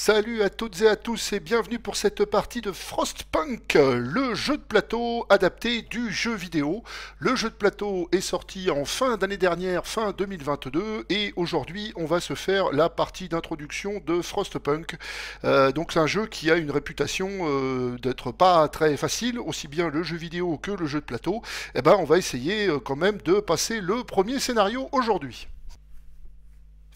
Salut à toutes et à tous et bienvenue pour cette partie de Frostpunk, le jeu de plateau adapté du jeu vidéo. Le jeu de plateau est sorti en fin d'année dernière, fin 2022, et aujourd'hui on va se faire la partie d'introduction de Frostpunk. Euh, donc c'est un jeu qui a une réputation euh, d'être pas très facile, aussi bien le jeu vidéo que le jeu de plateau. Et eh ben on va essayer euh, quand même de passer le premier scénario aujourd'hui.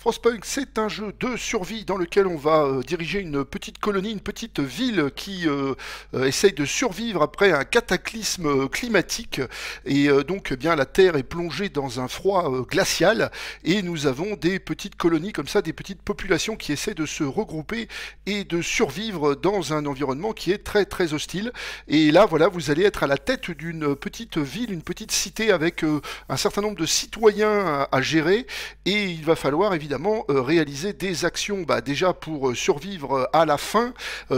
Frostpunk, c'est un jeu de survie dans lequel on va euh, diriger une petite colonie, une petite ville qui euh, euh, essaye de survivre après un cataclysme climatique. Et donc, eh bien, la Terre est plongée dans un froid glacial. Et nous avons des petites colonies comme ça, des petites populations qui essaient de se regrouper et de survivre dans un environnement qui est très très hostile. Et là, voilà, vous allez être à la tête d'une petite ville, une petite cité avec un certain nombre de citoyens à gérer. Et il va falloir évidemment euh, réaliser des actions bah, déjà pour euh, survivre euh, à la faim,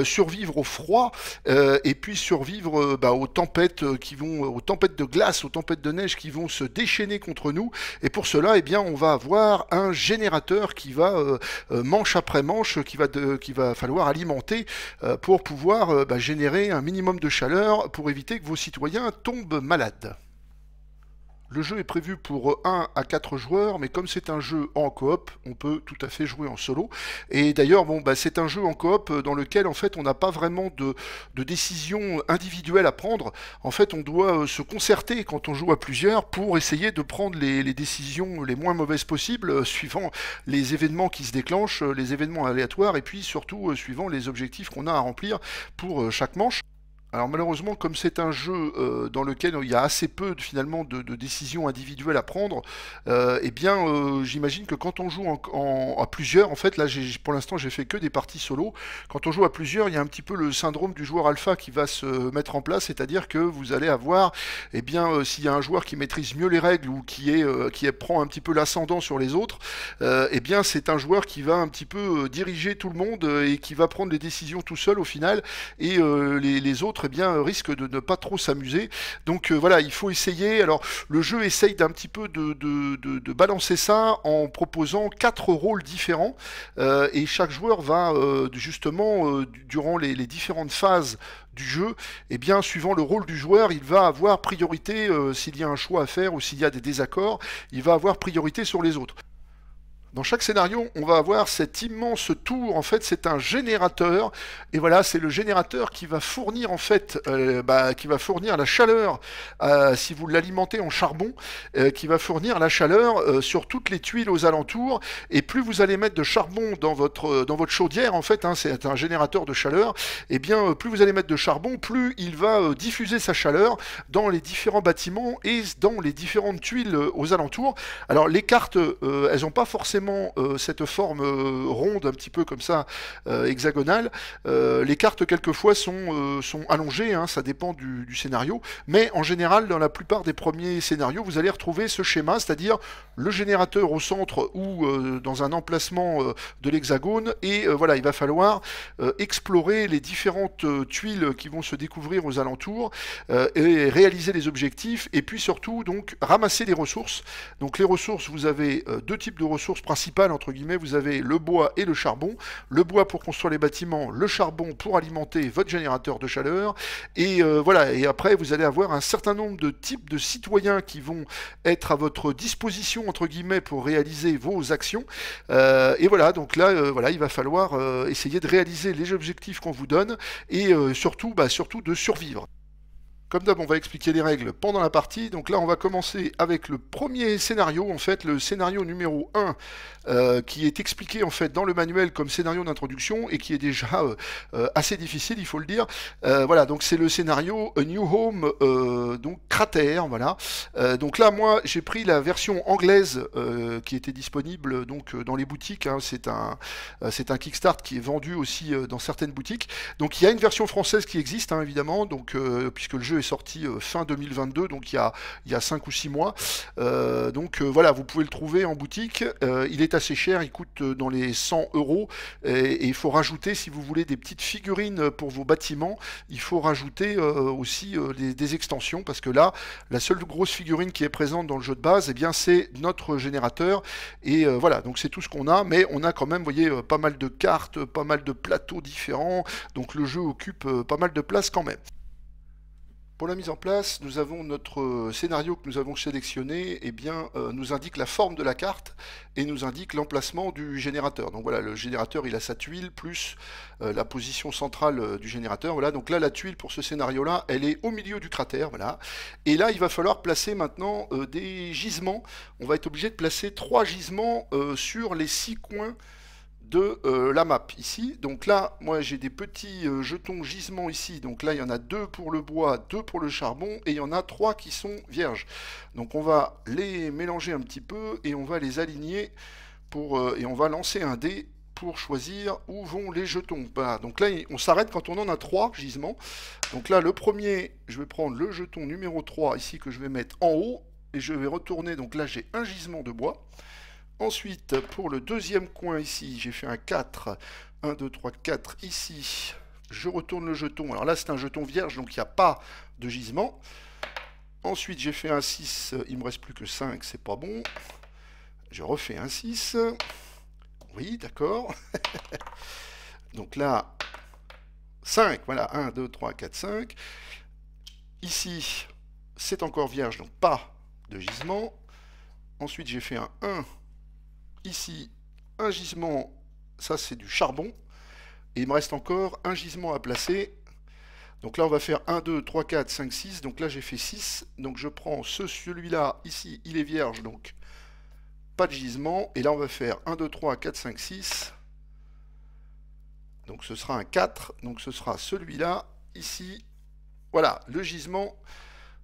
survivre au froid et puis survivre bah, aux tempêtes qui vont, aux tempêtes de glace, aux tempêtes de neige qui vont se déchaîner contre nous. Et pour cela, eh bien, on va avoir un générateur qui va manche après manche, qui va falloir alimenter pour pouvoir bah, générer un minimum de chaleur pour éviter que vos citoyens tombent malades. Le jeu est prévu pour 1 euh, à 4 joueurs, mais comme c'est un jeu en coop, on peut tout à fait jouer en solo. Et d'ailleurs, bon, bah, c'est un jeu en coop euh, dans lequel en fait on n'a pas vraiment de, décision individuelle à prendre. En fait, on doit euh, se concerter quand on joue à plusieurs pour essayer de prendre les décisions les moins mauvaises possibles, suivant les événements qui se déclenchent, les événements aléatoires, et puis surtout suivant les objectifs qu'on a à remplir pour chaque manche. Alors malheureusement, comme c'est un jeu euh, dans lequel il y a assez peu finalement de, décisions individuelles à prendre, et euh, eh bien euh, j'imagine que quand on joue à plusieurs, en fait là pour l'instant j'ai fait que des parties solo, quand on joue à plusieurs, il y a un petit peu le syndrome du joueur alpha qui va se mettre en place, c'est-à-dire que vous allez avoir, eh bien s'il y a un joueur qui maîtrise mieux les règles ou qui, est, qui prend un petit peu l'ascendant sur les autres, eh bien c'est un joueur qui va un petit peu diriger tout le monde et qui va prendre les décisions tout seul au final, et les autres bien, euh, risque de ne pas trop s'amuser. Donc euh, voilà, il faut essayer. Alors, le jeu essaye d'un petit peu de, balancer ça en proposant quatre rôles différents. Euh, et chaque joueur va justement, durant les, différentes phases du jeu, et eh bien suivant le rôle du joueur, il va avoir priorité s'il y a un choix à faire ou s'il y a des désaccords, il va avoir priorité sur les autres. Dans chaque scénario, on va avoir cet immense tour. En fait, c'est un générateur. Et voilà, c'est le générateur qui va fournir en fait, euh, bah, qui va fournir la chaleur. Euh, si vous l'alimentez en charbon, euh, qui va fournir la chaleur sur toutes les tuiles aux alentours. Et plus vous allez mettre de charbon dans votre dans votre chaudière, en fait, hein, c'est un générateur de chaleur. Et eh bien, plus vous allez mettre de charbon, plus il va diffuser sa chaleur dans les différents bâtiments et dans les différentes tuiles aux alentours. Alors, les cartes, elles n'ont pas forcément euh, cette forme euh, ronde, un petit peu comme ça, euh, hexagonale. les cartes, quelquefois, sont, sont allongées, hein, ça dépend du, scénario. Mais en général, dans la plupart des premiers scénarios, vous allez retrouver ce schéma, c'est-à-dire le générateur au centre ou dans un emplacement de l'hexagone. Et voilà, il va falloir explorer les différentes tuiles qui vont se découvrir aux alentours et réaliser les objectifs. Et puis surtout, donc, ramasser les ressources. Donc les ressources, vous avez deux types de ressources principales entre guillemets, vous avez le bois et le charbon. Le bois pour construire les bâtiments, le charbon pour alimenter votre générateur de chaleur. Et euh, voilà, et après, vous allez avoir un certain nombre de types de citoyens qui vont être à votre disposition, entre guillemets, pour réaliser vos actions. Euh, et voilà, donc là, euh, voilà, il va falloir essayer de réaliser les objectifs qu'on vous donne et surtout, bah, surtout de survivre. Comme d'hab, on va expliquer les règles pendant la partie. Donc là, on va commencer avec le premier scénario, en fait, le scénario numéro 1, euh, qui est expliqué en fait dans le manuel comme scénario d'introduction et qui est déjà euh, euh, assez difficile, il faut le dire. voilà, donc c'est le scénario A New Home, donc cratère, voilà. donc là, moi, j'ai pris la version anglaise qui était disponible donc dans les boutiques. Hein. C'est un, c'est un Kickstart qui est vendu aussi dans certaines boutiques. Donc il y a une version française qui existe, hein, évidemment, donc puisque le jeu est sorti euh, fin 2022, donc il y a, il y a 5 ou 6 mois. Euh, donc euh, voilà, vous pouvez le trouver en boutique. il est assez cher, il coûte dans les 100 euros. Et il faut rajouter, si vous voulez, des petites figurines pour vos bâtiments. Il faut rajouter aussi des, extensions parce que là, la seule grosse figurine qui est présente dans le jeu de base, et eh bien c'est notre générateur. Et voilà, donc c'est tout ce qu'on a, mais on a quand même, voyez, pas mal de cartes, pas mal de plateaux différents, donc le jeu occupe pas mal de place quand même. Pour la mise en place, nous avons notre euh, scénario que nous avons sélectionné, eh bien, euh, nous indique la forme de la carte et nous indique l'emplacement du générateur. Donc voilà, le générateur, il a sa tuile plus euh, la position centrale du générateur. Voilà, donc là, la tuile pour ce scénario-là, elle est au milieu du cratère. Voilà, et là, il va falloir placer maintenant des gisements. On va être obligé de placer trois gisements sur les six coins de euh, la map ici. Donc là, moi j'ai des petits euh, jetons gisements ici. Donc là, il y en a deux pour le bois, deux pour le charbon et il y en a trois qui sont vierges. Donc on va les mélanger un petit peu et on va les aligner pour euh, et on va lancer un dé pour choisir où vont les jetons. Donc là, on s'arrête quand on en a trois gisements. Donc là, le premier, je vais prendre le jeton numéro 3 ici que je vais mettre en haut et je vais retourner. Donc là, j'ai un gisement de bois. Ensuite, pour le deuxième coin ici, j'ai fait un 4. 1, 2, 3, 4 ici. Je retourne le jeton. Alors là, c'est un jeton vierge, donc il n'y a pas de gisement. Ensuite, j'ai fait un 6. Il ne me reste plus que 5, c'est pas bon. Je refais un 6. Oui, d'accord. donc là, 5. Voilà, 1, 2, 3, 4, 5. Ici, c'est encore vierge, donc pas de gisement. Ensuite, j'ai fait un 1 ici un gisement, ça c'est du charbon, et il me reste encore un gisement à placer. Donc là on va faire 1, 2, 3, 4, 5, 6, donc là j'ai fait 6, donc je prends ce, celui-là, ici il est vierge, donc pas de gisement, et là on va faire 1, 2, 3, 4, 5, 6, donc ce sera un 4, donc ce sera celui-là, ici, voilà, le gisement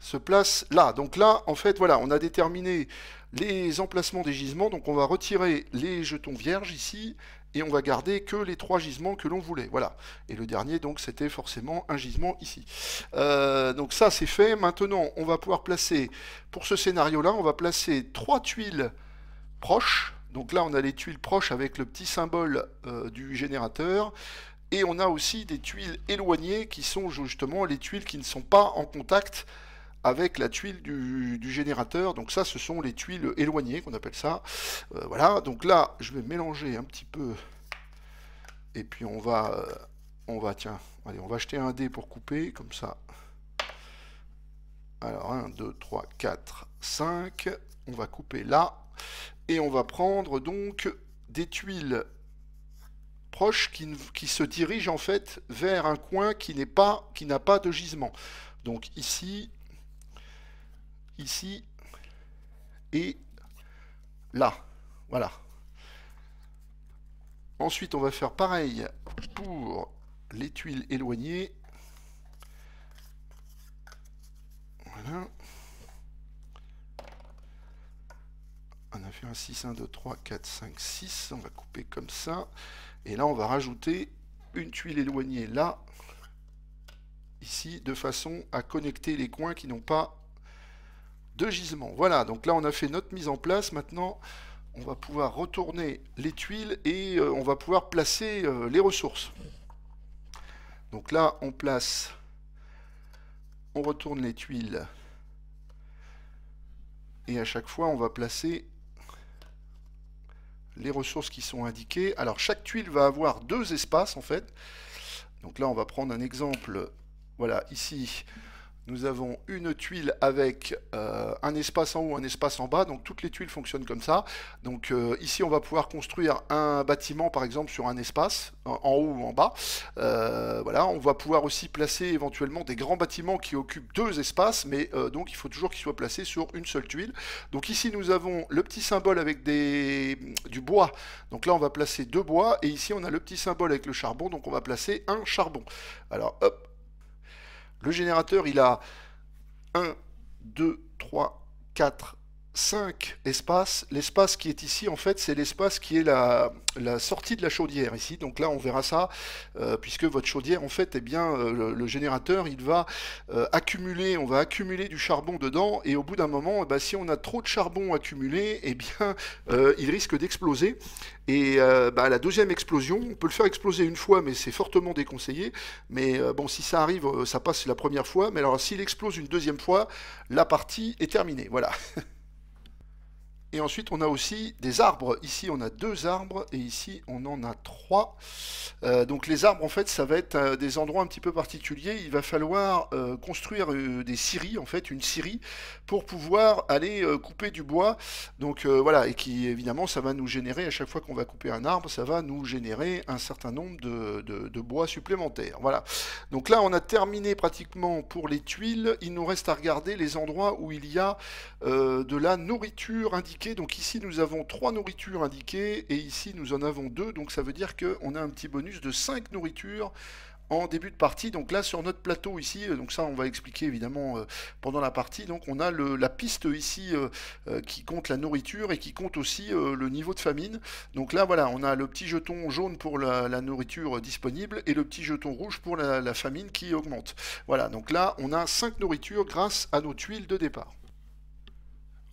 se place là. Donc là, en fait, voilà, on a déterminé les emplacements des gisements. Donc on va retirer les jetons vierges ici et on va garder que les trois gisements que l'on voulait. Voilà. Et le dernier, donc, c'était forcément un gisement ici. Euh, donc ça, c'est fait. Maintenant, on va pouvoir placer, pour ce scénario-là, on va placer trois tuiles proches. Donc là, on a les tuiles proches avec le petit symbole euh, du générateur. Et on a aussi des tuiles éloignées qui sont justement les tuiles qui ne sont pas en contact avec la tuile du, générateur. Donc ça, ce sont les tuiles éloignées qu'on appelle ça. Euh, voilà, donc là, je vais mélanger un petit peu. Et puis on va, euh, on va, tiens, allez, on va acheter un dé pour couper, comme ça. Alors 1, 2, 3, 4, 5. On va couper là. Et on va prendre donc des tuiles proches qui, qui se dirigent en fait vers un coin qui n'est pas qui n'a pas de gisement. Donc ici, ici et là. Voilà. Ensuite, on va faire pareil pour les tuiles éloignées. Voilà. On a fait un 6, 1, 2, 3, 4, 5, 6. On va couper comme ça. Et là, on va rajouter une tuile éloignée là, ici, de façon à connecter les coins qui n'ont pas gisements. Voilà, donc là on a fait notre mise en place. Maintenant, on va pouvoir retourner les tuiles et euh, on va pouvoir placer euh, les ressources. Donc là, on place, on retourne les tuiles. Et à chaque fois, on va placer les ressources qui sont indiquées. Alors chaque tuile va avoir deux espaces en fait. Donc là, on va prendre un exemple. Voilà, ici, nous avons une tuile avec euh, un espace en haut, un espace en bas. Donc toutes les tuiles fonctionnent comme ça. Donc euh, ici, on va pouvoir construire un bâtiment, par exemple, sur un espace, en haut ou en bas. Euh, voilà, on va pouvoir aussi placer éventuellement des grands bâtiments qui occupent deux espaces, mais donc il faut toujours qu'ils soient placés sur une seule tuile. Donc ici, nous avons le petit symbole avec du bois. Donc là, on va placer deux bois. Et ici, on a le petit symbole avec le charbon. Donc on va placer un charbon. Alors, hop, le générateur, il a 1, 2, 3, 4, 5 espaces. L'espace qui est ici, en fait, c'est l'espace qui est la, sortie de la chaudière ici. Donc là, on verra ça, euh, puisque votre chaudière, en fait, et eh bien, euh, le, générateur, il va euh, accumuler, on va accumuler du charbon dedans, et au bout d'un moment, eh ben, si on a trop de charbon accumulé, eh bien, il risque d'exploser. Et bah, la deuxième explosion, on peut le faire exploser une fois, mais c'est fortement déconseillé. Mais bon, si ça arrive, ça passe la première fois. Mais alors, s'il explose une deuxième fois, la partie est terminée. Voilà. Et ensuite, on a aussi des arbres. Ici, on a deux arbres et ici, on en a trois. Euh, donc les arbres, en fait, ça va être euh, des endroits un petit peu particuliers. Il va falloir euh, construire des scieries, en fait, une scierie, pour pouvoir aller couper du bois. Donc voilà, et qui, évidemment, ça va nous générer, à chaque fois qu'on va couper un arbre, ça va nous générer un certain nombre de, de bois supplémentaires. Voilà. Donc là, on a terminé pratiquement pour les tuiles. Il nous reste à regarder les endroits où il y a de la nourriture indiquée donc ici, nous avons trois nourritures indiquées et ici, nous en avons deux. Donc ça veut dire qu'on a un petit bonus de 5 nourritures en début de partie. Donc là, sur notre plateau ici, euh, donc ça, on va expliquer évidemment euh, pendant la partie. Donc on a la piste ici euh, qui compte la nourriture et qui compte aussi le niveau de famine. Donc là, voilà, on a le petit jeton jaune pour la, nourriture disponible et le petit jeton rouge pour la, la famine qui augmente. Voilà, donc là, on a cinq nourritures grâce à nos tuiles de départ.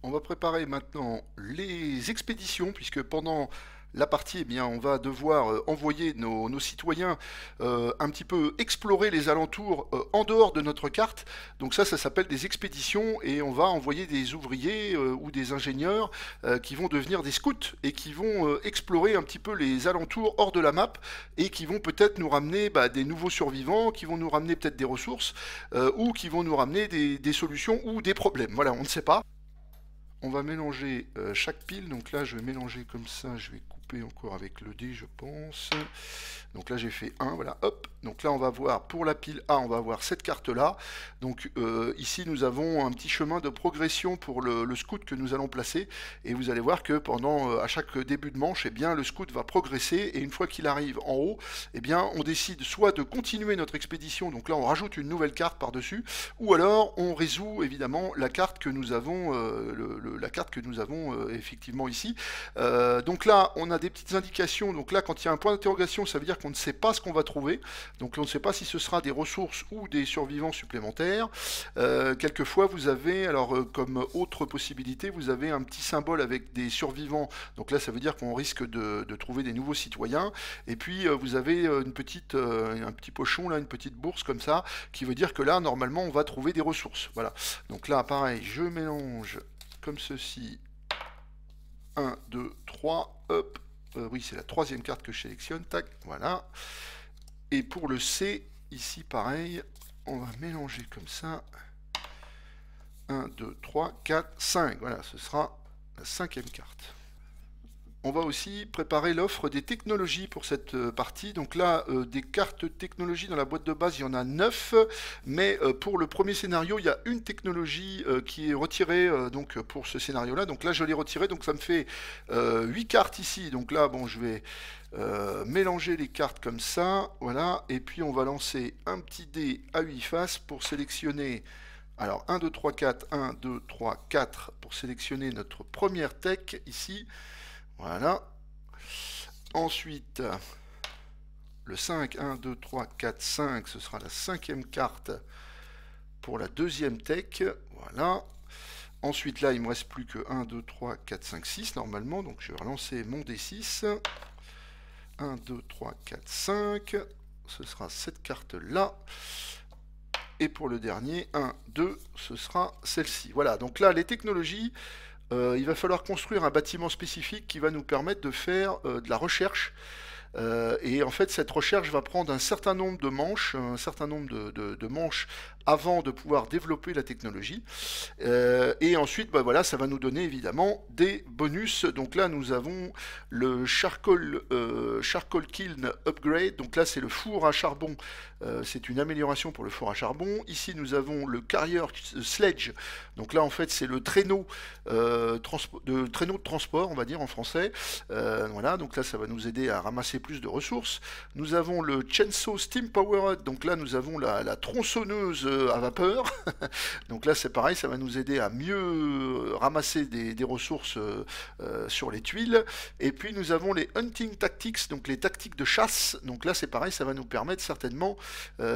On va préparer maintenant les expéditions, puisque pendant la partie, eh bien, on va devoir euh, envoyer nos, citoyens euh, un petit peu explorer les alentours euh, en dehors de notre carte. Donc ça, ça s'appelle des expéditions et on va envoyer des ouvriers ou des ingénieurs qui vont devenir des scouts et qui vont explorer un petit peu les alentours hors de la map et qui vont peut-être nous ramener bah, des nouveaux survivants, qui vont nous ramener peut-être des ressources ou qui vont nous ramener des solutions ou des problèmes. Voilà, on ne sait pas. On va mélanger euh, chaque pile. Donc là, je vais mélanger comme ça. Je vais couper encore avec le dé, je pense. Donc là, j'ai fait un. Voilà, hop. Donc là, on va voir pour la pile A, on va avoir cette carte-là. Donc euh, ici, nous avons un petit chemin de progression pour le, scout que nous allons placer. Et vous allez voir que pendant euh, à chaque début de manche, eh bien, le scout va progresser. Et une fois qu'il arrive en haut, eh bien, on décide soit de continuer notre expédition. Donc là, on rajoute une nouvelle carte par-dessus, ou alors on résout évidemment la carte que nous avons, euh, la carte que nous avons effectivement ici. donc là, on a des petites indications. Donc là, quand il y a un point d'interrogation, ça veut dire qu'on ne sait pas ce qu'on va trouver. Donc on ne sait pas si ce sera des ressources ou des survivants supplémentaires. Euh, quelquefois, vous avez, alors euh, comme autre possibilité, vous avez un petit symbole avec des survivants. Donc là, ça veut dire qu'on risque de, trouver des nouveaux citoyens. Et puis, euh, vous avez une petite, un petit pochon, là, une petite bourse comme ça, qui veut dire que là, normalement, on va trouver des ressources. Voilà. Donc là, pareil, je mélange comme ceci. 1, 2, 3, hop. oui, c'est la troisième carte que je sélectionne. Tac, voilà. Et pour le C, ici pareil, on va mélanger comme ça. 1, 2, 3, 4, 5. Voilà, ce sera la cinquième carte on va aussi préparer l'offre des technologies pour cette euh, partie. Donc là, euh, des cartes technologies dans la boîte de base, il y en a 9. Mais euh, pour le premier scénario, il y a une technologie qui est retirée donc, pour ce scénario-là. Donc là, je l'ai retirée. Donc ça me fait 8 cartes ici. Donc là, bon, je vais mélanger les cartes comme ça. Voilà. Et puis, on va lancer un petit dé à 8 faces pour sélectionner... Alors 1, 2, 3, 4, 1, 2, 3, 4 pour sélectionner notre première tech ici. Voilà. Ensuite, le 5, 1, 2, 3, 4, 5, ce sera la cinquième carte pour la deuxième tech. Voilà. Ensuite, là, il ne me reste plus que 1, 2, 3, 4, 5, 6 normalement. Donc, je vais relancer mon D6. 1, 2, 3, 4, 5. Ce sera cette carte-là. Et pour le dernier, 1, 2, ce sera celle-ci. Voilà, donc là, les technologies, euh, il va falloir construire un bâtiment spécifique qui va nous permettre de faire euh, de la recherche euh, et en fait, cette recherche va prendre un certain nombre de manches, un certain nombre de manches avant de pouvoir développer la technologie. Euh, et ensuite, bah voilà, ça va nous donner évidemment des bonus. Donc là, nous avons le charcoal, euh, charcoal kiln upgrade. Donc là, c'est le four à charbon. Euh, c'est une amélioration pour le four à charbon. Ici, nous avons le carrier sledge. Donc là, en fait, c'est le traîneau, de, traîneau de transport, on va dire en français. voilà, donc là, ça va nous aider à ramasser plus de ressources. Nous avons le chainsaw steam Up. Donc là, nous avons la tronçonneuse euh, à vapeur. Donc là, c'est pareil, ça va nous aider à mieux ramasser des, ressources euh, euh, sur les tuiles. Et puis, nous avons les hunting tactics, donc les tactiques de chasse. Donc là, c'est pareil, ça va nous permettre certainement,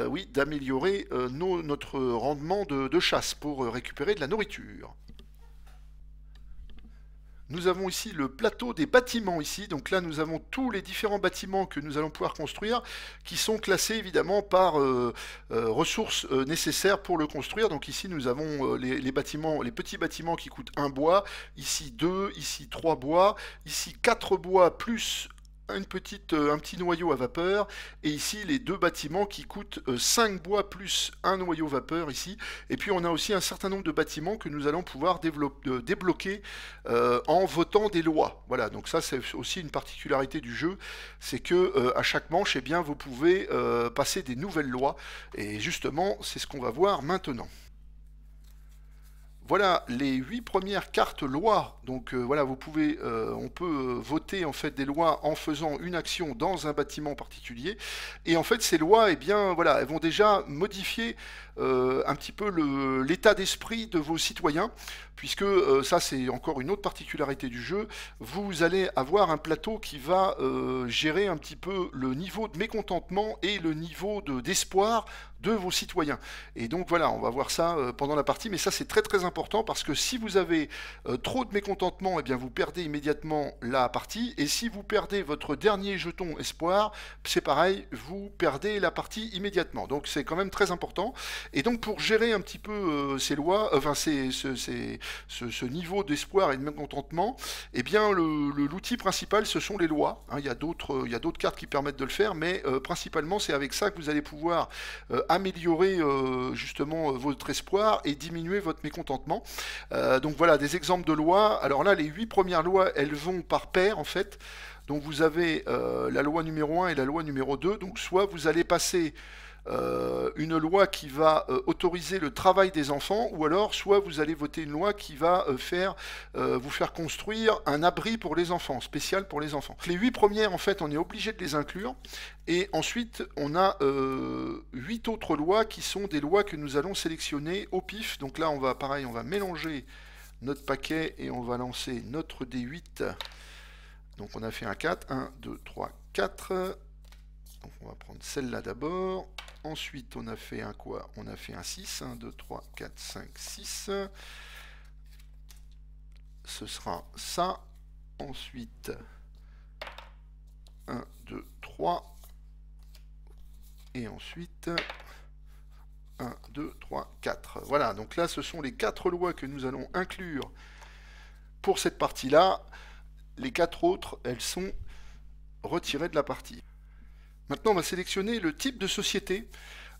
oui, d'améliorer notre rendement de chasse pour récupérer de la nourriture. Nous avons ici le plateau des bâtiments ici. Donc là, nous avons tous les différents bâtiments que nous allons pouvoir construire qui sont classés évidemment par euh, euh, ressources euh, nécessaires pour le construire. Donc ici, nous avons les, les, bâtiments, les petits bâtiments qui coûtent un bois. Ici, deux. Ici, trois bois. Ici, quatre bois plus petite, euh, un petit noyau à vapeur, et ici les deux bâtiments qui coûtent 5 euh, bois plus un noyau vapeur ici, et puis on a aussi un certain nombre de bâtiments que nous allons pouvoir euh, débloquer en votant des lois. Voilà, donc ça c'est aussi une particularité du jeu, c'est que à chaque manche, et eh bien, vous pouvez passer des nouvelles lois, et justement c'est ce qu'on va voir maintenant. Voilà les huit premières cartes lois. Donc euh, voilà, vous pouvez, euh, on peut euh, voter en fait des lois en faisant une action dans un bâtiment particulier. Et en fait, ces lois, eh bien voilà, elles vont déjà modifier un petit peu l'état d'esprit de vos citoyens, puisque ça c'est encore une autre particularité du jeu. Vous allez avoir un plateau qui va gérer un petit peu le niveau de mécontentement et le niveau d'espoir de vos citoyens. Et donc voilà, on va voir ça euh, pendant la partie, mais ça c'est très très important parce que si vous avez euh, trop de mécontentement, et eh bien vous perdez immédiatement la partie, et si vous perdez votre dernier jeton espoir, c'est pareil, vous perdez la partie immédiatement. Donc c'est quand même très important. Et donc pour gérer un petit peu euh, ces lois, enfin ce, niveau d'espoir et de mécontentement, et eh bien l'outil principal ce sont les lois. Hein, il y a d'autres cartes qui permettent de le faire, mais principalement c'est avec ça que vous allez pouvoir améliorer euh, justement euh, votre espoir et diminuer votre mécontentement. Euh, donc voilà, des exemples de lois. Alors là, les huit premières lois, elles vont par paire en fait. Donc vous avez la loi numéro 1 et la loi numéro 2. Donc soit vous allez passer euh, une loi qui va euh, autoriser le travail des enfants, ou alors soit vous allez voter une loi qui va euh, faire, vous faire construire un abri pour les enfants, spécial pour les enfants. Les 8 premières, en fait, on est obligé de les inclure, et ensuite on a huit autres lois qui sont des lois que nous allons sélectionner au pif. Donc là, on va pareil, on va mélanger notre paquet et on va lancer notre D8. Donc on a fait un 4, 1, 2, 3, 4. Donc on va prendre celle-là d'abord. Ensuite, on a fait un quoi On a fait un 6. 1, 2, 3, 4, 5, 6. Ce sera ça. Ensuite, 1, 2, 3. Et ensuite, 1, 2, 3, 4. Voilà, donc là, ce sont les quatre lois que nous allons inclure pour cette partie-là. Les quatre autres, elles sont retirées de la partie. Maintenant, on va sélectionner le type de société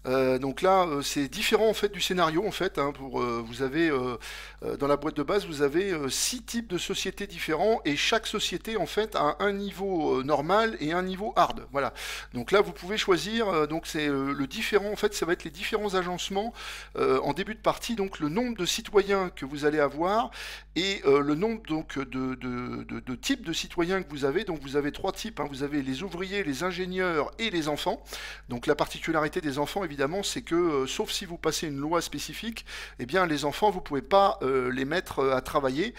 euh, donc là, euh, c'est différent en fait du scénario en fait. Hein, pour, euh, vous avez dans la boîte de base, vous avez six types de sociétés différents et chaque société en fait a un niveau normal et un niveau hard. Voilà. Donc là, vous pouvez choisir. donc c'est le différent en fait, ça va être les différents agencements en début de partie. Donc le nombre de citoyens que vous allez avoir et le nombre donc de, types de citoyens que vous avez. Donc vous avez trois types. Hein. vous avez les ouvriers, les ingénieurs et les enfants. Donc la particularité des enfants évidemment, c'est que, euh, sauf si vous passez une loi spécifique, eh bien, les enfants, vous ne pouvez pas euh, les mettre euh, à travailler,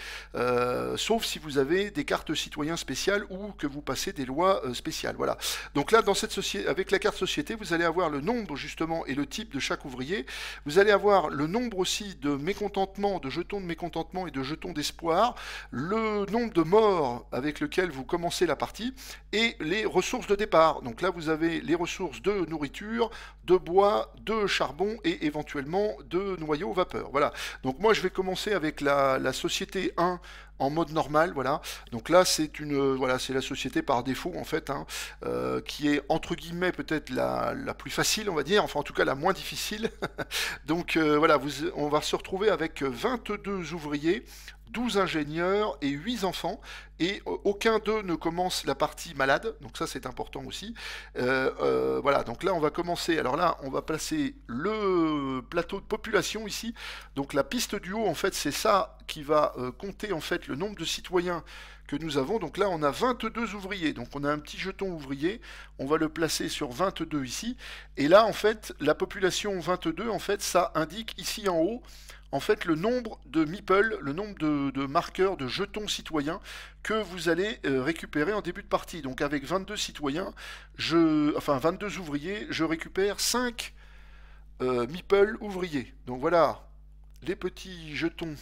sauf si vous avez des cartes citoyens spéciales ou que vous passez des lois spéciales. Voilà. Donc là, dans cette société, avec la carte société, vous allez avoir le nombre, justement, et le type de chaque ouvrier. Vous allez avoir le nombre aussi de mécontentements, de jetons de mécontentement et de jetons d'espoir, le nombre de morts avec lequel vous commencez la partie, et les ressources de départ. Donc là, vous avez les ressources de nourriture, de bois, de charbon et éventuellement de noyaux vapeur. Voilà. Donc moi je vais commencer avec la, société 1 en mode normal, voilà. Donc là, c'est une, voilà, c'est la société par défaut en fait, hein, euh, qui est entre guillemets peut-être la, la, plus facile, on va dire, enfin en tout cas la moins difficile. Donc euh, voilà, vous, on va se retrouver avec 22 ouvriers 12 ingénieurs et 8 enfants, et euh, aucun d'eux ne commence la partie malade, donc ça c'est important aussi. Euh, euh, voilà, donc là on va commencer, alors là on va placer le plateau de population ici, donc la piste du haut en fait c'est ça qui va compter en fait le nombre de citoyens que nous avons, donc là on a 22 ouvriers, donc on a un petit jeton ouvrier, on va le placer sur 22 ici, et là en fait la population 22 en fait ça indique ici en haut en fait le nombre de meeples, le nombre de, marqueurs, de jetons citoyens que vous allez euh, récupérer en début de partie. Donc avec 22 citoyens, je, enfin 22 ouvriers, je récupère 5 euh, ouvriers. Donc voilà, les petits jetons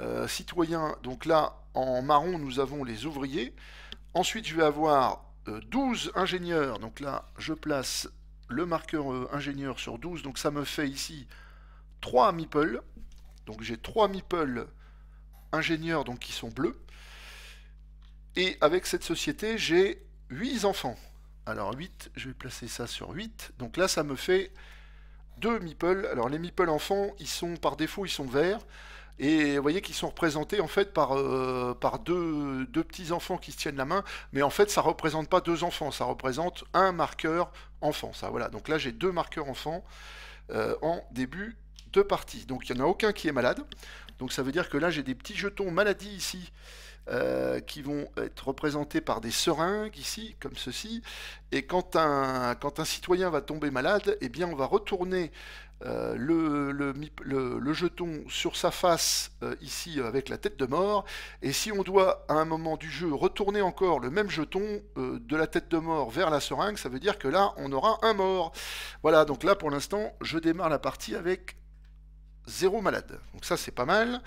euh, citoyens. Donc là, en marron, nous avons les ouvriers. Ensuite, je vais avoir 12 euh, ingénieurs. Donc là, je place le marqueur ingénieur sur 12. Donc ça me fait ici 3 meeples. Donc j'ai trois meeple ingénieurs donc, qui sont bleus. Et avec cette société, j'ai 8 enfants. Alors 8, je vais placer ça sur 8. Donc là, ça me fait deux meeple. Alors les meeple enfants, ils sont par défaut, ils sont verts. Et vous voyez qu'ils sont représentés en fait par, euh, par deux, petits-enfants qui se tiennent la main. Mais en fait, ça ne représente pas deux enfants, ça représente un marqueur enfant. Ça, voilà. Donc là, j'ai deux marqueurs enfants euh, en début deux parties. Donc il n'y en a aucun qui est malade. Donc ça veut dire que là j'ai des petits jetons maladie ici euh, qui vont être représentés par des seringues ici, comme ceci. Et quand un, quand un citoyen va tomber malade, eh bien on va retourner euh, le, le, jeton sur sa face euh, ici avec la tête de mort. Et si on doit à un moment du jeu retourner encore le même jeton de la tête de mort vers la seringue, ça veut dire que là on aura un mort. Voilà, donc là pour l'instant je démarre la partie avec zéro malade. Donc ça c'est pas mal.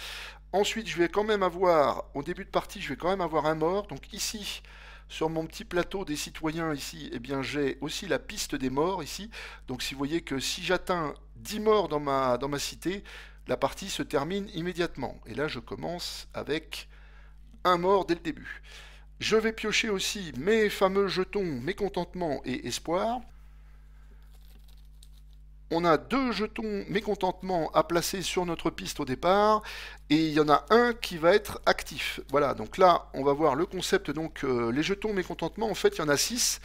Ensuite je vais quand même avoir, au début de partie, je vais quand même avoir un mort. Donc ici, sur mon petit plateau des citoyens ici, eh bien j'ai aussi la piste des morts ici. Donc si vous voyez que si j'atteins 10 morts dans ma, dans ma cité, la partie se termine immédiatement. Et là je commence avec un mort dès le début. Je vais piocher aussi mes fameux jetons mécontentement et espoir on a deux jetons mécontentement à placer sur notre piste au départ, et il y en a un qui va être actif. Voilà, donc là, on va voir le concept, donc euh, les jetons mécontentement, en fait, il y en a six.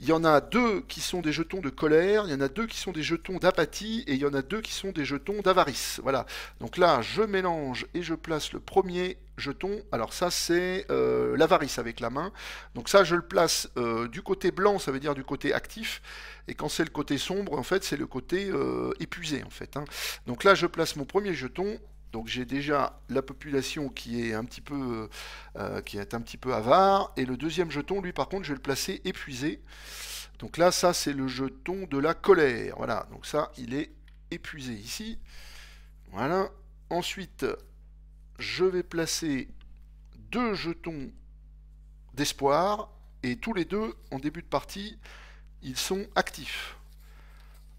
Il y en a deux qui sont des jetons de colère, il y en a deux qui sont des jetons d'apathie, et il y en a deux qui sont des jetons d'avarice. Voilà. Donc là, je mélange et je place le premier jeton. Alors ça, c'est euh, l'avarice avec la main. Donc ça, je le place euh, du côté blanc, ça veut dire du côté actif. Et quand c'est le côté sombre, en fait, c'est le côté euh, épuisé, en fait. Hein. Donc là, je place mon premier jeton donc j'ai déjà la population qui est un petit peu euh, qui est un petit peu avare. Et le deuxième jeton, lui par contre, je vais le placer épuisé. Donc là, ça c'est le jeton de la colère. Voilà, donc ça, il est épuisé ici. Voilà. Ensuite, je vais placer deux jetons d'espoir. Et tous les deux, en début de partie, ils sont actifs.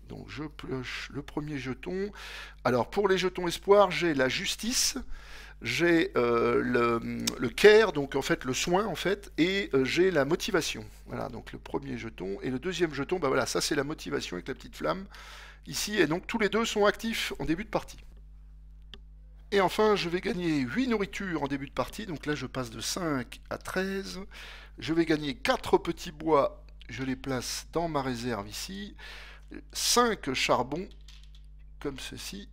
Donc je pioche euh, le premier jeton. Alors pour les jetons espoir, j'ai la justice, j'ai euh, le, care, donc en fait le soin en fait, et euh, j'ai la motivation. Voilà, donc le premier jeton. Et le deuxième jeton, bah, voilà, ça c'est la motivation avec la petite flamme ici. Et donc tous les deux sont actifs en début de partie. Et enfin, je vais gagner 8 nourritures en début de partie, donc là je passe de 5 à 13. Je vais gagner 4 petits bois, je les place dans ma réserve ici. 5 charbons, comme ceci,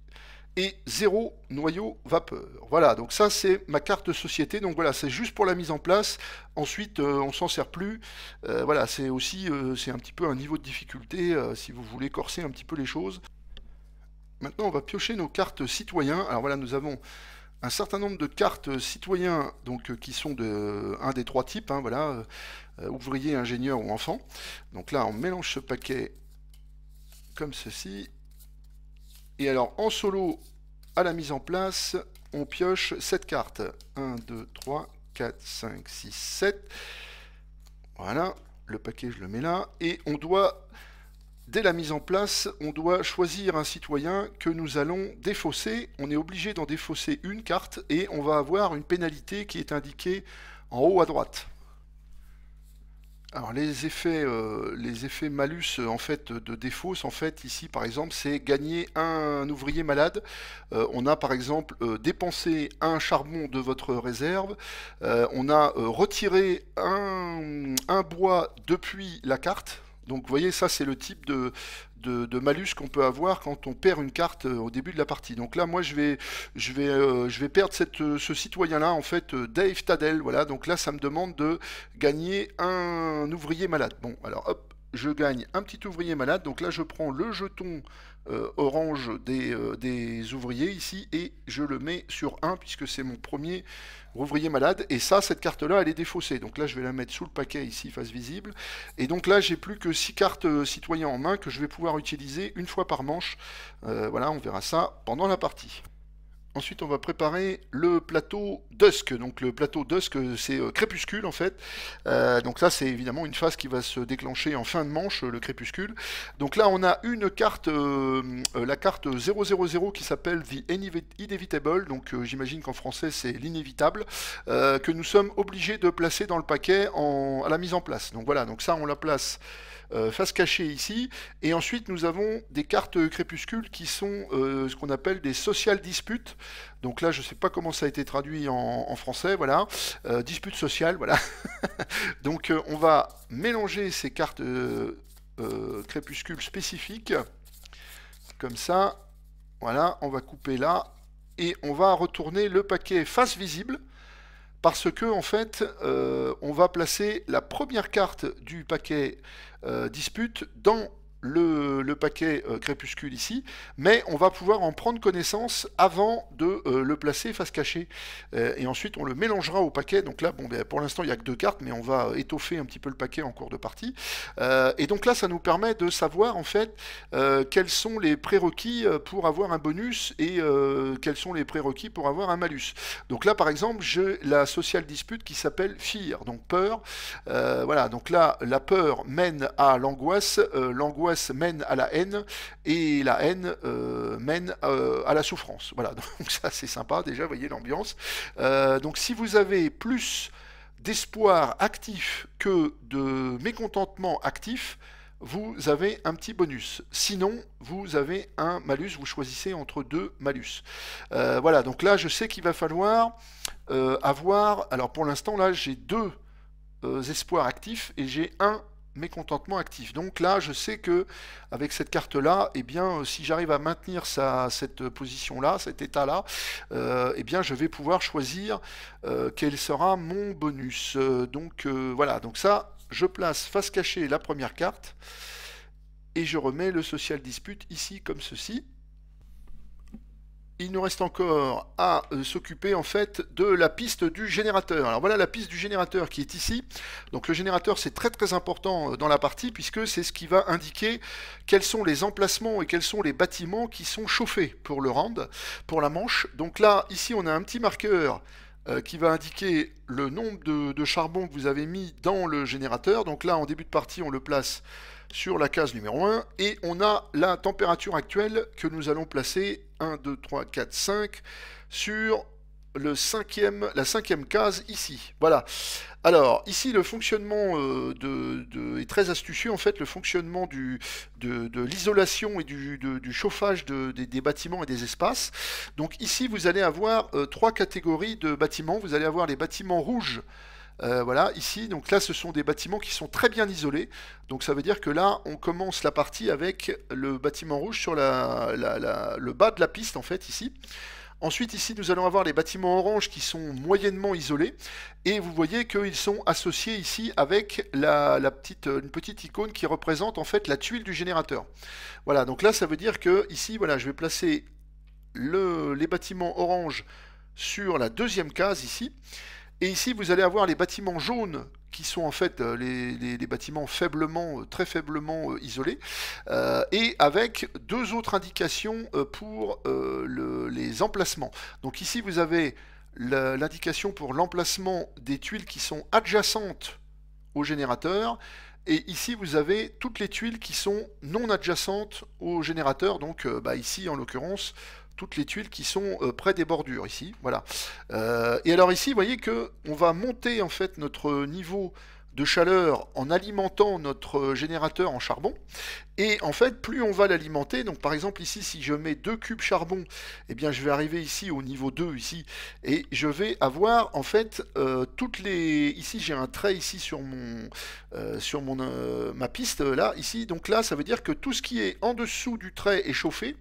et 0 noyau vapeur. Voilà, donc ça c'est ma carte société, donc voilà, c'est juste pour la mise en place, ensuite euh, on s'en sert plus, euh, voilà, c'est aussi, euh, c'est un petit peu un niveau de difficulté, si vous voulez corser un petit peu les choses. Maintenant on va piocher nos cartes citoyens, alors voilà, nous avons un certain nombre de cartes citoyens donc qui sont de un des trois types hein, voilà ouvrier ingénieur ou enfant donc là on mélange ce paquet comme ceci. Et alors en solo, à la mise en place, on pioche 7 cartes. 1, 2, 3, 4, 5, 6, 7. Voilà, le paquet je le mets là. Et on doit, dès la mise en place, on doit choisir un citoyen que nous allons défausser. On est obligé d'en défausser une carte et on va avoir une pénalité qui est indiquée en haut à droite. Alors les effets, euh, les effets malus euh, en fait de défausse en fait ici par exemple c'est gagner un, ouvrier malade. Euh, on a par exemple dépensé un charbon de votre réserve. on a retiré un bois depuis la carte. Donc vous voyez, ça c'est le type de, de, malus qu'on peut avoir quand on perd une carte euh, au début de la partie. Donc là, moi, je vais, je vais, euh, je vais perdre euh, ce citoyen-là, en fait, Dave Tadel. Voilà, donc là, ça me demande de gagner un ouvrier malade. Bon, alors hop, je gagne un petit ouvrier malade. Donc là, je prends le jeton euh, orange euh, des, ouvriers ici et je le mets sur 1 puisque c'est mon premier ouvrier malade et ça cette carte là elle est défaussée donc là je vais la mettre sous le paquet ici face visible et donc là j'ai plus que 6 cartes euh, citoyens en main que je vais pouvoir utiliser une fois par manche voilà on verra ça pendant la partie Ensuite, on va préparer le plateau Dusk. Donc le plateau Dusk, c'est euh, crépuscule en fait. Euh, donc ça c'est évidemment une phase qui va se déclencher en fin de manche, le crépuscule. Donc là, on a une carte, euh, la carte 000 qui s'appelle The Inevitable. Donc j'imagine qu'en français, c'est l'inévitable, que nous sommes obligés de placer dans le paquet à la mise en place. Donc voilà, donc ça, on la place euh, face cachée ici. Et ensuite, nous avons des cartes crépuscules qui sont euh, ce qu'on appelle des social disputes. Donc là, je ne sais pas comment ça a été traduit en, français, voilà. Euh, dispute sociale, voilà. Donc on va mélanger ces cartes Crépuscule crépuscules spécifiques. Comme ça, voilà, on va couper là. Et on va retourner le paquet face visible parce que en fait euh, on va placer la première carte du paquet euh, dispute dans le, paquet euh, crépuscule ici, mais on va pouvoir en prendre connaissance avant de euh, le placer face cachée. Euh, et ensuite, on le mélangera au paquet. Donc là, bon, ben, pour l'instant, il n'y a que deux cartes, mais on va étoffer un petit peu le paquet en cours de partie. et donc là, ça nous permet de savoir, en fait, quels sont les prérequis pour avoir un bonus et quels sont les prérequis pour avoir un malus. Donc là, par exemple, j'ai la social dispute qui s'appelle fear, donc peur. voilà, donc là, la peur mène à l'angoisse. l'angoisse mène à la haine et la haine euh, mène euh, à la souffrance. Voilà, donc ça c'est sympa déjà, voyez l'ambiance. Euh, donc si vous avez plus d'espoir actif que de mécontentement actif, vous avez un petit bonus. Sinon, vous avez un malus. Vous choisissez entre deux malus. voilà, donc là, je sais qu'il va falloir avoir... Alors, pour l'instant, là, j'ai deux espoirs actifs et j'ai un mécontentement actif. Donc là, je sais que avec cette carte-là, eh bien, euh, si j'arrive à maintenir cette position-là, cet état-là, euh, eh bien, je vais pouvoir choisir euh, quel sera mon bonus. donc voilà. Donc ça, je place face cachée la première carte et je remets le social dispute ici comme ceci il nous reste encore à euh, s'occuper en fait de la piste du générateur. Alors voilà la piste du générateur qui est ici. Donc le générateur c'est très très important euh, dans la partie puisque c'est ce qui va indiquer quels sont les emplacements et quels sont les bâtiments qui sont chauffés pour le round, pour la manche. Donc là ici on a un petit marqueur euh, qui va indiquer le nombre de, de charbon que vous avez mis dans le générateur. Donc là en début de partie on le place sur la case numéro 1 et on a la température actuelle que nous allons placer 1, 2, 3, 4, 5 sur le cinquième, la cinquième case ici. Voilà. Alors ici le fonctionnement euh, de, est très astucieux en fait le fonctionnement du, de, l'isolation et du, chauffage des bâtiments et des espaces. Donc ici vous allez avoir euh, trois catégories de bâtiments. Vous allez avoir les bâtiments rouges euh, voilà, ici, donc là, ce sont des bâtiments qui sont très bien isolés. Donc ça veut dire que là, on commence la partie avec le bâtiment rouge sur le bas de la piste, en fait, ici. Ensuite, ici, nous allons avoir les bâtiments orange qui sont moyennement isolés. Et vous voyez qu'ils sont associés ici avec une petite icône qui représente en fait la tuile du générateur. Voilà, donc là, ça veut dire que ici, voilà, je vais placer les bâtiments orange sur la deuxième case ici. Et ici, vous allez avoir les bâtiments jaunes qui sont en fait euh, les, bâtiments faiblement, euh, très faiblement euh, isolés, et avec deux autres indications pour les emplacements. Donc ici, vous avez l'indication pour l'emplacement des tuiles qui sont adjacentes au générateur, et ici, vous avez toutes les tuiles qui sont non adjacentes au générateur, donc bah, ici, en l'occurrence, toutes les tuiles qui sont euh, près des bordures ici. Voilà. Euh, et alors ici, vous voyez que on va monter en fait notre niveau de chaleur en alimentant notre euh, générateur en charbon. Et en fait, plus on va l'alimenter, donc par exemple ici, si je mets deux cubes charbon, eh bien je vais arriver ici au niveau 2 ici, et je vais avoir en fait euh, toutes les... Ici j'ai un trait ici sur mon euh, sur mon euh, ma piste là, ici, donc là ça veut dire que tout ce qui est en dessous du trait est chauffé,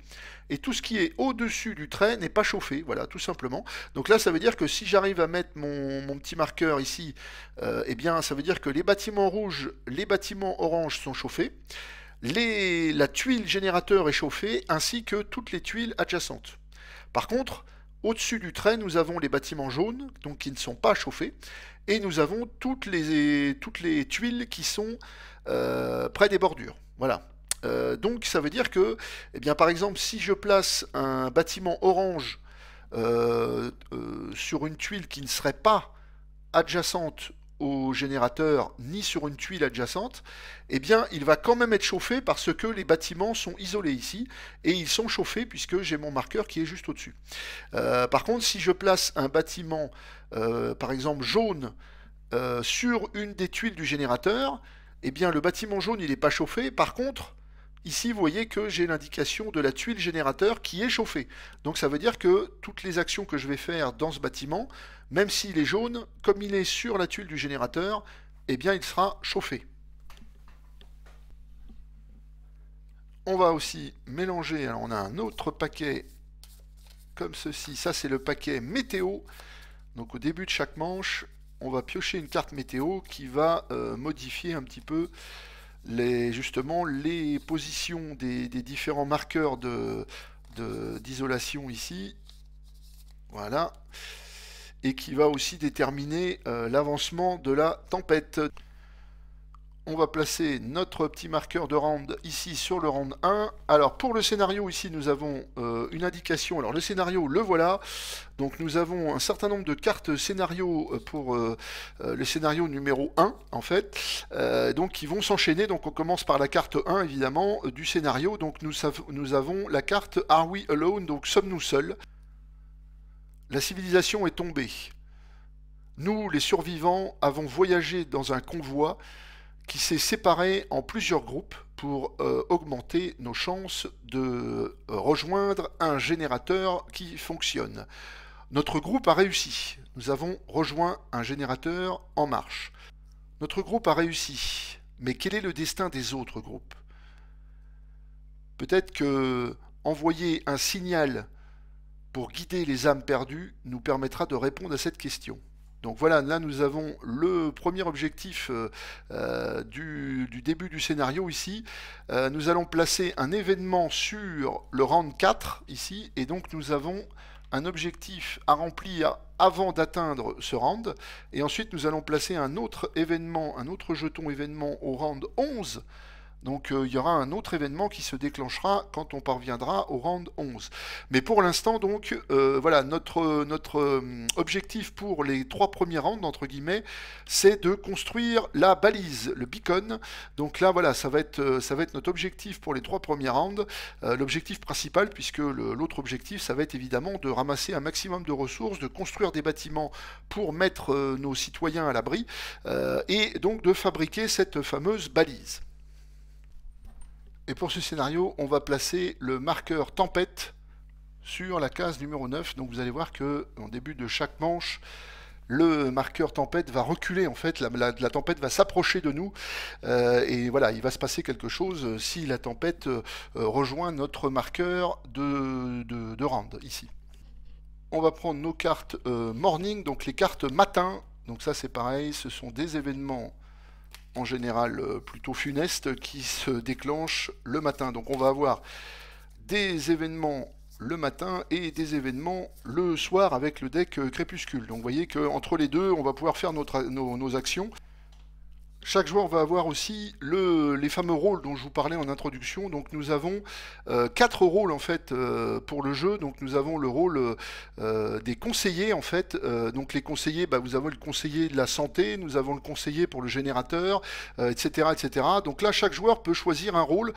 et tout ce qui est au-dessus du trait n'est pas chauffé, voilà, tout simplement. Donc là, ça veut dire que si j'arrive à mettre mon, petit marqueur ici, et eh bien, ça veut dire que les bâtiments rouges, les bâtiments oranges sont chauffés, la tuile générateur est chauffée ainsi que toutes les tuiles adjacentes. Par contre, au-dessus du trait, nous avons les bâtiments jaunes, donc qui ne sont pas chauffés, et nous avons toutes les, toutes les tuiles qui sont euh, près des bordures. Voilà. Euh, donc ça veut dire que, eh bien, par exemple, si je place un bâtiment orange euh, sur une tuile qui ne serait pas adjacente au générateur ni sur une tuile adjacente, eh bien il va quand même être chauffé parce que les bâtiments sont isolés ici et ils sont chauffés puisque j'ai mon marqueur qui est juste au-dessus. Euh, par contre, si je place un bâtiment, euh, par exemple jaune, euh, sur une des tuiles du générateur, eh bien le bâtiment jaune il n'est pas chauffé. Par contre, Ici, vous voyez que j'ai l'indication de la tuile générateur qui est chauffée. Donc ça veut dire que toutes les actions que je vais faire dans ce bâtiment, même s'il est jaune, comme il est sur la tuile du générateur, eh bien il sera chauffé. On va aussi mélanger, alors on a un autre paquet comme ceci, ça c'est le paquet météo. Donc au début de chaque manche, on va piocher une carte météo qui va euh, modifier un petit peu les, justement les positions des, différents marqueurs d'isolation de, ici. Voilà. Et qui va aussi déterminer euh, l'avancement de la tempête on va placer notre petit marqueur de round ici sur le round 1. Alors pour le scénario ici nous avons euh, une indication, alors le scénario le voilà, donc nous avons un certain nombre de cartes scénario euh, pour euh, le scénario numéro 1 en fait, donc qui vont s'enchaîner, donc on commence par la carte 1 évidemment du scénario, donc nous, nous avons la carte Are We Alone, donc sommes-nous seuls La civilisation est tombée. Nous, les survivants, avons voyagé dans un convoi qui s'est séparé en plusieurs groupes pour euh, augmenter nos chances de euh, rejoindre un générateur qui fonctionne. Notre groupe a réussi. Nous avons rejoint un générateur en marche. Notre groupe a réussi. Mais quel est le destin des autres groupes Peut-être que envoyer un signal pour guider les âmes perdues nous permettra de répondre à cette question. Donc voilà, là nous avons le premier objectif euh, euh, du, début du scénario ici. Euh, nous allons placer un événement sur le round 4 ici, et donc nous avons un objectif à remplir avant d'atteindre ce round, et ensuite nous allons placer un autre événement, un autre jeton événement au round 11 donc euh, il y aura un autre événement qui se déclenchera quand on parviendra au round 11. Mais pour l'instant, donc, euh, voilà, notre, notre euh, objectif pour les trois premiers rounds, entre guillemets, c'est de construire la balise, le beacon. Donc là, voilà, ça va être, notre objectif pour les trois premiers rounds. L'objectif principal, puisque l'autre objectif, ça va être évidemment de ramasser un maximum de ressources, de construire des bâtiments pour mettre nos citoyens à l'abri, et donc de fabriquer cette fameuse balise. Et pour ce scénario, on va placer le marqueur tempête sur la case numéro 9. Donc vous allez voir que en début de chaque manche, le marqueur tempête va reculer en fait, la, tempête va s'approcher de nous euh, et voilà, il va se passer quelque chose si la tempête euh, rejoint notre marqueur de, de, round ici. On va prendre nos cartes euh, morning, donc les cartes matin, donc ça c'est pareil, ce sont des événements en général euh, plutôt funeste qui se déclenche le matin. Donc on va avoir des événements le matin et des événements le soir avec le deck euh, crépuscule. Donc vous voyez qu'entre les deux, on va pouvoir faire nos actions. Chaque joueur va avoir aussi les fameux rôles dont je vous parlais en introduction. Donc nous avons euh, quatre rôles en fait euh, pour le jeu. Donc nous avons le rôle euh, des conseillers en fait. donc les conseillers, bah, vous avez le conseiller de la santé, nous avons le conseiller pour le générateur, etc., etc. Donc là chaque joueur peut choisir un rôle.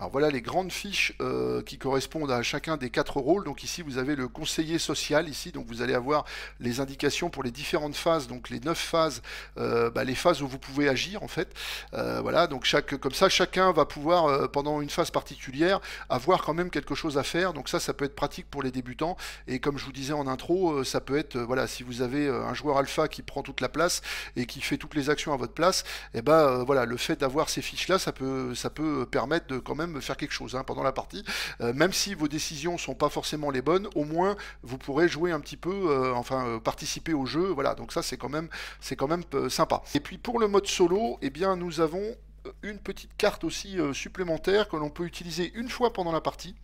Alors voilà les grandes fiches euh, qui correspondent à chacun des quatre rôles. Donc ici vous avez le conseiller social ici, donc vous allez avoir les indications pour les différentes phases, donc les neuf phases, euh, bah, les phases où vous pouvez agir en fait. Euh, voilà, donc comme ça chacun va pouvoir pendant une phase particulière avoir quand même quelque chose à faire. Donc ça, ça peut être pratique pour les débutants. Et comme je vous disais en intro, ça peut être voilà si vous avez un joueur alpha qui prend toute la place et qui fait toutes les actions à votre place, et eh ben voilà le fait d'avoir ces fiches là, ça peut ça peut permettre de quand même faire quelque chose hein, pendant la partie. Euh, même si vos décisions sont pas forcément les bonnes, au moins vous pourrez jouer un petit peu, euh, enfin euh, participer au jeu. Voilà, donc ça c'est quand même, c'est quand même sympa. Et puis pour le mode solo, eh bien nous avons une petite carte aussi supplémentaire que l'on peut utiliser une fois pendant la partie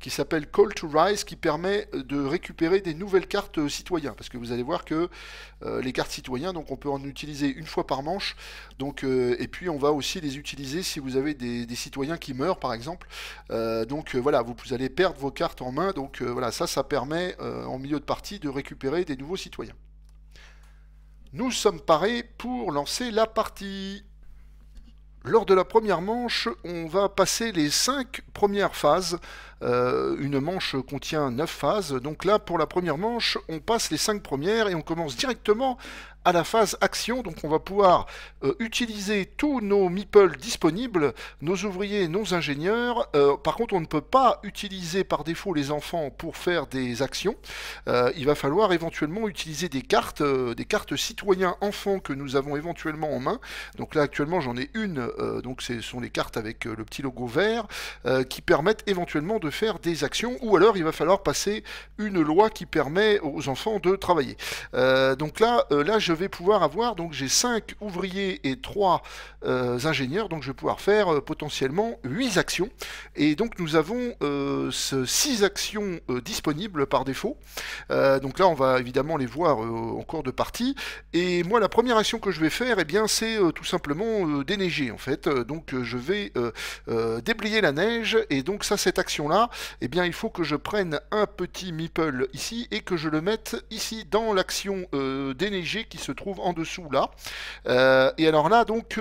qui s'appelle Call to Rise, qui permet de récupérer des nouvelles cartes citoyens. Parce que vous allez voir que euh, les cartes citoyens, donc on peut en utiliser une fois par manche. Donc, euh, et puis on va aussi les utiliser si vous avez des, citoyens qui meurent, par exemple. Euh, donc voilà, vous, vous, allez perdre vos cartes en main. Donc voilà, ça, ça permet en milieu de partie de récupérer des nouveaux citoyens. Nous sommes parés pour lancer la partie. Lors de la première manche, on va passer les cinq premières phases euh, une manche contient 9 phases. Donc là, pour la première manche, on passe les 5 premières et on commence directement à la phase action. Donc on va pouvoir euh, utiliser tous nos meeples disponibles, nos ouvriers, nos ingénieurs. Euh, par contre, on ne peut pas utiliser par défaut les enfants pour faire des actions. il va falloir éventuellement utiliser des cartes, des cartes citoyens enfants que nous avons éventuellement en main. Donc là actuellement j'en ai une, donc ce sont les cartes avec le petit logo vert qui permettent éventuellement de faire des actions, ou alors il va falloir passer une loi qui permet aux enfants de travailler. Euh, donc là, euh, là, je vais pouvoir avoir, donc j'ai cinq ouvriers et trois euh, ingénieurs, donc je vais pouvoir faire potentiellement huit actions. Et donc nous avons six actions disponibles par défaut. donc là, on va évidemment les voir en cours de partie. Et moi, la première action que je vais faire, et eh bien, c'est tout simplement déneiger en fait. Donc je vais déblayer la neige, et donc ça, cette action-là, eh bien il faut que je prenne un petit meeple ici et que je le mette ici dans l'action euh, qui se trouve en dessous là. Euh, et alors là donc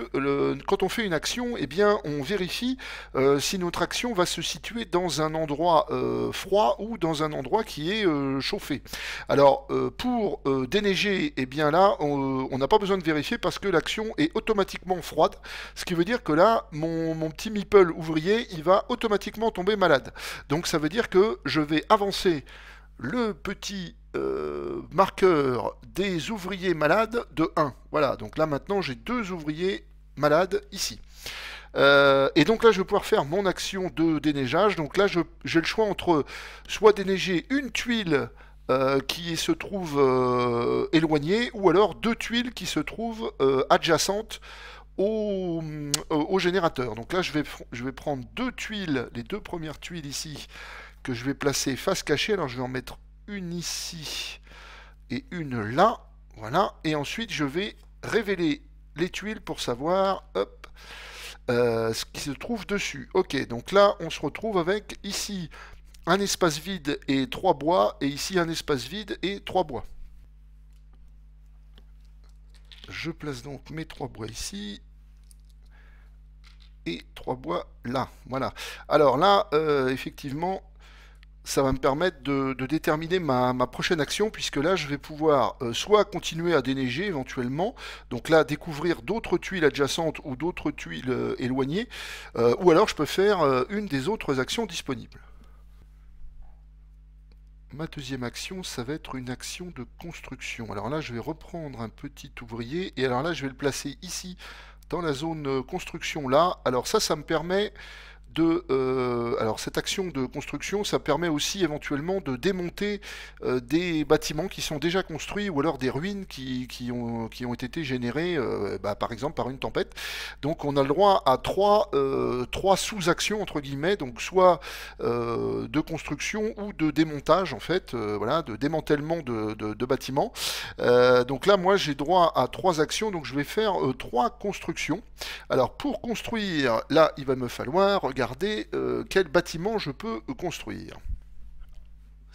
quand on fait une action, eh bien on vérifie euh, si notre action va se situer dans un endroit euh, froid ou dans un endroit qui est chauffé. Alors pour déneiger, eh bien là on n'a pas besoin de vérifier parce que l'action est automatiquement froide, ce qui veut dire que là mon, mon petit meeple ouvrier il va automatiquement tomber malade. Donc ça veut dire que je vais avancer le petit euh, marqueur des ouvriers malades de 1. Voilà, donc là maintenant j'ai deux ouvriers malades ici. Euh, et donc là, je vais pouvoir faire mon action de déneigage. Donc là, j'ai le choix entre soit déneiger une tuile euh, qui se trouve éloignée, ou alors deux tuiles qui se trouvent adjacentes euh, au, générateur. Donc là, je vais, je vais prendre deux tuiles, les deux premières tuiles ici, que je vais placer face cachée. Alors, je vais en mettre une ici et une là. Voilà. Et ensuite, je vais révéler les tuiles pour savoir hop, euh, ce qui se trouve dessus. Ok, donc là, on se retrouve avec ici un espace vide et trois bois, et ici un espace vide et trois bois. Je place donc mes trois bois ici, trois bois là. Voilà. Alors là, euh, effectivement, ça va me permettre de, déterminer ma, prochaine action, puisque là, je vais pouvoir euh, soit continuer à déneiger éventuellement, donc là, découvrir d'autres tuiles adjacentes ou d'autres tuiles euh, éloignées, ou alors je peux faire une des autres actions disponibles. Ma deuxième action, ça va être une action de construction. Alors là, je vais reprendre un petit ouvrier, et alors là, je vais le placer ici dans la zone euh, construction là. Alors ça, ça me permet euh, alors cette action de construction, ça permet aussi éventuellement de démonter euh, des bâtiments qui sont déjà construits ou alors des ruines qui, ont, qui ont, été générées euh, bah, par exemple par une tempête. Donc on a le droit à trois, sous-actions entre guillemets, donc soit de construction ou de démontage en fait, voilà, de démantèlement de, de, bâtiments. donc là moi j'ai droit à trois actions, donc je vais faire trois constructions. Alors pour construire, là il va me falloir, euh, quel bâtiment je peux euh, construire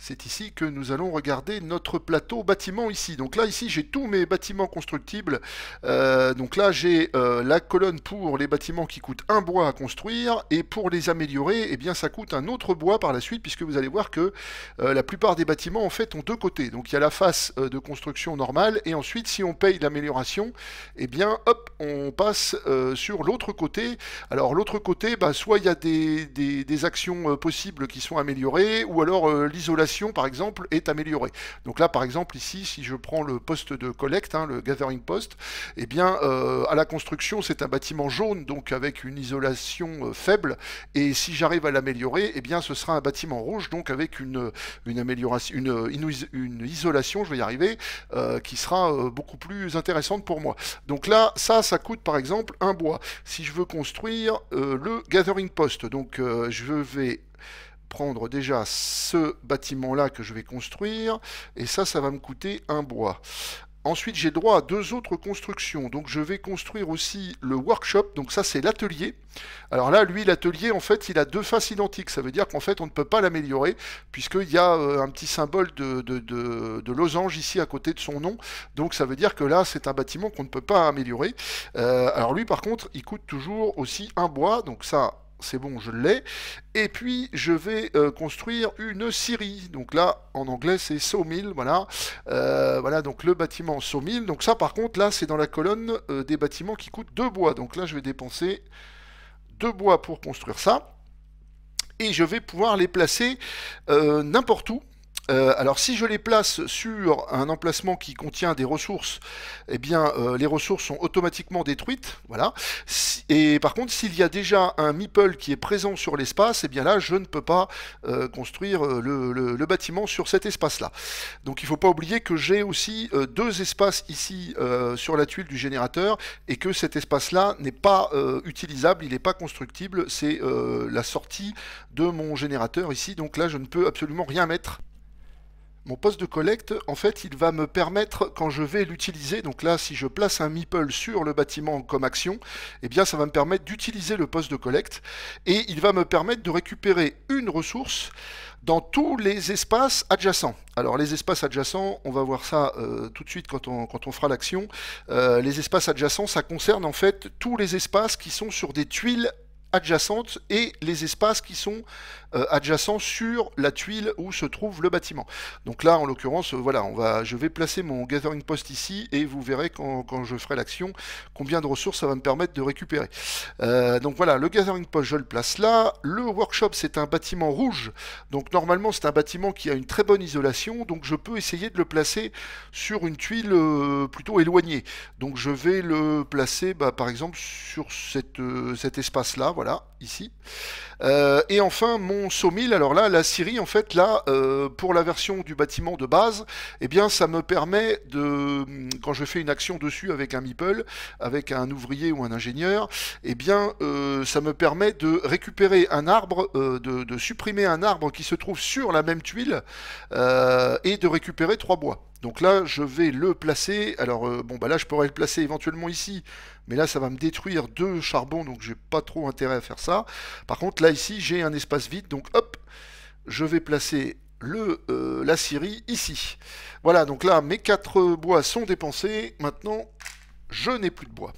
c'est ici que nous allons regarder notre plateau bâtiment ici. Donc là, ici, j'ai tous mes bâtiments constructibles. Euh, donc là, j'ai euh, la colonne pour les bâtiments qui coûtent un bois à construire. Et pour les améliorer, eh bien, ça coûte un autre bois par la suite, puisque vous allez voir que euh, la plupart des bâtiments, en fait, ont deux côtés. Donc il y a la face de construction normale. Et ensuite, si on paye l'amélioration, et eh bien, hop, on passe sur l'autre côté. Alors l'autre côté, bah, soit il y a des actions possibles qui sont améliorées, ou alors l'isolation par exemple, est améliorée. Donc là, par exemple, ici, si je prends le poste de collecte, hein, le gathering post, eh bien, euh, à la construction, c'est un bâtiment jaune, donc avec une isolation euh, faible. Et si j'arrive à l'améliorer, eh bien, ce sera un bâtiment rouge, donc avec une, une amélioration, une, une, isolation, je vais y arriver, euh, qui sera beaucoup plus intéressante pour moi. Donc là, ça, ça coûte par exemple un bois. Si je veux construire le gathering post, donc je vais prendre déjà ce bâtiment-là que je vais construire, et ça, ça va me coûter un bois. Ensuite, j'ai droit à deux autres constructions. Donc, je vais construire aussi le workshop. Donc, ça, c'est l'atelier. Alors là, lui, l'atelier, en fait, il a deux faces identiques. Ça veut dire qu'en fait, on ne peut pas l'améliorer, puisqu'il y a euh, un petit symbole de, losange ici à côté de son nom. Donc, ça veut dire que là, c'est un bâtiment qu'on ne peut pas améliorer. Euh, alors, lui, par contre, il coûte toujours aussi un bois. Donc, ça, c'est bon, je l'ai. Et puis, je vais euh, construire une scierie. Donc là, en anglais, c'est sawmill, voilà. Euh, voilà, donc le bâtiment sawmill. Donc ça, par contre, là, c'est dans la colonne euh, des bâtiments qui coûtent 2 bois. Donc là, je vais dépenser 2 bois pour construire ça. Et je vais pouvoir les placer n'importe où. Euh, alors si je les place sur un emplacement qui contient des ressources, eh bien euh, les ressources sont automatiquement détruites, voilà. et par contre, s'il y a déjà un meeple qui est présent sur l'espace, eh bien là je ne peux pas euh, construire le, bâtiment sur cet espace-là. Donc il ne faut pas oublier que j'ai aussi deux espaces ici sur la tuile du générateur et que cet espace-là n'est pas utilisable, il n'est pas constructible, c'est la sortie de mon générateur ici, donc là je ne peux absolument rien mettre. Mon poste de collecte, en fait, il va me permettre, quand je vais l'utiliser, donc là, si je place un meeple sur le bâtiment comme action, eh bien, ça va me permettre d'utiliser le poste de collecte, et il va me permettre de récupérer une ressource dans tous les espaces adjacents. Alors, les espaces adjacents, on va voir ça euh, tout de suite quand on, quand on fera l'action. Euh, les espaces adjacents, ça concerne, en fait, tous les espaces qui sont sur des tuiles adjacentes et les espaces qui sont euh, adjacent sur la tuile où se trouve le bâtiment. Donc là, en l'occurrence, euh, voilà, on va, je vais placer mon gathering post ici et vous verrez quand, je ferai l'action combien de ressources ça va me permettre de récupérer. Euh, donc voilà, le gathering post, je le place là. Le workshop, c'est un bâtiment rouge. Donc normalement, c'est un bâtiment qui a une très bonne isolation. Donc je peux essayer de le placer sur une tuile plutôt éloignée. Donc je vais le placer, bah, par exemple, sur cet espace-là, voilà ici. Euh, et enfin, mon sommil, alors là, la Syrie, en fait, là, euh, pour la version du bâtiment de base, eh bien, ça me permet de, mm, quand je fais une action dessus avec un meeple, avec un ouvrier ou un ingénieur, eh bien, euh, ça me permet de récupérer un arbre, de, supprimer un arbre qui se trouve sur la même tuile, et de récupérer trois bois. Donc là, je vais le placer. Alors, euh, bon, bah là, je pourrais le placer éventuellement ici. Mais là, ça va me détruire deux charbons, donc j'ai pas trop intérêt à faire ça. Par contre, là, ici, j'ai un espace vide. Donc, hop, je vais placer le, euh, la scierie ici. Voilà, donc là, mes quatre bois sont dépensés. Maintenant, je n'ai plus de bois.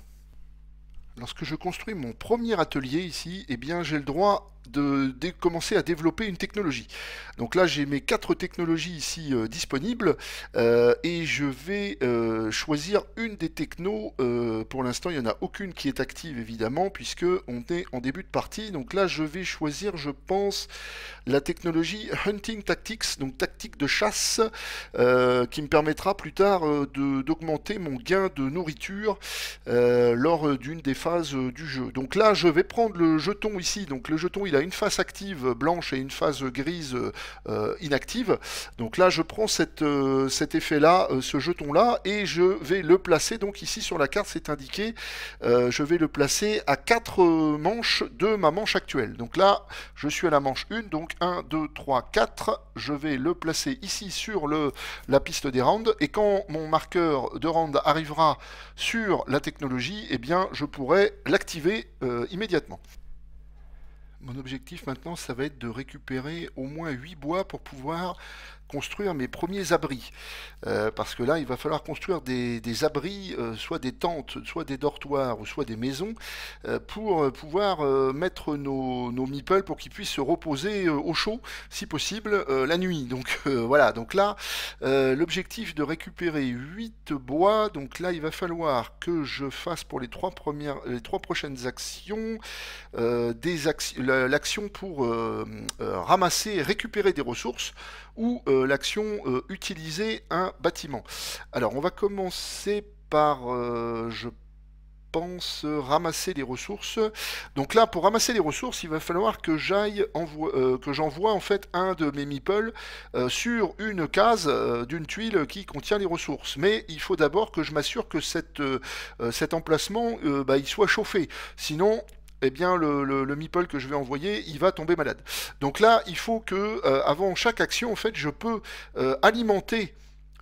Lorsque je construis mon premier atelier ici, eh bien j'ai le droit de, commencer à développer une technologie. Donc là, j'ai mes quatre technologies ici euh, disponibles euh, et je vais euh, choisir une des technos. pour l'instant, il n'y en a aucune qui est active, évidemment, puisque on est en début de partie. Donc là, je vais choisir, je pense, la technologie Hunting Tactics, donc tactique de chasse, qui me permettra plus tard d'augmenter mon gain de nourriture lors d'une des phases du jeu. Donc là, je vais prendre le jeton ici. Donc le jeton, il a une face active blanche et une face grise euh, inactive. Donc là, je prends euh, cet effet-là, euh, ce jeton-là, et je vais le placer. Donc ici sur la carte, c'est indiqué, je vais le placer à 4 manches de ma manche actuelle. Donc là, je suis à la manche 1, donc 1, 2, 3, 4. Je vais le placer ici sur la piste des rounds, et quand mon marqueur de round arrivera sur la technologie, eh bien, je pourrai l'activer immédiatement. Mon objectif maintenant, ça va être de récupérer au moins 8 bois pour pouvoir construire mes premiers abris. Euh, parce que là, il va falloir construire des, abris, euh, soit des tentes, soit des dortoirs, ou soit des maisons, euh, pour pouvoir mettre nos, nos meeples pour qu'ils puissent se reposer au chaud, si possible, la nuit. Donc voilà, donc là, l'objectif de récupérer 8 bois, donc là, il va falloir que je fasse pour les trois, premières, les trois prochaines actions, des actions l'action pour ramasser et récupérer des ressources, ou euh, l'action euh, utiliser un bâtiment. Alors on va commencer par, euh, je pense, ramasser les ressources. Donc là, pour ramasser les ressources, il va falloir que j'aille que j'envoie en fait un de mes meeples sur une case d'une tuile qui contient les ressources. Mais il faut d'abord que je m'assure que cet emplacement bah, il soit chauffé. Sinon, eh bien le, le, meeple que je vais envoyer, il va tomber malade. Donc là, il faut que, euh, avant chaque action, en fait, je peux euh, alimenter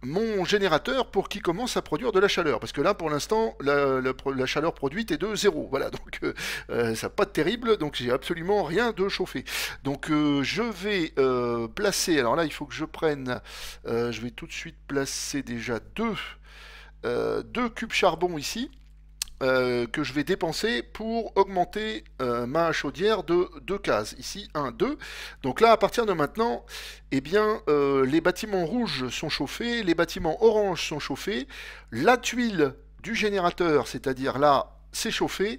mon générateur pour qu'il commence à produire de la chaleur. Parce que là, pour l'instant, la, chaleur produite est de zéro. Voilà, donc euh, ça pas de terrible, donc j'ai absolument rien de chauffé. Donc je vais placer, alors là, il faut que je prenne, je vais tout de suite placer déjà deux, deux cubes charbon ici. Euh, que je vais dépenser pour augmenter euh, ma chaudière de deux cases. Ici, 1, 2. Donc là, à partir de maintenant, eh bien, euh, les bâtiments rouges sont chauffés, les bâtiments oranges sont chauffés, la tuile du générateur, c'est-à-dire là, s'est chauffée,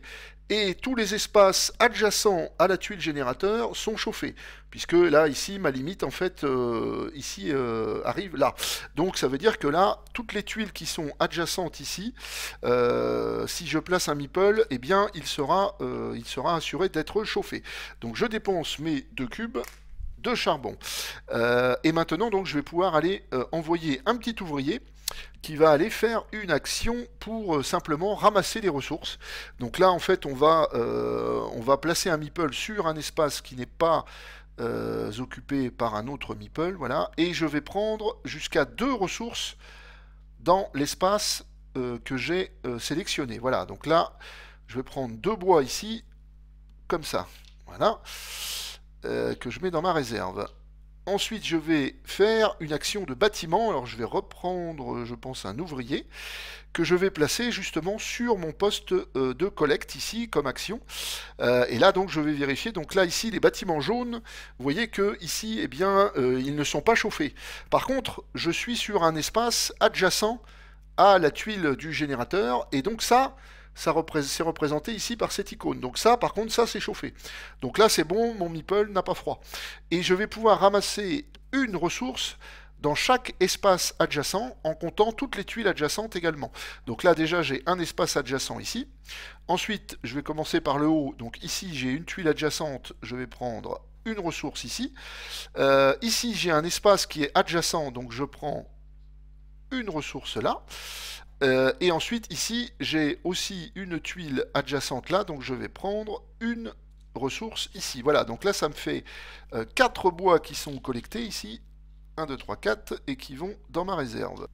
et tous les espaces adjacents à la tuile générateur sont chauffés, puisque là, ici, ma limite, en fait, euh, ici, euh, arrive là. Donc, ça veut dire que là, toutes les tuiles qui sont adjacentes ici, euh, si je place un meeple, eh bien, il sera, il sera assuré d'être chauffé. Donc, je dépense mes deux cubes de charbon. et maintenant, donc, je vais pouvoir aller envoyer un petit ouvrier qui va aller faire une action pour euh, simplement ramasser des ressources. Donc là, en fait, on va, euh, on va placer un meeple sur un espace qui n'est pas euh, occupé par un autre meeple, voilà, et je vais prendre jusqu'à deux ressources dans l'espace que j'ai sélectionné. Voilà, donc là, je vais prendre deux bois ici, comme ça, voilà, que je mets dans ma réserve. Ensuite, je vais faire une action de bâtiment. Alors, je vais reprendre, euh, je pense, un ouvrier que je vais placer justement sur mon poste euh, de collecte ici comme action. Euh, et là, donc, je vais vérifier. Donc là, ici, les bâtiments jaunes, vous voyez que ici, eh bien, ils ne sont pas chauffés. Par contre, je suis sur un espace adjacent à la tuile du générateur. Et donc ça, ça c'est représenté ici par cette icône. Donc ça, par contre, ça s'est chauffé. Donc là, c'est bon, mon meeple n'a pas froid. Et je vais pouvoir ramasser une ressource dans chaque espace adjacent en comptant toutes les tuiles adjacentes également. Donc là déjà j'ai un espace adjacent ici. Ensuite je vais commencer par le haut, donc ici j'ai une tuile adjacente, je vais prendre une ressource ici. Euh, ici j'ai un espace qui est adjacent, donc je prends une ressource là. Euh, et ensuite, ici, j'ai aussi une tuile adjacente là, donc je vais prendre une ressource ici. Voilà, donc là, ça me fait 4 euh, bois qui sont collectés ici, 1, 2, 3, 4, et qui vont dans ma réserve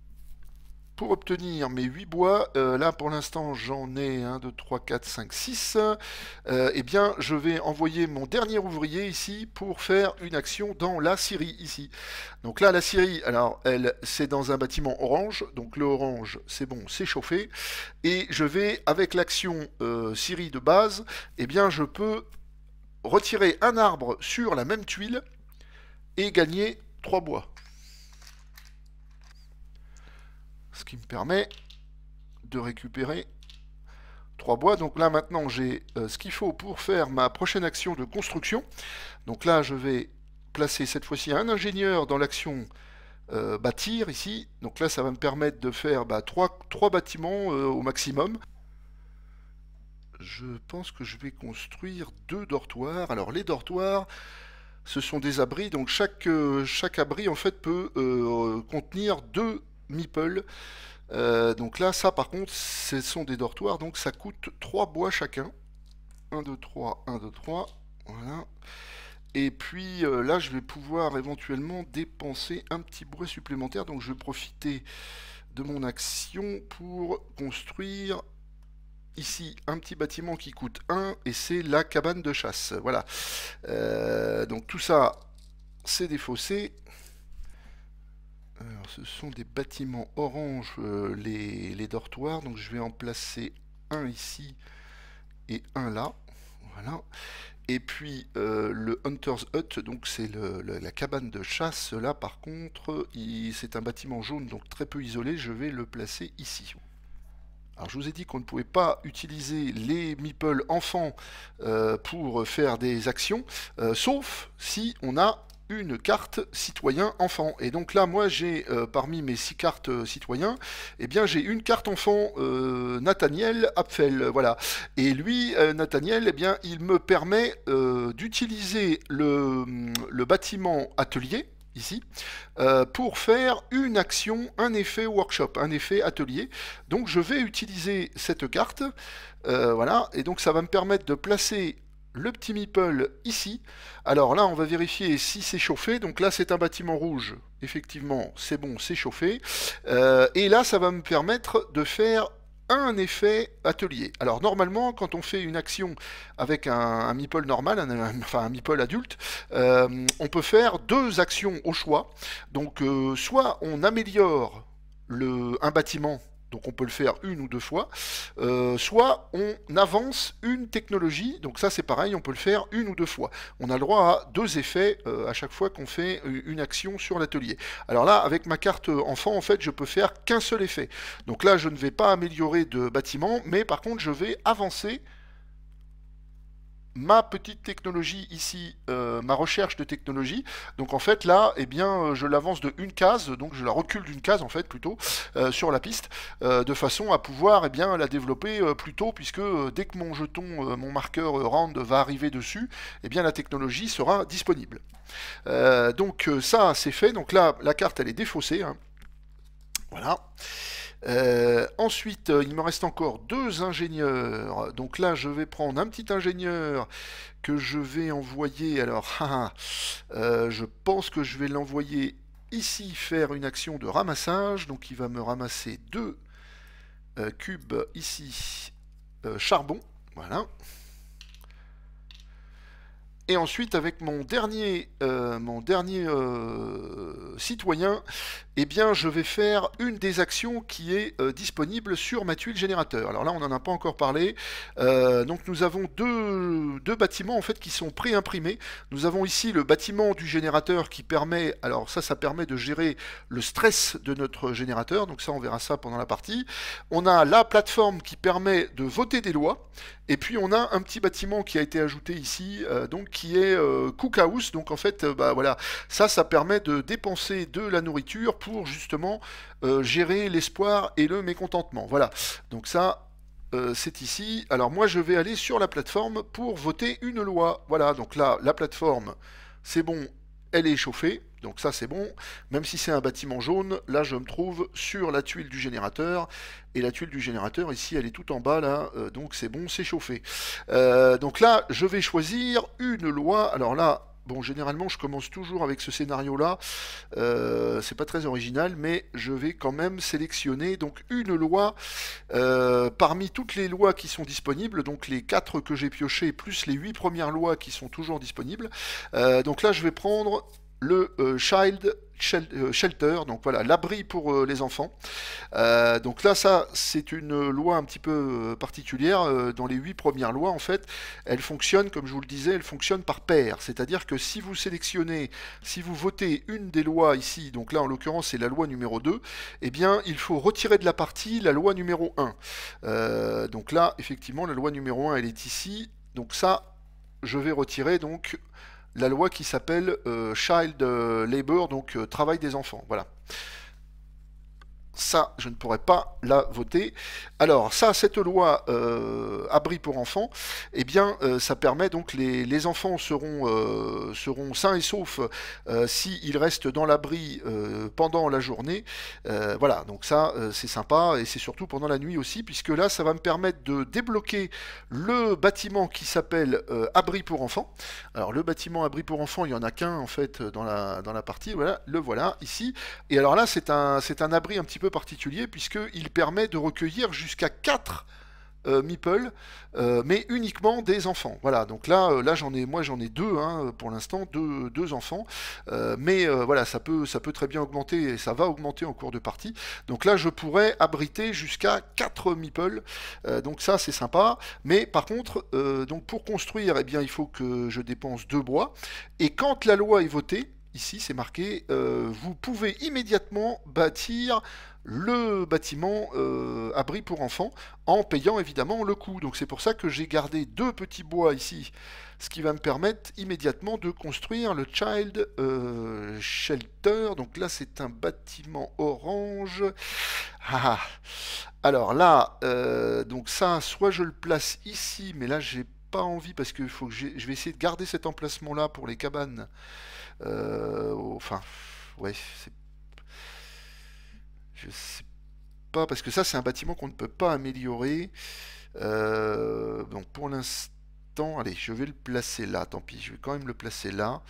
pour obtenir mes 8 bois, euh, là pour l'instant j'en ai 1, 2, 3, 4, 5, 6, eh bien je vais envoyer mon dernier ouvrier ici pour faire une action dans la Syrie ici. Donc là la Syrie, alors elle c'est dans un bâtiment orange, donc le orange c'est bon, c'est chauffé, et je vais avec l'action euh, Syrie de base, eh bien je peux retirer un arbre sur la même tuile et gagner 3 bois. ce qui me permet de récupérer trois bois. Donc là maintenant j'ai euh, ce qu'il faut pour faire ma prochaine action de construction. Donc là je vais placer cette fois-ci un ingénieur dans l'action euh, bâtir ici. Donc là ça va me permettre de faire bah, 3, bâtiments euh, au maximum. Je pense que je vais construire deux dortoirs. Alors les dortoirs, ce sont des abris, donc chaque, chaque abri en fait peut contenir deux Meeple. Euh, donc là, ça par contre, ce sont des dortoirs, donc ça coûte 3 bois chacun. 1, 2, 3, 1, 2, 3. Voilà. Et puis euh, là, je vais pouvoir éventuellement dépenser un petit bruit supplémentaire. Donc je vais profiter de mon action pour construire ici un petit bâtiment qui coûte 1 et c'est la cabane de chasse. Voilà. Euh, donc tout ça, c'est des fossés ce sont des bâtiments orange, euh, les, dortoirs. Donc, je vais en placer un ici et un là. Voilà. Et puis, euh, le Hunter's Hut, donc c'est la cabane de chasse. Là, par contre, c'est un bâtiment jaune, donc très peu isolé. Je vais le placer ici. Alors je vous ai dit qu'on ne pouvait pas utiliser les meeple enfants euh, pour faire des actions, sauf si on a une carte citoyen enfant. Et donc là, moi, j'ai euh, parmi mes six cartes euh, citoyens, eh bien, j'ai une carte enfant euh, Nathaniel Apfel, voilà. Et lui, Nathaniel, eh bien, il me permet d'utiliser le, mm, le bâtiment atelier ici, pour faire une action, un effet workshop, un effet atelier. Donc je vais utiliser cette carte, voilà, et donc ça va me permettre de placer le petit meeple ici. Alors là, on va vérifier si c'est chauffé. Donc là, c'est un bâtiment rouge. Effectivement, c'est bon, c'est chauffé. Euh, et là, ça va me permettre de faire un effet atelier. Alors normalement, quand on fait une action avec un, un meeple normal, enfin un meeple adulte, euh, on peut faire deux actions au choix. Donc euh, soit on améliore le, un bâtiment donc on peut le faire une ou deux fois, euh, soit on avance une technologie, donc ça c'est pareil, on peut le faire une ou deux fois. On a le droit à deux effets euh, à chaque fois qu'on fait une action sur l'atelier. Alors là, avec ma carte enfant, en fait, je peux faire qu'un seul effet. Donc là, je ne vais pas améliorer de bâtiment, mais par contre, je vais avancer ma petite technologie ici, euh, ma recherche de technologie. Donc en fait là, eh bien, euh, je l'avance de une case, donc je la recule d'une case en fait plutôt euh, sur la piste, de façon à pouvoir eh bien la développer plus tôt, puisque dès que mon jeton, mon marqueur round va arriver dessus, eh bien la technologie sera disponible. donc ça c'est fait. Donc là la carte elle est défaussée. Hein. Voilà. Euh, ensuite, euh, il me reste encore deux ingénieurs. Donc là, je vais prendre un petit ingénieur que je vais envoyer. Alors, ah, ah, euh, je pense que je vais l'envoyer ici faire une action de ramassage. Donc il va me ramasser deux cubes ici charbon. Voilà. Et ensuite, avec mon dernier, mon dernier citoyen, eh bien je vais faire une des actions qui est euh, disponible sur ma tuile générateur. Alors là on n'en a pas encore parlé, euh, donc nous avons deux, bâtiments en fait qui sont pré-imprimés. Nous avons ici le bâtiment du générateur qui permet, alors ça ça permet de gérer le stress de notre générateur, donc ça on verra ça pendant la partie. On a la plateforme qui permet de voter des lois, et puis on a un petit bâtiment qui a été ajouté ici, euh, donc qui est Cookhouse, donc en fait bah voilà, ça ça permet de dépenser de la nourriture pour justement euh, gérer l'espoir et le mécontentement. Voilà, donc ça, euh, c'est ici. Alors moi, je vais aller sur la plateforme pour voter une loi. Voilà, donc là, la plateforme, c'est bon, elle est chauffée. Donc ça c'est bon, même si c'est un bâtiment jaune, là je me trouve sur la tuile du générateur, et la tuile du générateur ici elle est tout en bas là, euh, donc c'est bon, c'est chauffé. donc là je vais choisir une loi, alors là Bon, généralement, je commence toujours avec ce scénario-là. Euh, c'est pas très original, mais je vais quand même sélectionner donc une loi euh, parmi toutes les lois qui sont disponibles, donc les quatre que j'ai piochées plus les huit premières lois qui sont toujours disponibles. Euh, donc là, je vais prendre le Child euh, shelter, donc voilà, l'abri pour euh, les enfants. Euh, donc là, ça, c'est une loi un petit peu particulière. Dans les huit premières lois, en fait, elle fonctionne, comme je vous le disais, elle fonctionne par paire. C'est-à-dire que si vous sélectionnez, si vous votez une des lois ici, donc là, en l'occurrence, c'est la loi numéro 2, eh bien, il faut retirer de la partie la loi numéro 1. donc là, effectivement, la loi numéro 1, elle est ici. Donc ça, je vais retirer donc la loi qui s'appelle euh, Child euh, Labor, donc euh, travail des enfants. Voilà ça, je ne pourrais pas la voter. Alors, ça, cette loi euh, abri pour enfants, eh bien, euh, ça permet donc les, les enfants seront, euh, seront sains et saufs s'ils restent dans l'abri pendant la journée. voilà, donc ça, c'est sympa et c'est surtout pendant la nuit aussi, puisque là, ça va me permettre de débloquer le bâtiment qui s'appelle abri pour enfants. Alors, le bâtiment abri pour enfants, il n'y en a qu'un en fait dans la, dans la partie. Voilà, le voilà ici. Et alors là, c'est un, un abri un petit peu particulier particulier puisqu'il permet de recueillir jusqu'à 4 euh, Meeple, euh, mais uniquement des enfants. Voilà, donc là, euh, là j'en ai, moi j'en ai deux hein, pour l'instant, deux, deux, enfants, mais voilà, ça peut, ça peut très bien augmenter et ça va augmenter en cours de partie. Donc là, je pourrais abriter jusqu'à 4 Meeple, donc ça c'est sympa. Mais par contre, donc pour construire, eh bien, il faut que je dépense deux bois. Et quand la loi est votée, ici c'est marqué, vous pouvez immédiatement bâtir le bâtiment euh, abri pour enfants en payant évidemment le coût. Donc c'est pour ça que j'ai gardé deux petits bois ici, ce qui va me permettre immédiatement de construire le Child euh, Shelter. Donc là c'est un bâtiment orange. Ah, ah. Alors là, euh, donc ça, soit je le place ici, mais là j'ai pas envie parce que faut que je vais essayer de garder cet emplacement là pour les cabanes. enfin, ouais, c'est je sais pas, parce que ça, c'est un bâtiment qu'on ne peut pas améliorer. Euh, donc pour l'instant, allez, je vais le placer là, tant pis, je vais quand même le placer là.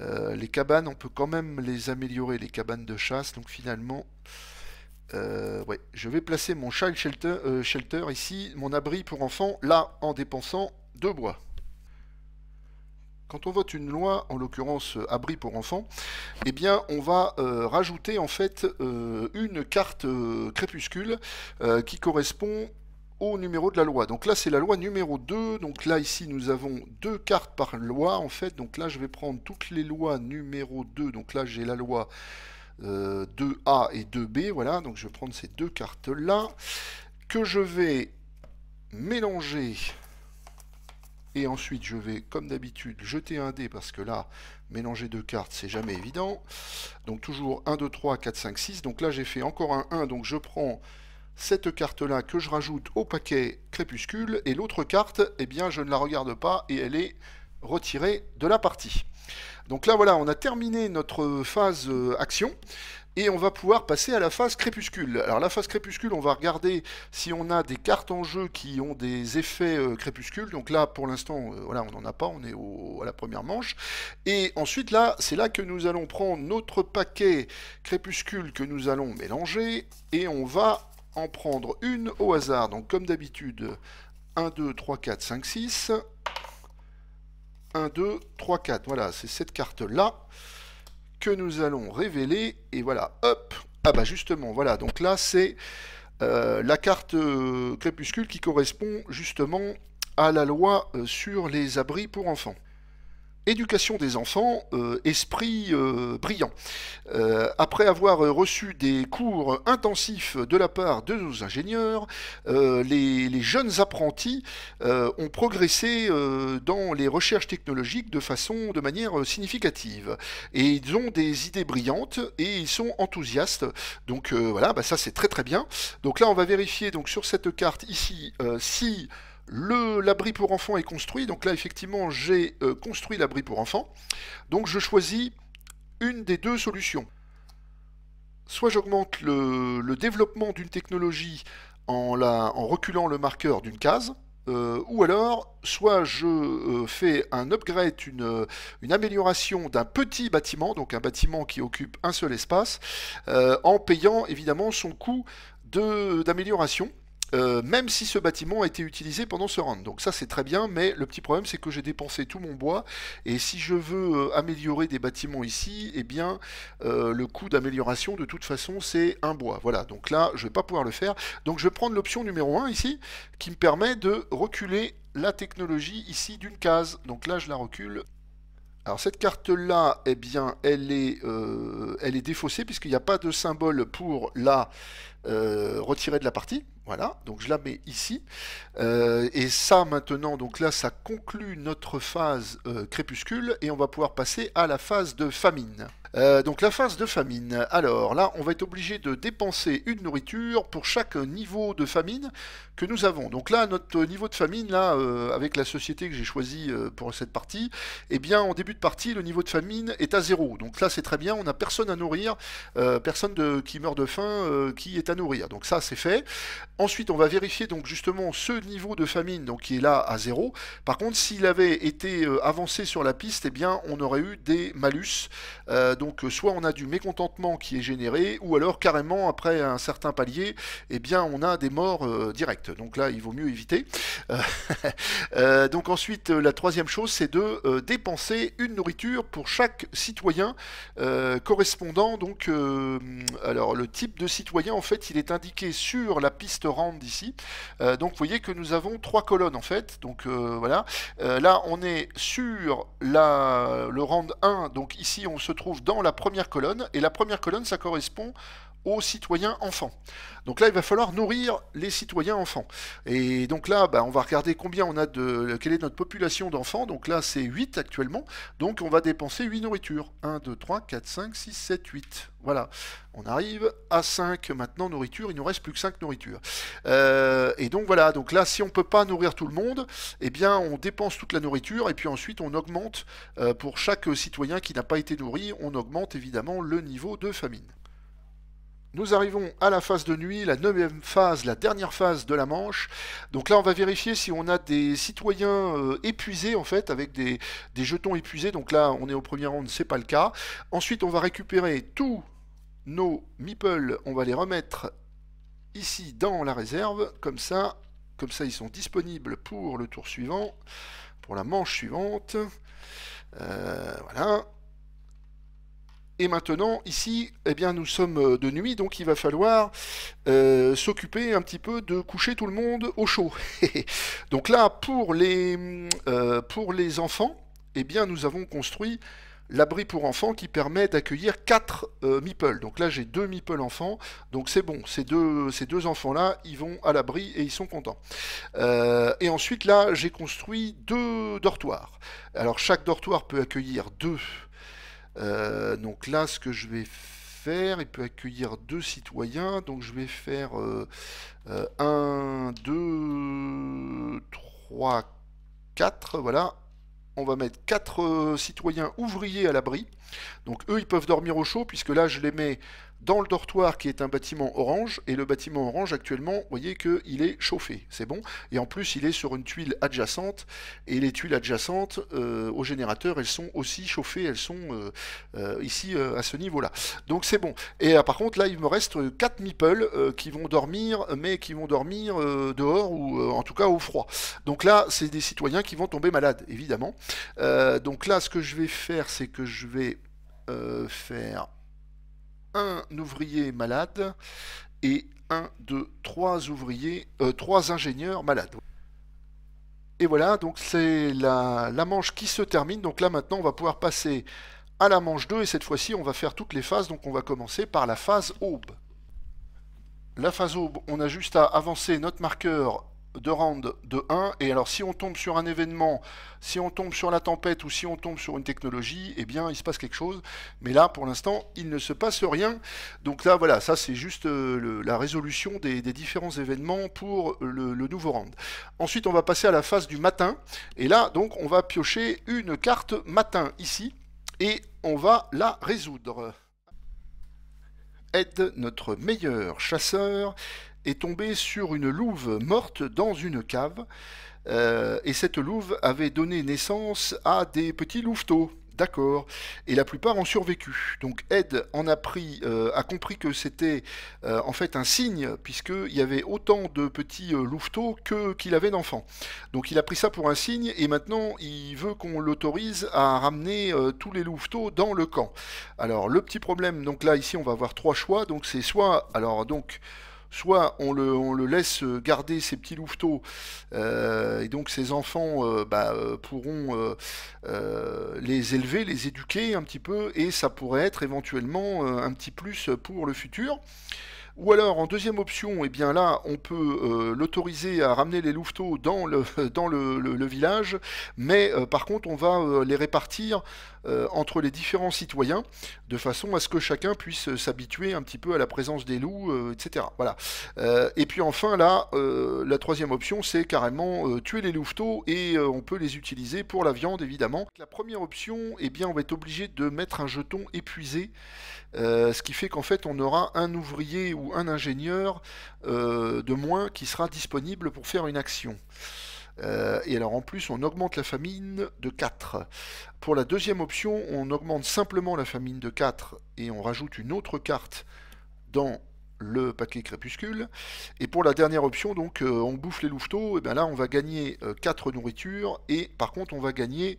Euh, les cabanes, on peut quand même les améliorer, les cabanes de chasse. Donc finalement, euh, ouais, je vais placer mon child shelter, shelter ici, mon abri pour enfants, là, en dépensant deux bois quand on vote une loi, en l'occurrence euh, abri pour enfants, eh bien on va euh, rajouter en fait euh, une carte crépuscule qui correspond au numéro de la loi. Donc là c'est la loi numéro 2, donc là ici nous avons deux cartes par loi en fait, donc là je vais prendre toutes les lois numéro 2, donc là j'ai la loi 2A et 2B, voilà, donc je vais prendre ces deux cartes là, que je vais mélanger et ensuite, je vais, comme d'habitude, jeter un dé parce que là, mélanger deux cartes, c'est jamais évident. Donc toujours 1, 2, 3, 4, 5, 6. Donc là, j'ai fait encore un 1. Donc je prends cette carte-là que je rajoute au paquet crépuscule. Et l'autre carte, eh bien, je ne la regarde pas et elle est retirée de la partie. Donc là, voilà, on a terminé notre phase euh, action et on va pouvoir passer à la phase crépuscule. Alors la phase crépuscule, on va regarder si on a des cartes en jeu qui ont des effets euh, crépuscules. crépuscule. Donc là, pour l'instant, euh, voilà, on n'en a pas, on est à la première manche. Et ensuite, là, c'est là que nous allons prendre notre paquet crépuscule que nous allons mélanger, et on va en prendre une au hasard. Donc comme d'habitude, 1, 2, 3, 4, 5, 6... 1, 2, 3, 4. Voilà, c'est cette carte-là que nous allons révéler. Et voilà, hop Ah bah justement, voilà, donc là c'est euh, la carte euh, crépuscule qui correspond justement à la loi euh, sur les abris pour enfants. Éducation des enfants, euh, esprit euh, brillant. Euh, après avoir reçu des cours intensifs de la part de nos ingénieurs, les, jeunes apprentis ont progressé dans les recherches technologiques de façon, de manière significative. Et ils ont des idées brillantes et ils sont enthousiastes. Donc voilà, bah, ça c'est très très bien. Donc là on va vérifier donc sur cette carte ici si L'abri pour enfants est construit, donc là effectivement j'ai euh, construit l'abri pour enfants. Donc je choisis une des deux solutions. Soit j'augmente le, développement d'une technologie en, reculant le marqueur d'une case, euh, ou alors soit je euh, fais un upgrade, une amélioration d'un petit bâtiment, donc un bâtiment qui occupe un seul espace, en payant évidemment son coût d'amélioration. Euh, même si ce bâtiment a été utilisé pendant ce round. Donc ça c'est très bien, mais le petit problème c'est que j'ai dépensé tout mon bois, et si je veux euh, améliorer des bâtiments ici, eh bien euh, le coût d'amélioration de toute façon c'est un bois. Voilà, donc là je vais pas pouvoir le faire. Donc je vais prendre l'option numéro 1 ici, qui me permet de reculer la technologie ici d'une case. Donc là je la recule alors cette carte-là, eh bien, elle est, elle est défaussée puisqu'il n'y a pas de symbole pour la retirer de la partie. Voilà, donc je la mets ici. Euh, et ça maintenant, donc là, ça conclut notre phase euh, crépuscule et on va pouvoir passer à la phase de famine. Euh, donc la phase de famine, alors là on va être obligé de dépenser une nourriture pour chaque niveau de famine que nous avons. Donc là notre niveau de famine, là avec la société que j'ai choisie pour cette partie, eh bien en début de partie le niveau de famine est à zéro. Donc là c'est très bien, on n'a personne à nourrir, personne qui meurt de faim qui est à nourrir. Donc ça c'est fait. Ensuite, on va vérifier donc justement ce niveau de famine donc qui est là à zéro. Par contre, s'il avait été euh, avancé sur la piste, eh bien, on aurait eu des malus. Euh, donc, euh, soit on a du mécontentement qui est généré, ou alors carrément après un certain palier, eh bien, on a des morts directes. Donc là, il vaut mieux éviter. donc ensuite, la troisième chose, c'est de dépenser une nourriture pour chaque citoyen correspondant. Donc, alors le type de citoyen, en fait, il est indiqué sur la piste se ici. Euh, donc vous voyez que nous avons trois colonnes en fait. Donc euh, voilà. Euh, là on est sur la, le rang 1. Donc ici on se trouve dans la première colonne. Et la première colonne ça correspond aux citoyens enfants. Donc là, il va falloir nourrir les citoyens enfants. Et donc là, bah, on va regarder combien on a de. quelle est notre population d'enfants. Donc là, c'est 8 actuellement. Donc on va dépenser 8 nourritures. 1, 2, 3, 4, 5, 6, 7, 8. Voilà. On arrive à 5 maintenant nourriture. Il nous reste plus que 5 nourritures. Euh, et donc voilà. Donc là, si on ne peut pas nourrir tout le monde, eh bien on dépense toute la nourriture. Et puis ensuite, on augmente euh, pour chaque citoyen qui n'a pas été nourri, on augmente évidemment le niveau de famine. Nous arrivons à la phase de nuit, la neuvième phase, la dernière phase de la manche. Donc là, on va vérifier si on a des citoyens euh, épuisés, en fait, avec des, jetons épuisés. Donc là, on est au premier round, c'est pas le cas. Ensuite, on va récupérer tous nos meeples, on va les remettre ici dans la réserve. Comme ça, comme ça ils sont disponibles pour le tour suivant, pour la manche suivante. Euh, voilà. Et maintenant, ici, eh bien, nous sommes euh, de nuit, donc il va falloir euh, s'occuper un petit peu de coucher tout le monde au chaud. donc là, pour les, euh, pour les enfants, eh bien, nous avons construit l'abri pour enfants qui permet d'accueillir 4 euh, Donc là, j'ai deux meeples enfants, donc c'est bon, ces deux, ces deux enfants-là, ils vont à l'abri et ils sont contents. et ensuite, là, j'ai construit deux dortoirs. Alors, chaque dortoir peut accueillir deux euh, donc là, ce que je vais faire, il peut accueillir deux citoyens. Donc je vais faire 1, 2, 3, 4. Voilà. On va mettre 4 euh, citoyens ouvriers à l'abri. Donc eux, ils peuvent dormir au chaud, puisque là, je les mets dans le dortoir qui est un bâtiment orange, et le bâtiment orange actuellement, vous voyez qu'il est chauffé, c'est bon, et en plus il est sur une tuile adjacente, et les tuiles adjacentes euh, au générateur, elles sont aussi chauffées, elles sont euh, euh, ici à ce niveau-là. Donc c'est bon, et par contre là il me reste 4 meeples qui vont dormir, mais qui vont dormir dehors, ou en tout cas au froid. Donc là c'est des citoyens qui vont tomber malades, évidemment. donc là ce que je vais faire, c'est que je vais faire un ouvrier malade et un de trois ouvriers, euh, trois ingénieurs malades. Et voilà, donc c'est la, la, manche qui se termine. Donc là maintenant, on va pouvoir passer à la manche 2 et cette fois-ci, on va faire toutes les phases. Donc on va commencer par la phase aube. La phase aube, on a juste à avancer notre marqueur de round de 1. Et alors, si on tombe sur un événement, si on tombe sur la tempête ou si on tombe sur une technologie, eh bien, il se passe quelque chose. Mais là, pour l'instant, il ne se passe rien. Donc là, voilà, ça, c'est juste euh, la résolution des, différents événements pour le, le, nouveau round. Ensuite, on va passer à la phase du matin. Et là, donc, on va piocher une carte matin ici. Et on va la résoudre. Aide notre meilleur chasseur est tombé sur une louve morte dans une cave. Euh, et cette louve avait donné naissance à des petits louveteaux. D'accord. Et la plupart ont survécu. Donc Ed en a pris, euh, a compris que c'était euh, en fait un signe, puisqu'il y avait autant de petits louveteaux que qu'il avait d'enfants. Donc il a pris ça pour un signe, et maintenant il veut qu'on l'autorise à ramener tous les louveteaux dans le camp. Alors le petit problème, donc là ici on va avoir trois choix. Donc c'est soit, alors donc soit on le, laisse garder ses petits louveteaux euh, et donc ses enfants euh, bah, euh, pourront les élever, les éduquer un petit peu et ça pourrait être éventuellement un petit plus pour le futur. Ou alors en deuxième option, eh bien là on peut l'autoriser à ramener les louveteaux dans le village, mais par contre on va les répartir euh, entre les différents citoyens, de façon à ce que chacun puisse euh, s'habituer un petit peu à la présence des loups, euh, etc. Voilà. et puis enfin, là, la troisième option, c'est carrément tuer les louveteaux et on peut les utiliser pour la viande, évidemment. La première option, eh bien, on va être obligé de mettre un jeton épuisé, ce qui fait qu'en fait, on aura un ouvrier ou un ingénieur de moins qui sera disponible pour faire une action. Euh, et alors en plus, on augmente la famine de 4. Pour la deuxième option, on augmente simplement la famine de 4 et on rajoute une autre carte dans le paquet crépuscule. Et pour la dernière option, donc euh, on bouffe les louveteaux, et bien là on va gagner 4 euh, nourritures, et par contre on va gagner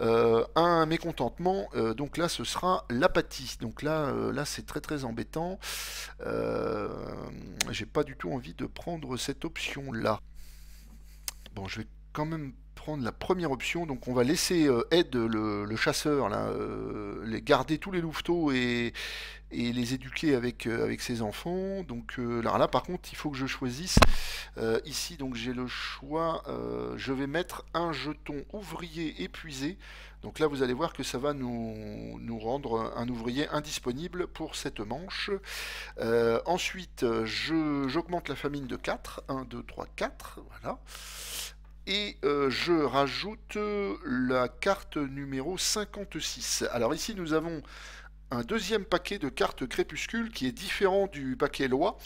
un mécontentement, donc là ce sera l'apathie. Donc là, là c'est très très embêtant. J'ai pas du tout envie de prendre cette option là. Bon, je vais quand même la première option. Donc on va laisser aide euh, le, chasseur, là, euh, les garder tous les louveteaux et, et les éduquer avec, euh, avec ses enfants. Donc là, là, par contre, il faut que je choisisse. ici, donc j'ai le choix. je vais mettre un jeton ouvrier épuisé. Donc là, vous allez voir que ça va nous, nous rendre un ouvrier indisponible pour cette manche. ensuite ensuite, j'augmente la famine de 4. 1, 2, 3, 4. Voilà. Et euh, je rajoute euh, la carte numéro 56. Alors ici, nous avons un deuxième paquet de cartes crépuscule qui est différent du paquet loi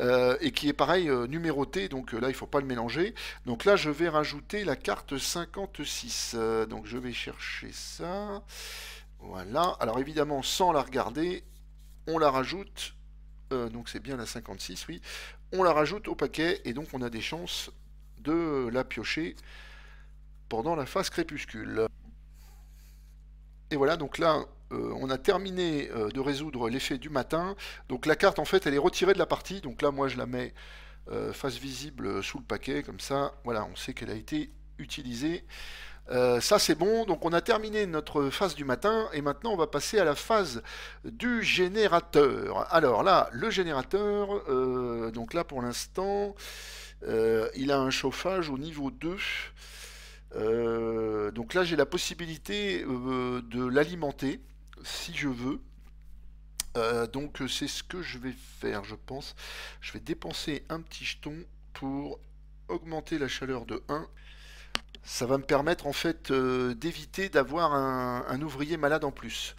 euh, et qui est pareil numéroté donc là il ne faut pas le mélanger donc là je vais rajouter la carte 56 donc je vais chercher ça voilà alors évidemment sans la regarder on la rajoute donc c'est bien la 56 oui on la rajoute au paquet et donc on a des chances de la piocher pendant la phase crépuscule. Et voilà, donc là, euh, on a terminé euh, de résoudre l'effet du matin. Donc la carte, en fait, elle est retirée de la partie. Donc là, moi, je la mets euh, face visible sous le paquet, comme ça, voilà, on sait qu'elle a été utilisée. ça c'est bon, donc on a terminé notre phase du matin et maintenant on va passer à la phase du générateur. Alors là, le générateur, donc là pour l'instant, euh, il a un chauffage au niveau 2. Euh, donc là, j'ai la possibilité euh, de l'alimenter si je veux. donc c'est ce que je vais faire, je pense. Je vais dépenser un petit jeton pour augmenter la chaleur de 1. Ça va me permettre en fait d'éviter d'avoir un, ouvrier malade en plus.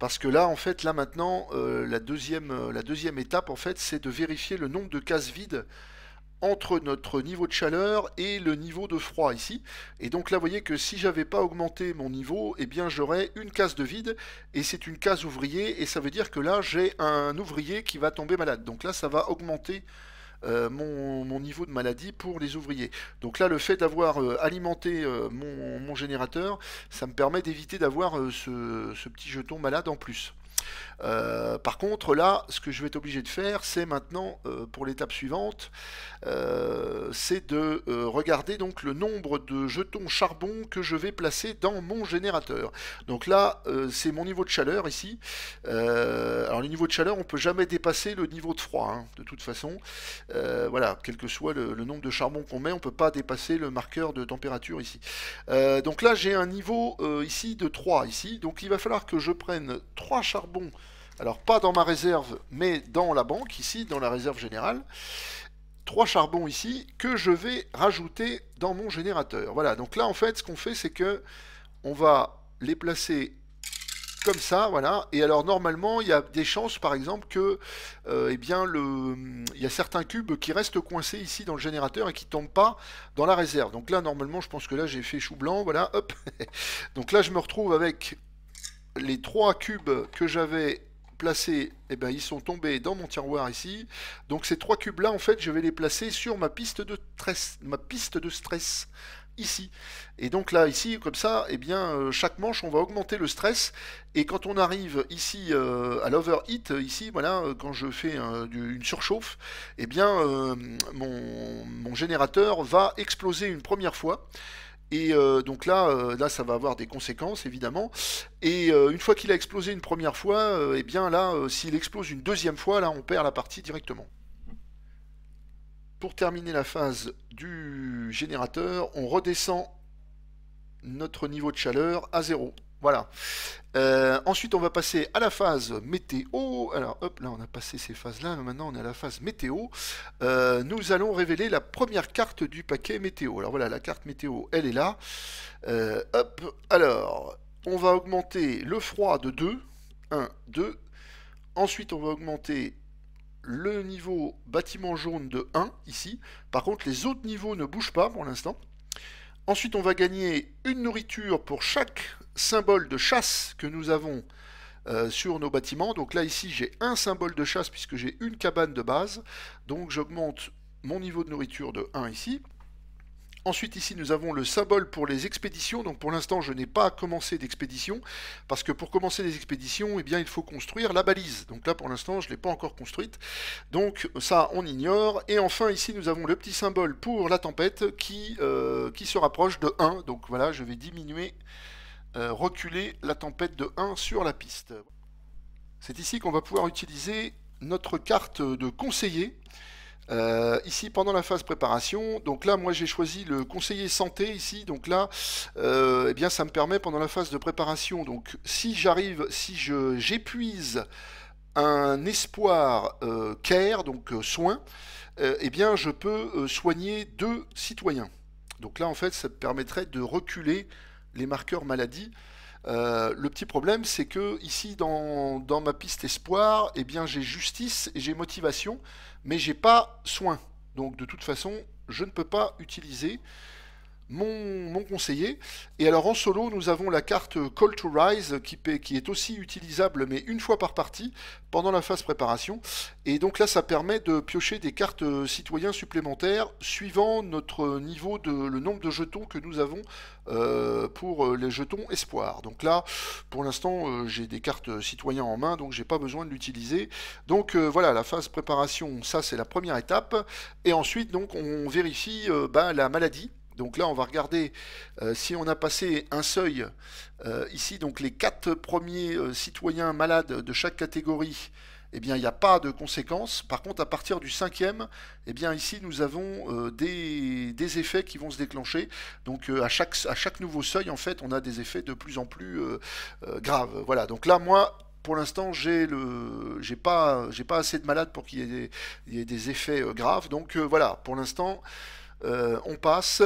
Parce que là en fait là maintenant la deuxième, la deuxième étape en fait c'est de vérifier le nombre de cases vides entre notre niveau de chaleur et le niveau de froid ici. Et donc là, vous voyez que si j'avais pas augmenté mon niveau, eh bien j'aurais une case de vide, et c'est une case ouvrier, et ça veut dire que là, j'ai un ouvrier qui va tomber malade. Donc là, ça va augmenter euh, mon, niveau de maladie pour les ouvriers. Donc là, le fait d'avoir euh, alimenté euh, mon, générateur, ça me permet d'éviter d'avoir ce, ce petit jeton malade en plus. Euh, par contre, là, ce que je vais être obligé de faire, c'est maintenant, euh, pour l'étape suivante, euh, c'est de regarder donc le nombre de jetons charbon que je vais placer dans mon générateur. Donc là, c'est mon niveau de chaleur ici. alors le niveau de chaleur, on peut jamais dépasser le niveau de froid, hein, de toute façon. voilà, quel que soit le, nombre de charbon qu'on met, on peut pas dépasser le marqueur de température ici. donc là, j'ai un niveau ici de 3 ici. Donc il va falloir que je prenne 3 charbons alors pas dans ma réserve, mais dans la banque, ici, dans la réserve générale, trois charbons ici, que je vais rajouter dans mon générateur. Voilà, donc là, en fait, ce qu'on fait, c'est que on va les placer comme ça, voilà. Et alors normalement, il y a des chances, par exemple, que, euh, eh bien, le, il y a certains cubes qui restent coincés ici dans le générateur et qui tombent pas dans la réserve. Donc là, normalement, je pense que là, j'ai fait chou blanc, voilà, hop. Donc là, je me retrouve avec les trois cubes que j'avais et eh ben, ils sont tombés dans mon tiroir ici. Donc ces trois cubes-là, en fait, je vais les placer sur ma piste de, stress, ma piste de stress ici. Et donc là, ici, comme ça, et eh bien, euh, chaque manche, on va augmenter le stress. Et quand on arrive ici euh, à l'overheat, euh, ici, voilà, quand je fais une surchauffe, et eh bien, mon, mon générateur va exploser une première fois. Et euh, donc là, euh, là, ça va avoir des conséquences, évidemment. Et euh, une fois qu'il a explosé une première fois, et eh bien là, s'il explose une deuxième fois, là, on perd la partie directement. Pour terminer la phase du générateur, on redescend notre niveau de chaleur à zéro. Voilà. Euh, ensuite, on va passer à la phase météo. Alors, hop, là, on a passé ces phases-là. Maintenant, on est à la phase météo. Euh, nous allons révéler la première carte du paquet météo. Alors, voilà, la carte météo, elle est là. Euh, hop, alors, on va augmenter le froid de 2. 1, 2. Ensuite, on va augmenter le niveau bâtiment jaune de 1, ici. Par contre, les autres niveaux ne bougent pas pour l'instant. Ensuite, on va gagner une nourriture pour chaque symbole de chasse que nous avons euh, sur nos bâtiments. Donc là, ici, j'ai un symbole de chasse puisque j'ai une cabane de base. Donc j'augmente mon niveau de nourriture de 1 ici. Ensuite ici nous avons le symbole pour les expéditions, donc pour l'instant je n'ai pas commencé d'expédition, parce que pour commencer les expéditions, eh bien, il faut construire la balise, donc là pour l'instant je ne l'ai pas encore construite, donc ça on ignore, et enfin ici nous avons le petit symbole pour la tempête qui, euh, qui se rapproche de 1, donc voilà je vais diminuer, euh, reculer la tempête de 1 sur la piste. C'est ici qu'on va pouvoir utiliser notre carte de conseiller, euh, ici, pendant la phase préparation, donc là, moi, j'ai choisi le conseiller santé ici. Donc là, euh, eh bien, ça me permet pendant la phase de préparation. Donc, si j'arrive, si j'épuise un espoir euh, care, donc soin, eh bien, je peux soigner deux citoyens. Donc là, en fait, ça me permettrait de reculer les marqueurs maladie. Euh, le petit problème, c'est que ici, dans, ma piste espoir, eh bien, j'ai justice et j'ai motivation, mais j'ai pas soin. Donc, de toute façon, je ne peux pas utiliser mon, conseiller. Et alors en solo, nous avons la carte Call to Rise qui, est aussi utilisable, mais une fois par partie, pendant la phase préparation. Et donc là, ça permet de piocher des cartes citoyens supplémentaires suivant notre niveau de le nombre de jetons que nous avons euh, pour euh, les jetons espoir. Donc là, pour l'instant, euh, j'ai des cartes citoyens en main, donc j'ai pas besoin de l'utiliser. Donc voilà, la phase préparation, ça c'est la première étape. Et ensuite, donc on vérifie ben, la maladie donc là, on va regarder euh, si on a passé un seuil. Euh, ici, donc les quatre premiers euh, citoyens malades de chaque catégorie, eh bien, il n'y a pas de conséquences. Par contre, à partir du cinquième, eh bien, ici, nous avons des, effets qui vont se déclencher. Donc, à, chaque, à chaque nouveau seuil, en fait, on a des effets de plus en plus graves. Voilà. Donc là, moi, pour l'instant, j'ai le, j'ai pas, j'ai pas assez de malades pour qu'il y, ait des effets graves. Donc voilà, pour l'instant. Euh, on passe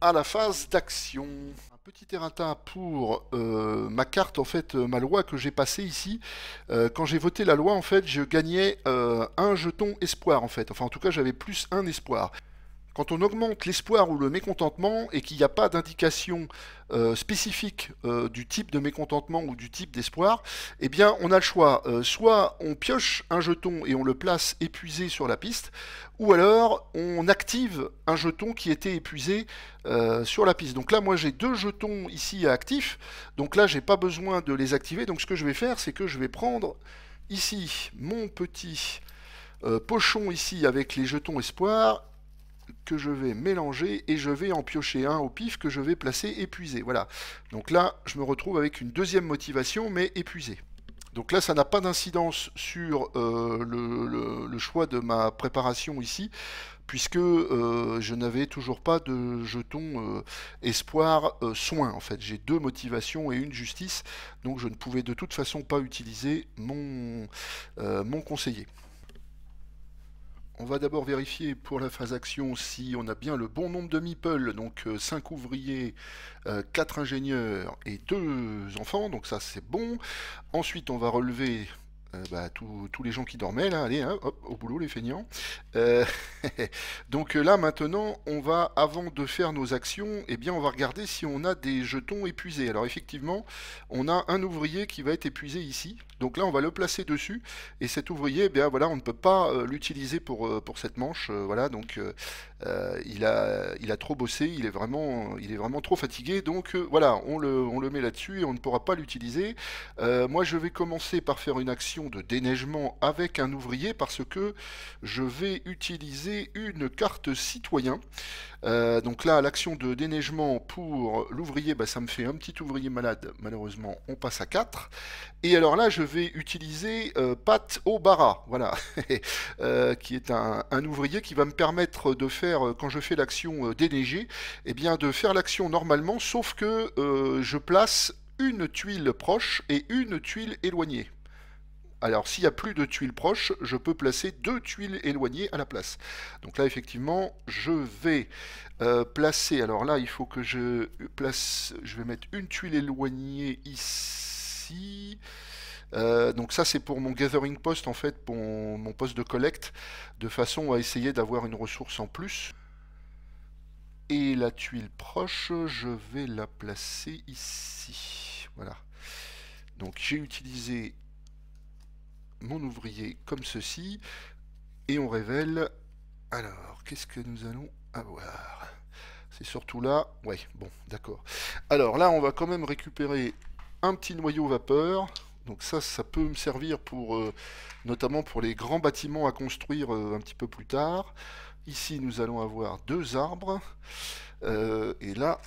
à la phase d'action. Un petit errata pour euh, ma carte, en fait, euh, ma loi que j'ai passée ici. quand j'ai voté la loi, en fait, je gagnais un jeton espoir, en fait. Enfin, en tout cas, j'avais plus un espoir. Quand on augmente l'espoir ou le mécontentement et qu'il n'y a pas d'indication euh, spécifique euh, du type de mécontentement ou du type d'espoir, eh bien on a le choix. Euh, soit on pioche un jeton et on le place épuisé sur la piste, ou alors on active un jeton qui était épuisé sur la piste. Donc là moi j'ai deux jetons ici à donc là j'ai pas besoin de les activer, donc ce que je vais faire c'est que je vais prendre ici mon petit... pochon ici avec les jetons espoir que je vais mélanger et je vais en piocher un au pif que je vais placer épuisé. Voilà. Donc là, je me retrouve avec une deuxième motivation, mais épuisée. Donc là, ça n'a pas d'incidence sur euh, le, choix de ma préparation ici, puisque euh, je n'avais toujours pas de jeton euh, espoir soin. En fait, j'ai deux motivations et une justice, donc je ne pouvais de toute façon pas utiliser mon, mon conseiller. On va d'abord vérifier pour la phase action si on a bien le bon nombre de meeple, donc 5 euh, ouvriers, 4 euh, ingénieurs et 2 enfants, donc ça c'est bon. Ensuite on va relever euh, bah, tous les gens qui dormaient, là, allez, hein, hop, au boulot les feignants. Euh, donc euh, là maintenant, on va, avant de faire nos actions, eh bien on va regarder si on a des jetons épuisés. Alors effectivement, on a un ouvrier qui va être épuisé ici. Donc là, on va le placer dessus. Et cet ouvrier, eh bien voilà, on ne peut pas l'utiliser pour, pour cette manche. voilà, donc euh, il, a, il a trop bossé, il est vraiment, il est vraiment trop fatigué. Donc euh, voilà, on le, on le met là-dessus et on ne pourra pas l'utiliser. Euh, moi, je vais commencer par faire une action de déneigement avec un ouvrier parce que je vais utiliser une carte citoyen. donc là, l'action de déneigement pour l'ouvrier, bah, ça me fait un petit ouvrier malade. Malheureusement, on passe à 4. Et alors là, je vais utiliser Pat Obara, voilà, qui est un ouvrier qui va me permettre de faire euh, quand je fais l'action euh, déneiger, et eh bien de faire l'action normalement, sauf que euh, je place une tuile proche et une tuile éloignée. Alors s'il n'y a plus de tuiles proches, je peux placer deux tuiles éloignées à la place. Donc là effectivement, je vais placer, alors là il faut que je place, je vais mettre une tuile éloignée ici, euh, donc ça c'est pour mon gathering post en fait, pour mon poste de collecte, de façon à essayer d'avoir une ressource en plus. Et la tuile proche, je vais la placer ici. Voilà. Donc j'ai utilisé mon ouvrier comme ceci. Et on révèle... Alors, qu'est-ce que nous allons avoir C'est surtout là... Ouais, bon, d'accord. Alors là, on va quand même récupérer un petit noyau vapeur. Donc ça, ça peut me servir pour, euh, notamment pour les grands bâtiments à construire euh, un petit peu plus tard. Ici, nous allons avoir deux arbres. Euh, et là,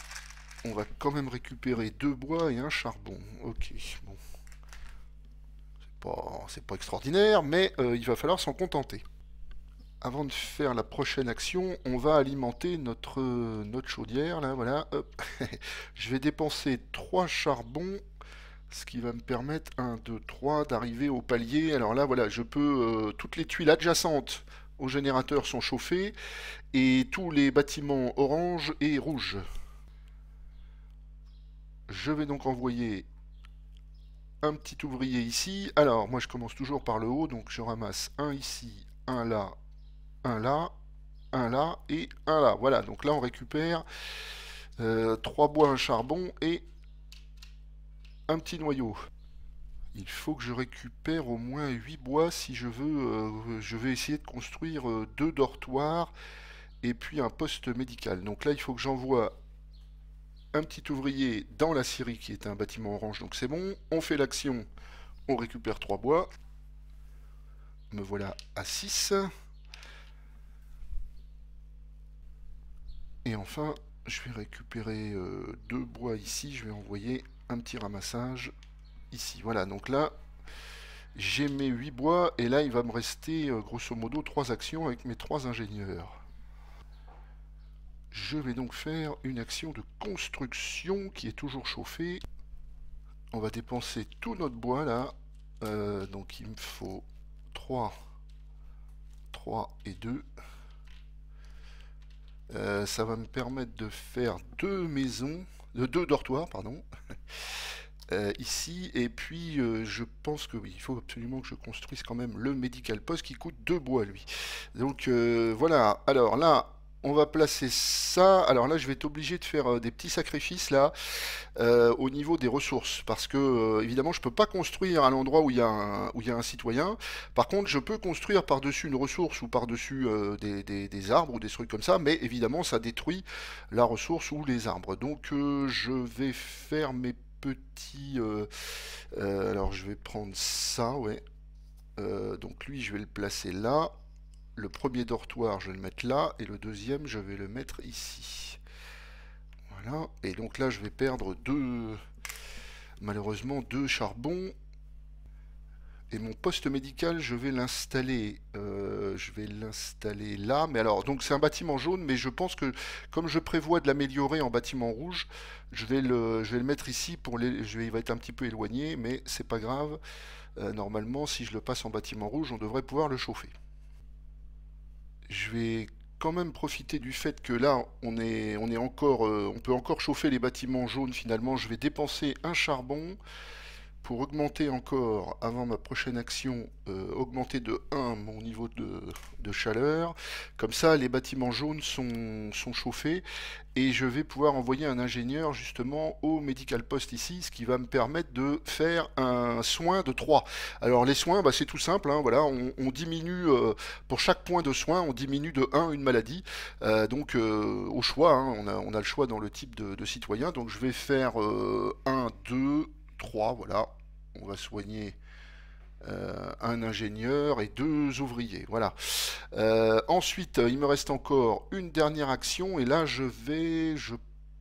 on va quand même récupérer deux bois et un charbon. Ok, bon. C'est pas, extraordinaire, mais il va falloir s'en contenter. Avant de faire la prochaine action, on va alimenter notre, notre chaudière. Là, voilà. Je vais dépenser trois charbons ce qui va me permettre 1, 2, 3 d'arriver au palier. Alors là, voilà, je peux euh, toutes les tuiles adjacentes au générateur sont chauffées et tous les bâtiments orange et rouge. Je vais donc envoyer un petit ouvrier ici. Alors, moi je commence toujours par le haut, donc je ramasse un ici, un là, un là, un là et un là. Voilà, donc là on récupère 3 euh, bois, un charbon et un petit noyau. Il faut que je récupère au moins 8 bois si je veux. Euh, je vais essayer de construire euh, deux dortoirs et puis un poste médical. Donc là, il faut que j'envoie un petit ouvrier dans la Syrie qui est un bâtiment orange, donc c'est bon. On fait l'action, on récupère 3 bois. Me voilà à 6. Et enfin, je vais récupérer 2 euh, bois ici, je vais envoyer un petit ramassage ici. Voilà, donc là, j'ai mes 8 bois et là, il va me rester euh, grosso modo 3 actions avec mes trois ingénieurs. Je vais donc faire une action de construction qui est toujours chauffée. On va dépenser tout notre bois là. Euh, donc il me faut 3, 3 et 2. Euh, ça va me permettre de faire deux maisons de deux dortoirs, pardon, euh, ici. Et puis, euh, je pense que oui, il faut absolument que je construise quand même le medical post qui coûte deux bois, lui. Donc, euh, voilà. Alors là, on va placer ça. Alors là, je vais être obligé de faire euh, des petits sacrifices là euh, au niveau des ressources parce que euh, évidemment, je ne peux pas construire à l'endroit où il y a un, un citoyen. Par contre, je peux construire par-dessus une ressource ou par-dessus des, des, arbres ou des trucs comme ça, mais évidemment, ça détruit la ressource ou les arbres. Donc, je vais faire mes petits. alors, je vais prendre ça, ouais. donc lui, je vais le placer là le premier dortoir, je vais le mettre là, et le deuxième, je vais le mettre ici. Voilà, et donc là, je vais perdre deux, malheureusement, deux charbons. Et mon poste médical, je vais l'installer, euh, je vais l'installer là. Mais alors, donc c'est un bâtiment jaune, mais je pense que comme je prévois de l'améliorer en bâtiment rouge, je vais le, vais le mettre ici pour les, je vais, il va être un petit peu éloigné, mais c'est pas grave. Euh, normalement, si je le passe en bâtiment rouge, on devrait pouvoir le chauffer je vais quand même profiter du fait que là on est on est encore euh, on peut encore chauffer les bâtiments jaunes finalement je vais dépenser un charbon pour augmenter encore, avant ma prochaine action, euh, augmenter de 1 mon niveau de, chaleur. Comme ça, les bâtiments jaunes sont, chauffés et je vais pouvoir envoyer un ingénieur justement au medical post ici, ce qui va me permettre de faire un soin de 3. Alors les soins, bah, c'est tout simple, hein, voilà, on, diminue, euh, pour chaque point de soin, on diminue de 1 une maladie. Euh, donc au choix, hein, on, a, le choix dans le type de, de citoyen, donc je vais faire 1, 2, 3, voilà, on va soigner euh, un ingénieur et deux ouvriers. Voilà. Euh, ensuite, euh, il me reste encore une dernière action et là je vais, je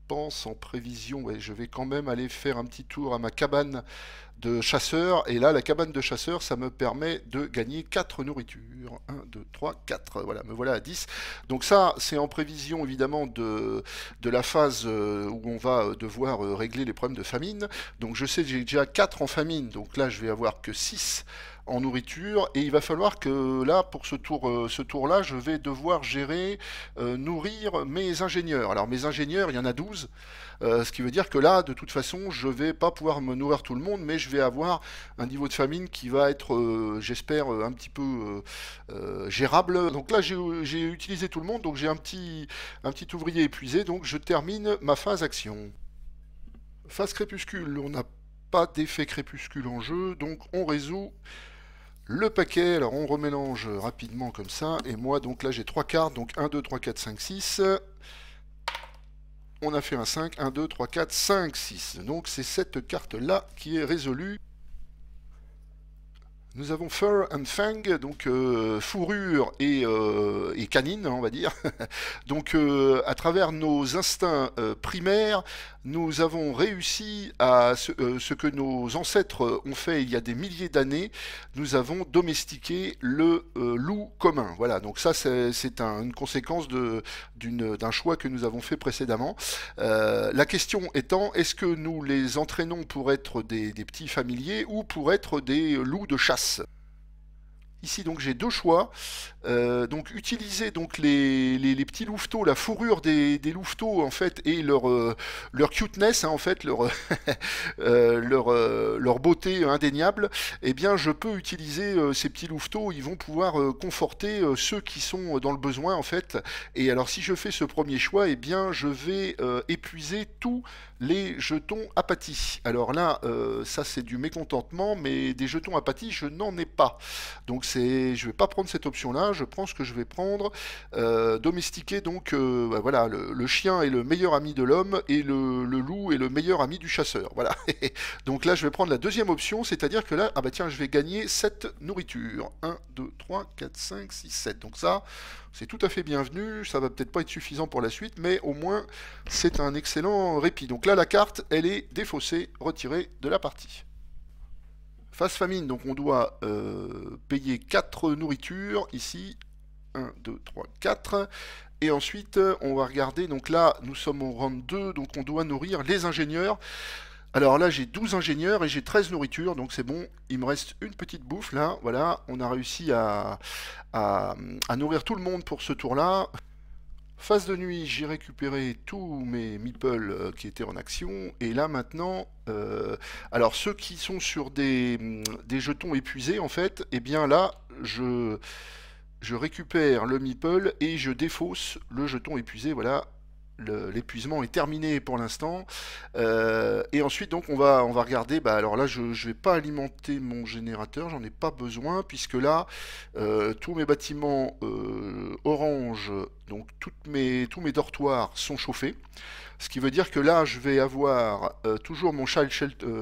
pense en prévision, je vais quand même aller faire un petit tour à ma cabane de chasseurs. Et là, la cabane de chasseur ça me permet de gagner 4 nourritures. 1, 2, 3, 4. Voilà, me voilà à 10. Donc ça, c'est en prévision évidemment de, de la phase euh, où on va euh, devoir euh, régler les problèmes de famine. Donc je sais que j'ai déjà 4 en famine. Donc là, je vais avoir que 6 en nourriture et il va falloir que là pour ce tour euh, ce tour là je vais devoir gérer euh, nourrir mes ingénieurs alors mes ingénieurs il y en a 12 euh, ce qui veut dire que là de toute façon je vais pas pouvoir me nourrir tout le monde mais je vais avoir un niveau de famine qui va être j'espère un petit peu gérable donc là j'ai utilisé tout le monde donc j'ai un petit un petit ouvrier épuisé donc je termine ma phase action phase crépuscule on n'a pas d'effet crépuscule en jeu donc on résout le paquet, alors on remélange rapidement comme ça, et moi donc là j'ai trois cartes, donc 1, 2, 3, 4, 5, 6. On a fait un 5, 1, 2, 3, 4, 5, 6. Donc c'est cette carte-là qui est résolue. Nous avons Fur and Fang, donc euh, fourrure et, euh, et, canine, on va dire. donc euh, à travers nos instincts primaires, nous avons réussi à euh, ce, que nos ancêtres ont fait il y a des milliers d'années, nous avons domestiqué le euh, loup commun. Voilà, donc ça c'est une conséquence d'un choix que nous avons fait précédemment. Euh, la question étant, est-ce que nous les entraînons pour être des petits familiers ou pour être des loups de chasse Ici donc j'ai deux choix. Euh, donc utiliser donc les, petits louveteaux, la fourrure des, des louveteaux en fait et leur euh, leur cuteness hein, en fait leur euh, leur, leur beauté indéniable. et eh bien je peux utiliser ces petits louveteaux, ils vont pouvoir conforter ceux qui sont dans le besoin en fait. Et alors si je fais ce premier choix, et eh bien je vais épuiser tous les jetons apathie. Alors là ça c'est du mécontentement, mais des jetons apathie je n'en ai pas. Donc je ne vais pas prendre cette option-là, je prends ce que je vais prendre. Euh, domestiquer, donc, euh, bah, voilà, le, chien est le meilleur ami de l'homme et le, loup est le meilleur ami du chasseur. Voilà. donc là, je vais prendre la deuxième option, c'est-à-dire que là, ah bah tiens, je vais gagner cette nourriture. 1, 2, 3, 4, 5, 6, 7. Donc ça, c'est tout à fait bienvenu. Ça va peut-être pas être suffisant pour la suite, mais au moins, c'est un excellent répit. Donc là, la carte, elle est défaussée, retirée de la partie. Face famine, donc on doit euh, payer 4 nourritures ici. 1, 2, 3, 4. Et ensuite, euh, on va regarder. Donc là, nous sommes au round 2, donc on doit nourrir les ingénieurs. Alors là, j'ai 12 ingénieurs et j'ai 13 nourritures, donc c'est bon. Il me reste une petite bouffe là. Voilà, on a réussi à, à nourrir tout le monde pour ce tour-là. Phase de nuit, j'ai récupéré tous mes meeples euh, qui étaient en action. Et là maintenant, euh, alors ceux qui sont sur mm, des, jetons épuisés, en fait, eh bien là, je, je récupère le meeple et je défausse le jeton épuisé, voilà, l'épuisement est terminé pour l'instant. Euh, et ensuite, donc, on va, on va regarder. Bah, alors là, je ne vais pas alimenter mon générateur, j'en ai pas besoin, puisque là, euh, tous mes bâtiments euh, orange, donc toutes mes, tous mes dortoirs sont chauffés. Ce qui veut dire que là, je vais avoir toujours mon child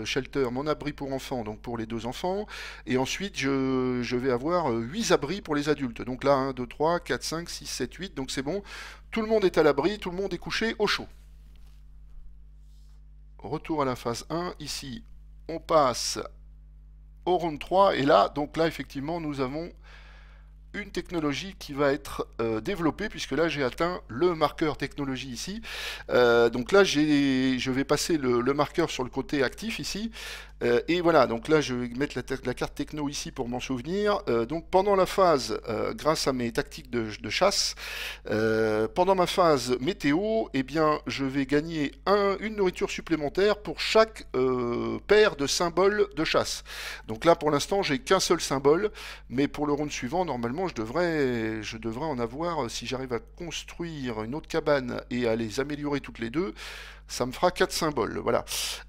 shelter, mon abri pour enfants, donc pour les deux enfants. Et ensuite, je, vais avoir huit abris pour les adultes. Donc là, 1, 2, 3, 4, 5, 6, 7, 8. Donc c'est bon, tout le monde est à l'abri, tout le monde est couché au chaud. Retour à la phase 1. Ici, on passe au round 3. Et là, donc là, effectivement, nous avons une technologie qui va être euh, développée, puisque là j'ai atteint le marqueur technologie ici. Euh, donc là je vais passer le, marqueur sur le côté actif ici, euh, et voilà, donc là je vais mettre la, carte techno ici pour m'en souvenir. Euh, donc pendant la phase, euh, grâce à mes tactiques de, chasse, pendant ma phase météo, et eh bien je vais gagner une nourriture supplémentaire pour chaque paire de symboles de chasse. Donc là pour l'instant j'ai qu'un seul symbole, mais pour le round suivant, normalement je devrais, je devrais en avoir, si j'arrive à construire une autre cabane et à les améliorer toutes les deux, ça me fera quatre symboles. Voilà.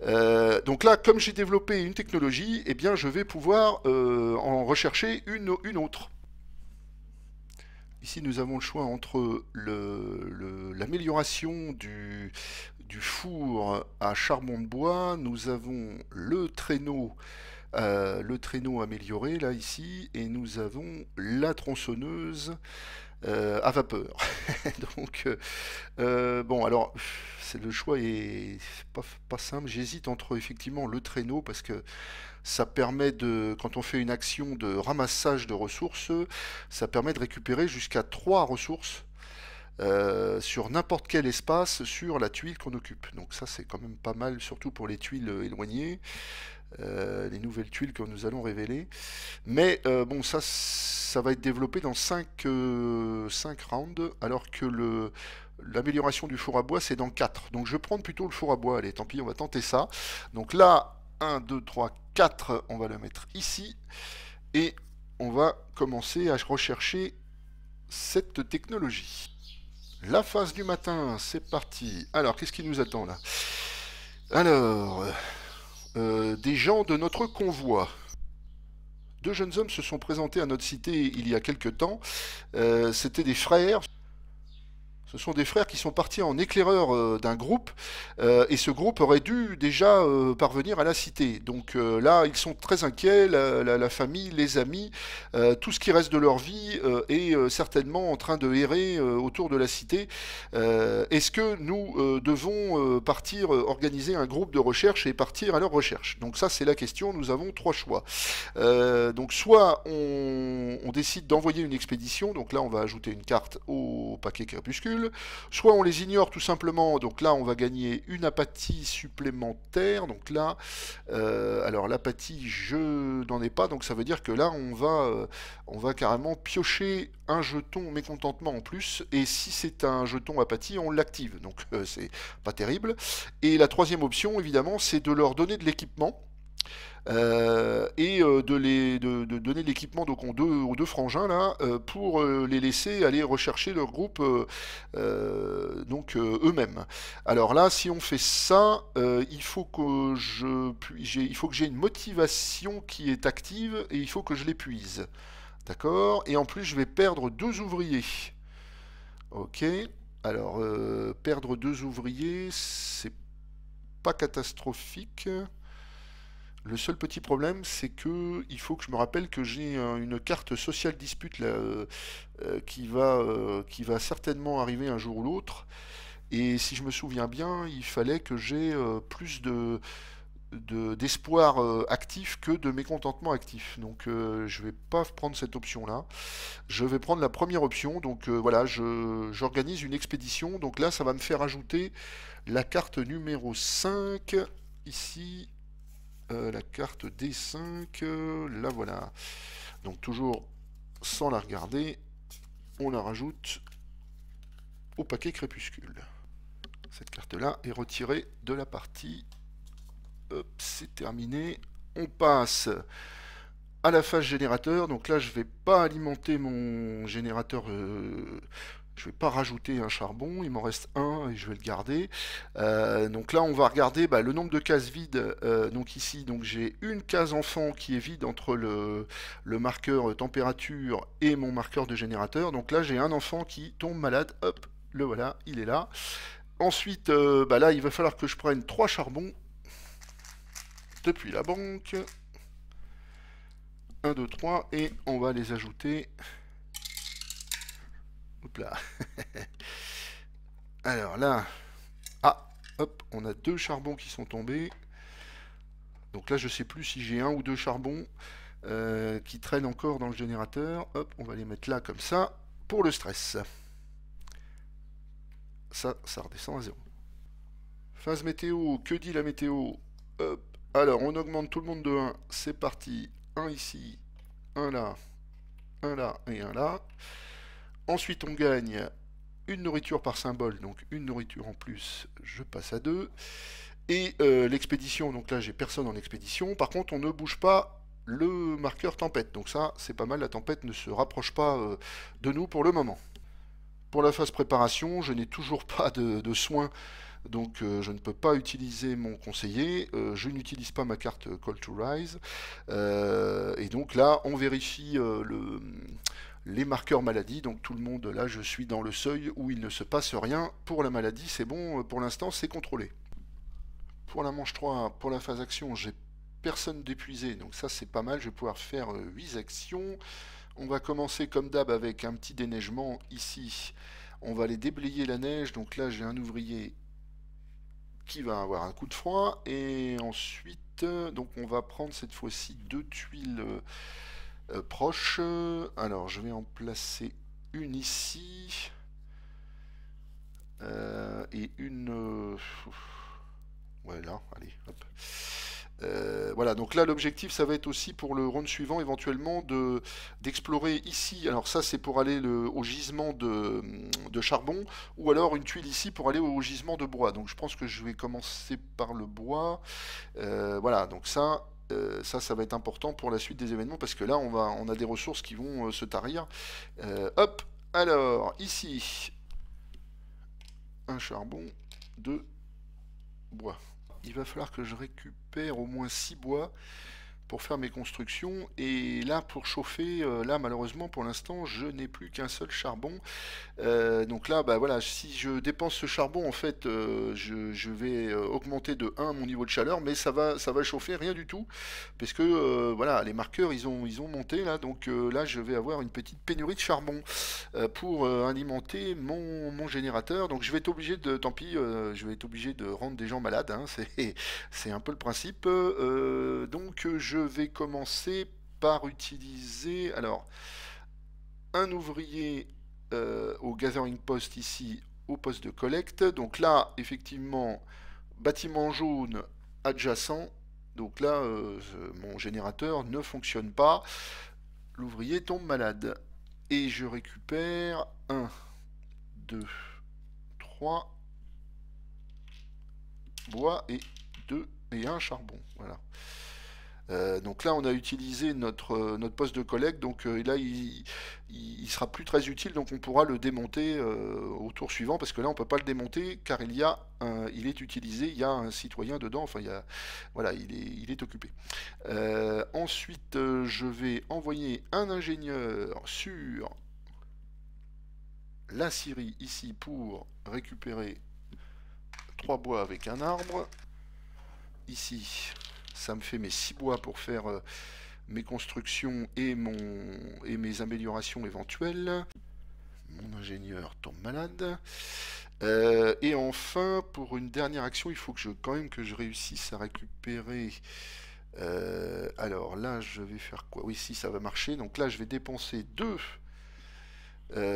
Euh, donc là, comme j'ai développé une technologie, eh bien, je vais pouvoir euh, en rechercher une, autre. Ici, nous avons le choix entre l'amélioration le, du, du, four à charbon de bois. Nous avons le traîneau, euh, le traîneau amélioré, là, ici. Et nous avons la tronçonneuse. Euh, à vapeur. Donc, euh, euh, bon, alors, c'est le choix est pas, simple. J'hésite entre effectivement le traîneau parce que ça permet de, quand on fait une action de ramassage de ressources, ça permet de récupérer jusqu'à 3 ressources sur n'importe quel espace sur la tuile qu'on occupe. Donc ça c'est quand même pas mal, surtout pour les tuiles éloignées. Euh, les nouvelles tuiles que nous allons révéler. Mais euh, bon, ça, ça va être développé dans 5, euh, rounds, alors que le l'amélioration du four à bois, c'est dans 4. Donc je vais prendre plutôt le four à bois, allez, tant pis, on va tenter ça. Donc là, 1, 2, 3, 4, on va le mettre ici. Et on va commencer à rechercher cette technologie. La phase du matin, c'est parti. Alors, qu'est-ce qui nous attend là Alors, euh, des gens de notre convoi. Deux jeunes hommes se sont présentés à notre cité il y a quelque temps. Euh, C'étaient des frères ce sont des frères qui sont partis en éclaireur euh, d'un groupe, euh, et ce groupe aurait dû déjà euh, parvenir à la cité. Donc là, ils sont très inquiets, la, famille, les amis, tout ce qui reste de leur vie est certainement en train de errer autour de la cité. Est-ce que nous devons partir, organiser un groupe de recherche et partir à leur recherche Donc ça, c'est la question, nous avons trois choix. donc soit on décide d'envoyer une expédition, donc là on va ajouter une carte au paquet crépuscule, Soit on les ignore tout simplement, donc là on va gagner une apathie supplémentaire. Donc là, euh, alors l'apathie je n'en ai pas, donc ça veut dire que là on va, euh, on va carrément piocher un jeton mécontentement en plus, et si c'est un jeton apathie, on l'active, donc euh, c'est pas terrible. Et la troisième option évidemment c'est de leur donner de l'équipement. Euh, et euh, de, les, de, donner l'équipement aux deux, deux, frangins là euh, pour les laisser aller rechercher leur groupe donc eux-mêmes. Alors là, si on fait ça, il faut que je il faut que j'ai une motivation qui est active et il faut que je l'épuise. D'accord Et en plus, je vais perdre deux ouvriers. Ok. Alors, perdre deux ouvriers, c'est pas catastrophique. Le seul petit problème, c'est que il faut que je me rappelle que j'ai une carte sociale dispute euh, euh, qui, va, euh, qui va certainement arriver un jour ou l'autre. Et si je me souviens bien, il fallait que j'ai plus de d'espoir actif que de mécontentement actif. Donc je vais pas prendre cette option-là. Je vais prendre la première option. Donc voilà, j'organise une expédition. Donc là, ça va me faire ajouter la carte numéro 5 ici euh, la carte D5, euh, la voilà. Donc toujours sans la regarder, on la rajoute au paquet crépuscule. Cette carte-là est retirée de la partie. c'est terminé. On passe à la phase générateur. Donc là, je vais pas alimenter mon générateur euh, je vais pas rajouter un charbon, il m'en reste un et je vais le garder. Euh, donc là, on va regarder bah, le nombre de cases vides. Euh, donc ici, donc j'ai une case enfant qui est vide entre le, le, marqueur température et mon marqueur de générateur. Donc là, j'ai un enfant qui tombe malade. Hop, le voilà, il est là. Ensuite, euh, bah, là, il va falloir que je prenne trois charbons depuis la banque. 1, 2, 3, et on va les ajouter Alors là, ah, hop, on a deux charbons qui sont tombés. Donc là, je ne sais plus si j'ai un ou deux charbons euh, qui traînent encore dans le générateur. Hop, on va les mettre là comme ça pour le stress. Ça, ça redescend à zéro. Phase météo, que dit la météo alors on augmente tout le monde de 1. C'est parti. 1 ici, 1 là, 1 là et un là. Ensuite, on gagne une nourriture par symbole, donc une nourriture en plus, je passe à deux Et euh, l'expédition, donc là j'ai personne en expédition. Par contre, on ne bouge pas le marqueur tempête. Donc ça, c'est pas mal, la tempête ne se rapproche pas euh, de nous pour le moment. Pour la phase préparation, je n'ai toujours pas de, soins, donc euh, je ne peux pas utiliser mon conseiller. je n'utilise pas ma carte Call to Rise. et donc là, on vérifie le les marqueurs maladie. Donc tout le monde, là, je suis dans le seuil où il ne se passe rien. Pour la maladie, c'est bon, euh, pour l'instant, c'est contrôlé. Pour la manche 3, pour la phase action, j'ai personne d'épuisé. Donc ça, c'est pas mal. Je vais pouvoir faire 8 euh, actions. On va commencer comme d'hab avec un petit déneigement ici. On va aller déblayer la neige. Donc là, j'ai un ouvrier qui va avoir un coup de froid. Et ensuite, euh, donc on va prendre cette fois-ci deux tuiles... Euh, proche. Euh, alors, je vais en placer une ici. Euh, et une... Voilà. allez, hop. voilà, donc là l'objectif ça va être aussi pour le round suivant éventuellement de d'explorer ici, alors ça c'est pour aller le, au gisement de, de, charbon ou alors une tuile ici pour aller au gisement de bois donc je pense que je vais commencer par le bois voilà donc ça euh, ça, ça va être important pour la suite des événements parce que là, on, va, on a des ressources qui vont euh, se tarir. Euh, hop, alors, ici, un charbon, deux bois. Il va falloir que je récupère au moins six bois pour faire mes constructions. Et là, pour chauffer, euh, là, malheureusement, pour l'instant, je n'ai plus qu'un seul charbon. Euh, donc là, bah, voilà, si je dépense ce charbon, en fait, euh, je, vais augmenter de 1 mon niveau de chaleur, mais ça va, ça va chauffer rien du tout, parce que voilà, les marqueurs, ils ont, ils ont monté là. Donc là, je vais avoir une petite pénurie de charbon pour alimenter mon, mon, générateur. Donc je vais être obligé de, tant pis, je vais être obligé de rendre des gens malades. Hein. c'est un peu le principe. donc je vais commencer par utiliser alors un ouvrier euh, au gathering post ici au poste de collecte. Donc là, effectivement, bâtiment jaune adjacent. Donc là, euh, mon générateur ne fonctionne pas. L'ouvrier tombe malade. Et je récupère 1, 2, 3 bois et 2 et un charbon. Voilà. Euh, donc là, on a utilisé notre, euh, poste de collègue donc euh, là, il, ne sera plus très utile, donc on pourra le démonter au tour suivant, parce que là, on ne peut pas le démonter, car il, y a il est utilisé, il y a un citoyen dedans, enfin, il y a, voilà, il est, il est occupé. ensuite, je vais envoyer un ingénieur sur la Syrie ici pour récupérer trois bois avec un arbre. Ici, ça me fait mes 6 bois pour faire euh, mes constructions et, mon, et mes améliorations éventuelles. Mon ingénieur tombe malade. Euh, et enfin, pour une dernière action, il faut que je, quand même que je réussisse à récupérer... Euh, alors là, je vais faire quoi Oui, si, ça va marcher. Donc là, je vais dépenser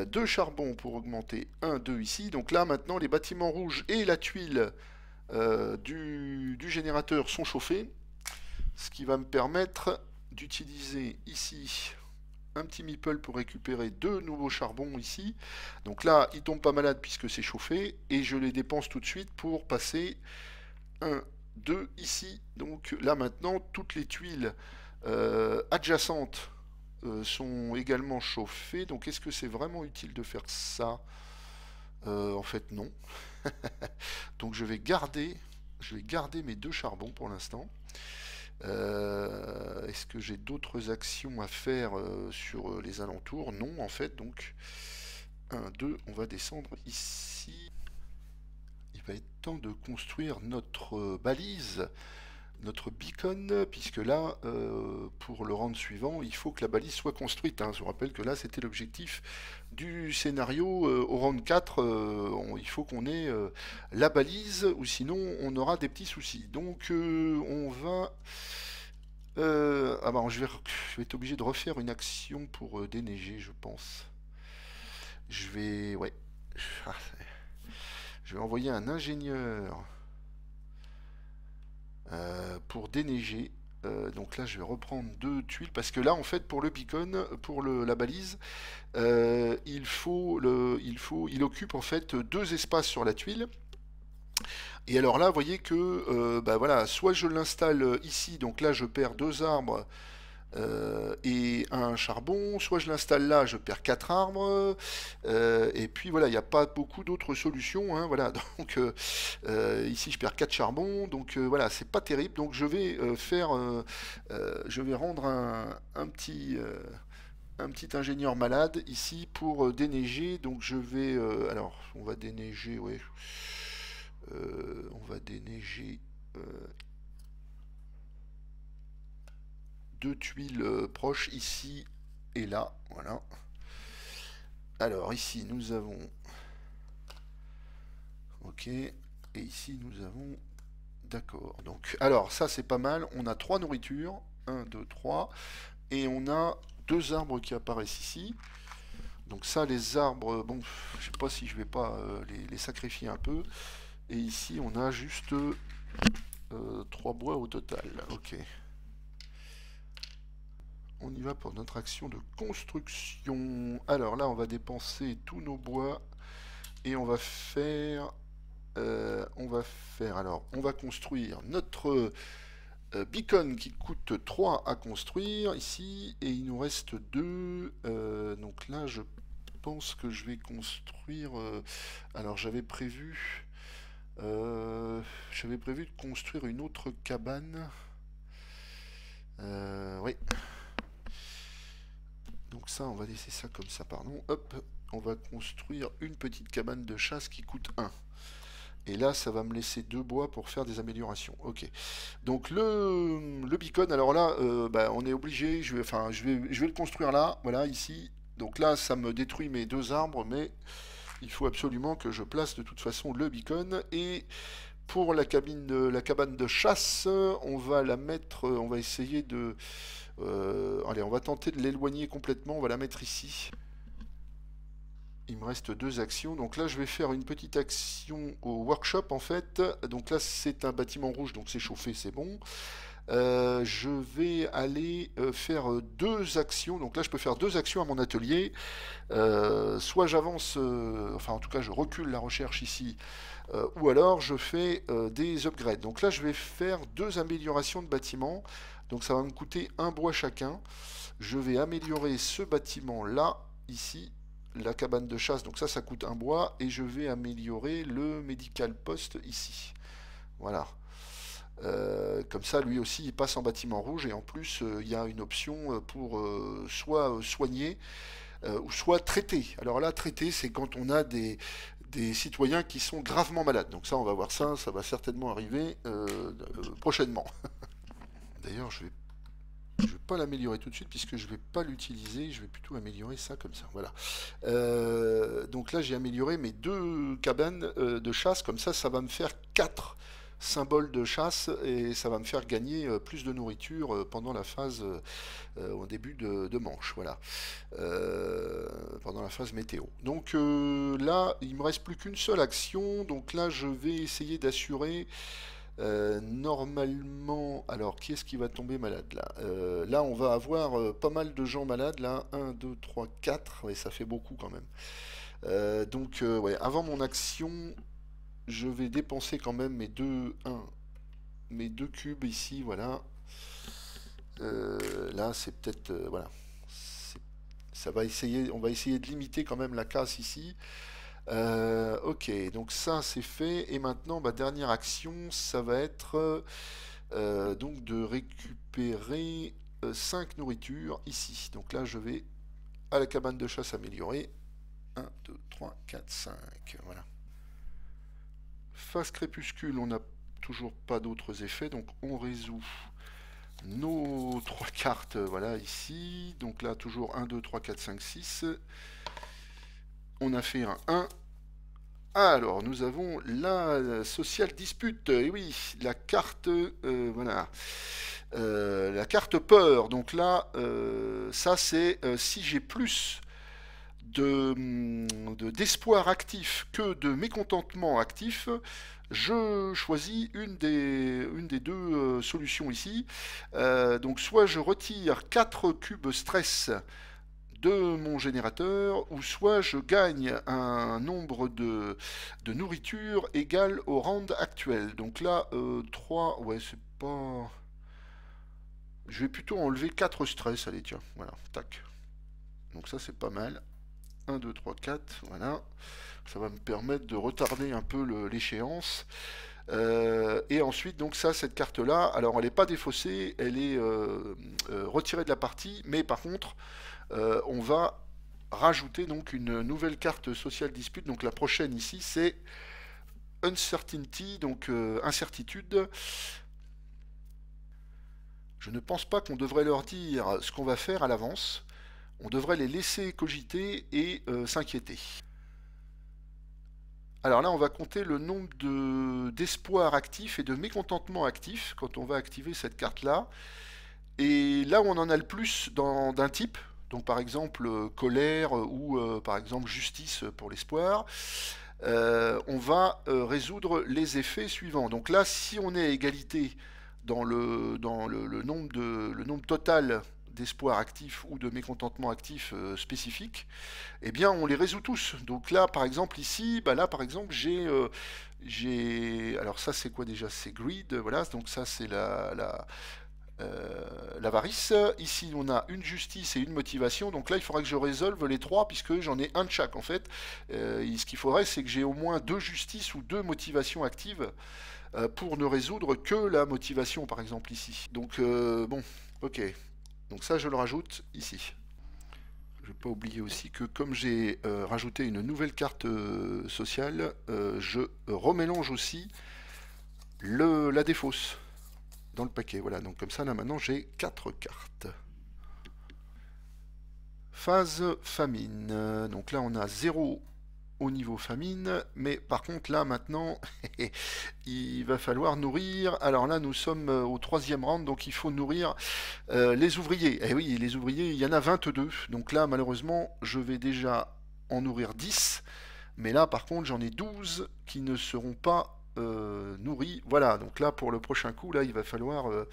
2 charbons pour augmenter 1, 2 ici. Donc là, maintenant, les bâtiments rouges et la tuile du générateur sont chauffés. Ce qui va me permettre d'utiliser ici un petit meeple pour récupérer deux nouveaux charbons ici. Donc là, il tombe pas malade puisque c'est chauffé. Et je les dépense tout de suite pour passer un, deux ici. Donc là maintenant, toutes les tuiles euh, adjacentes euh, sont également chauffées. Donc est-ce que c'est vraiment utile de faire ça euh, En fait, non. Donc je vais garder, je vais garder mes deux charbons pour l'instant. Euh, est-ce que j'ai d'autres actions à faire euh, sur euh, les alentours Non, en fait, donc 1, 2, on va descendre ici. Il va être temps de construire notre balise notre beacon, puisque là, euh, pour le round suivant, il faut que la balise soit construite. Hein. Je vous rappelle que là, c'était l'objectif du scénario. Euh, au round 4, euh, il faut qu'on ait la balise, ou sinon, on aura des petits soucis. Donc, on va... ah bah, je vais, je vais être obligé de refaire une action pour déneiger, je pense. Je vais... Ouais. Je vais envoyer un ingénieur... Euh, pour déneiger. Euh, donc là, je vais reprendre deux tuiles parce que là, en fait, pour le beacon, pour la balise, euh, il faut il faut, il occupe en fait deux espaces sur la tuile. Et alors là, vous voyez que, bah voilà, soit je l'installe ici, donc là, je perds deux arbres euh, et un charbon, soit je l'installe là, je perds 4 arbres, euh, et puis voilà, il n'y a pas beaucoup d'autres solutions, hein, voilà, donc euh, ici je perds 4 charbons, donc voilà, c'est pas terrible, donc je vais faire, je vais rendre un, petit... un petit ingénieur malade ici pour déneiger donc je vais alors on va déneiger Oui, on va déneiger deux tuiles euh, proches ici et là. Voilà. Alors ici nous avons... Ok. Et ici nous avons... D'accord. Donc, alors ça c'est pas mal. On a trois nourritures. 1, 2, 3. Et on a deux arbres qui apparaissent ici. Donc ça, les arbres, bon, je sais pas si je vais pas euh, les, sacrifier un peu. Et ici, on a juste euh, trois bois au total. Ok on y va pour notre action de construction. Alors là, on va dépenser tous nos bois et on va faire... Euh, on va faire... Alors, on va construire notre euh, beacon qui coûte 3 à construire ici et il nous reste 2. Euh, donc là, je pense que je vais construire... alors, j'avais prévu... j'avais prévu de construire une autre cabane. oui. Donc ça, on va laisser ça comme ça, pardon. Hop, on va construire une petite cabane de chasse qui coûte 1. Et là, ça va me laisser deux bois pour faire des améliorations. Ok. Donc le, beacon, alors là, euh, bah, on est obligé, je vais, enfin, je, vais, je vais le construire là, voilà, ici. Donc là, ça me détruit mes deux arbres, mais il faut absolument que je place de toute façon le beacon. Et pour la, cabine la cabane de chasse, on va la mettre, euh, on va essayer de... Euh, allez, on va tenter de l'éloigner complètement. On va la mettre ici. Il me reste deux actions. Donc là, je vais faire une petite action au workshop, en fait. Donc là, c'est un bâtiment rouge, donc c'est chauffé, c'est bon. Euh, je vais aller euh, faire deux actions. Donc là, je peux faire deux actions à mon atelier. soit j'avance, enfin en tout cas, je recule la recherche ici, ou alors je fais des upgrades. Donc là, je vais faire deux améliorations de bâtiments. Donc ça va me coûter un bois chacun. Je vais améliorer ce bâtiment là, ici, la cabane de chasse. Donc ça, ça coûte un bois. Et je vais améliorer le médical poste, ici. Voilà. Euh, comme ça, lui aussi, il passe en bâtiment rouge. Et en plus, euh, il y a une option euh, pour soit soigner ou soit traiter. Alors là, traiter, c'est quand on a des, citoyens qui sont gravement malades. Donc ça, on va voir ça, ça va certainement arriver prochainement. D'ailleurs, je ne vais pas l'améliorer tout de suite puisque je ne vais pas l'utiliser, je vais plutôt améliorer ça comme ça. Voilà. Euh, donc là, j'ai amélioré mes deux cabanes euh, de chasse, comme ça, ça va me faire quatre symboles de chasse et ça va me faire gagner euh, plus de nourriture pendant la phase au début de, manche, voilà, pendant la phase météo. Donc là, il me reste plus qu'une seule action, donc là, je vais essayer d'assurer euh, normalement, alors qui est-ce qui va tomber malade là euh, Là, on va avoir euh, pas mal de gens malades là. 1, 2, 3, 4. et ça fait beaucoup quand même. donc, ouais, avant mon action, je vais dépenser quand même mes deux, un, mes deux cubes ici. Voilà. là, c'est peut-être. voilà. Ça va essayer, on va essayer de limiter quand même la casse ici. Euh, ok, donc ça c'est fait. Et maintenant, ma dernière action, ça va être euh, donc de récupérer 5 euh, nourritures ici. Donc là, je vais à la cabane de chasse améliorée. 1, 2, 3, 4, 5. Voilà. Face crépuscule, on n'a toujours pas d'autres effets. Donc on résout nos trois cartes. Voilà, ici. Donc là, toujours 1, 2, 3, 4, 5, 6 on a fait un 1. Alors, nous avons la sociale dispute. Et oui, la carte, euh, voilà, euh, la carte peur. Donc là, euh, ça c'est si j'ai plus mm, de d'espoir actif que de mécontentement actif, je choisis une des, une des deux solutions ici. donc soit je retire 4 cubes stress de mon générateur, ou soit je gagne un nombre de, de nourriture égal au round actuel. Donc là, 3, euh, ouais, c'est pas... Je vais plutôt enlever 4 stress, allez, tiens, voilà, tac. Donc ça, c'est pas mal. 1, 2, 3, 4, voilà. Ça va me permettre de retarder un peu l'échéance. Euh, et ensuite, donc ça, cette carte-là, alors elle n'est pas défaussée, elle est euh, retirée de la partie, mais par contre, euh, on va rajouter donc une nouvelle carte sociale dispute. Donc la prochaine ici, c'est uncertainty, donc euh, incertitude. Je ne pense pas qu'on devrait leur dire ce qu'on va faire à l'avance. On devrait les laisser cogiter et euh, s'inquiéter. Alors là, on va compter le nombre d'espoirs actifs et de mécontentements actifs quand on va activer cette carte-là. Et là où on en a le plus d'un type, donc par exemple euh, colère euh, ou euh, par exemple justice pour l'espoir. on va résoudre les effets suivants. Donc là, si on est à égalité dans le, dans le, nombre, de, le nombre total d'espoirs actifs ou de mécontentements actifs spécifiques, eh bien on les résout tous. Donc là par exemple ici, bah là par exemple j'ai alors ça c'est quoi déjà C'est grid, voilà, donc ça c'est la, euh, l'avarice. Ici, on a une justice et une motivation. Donc là, il faudra que je résolve les trois, puisque j'en ai un de chaque, en fait. Euh, ce qu'il faudrait, c'est que j'ai au moins deux justices ou deux motivations actives euh, pour ne résoudre que la motivation, par exemple, ici. Donc, bon, ok. Donc ça, je le rajoute ici. Je ne vais pas oublier aussi que comme j'ai rajouté une nouvelle carte sociale, je remélange aussi la défausse dans le paquet. Voilà, donc comme ça, là maintenant, j'ai 4 cartes. Phase famine. Donc là, on a 0 au niveau famine, mais par contre, là, maintenant, il va falloir nourrir... Alors là, nous sommes euh, au troisième round, donc il faut nourrir euh, les ouvriers. Eh oui, les ouvriers, il y en a 22. Donc là, malheureusement, je vais déjà en nourrir 10. Mais là, par contre, j'en ai 12 qui ne seront pas euh, nourri. Voilà, donc là pour le prochain coup, là il va falloir, euh,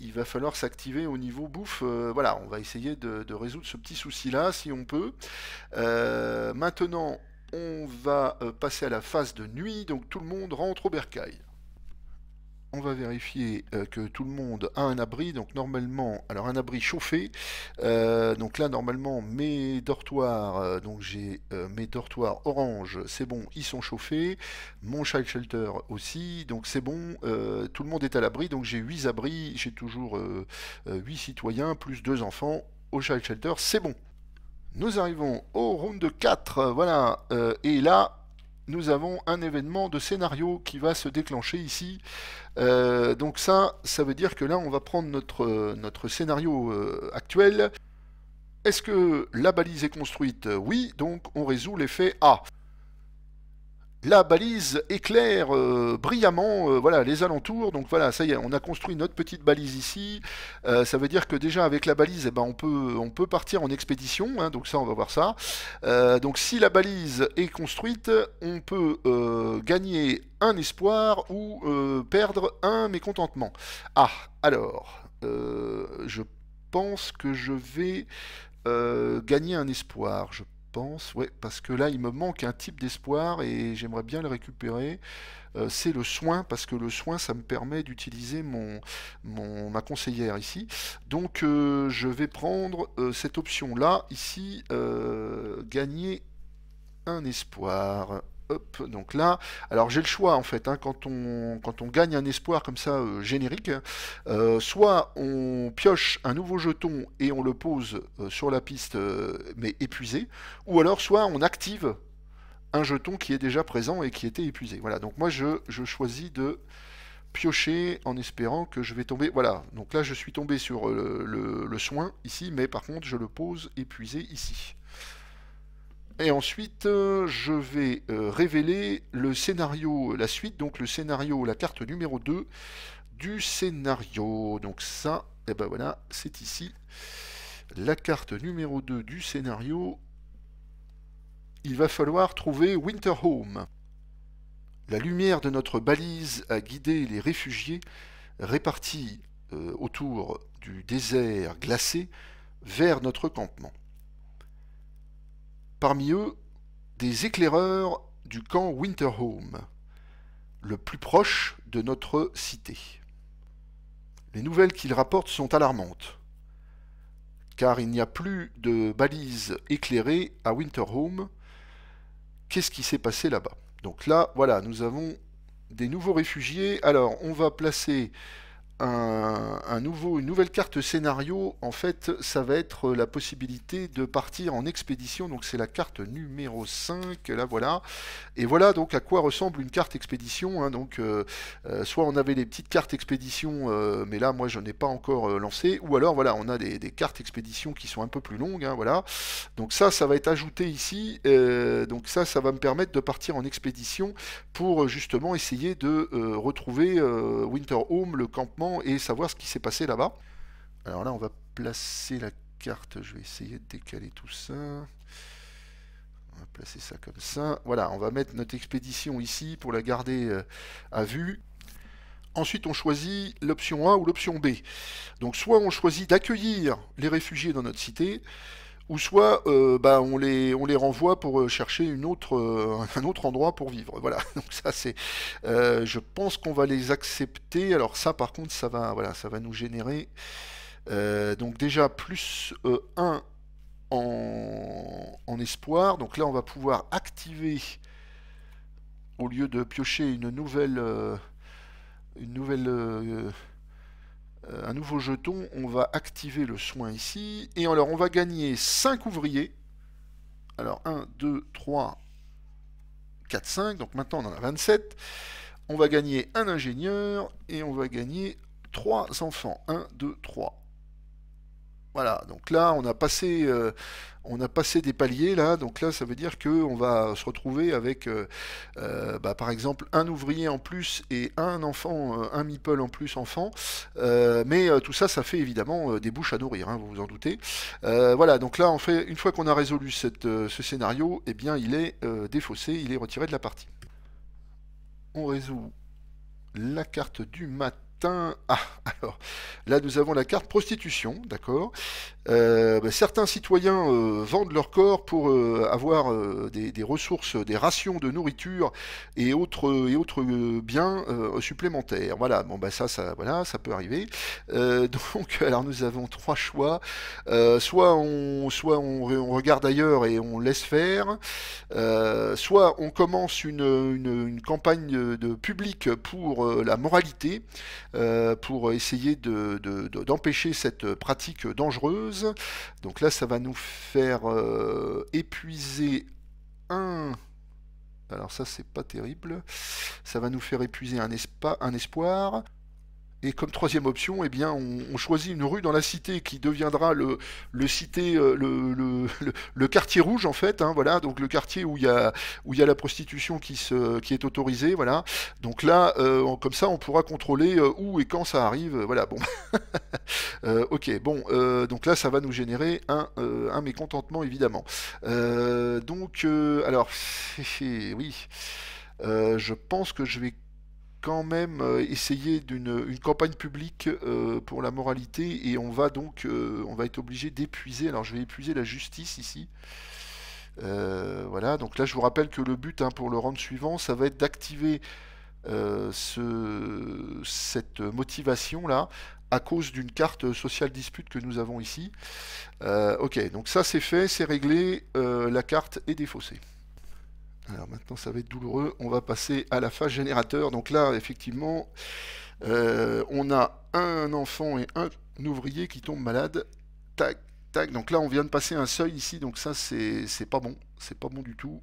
il va falloir s'activer au niveau bouffe. Euh, voilà, on va essayer de, de résoudre ce petit souci-là si on peut. maintenant, on va passer à la phase de nuit, donc tout le monde rentre au bercail on va vérifier euh, que tout le monde a un abri. Donc normalement, alors un abri chauffé. Euh, donc là normalement mes dortoirs, euh, donc j'ai mes dortoirs orange, c'est bon, ils sont chauffés. Mon child shelter aussi, donc c'est bon. tout le monde est à l'abri, donc j'ai huit abris, j'ai toujours huit citoyens plus deux enfants au child shelter, c'est bon. Nous arrivons au round 4, voilà, et là nous avons un événement de scénario qui va se déclencher ici. Euh, donc ça, ça veut dire que là, on va prendre notre, notre scénario euh, actuel. Est-ce que la balise est construite Oui, donc on résout l'effet A. La balise éclaire euh, brillamment euh, voilà, les alentours. Donc voilà, ça y est, on a construit notre petite balise ici. Euh, ça veut dire que déjà avec la balise, eh ben, on, peut, on peut partir en expédition. Hein, donc ça, on va voir ça. donc si la balise est construite, on peut gagner un espoir ou perdre un mécontentement. Ah, alors, je pense que je vais gagner un espoir, je Ouais, parce que là, il me manque un type d'espoir et j'aimerais bien le récupérer. Euh, c'est le soin, parce que le soin, ça me permet d'utiliser mon, ma conseillère ici. Donc, euh, je vais prendre euh, cette option-là, ici, gagner un espoir donc là, alors j'ai le choix en fait, hein, quand, on, gagne un espoir comme ça euh, générique, euh, soit on pioche un nouveau jeton et on le pose euh, sur la piste mais épuisé, ou alors soit on active un jeton qui est déjà présent et qui était épuisé. Voilà, donc moi je, choisis de piocher en espérant que je vais tomber. Voilà, donc là je suis tombé sur le soin ici, mais par contre je le pose épuisé ici. Et ensuite, euh, je vais euh, révéler le scénario, la suite, donc le scénario, la carte numéro 2 du scénario. Donc ça, et eh ben voilà, c'est ici. La carte numéro 2 du scénario. Il va falloir trouver Home. La lumière de notre balise a guidé les réfugiés répartis euh, autour du désert glacé vers notre campement. Parmi eux, des éclaireurs du camp Winterhome, le plus proche de notre cité. Les nouvelles qu'ils rapportent sont alarmantes, car il n'y a plus de balises éclairées à Winterhome. Qu'est-ce qui s'est passé là-bas Donc là, voilà, nous avons des nouveaux réfugiés. Alors, on va placer un, nouveau, une nouvelle carte scénario, en fait, ça va être la possibilité de partir en expédition. Donc c'est la carte numéro 5, là voilà. Et voilà donc à quoi ressemble une carte expédition. Hein. Donc euh, euh, soit on avait les petites cartes expédition, euh, mais là moi je n'ai pas encore lancé. Ou alors voilà, on a des, cartes expédition qui sont un peu plus longues, hein, voilà. Donc ça, ça va être ajouté ici. donc ça, ça va me permettre de partir en expédition pour justement essayer de retrouver Winter Home, le campement et savoir ce qui s'est passé là-bas. Alors là, on va placer la carte. Je vais essayer de décaler tout ça. On va placer ça comme ça. Voilà, on va mettre notre expédition ici pour la garder euh, à vue. Ensuite, on choisit l'option A ou l'option B. Donc, soit on choisit d'accueillir les réfugiés dans notre cité, ou soit euh, bah, on, les, on les renvoie pour euh, chercher une autre, euh, un autre endroit pour vivre. Voilà, donc ça c'est. je pense qu'on va les accepter. Alors ça par contre ça va, voilà, ça va nous générer. donc déjà plus 1 en, en, espoir. Donc là on va pouvoir activer au lieu de piocher une nouvelle. une nouvelle euh, un nouveau jeton, on va activer le soin ici, et alors on va gagner 5 ouvriers. Alors 1, 2, 3, 4, 5, donc maintenant on en a 27. On va gagner un ingénieur, et on va gagner 3 enfants. 1, 2, 3. Voilà, donc là on a passé euh, on a passé des paliers là, donc là ça veut dire qu'on va se retrouver avec euh, euh, bah, par exemple un ouvrier en plus et un enfant, un meeple en plus enfant, mais tout ça ça fait évidemment des bouches à nourrir, hein, vous vous en doutez. voilà, donc là en fait une fois qu'on a résolu ce scénario, eh bien il est défaussé, il est retiré de la partie. On résout la carte du mat Ah, alors, là nous avons la carte prostitution, d'accord euh, bah, Certains citoyens euh, vendent leur corps pour euh, avoir des, ressources, des rations de nourriture et autres, et autres biens supplémentaires. Voilà, bon bah ça, ça, voilà, ça peut arriver. donc, alors nous avons trois choix. soit on, soit on, regarde ailleurs et on laisse faire, soit on commence une, une campagne de public pour la moralité, euh, pour essayer d'empêcher cette pratique dangereuse. Donc là, ça va nous faire euh, épuiser un... Alors ça, c'est pas terrible. Ça va nous faire épuiser un, espoir. Et comme troisième option, eh bien, on, choisit une rue dans la cité qui deviendra le, le cité, euh, le, quartier rouge en fait. Hein, voilà, donc le quartier où il y a où il y la prostitution qui se qui est autorisée. Voilà. Donc là, euh, comme ça, on pourra contrôler euh, où et quand ça arrive. Voilà. Bon. ok. Bon. donc là, ça va nous générer un, un mécontentement évidemment. donc alors, oui. je pense que je vais quand même euh, essayer d'une campagne publique euh, pour la moralité et on va donc euh, on va être obligé d'épuiser. Alors je vais épuiser la justice ici. voilà, donc là je vous rappelle que le but hein, pour le round suivant, ça va être d'activer ce, cette motivation là à cause d'une carte sociale dispute que nous avons ici. ok, donc ça c'est fait, c'est réglé, la carte est défaussée. Alors maintenant ça va être douloureux, on va passer à la phase générateur. Donc là effectivement euh, on a un enfant et un ouvrier qui tombent malades. Tac, tac. Donc là on vient de passer un seuil ici, donc ça c'est pas bon. C'est pas bon du tout.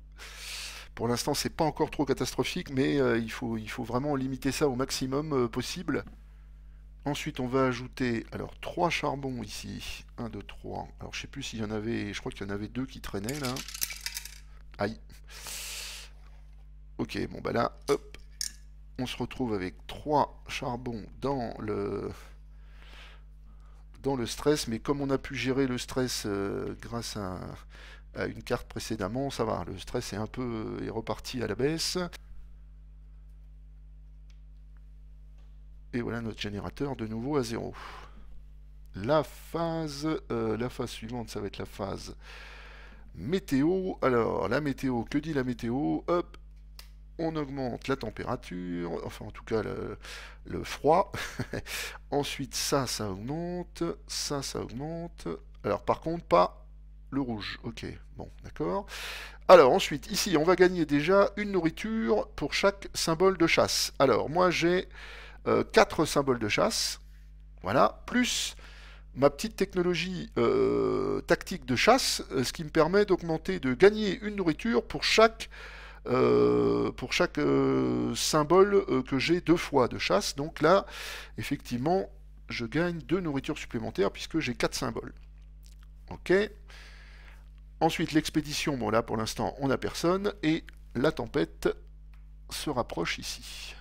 Pour l'instant c'est pas encore trop catastrophique, mais euh, il, faut, il faut vraiment limiter ça au maximum euh, possible. Ensuite, on va ajouter alors trois charbons ici. 1, 2, 3. Alors, je sais plus s'il y en avait... Je crois qu'il y en avait deux qui traînaient, là. Aïe. Ok, bon bah là, hop, on se retrouve avec 3 charbons dans le dans le stress, mais comme on a pu gérer le stress euh, grâce à, une carte précédemment, ça va, le stress est un peu euh, est reparti à la baisse. Et voilà notre générateur de nouveau à zéro. La phase, euh, la phase suivante, ça va être la phase météo. Alors, la météo, que dit la météo Hop, on augmente la température, enfin en tout cas le, froid. Ensuite ça, ça augmente, ça, ça augmente. Alors par contre pas le rouge, ok, bon d'accord. Alors ensuite ici on va gagner déjà une nourriture pour chaque symbole de chasse. Alors moi j'ai euh, quatre symboles de chasse, voilà, plus ma petite technologie euh, tactique de chasse, euh, ce qui me permet d'augmenter, de gagner une nourriture pour chaque euh, pour chaque euh, symbole euh, que j'ai deux fois de chasse. Donc là, effectivement, je gagne deux nourritures supplémentaires puisque j'ai quatre symboles. Ok. Ensuite, l'expédition, bon là pour l'instant on n'a personne, et la tempête se rapproche ici.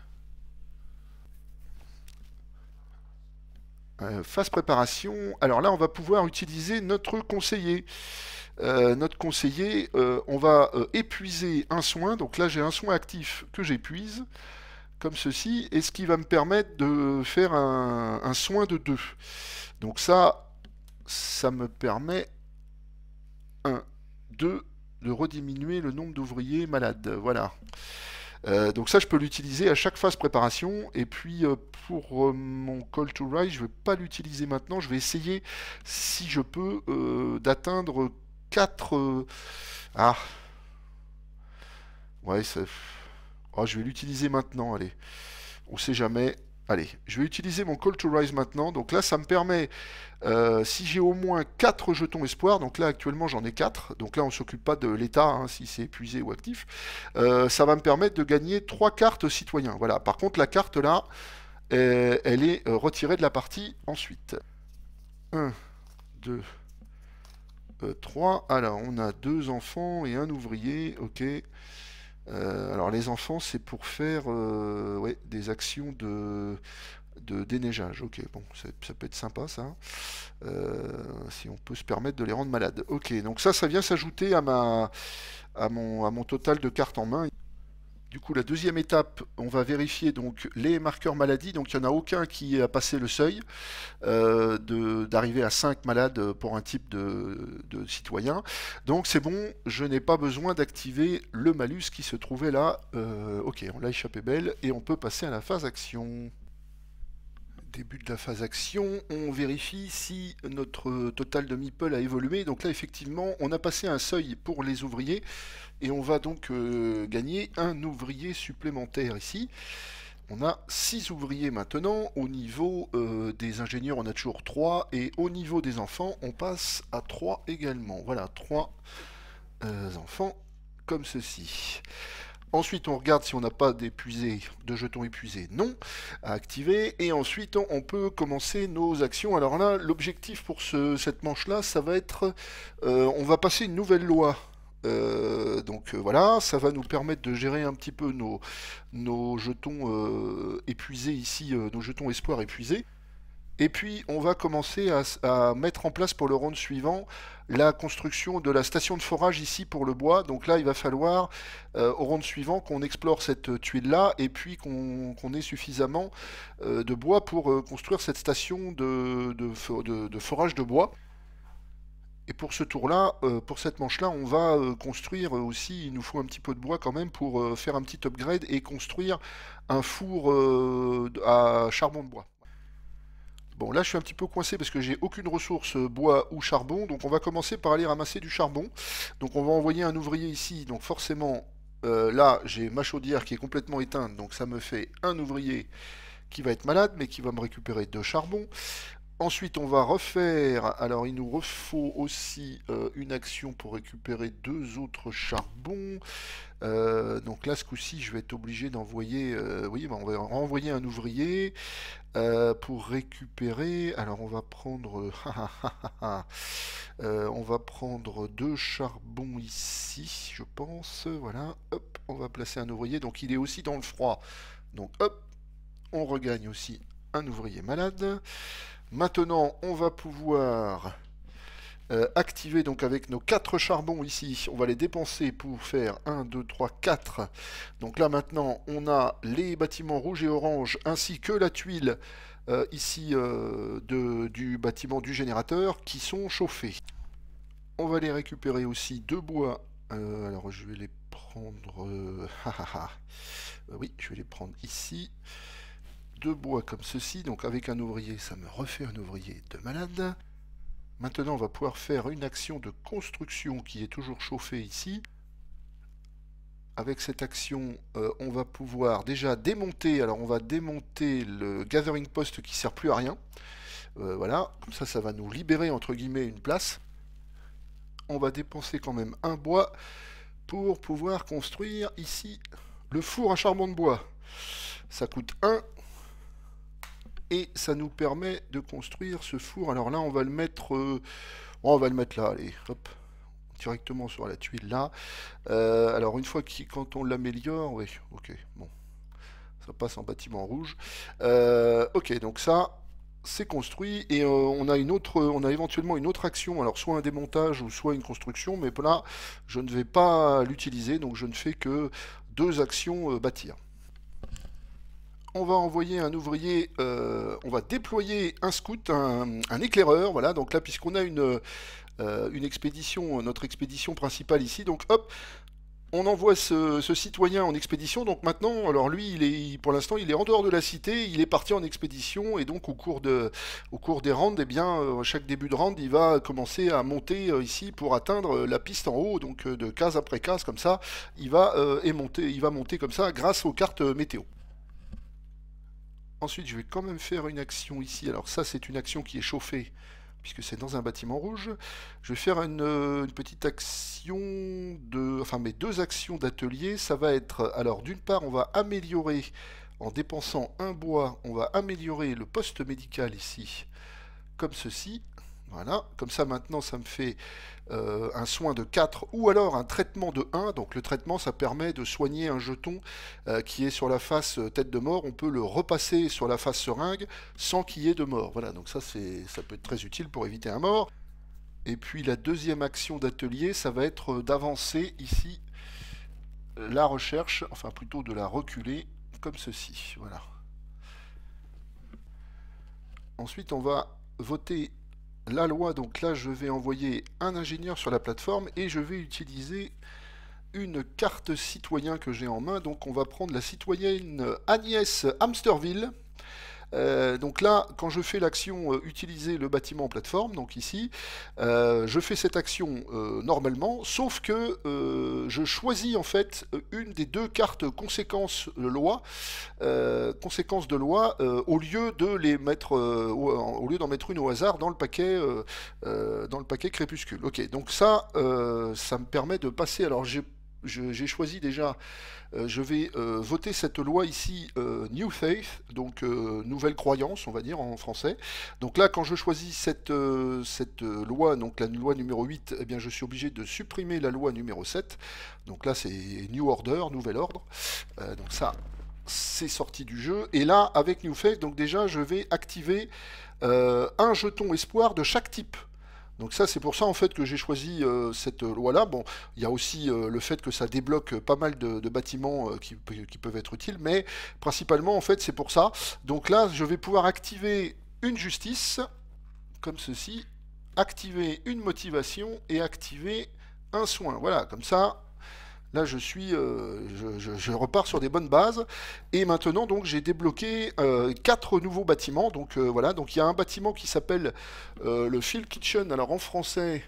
phase préparation, alors là on va pouvoir utiliser notre conseiller. Euh, notre conseiller, euh, on va euh, épuiser un soin. Donc là, j'ai un soin actif que j'épuise, comme ceci, et ce qui va me permettre de faire un, soin de 2. Donc ça, ça me permet 1, 2, de rediminuer le nombre d'ouvriers malades. Voilà. donc ça, je peux l'utiliser à chaque phase préparation. Et puis pour mon call to rise, je ne vais pas l'utiliser maintenant. Je vais essayer, si je peux, d'atteindre 4... Euh, ah Ouais, ça... Oh, je vais l'utiliser maintenant, allez. On ne sait jamais. Allez, je vais utiliser mon Call to Rise maintenant. Donc là, ça me permet, euh, si j'ai au moins 4 jetons espoir, donc là actuellement j'en ai 4, donc là on ne s'occupe pas de l'état, hein, si c'est épuisé ou actif, euh, ça va me permettre de gagner 3 cartes citoyens. Voilà, par contre la carte là, elle est retirée de la partie ensuite. 1, 2, 3. Euh, alors, ah on a deux enfants et un ouvrier. Ok. Euh, alors, les enfants, c'est pour faire euh, des actions de, de déneigeage. Ok, bon, ça peut être sympa, ça. si on peut se permettre de les rendre malades. Ok, donc ça, ça vient s'ajouter à, ma, à, à mon total de cartes en main. Du coup, la deuxième étape, on va vérifier donc les marqueurs maladie. Donc, il n'y en a aucun qui a passé le seuil euh, d'arriver à 5 malades pour un type de, citoyen. Donc, c'est bon, je n'ai pas besoin d'activer le malus qui se trouvait là. Euh, ok, on l'a échappé belle et on peut passer à la phase action début de la phase action, on vérifie si notre total de meeple a évolué. Donc là, effectivement, on a passé un seuil pour les ouvriers et on va donc euh, gagner un ouvrier supplémentaire ici. On a six ouvriers maintenant, au niveau euh, des ingénieurs on a toujours 3, et au niveau des enfants on passe à 3 également. Voilà, 3 euh, enfants comme ceci. Ensuite, on regarde si on n'a pas de jetons épuisés, non, à activer. Et ensuite, on peut commencer nos actions. Alors là, l'objectif pour cette manche-là, ça va être... Euh, on va passer une nouvelle loi euh, donc euh, voilà, ça va nous permettre de gérer un petit peu nos, jetons épuisés ici, nos jetons espoir épuisés. Et puis on va commencer à, mettre en place pour le round suivant la construction de la station de forage ici pour le bois. Donc là, il va falloir, euh, au rond suivant, qu'on explore cette euh, tuile-là et puis qu'on ait suffisamment euh, de bois pour construire cette station de, forage de bois. Et pour ce tour-là, pour cette manche-là, on va construire aussi, il nous faut un petit peu de bois quand même pour faire un petit upgrade et construire un four à charbon de bois. Bon, là, je suis un petit peu coincé parce que j'ai aucune ressource euh, bois ou charbon. Donc, on va commencer par aller ramasser du charbon. Donc, on va envoyer un ouvrier ici. Donc, forcément, euh, là, j'ai ma chaudière qui est complètement éteinte. Donc, ça me fait un ouvrier qui va être malade, mais qui va me récupérer de charbon. Ensuite, on va refaire... Alors, il nous faut aussi euh, une action pour récupérer deux autres charbons. Euh, donc là, ce coup-ci, je vais être obligé d'envoyer... Euh, oui, ben, on va renvoyer un ouvrier pour récupérer... Alors, on va prendre... on va prendre deux charbons ici, je pense. Voilà, hop, on va placer un ouvrier. Donc, il est aussi dans le froid. Donc, hop, on regagne aussi un ouvrier malade. Maintenant, on va pouvoir euh, activer donc avec nos 4 charbons ici. On va les dépenser pour faire 1, 2, 3, 4. Donc là maintenant, on a les bâtiments rouges et orange ainsi que la tuile euh, ici euh, de, du bâtiment du générateur qui sont chauffés. On va les récupérer aussi deux bois. alors je vais les prendre... oui, je vais les prendre ici deux bois comme ceci, donc avec un ouvrier, ça me refait un ouvrier de malade. Maintenant, on va pouvoir faire une action de construction qui est toujours chauffée ici. Avec cette action, euh, on va pouvoir déjà démonter, alors on va démonter le gathering post qui sert plus à rien. Euh, voilà, comme ça, ça va nous libérer, entre guillemets, une place. On va dépenser quand même un bois pour pouvoir construire ici le four à charbon de bois. Ça coûte 1, et ça nous permet de construire ce four. Alors là, on va le mettre, euh, oh, on va le mettre là, allez, hop, directement sur la tuile là. Euh, alors une fois que quand on l'améliore, oui, ok, bon, ça passe en bâtiment rouge. Euh, ok, donc ça, c'est construit et on a une autre, on a éventuellement une autre action, alors soit un démontage ou soit une construction, mais là, je ne vais pas l'utiliser, donc je ne fais que deux actions bâtir on va envoyer un ouvrier, euh, on va déployer un scout, un, éclaireur, voilà, donc là puisqu'on a une, euh, une expédition, notre expédition principale ici, donc hop, on envoie ce, citoyen en expédition, donc maintenant, alors lui, il est, pour l'instant, il est en dehors de la cité, il est parti en expédition, et donc au cours, de, au cours des rounds, eh bien, euh, chaque début de round, il va commencer à monter ici pour atteindre la piste en haut, donc de case après case, comme ça, il va, et monter, il va monter comme ça grâce aux cartes météo. Ensuite, je vais quand même faire une action ici. Alors ça, c'est une action qui est chauffée, puisque c'est dans un bâtiment rouge. Je vais faire euh, une, petite action de... Enfin, mes deux actions d'atelier, ça va être... Alors, d'une part, on va améliorer, en dépensant un bois, on va améliorer le poste médical ici, comme ceci. Voilà, comme ça maintenant ça me fait euh, un soin de 4 ou alors un traitement de 1. Donc le traitement, ça permet de soigner un jeton euh, qui est sur la face euh, tête de mort. On peut le repasser sur la face seringue sans qu'il y ait de mort. Voilà, donc ça, ça peut être très utile pour éviter un mort. Et puis la deuxième action d'atelier, ça va être d'avancer ici la recherche, enfin plutôt de la reculer comme ceci. Voilà. Ensuite, on va voter la loi. Donc là, je vais envoyer un ingénieur sur la plateforme et je vais utiliser une carte citoyen que j'ai en main. Donc on va prendre la citoyenne Agnès Amsterville euh, donc là, quand je fais l'action euh, utiliser le bâtiment en plateforme, donc ici, euh, je fais cette action normalement, sauf que je choisis en fait une des deux cartes conséquences de loi, conséquences de loi, au lieu de les mettre, au lieu d'en mettre une au hasard dans le paquet, dans le paquet crépuscule. Ok, donc ça, ça me permet de passer. Alors j'ai j'ai choisi déjà, euh, je vais euh, voter cette loi ici, euh, New Faith, donc nouvelle croyance, on va dire en français. Donc là, quand je choisis cette, cette loi, donc la loi numéro 8, eh bien, je suis obligé de supprimer la loi numéro 7. Donc là, c'est New Order, nouvel ordre. donc ça, c'est sorti du jeu. Et là, avec New Faith, donc déjà, je vais activer un jeton espoir de chaque type. Donc ça, c'est pour ça en fait que j'ai choisi euh, cette loi-là. Bon, il y a aussi euh, le fait que ça débloque pas mal de, bâtiments euh, qui, peuvent être utiles, mais principalement en fait c'est pour ça. Donc là, je vais pouvoir activer une justice, comme ceci, activer une motivation et activer un soin. Voilà, comme ça, Là, je suis, euh, je, repars sur des bonnes bases. Et maintenant, donc, j'ai débloqué euh, quatre nouveaux bâtiments. Donc euh, voilà, donc il y a un bâtiment qui s'appelle le Field Kitchen. Alors en français,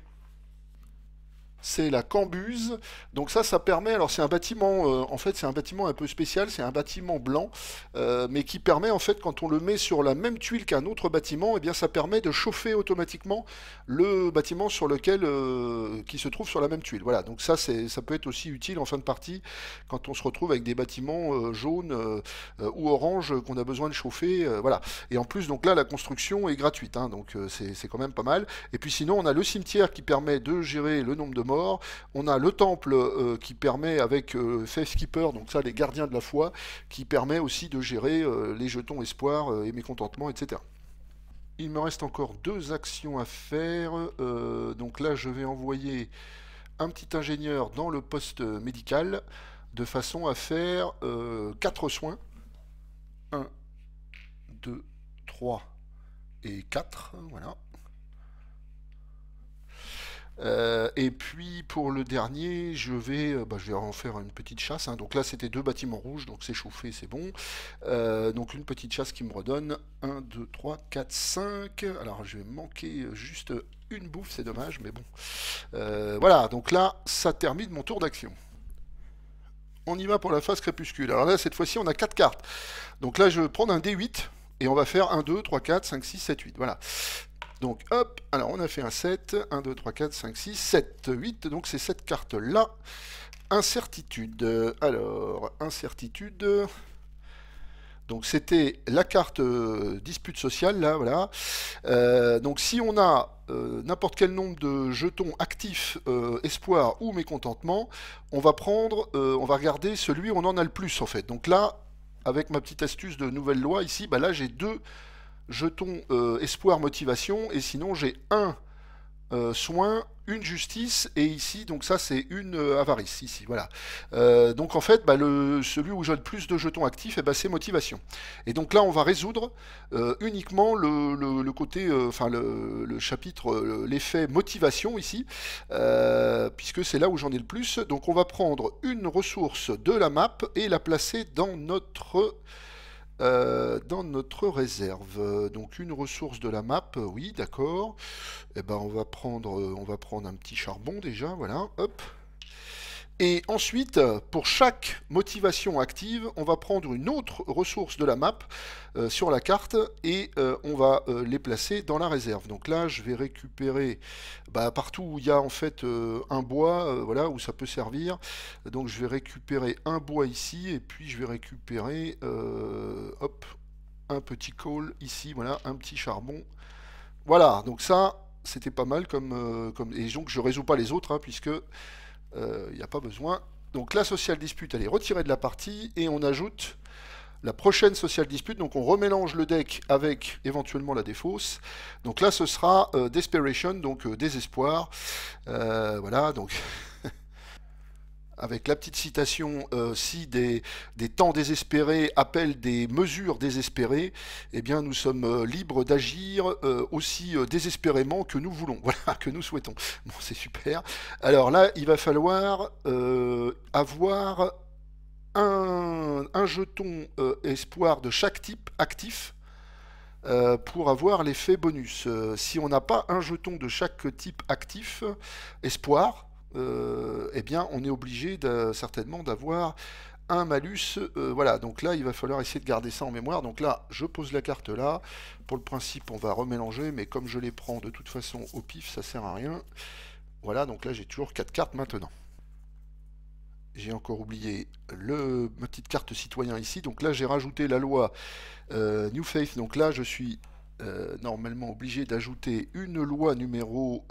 c'est la Cambuse. Donc ça, ça permet, alors c'est un bâtiment, euh, en fait c'est un bâtiment un peu spécial, c'est un bâtiment blanc, euh, mais qui permet en fait quand on le met sur la même tuile qu'un autre bâtiment, et eh bien ça permet de chauffer automatiquement le bâtiment sur lequel, euh, qui se trouve sur la même tuile. Voilà, donc ça c'est, ça peut être aussi utile en fin de partie quand on se retrouve avec des bâtiments jaunes ou oranges qu'on a besoin de chauffer, voilà. Et en plus donc là la construction est gratuite, hein. donc c'est, c'est quand même pas mal. Et puis sinon on a le cimetière qui permet de gérer le nombre de morts on a le temple euh, qui permet avec euh, Keeper, donc ça les gardiens de la foi, qui permet aussi de gérer euh, les jetons espoir euh, et mécontentement, etc. Il me reste encore deux actions à faire. donc là je vais envoyer un petit ingénieur dans le poste médical de façon à faire quatre soins. 1, 2, 3 et 4, voilà. Euh, et puis pour le dernier, je vais, euh, bah, je vais en faire une petite chasse. Hein. Donc là, c'était deux bâtiments rouges, donc c'est chauffé, c'est bon. Euh, donc une petite chasse qui me redonne 1, 2, 3, 4, 5. Alors je vais manquer juste une bouffe, c'est dommage, mais bon. voilà, donc là, ça termine mon tour d'action. On y va pour la phase crépuscule. Alors là, cette fois-ci, on a 4 cartes. Donc là, je vais prendre un D8 et on va faire 1, 2, 3, 4, 5, 6, 7, 8. Voilà. Donc hop, alors on a fait un 7, 1, 2, 3, 4, 5, 6, 7, 8, donc c'est cette carte-là. Incertitude, alors incertitude, donc c'était la carte euh, dispute sociale, là, voilà. Euh, donc si on a euh, n'importe quel nombre de jetons actifs, espoir ou mécontentement, on va prendre, on va regarder celui où on en a le plus, en fait. Donc là, avec ma petite astuce de nouvelle loi, ici, bah là j'ai deux jetons euh, espoir motivation, et sinon j'ai un euh, soin, une justice, et ici, donc ça c'est une euh, avarice, ici, voilà. donc en fait, bah, le, celui où j'ai le plus de jetons actifs, et eh bah, ben, c'est motivation. Et donc là, on va résoudre uniquement le, côté, enfin le, le, chapitre, l'effet motivation ici, puisque c'est là où j'en ai le plus. Donc on va prendre une ressource de la map et la placer dans notre euh, dans notre réserve. Euh, donc une ressource de la map, oui, d'accord. Et eh ben on va prendre, euh, on va prendre un petit charbon déjà, voilà, hop. Et ensuite, pour chaque motivation active, on va prendre une autre ressource de la map euh, sur la carte et euh, on va euh, les placer dans la réserve. Donc là, je vais récupérer bah, partout où il y a en fait un bois, voilà, où ça peut servir. Donc je vais récupérer un bois ici et puis je vais récupérer, hop, un petit coal ici, voilà, un petit charbon. Voilà, donc ça, c'était pas mal comme, Et donc je ne résous pas les autres, hein, puisque il euh, n'y a pas besoin. Donc la social dispute, elle est retirée de la partie, et on ajoute la prochaine social dispute, donc on remélange le deck avec éventuellement la défausse. Donc là ce sera euh, Desperation, donc euh, désespoir. voilà, donc avec la petite citation euh, si des, temps désespérés appellent des mesures désespérées, eh bien nous sommes euh, libres d'agir euh, aussi désespérément que nous voulons, voilà, que nous souhaitons. Bon, c'est super. Alors là, il va falloir avoir un, jeton espoir de chaque type actif. pour avoir l'effet bonus. si on n'a pas un jeton de chaque type actif, espoir, euh, eh bien, on est obligé certainement d'avoir un malus. Euh, voilà, donc là, il va falloir essayer de garder ça en mémoire. Donc là, je pose la carte là. Pour le principe, on va remélanger, mais comme je les prends de toute façon au pif, ça sert à rien. Voilà, donc là, j'ai toujours quatre cartes maintenant. J'ai encore oublié le, ma petite carte citoyen ici. Donc là, j'ai rajouté la loi euh, New Faith. Donc là, je suis euh, normalement obligé d'ajouter une loi numéro 8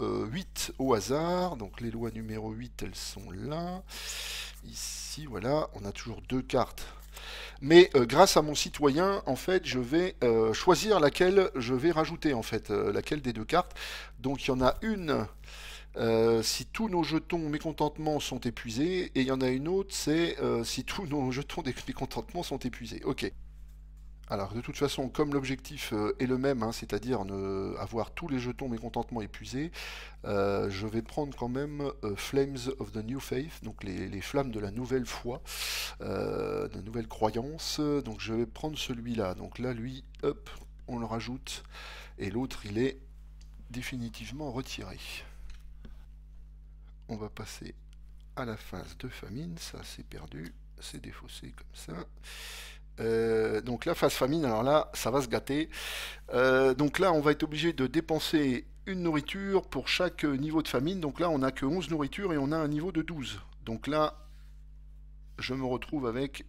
euh, au hasard. Donc les lois numéro 8, elles sont là. Ici, voilà, on a toujours deux cartes. Mais euh, grâce à mon citoyen, en fait, je vais choisir laquelle je vais rajouter, en fait, laquelle des deux cartes. Donc il y en a une... si tous nos jetons mécontentements sont épuisés, et il y en a une autre, c'est si tous nos jetons des mécontentements sont épuisés. Ok. Alors de toute façon, comme l'objectif euh, est le même, hein, c'est-à-dire ne... avoir tous les jetons mécontentement épuisés, euh, je vais prendre quand même euh, Flames of the New Faith, donc les, flammes de la nouvelle foi, de nouvelles nouvelle croyance. Donc je vais prendre celui-là. Donc là, lui, hop, on le rajoute. Et l'autre, il est définitivement retiré. On va passer à la phase de famine. Ça, c'est perdu. C'est défaussé comme ça. Euh, donc la phase famine, alors là, ça va se gâter. Euh, donc là, on va être obligé de dépenser une nourriture pour chaque niveau de famine. Donc là, on n'a que 11 nourritures et on a un niveau de 12. Donc là, je me retrouve avec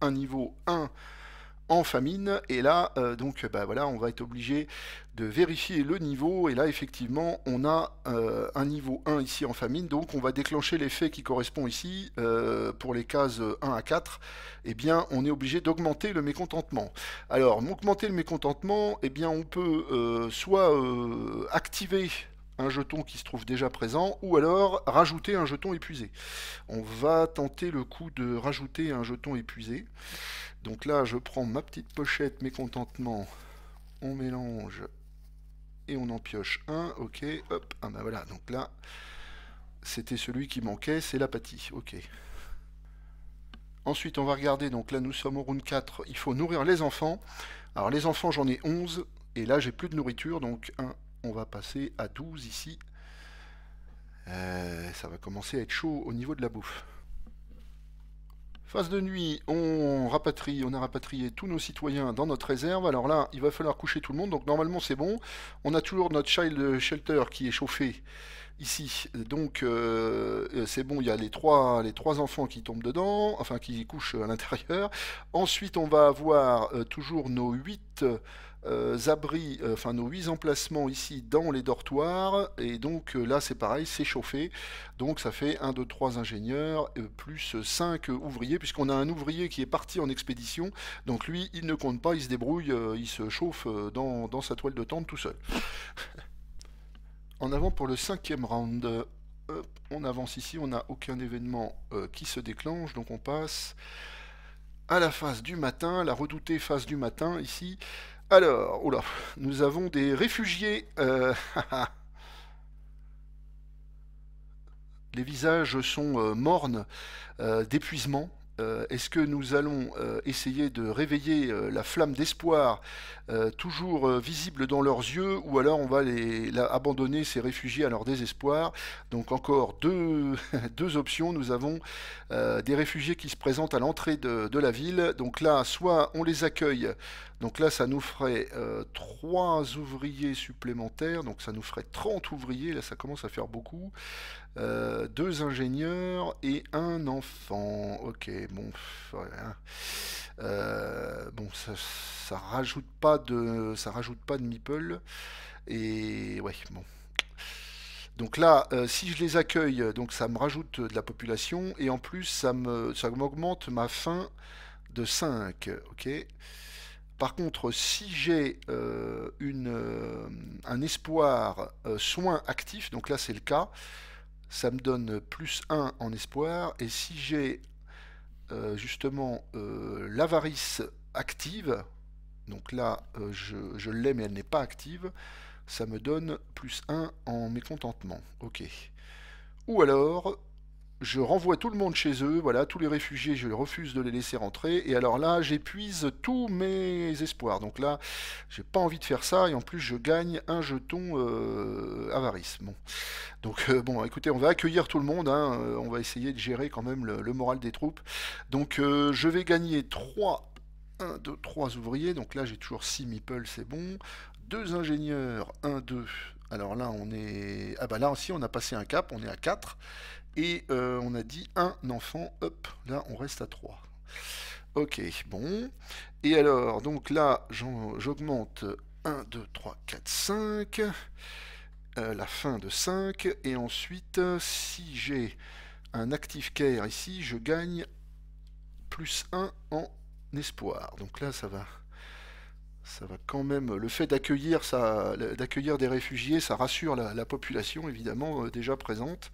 un niveau 1 en famine. Et là, euh, donc, bah, voilà, on va être obligé de vérifier le niveau. Et là, effectivement, on a euh, un niveau 1 ici en famine. Donc, on va déclencher l'effet qui correspond ici euh, pour les cases 1 à 4. Et eh bien, on est obligé d'augmenter le mécontentement. Alors, augmenter le mécontentement, eh bien, on peut soit activer un jeton qui se trouve déjà présent, ou alors rajouter un jeton épuisé. On va tenter le coup de rajouter un jeton épuisé. Donc là, je prends ma petite pochette mécontentement, on mélange et on en pioche un. Ok, hop, ah ben voilà, donc là, c'était celui qui manquait, c'est l'apathie. Ok. Ensuite, on va regarder, donc là, nous sommes au round 4, il faut nourrir les enfants. Alors les enfants, j'en ai 11, et là, j'ai plus de nourriture, donc on va passer à 12 ici. Euh, ça va commencer à être chaud au niveau de la bouffe. Phase de nuit, on rapatrie, on a rapatrié tous nos citoyens dans notre réserve. Alors là, il va falloir coucher tout le monde, donc normalement c'est bon. On a toujours notre child shelter qui est chauffé ici. Donc euh, c'est bon, il y a les trois, les trois enfants qui tombent dedans, enfin qui couchent à l'intérieur. Ensuite, on va avoir euh, toujours nos huit euh, abris, euh, enfin nos huit emplacements ici dans les dortoirs, et donc euh, là c'est pareil, c'est chauffé, donc ça fait 1, 2, 3 ingénieurs, plus 5 ouvriers, puisqu'on a un ouvrier qui est parti en expédition, donc lui il ne compte pas, il se débrouille, il se chauffe dans, sa toile de tente tout seul. en avant pour le cinquième round. on avance ici, on n'a aucun événement qui se déclenche, donc on passe à la phase du matin, la redoutée phase du matin ici. Alors, nous avons des réfugiés. Euh, les visages sont euh, mornes euh, d'épuisement. Est-ce que nous allons essayer de réveiller la flamme d'espoir toujours visible dans leurs yeux ou alors on va les abandonner ces réfugiés à leur désespoir Donc encore deux, deux options. Nous avons des réfugiés qui se présentent à l'entrée de, de la ville. Donc là, soit on les accueille donc là, ça nous ferait 3 euh, ouvriers supplémentaires, donc ça nous ferait 30 ouvriers, là ça commence à faire beaucoup. Euh, 2 ingénieurs et un enfant. Ok, bon, hein. euh, bon ça, ça rajoute pas de ça rajoute pas de meeple. Et ouais, bon. Donc là, euh, si je les accueille, donc ça me rajoute de la population et en plus ça me ça m'augmente ma faim de 5. Ok. Par contre, si j'ai euh, euh, un espoir euh, soin actif, donc là c'est le cas, ça me donne plus 1 en espoir. Et si j'ai justement l'avarice active, donc là je, l'ai mais elle n'est pas active, ça me donne plus 1 en mécontentement. Ok. Ou alors, je renvoie tout le monde chez eux, voilà, tous les réfugiés, je refuse de les laisser rentrer, et alors là, j'épuise tous mes espoirs. Donc là, j'ai pas envie de faire ça, et en plus, je gagne un jeton euh, avarice. Donc euh, bon, écoutez, on va accueillir tout le monde, hein. euh, on va essayer de gérer quand même le, moral des troupes. Donc je vais gagner 3, 1, 2, 3 ouvriers, donc là j'ai toujours 6 meeples, c'est bon. 2 ingénieurs, 1, 2, alors là on est... Ah bah là aussi on a passé un cap, on est à 4. Et euh, on a dit un enfant, hop, là on reste à 3. Ok, bon. Et alors, donc là, j'augmente 1, 2, 3, 4, 5. la fin de 5. Et ensuite, si j'ai un active care ici, je gagne plus 1 en espoir. Donc là, ça va va quand même. Le fait d'accueillir d'accueillir des réfugiés, ça rassure la, population évidemment euh, déjà présente,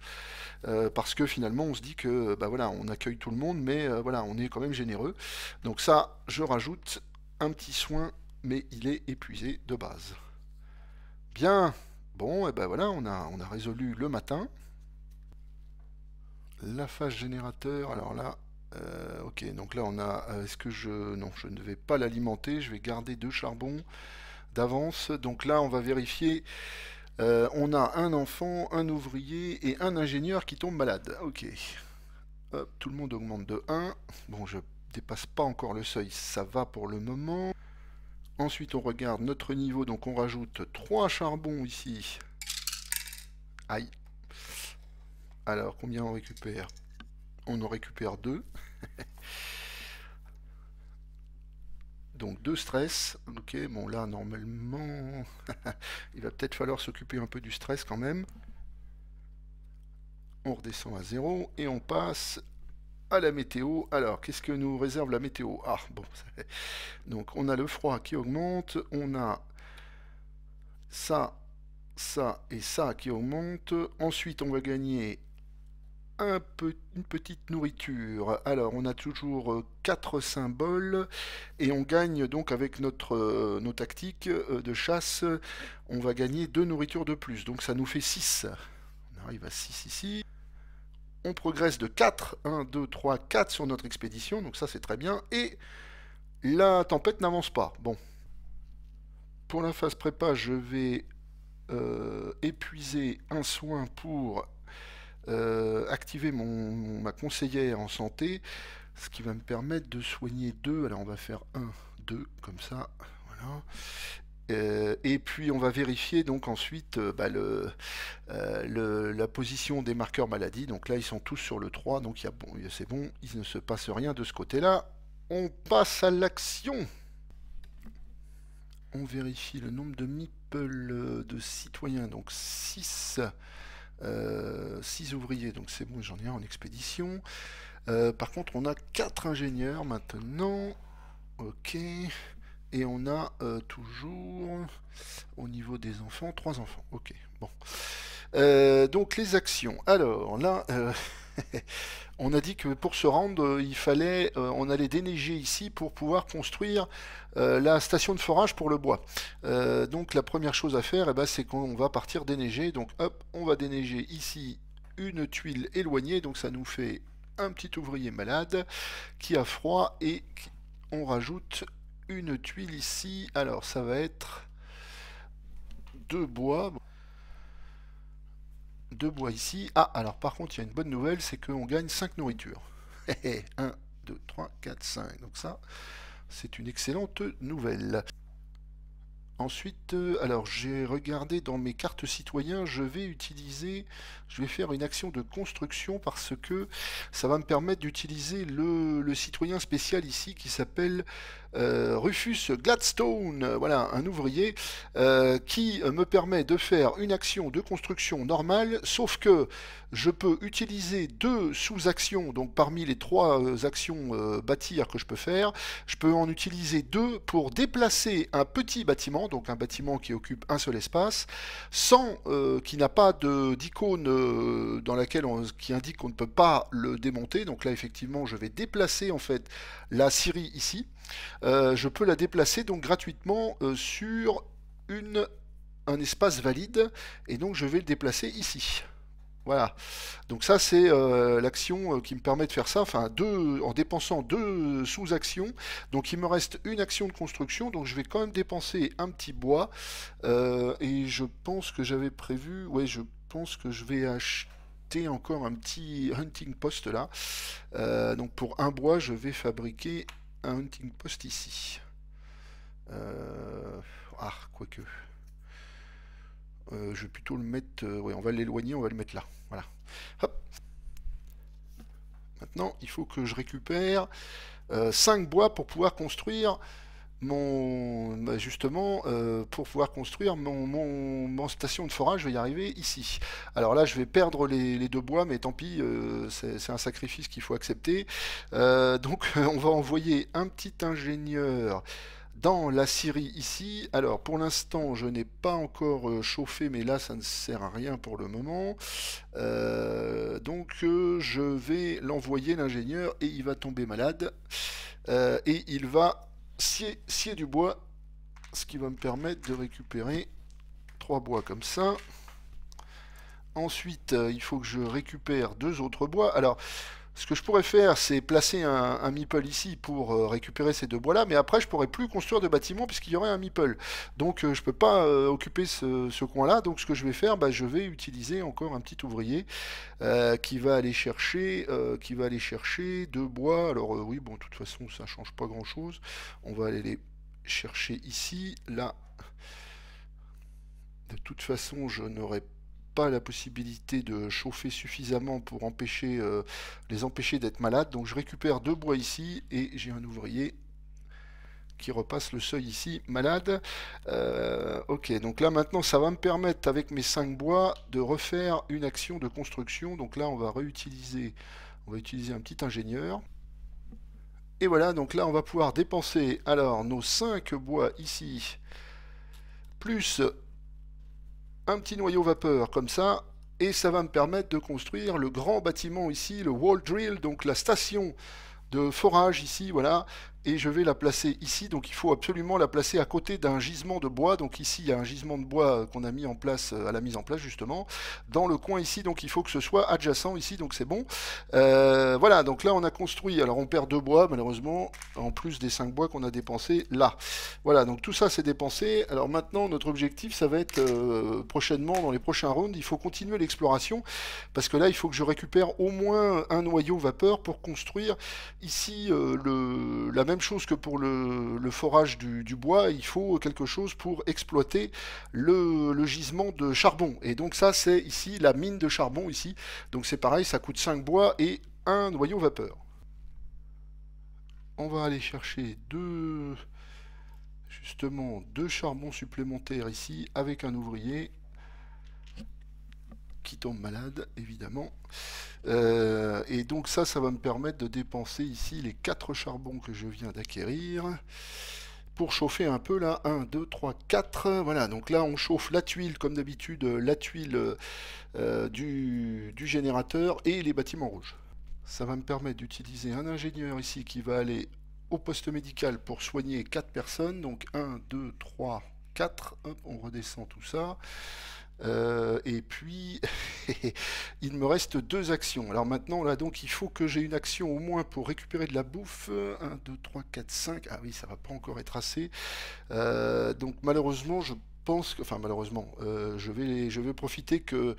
euh, parce que finalement on se dit que bah voilà, on accueille tout le monde, mais euh, voilà, on est quand même généreux. Donc ça, je rajoute un petit soin, mais il est épuisé de base. Bien, bon, et eh ben voilà, on a, on a résolu le matin. La phase générateur, alors là, euh, ok, donc là on a... Euh, est-ce que je... Non, je ne vais pas l'alimenter, je vais garder deux charbons d'avance. Donc là on va vérifier... Euh, on a un enfant, un ouvrier et un ingénieur qui tombe malade. Ok. tout le monde augmente de 1. Bon, je dépasse pas encore le seuil, ça va pour le moment. Ensuite, on regarde notre niveau, donc on rajoute 3 charbons ici. Aïe. Alors, combien on récupère on en récupère deux. Donc deux stress. Ok, bon là normalement, il va peut-être falloir s'occuper un peu du stress quand même. On redescend à zéro. et on passe à la météo. Alors, qu'est-ce que nous réserve la météo Ah, bon. Donc on a le froid qui augmente, on a ça, ça et ça qui augmente. Ensuite, on va gagner peu, une petite nourriture. Alors, on a toujours 4 euh, symboles et on gagne donc avec notre, euh, nos tactiques euh, de chasse, on va gagner 2 nourritures de plus. Donc ça nous fait 6. On arrive à 6 ici. On progresse de 4, 1, 2, 3, 4 sur notre expédition, donc ça c'est très bien. Et la tempête n'avance pas. Bon. Pour la phase prépa, je vais épuiser un soin pour euh, activer mon, ma conseillère en santé, ce qui va me permettre de soigner deux. Alors on va faire 1, 2, comme ça. Voilà. Euh, et puis on va vérifier donc ensuite euh, bah, le, la position des marqueurs maladie. Donc là ils sont tous sur le 3, donc bon, c'est bon, il ne se passe rien de ce côté-là. On passe à l'action. On vérifie le nombre de meeple de citoyens, donc 6. 6 euh, ouvriers, donc c'est bon, j'en ai un en expédition. Euh, par contre, on a 4 ingénieurs maintenant. Ok. Et on a euh, toujours, au niveau des enfants, 3 enfants. Ok, bon. donc les actions. Alors là, on a dit que pour se rendre, euh, il fallait, euh, on allait déneiger ici pour pouvoir construire euh, la station de forage pour le bois. donc la première chose à faire, eh ben, c'est qu'on va partir déneiger. Donc hop, on va déneiger ici une tuile éloignée. Donc ça nous fait un petit ouvrier malade qui a froid et on rajoute une tuile ici. Alors ça va être deux bois deux bois ici. Ah, alors par contre, il y a une bonne nouvelle, c'est qu'on gagne 5 nourritures. 1, 2, 3, 4, 5. Donc ça, c'est une excellente nouvelle. Ensuite, euh, alors j'ai regardé dans mes cartes citoyens, je vais utiliser, je vais faire une action de construction parce que ça va me permettre d'utiliser le, le, citoyen spécial ici qui s'appelle euh, Rufus Gladstone, euh, voilà, un ouvrier euh, qui me permet de faire une action de construction normale, sauf que je peux utiliser deux sous-actions, donc parmi les trois actions bâtir que je peux faire, je peux en utiliser deux pour déplacer un petit bâtiment, donc un bâtiment qui occupe un seul espace, sans qui n'a pas d'icône dans laquelle qui indique qu'on ne peut pas le démonter. Donc là effectivement je vais déplacer en fait la Syrie ici. Euh, je peux la déplacer donc gratuitement euh, sur un espace valide et donc je vais le déplacer ici. Voilà, donc ça c'est euh, l'action qui me permet de faire ça, en dépensant deux sous-actions. Donc il me reste une action de construction, donc je vais quand même dépenser un petit bois. et je pense que j'avais prévu, ouais je pense que je vais acheter encore un petit hunting post là. donc pour un bois, je vais fabriquer un hunting post ici. Euh, ah, quoique. Euh, je vais plutôt le mettre... Euh, oui, on va l'éloigner, on va le mettre là. Voilà. Hop. Maintenant, il faut que je récupère cinq bois pour pouvoir construire mon bah, justement euh, pour pouvoir construire mon, station de forage, je vais y arriver ici. Alors là, je vais perdre les, deux bois, mais tant pis, euh, c'est un sacrifice qu'il faut accepter. Euh, donc, on va envoyer un petit ingénieur dans la Syrie ici. Alors pour l'instant je n'ai pas encore chauffé mais là ça ne sert à rien pour le moment. donc je vais l'envoyer l'ingénieur et il va tomber malade. et il va scier, du bois, ce qui va me permettre de récupérer trois bois comme ça. Ensuite, euh, il faut que je récupère deux autres bois. Alors, ce que je pourrais faire, c'est placer un, meeple ici pour euh, récupérer ces deux bois-là, mais après, je pourrais plus construire de bâtiment puisqu'il y aurait un meeple. Donc, je euh, je peux pas euh, occuper ce, coin-là. Donc, ce que je vais faire, bah, je vais utiliser encore un petit ouvrier qui va aller chercher, qui va aller chercher deux bois. Alors, oui, bon, de toute façon, ça change pas grand-chose. On va aller les chercher ici, là. De toute façon, je n'aurais pas pas la possibilité de chauffer suffisamment pour empêcher, euh, les empêcher d'être malades. Donc je récupère deux bois ici et j'ai un ouvrier qui repasse le seuil ici, malade. Euh, ok, donc là maintenant ça va me permettre avec mes cinq bois de refaire une action de construction. Donc là on va réutiliser, on va utiliser un petit ingénieur. Et voilà, donc là on va pouvoir dépenser alors nos cinq bois ici, plus un petit noyau vapeur comme ça, et ça va me permettre de construire le grand bâtiment ici, le wall drill, donc la station de forage ici, voilà, et je vais la placer ici. Donc il faut absolument la placer à côté d'un gisement de bois. Donc ici il y a un gisement de bois qu'on a mis en place euh, à la mise en place justement dans le coin ici. Donc il faut que ce soit adjacent ici. Donc c'est bon. Euh, voilà. Donc là on a construit. Alors on perd deux bois malheureusement en plus des cinq bois qu'on a dépensés là. Voilà. Donc tout ça c'est dépensé. Alors maintenant notre objectif ça va être euh, prochainement dans les prochains rounds il faut continuer l'exploration parce que là il faut que je récupère au moins un noyau vapeur pour construire ici le la même même chose que pour le, forage du, bois, il faut quelque chose pour exploiter le, le gisement de charbon. Et donc ça, c'est ici la mine de charbon ici. Donc c'est pareil, ça coûte 5 bois et un noyau vapeur. On va aller chercher deux, justement, deux charbons supplémentaires ici avec un ouvrier qui tombe malade, évidemment. Euh, et donc ça, ça va me permettre de dépenser ici les 4 charbons que je viens d'acquérir pour chauffer un peu là, 1, 2, 3, 4, voilà, donc là on chauffe la tuile comme d'habitude, la tuile euh, du, du générateur et les bâtiments rouges. Ça va me permettre d'utiliser un ingénieur ici qui va aller au poste médical pour soigner 4 personnes, donc 1, 2, 3, 4, hop, on redescend tout ça. Euh, et puis, il me reste deux actions. Alors maintenant, là, donc, il faut que j'ai une action au moins pour récupérer de la bouffe. 1, 2, 3, 4, 5. Ah oui, ça ne va pas encore être assez. Euh, donc malheureusement, je pense que, enfin malheureusement, euh, je, vais, je vais profiter que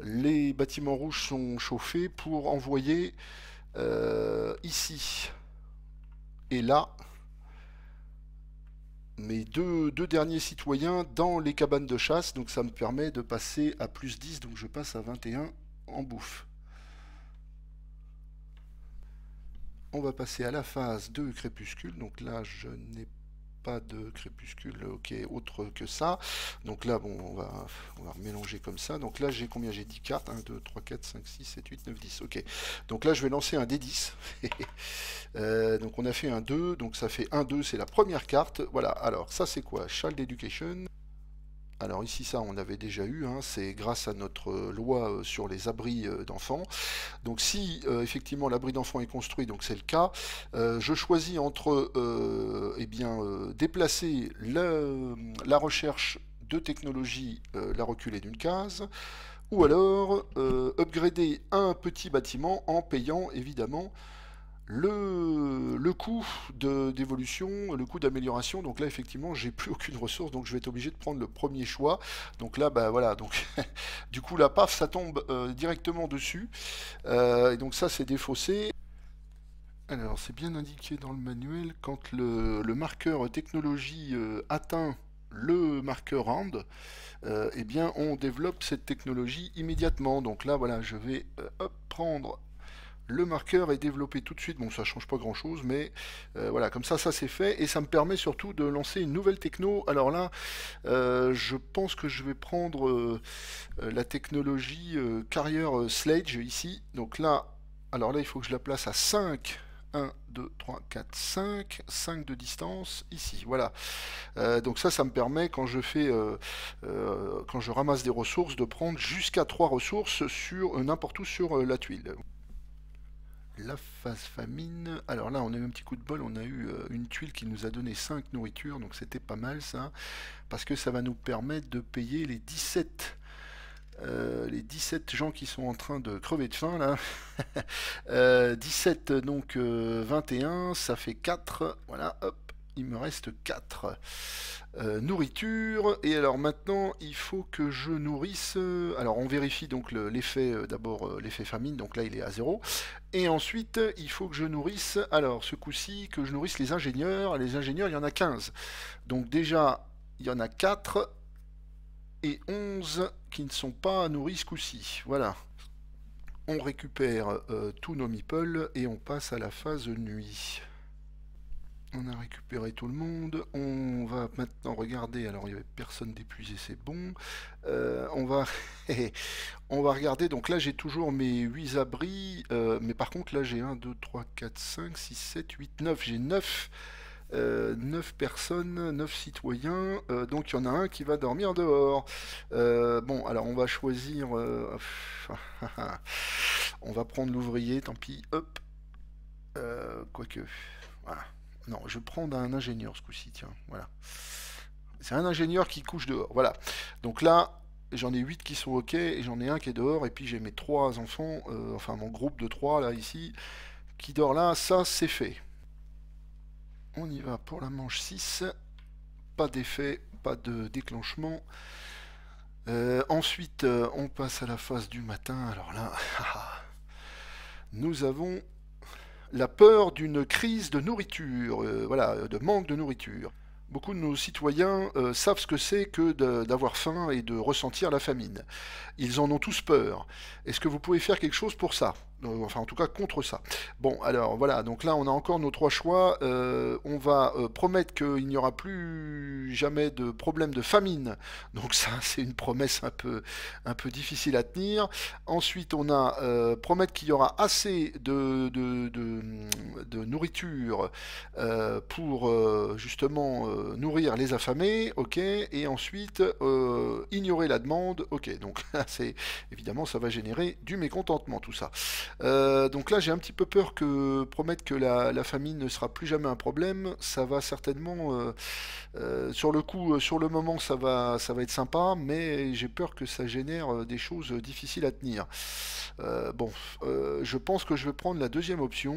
les bâtiments rouges sont chauffés pour envoyer ici et là mes deux, derniers citoyens dans les cabanes de chasse, donc ça me permet de passer à plus 10, donc je passe à 21 en bouffe. On va passer à la phase de crépuscule, donc là je n'ai pas de crépuscule, ok, autre que ça. Donc là, bon, on va, on va mélanger comme ça. Donc là, j'ai combien J'ai 10 cartes. 1, 2, 3, 4, 5, 6, 7, 8, 9, 10. Ok. Donc là, je vais lancer un D10. Euh, donc on a fait un 2. Donc ça fait un 2, c'est la première carte. Voilà. Alors ça, c'est quoi Child Education alors ici ça on avait déjà eu, hein, c'est grâce à notre loi euh, sur les abris euh, d'enfants. Donc si euh, effectivement l'abri d'enfants est construit, donc c'est le cas, je choisis entre eh bien, déplacer la recherche de technologie, la reculer d'une case, ou alors upgrader un petit bâtiment en payant évidemment le, le coût d'évolution, le coût d'amélioration, donc là effectivement j'ai plus aucune ressource, donc je vais être obligé de prendre le premier choix. Donc là, bah voilà, donc du coup la paf ça tombe euh, directement dessus. Euh, et donc ça c'est défaussé. Alors c'est bien indiqué dans le manuel, quand le, marqueur technologie euh, atteint le marqueur AND, euh, eh bien on développe cette technologie immédiatement. Donc là voilà, je vais prendre le marqueur est développé tout de suite. Bon, ça change pas grand chose, mais euh, voilà, comme ça, ça c'est fait. Et ça me permet surtout de lancer une nouvelle techno. Alors là, euh, je pense que je vais prendre euh, la technologie Carrier Sledge, ici. Donc là, alors là, il faut que je la place à 5. 1, 2, 3, 4, 5, 5 de distance ici, voilà. donc ça, ça me permet quand je fais, quand je ramasse des ressources, de prendre jusqu'à 3 ressources sur n'importe où sur la tuile. La phase famine. Alors là, on a eu un petit coup de bol. On a eu euh, une tuile qui nous a donné 5 nourritures. Donc c'était pas mal ça. Parce que ça va nous permettre de payer les 17 euh, les 17 gens qui sont en train de crever de faim là. 17 euh, donc 21, ça fait 4. Voilà, hop il me reste 4. Euh, nourriture, et alors maintenant il faut que je nourrisse, euh, alors on vérifie donc l'effet, euh, d'abord l'effet famine, donc là il est à 0, et ensuite il faut que je nourrisse, alors ce coup-ci, que je nourrisse les ingénieurs, les ingénieurs il y en a 15, donc déjà il y en a 4 et 11 qui ne sont pas nourris ce coup-ci, voilà, on récupère tous nos meeples et on passe à la phase nuit. On a récupéré tout le monde. On va maintenant regarder. Alors, il n'y avait personne d'épuisé, c'est bon. Euh, on, va on va regarder. Donc là, j'ai toujours mes 8 abris. Euh, mais par contre, là, j'ai 1, 2, 3, 4, 5, 6, 7, 8, 9. J'ai 9, 9 euh, personnes, 9 citoyens. donc, il y en a un qui va dormir dehors. bon, alors, on va choisir... on va prendre l'ouvrier, tant pis. Hop. Quoique... Voilà. Non, je prends un ingénieur ce coup-ci, tiens, voilà. C'est un ingénieur qui couche dehors, voilà. Donc là, j'en ai 8 qui sont OK, et j'en ai un qui est dehors, et puis j'ai mes 3 enfants, euh, enfin mon groupe de 3 là, ici, qui dort là, ça c'est fait. On y va pour la manche 6. Pas d'effet, pas de déclenchement. Euh, ensuite, euh, on passe à la phase du matin. Alors là, ah, ah. nous avons la peur d'une crise de nourriture, euh, voilà, de manque de nourriture. Beaucoup de nos citoyens euh, savent ce que c'est que d'avoir faim et de ressentir la famine. Ils en ont tous peur. Est-ce que vous pouvez faire quelque chose pour ça euh, enfin en tout cas contre ça. Bon, alors voilà, donc là on a encore nos trois choix. Euh, on va euh, promettre qu'il n'y aura plus jamais de problème de famine. Donc ça c'est une promesse un peu, un peu difficile à tenir. Ensuite on a promettre qu'il y aura assez de, de, nourriture pour justement nourrir les affamés. Ok, et ensuite ignorer la demande. Ok, donc c'est évidemment ça va générer du mécontentement tout ça. Euh, donc là, j'ai un petit peu peur que promettre que la, famine ne sera plus jamais un problème, ça va certainement, euh, euh, sur le coup, sur le moment, ça va, ça va être sympa, mais j'ai peur que ça génère des choses difficiles à tenir. bon, je pense que je vais prendre la deuxième option.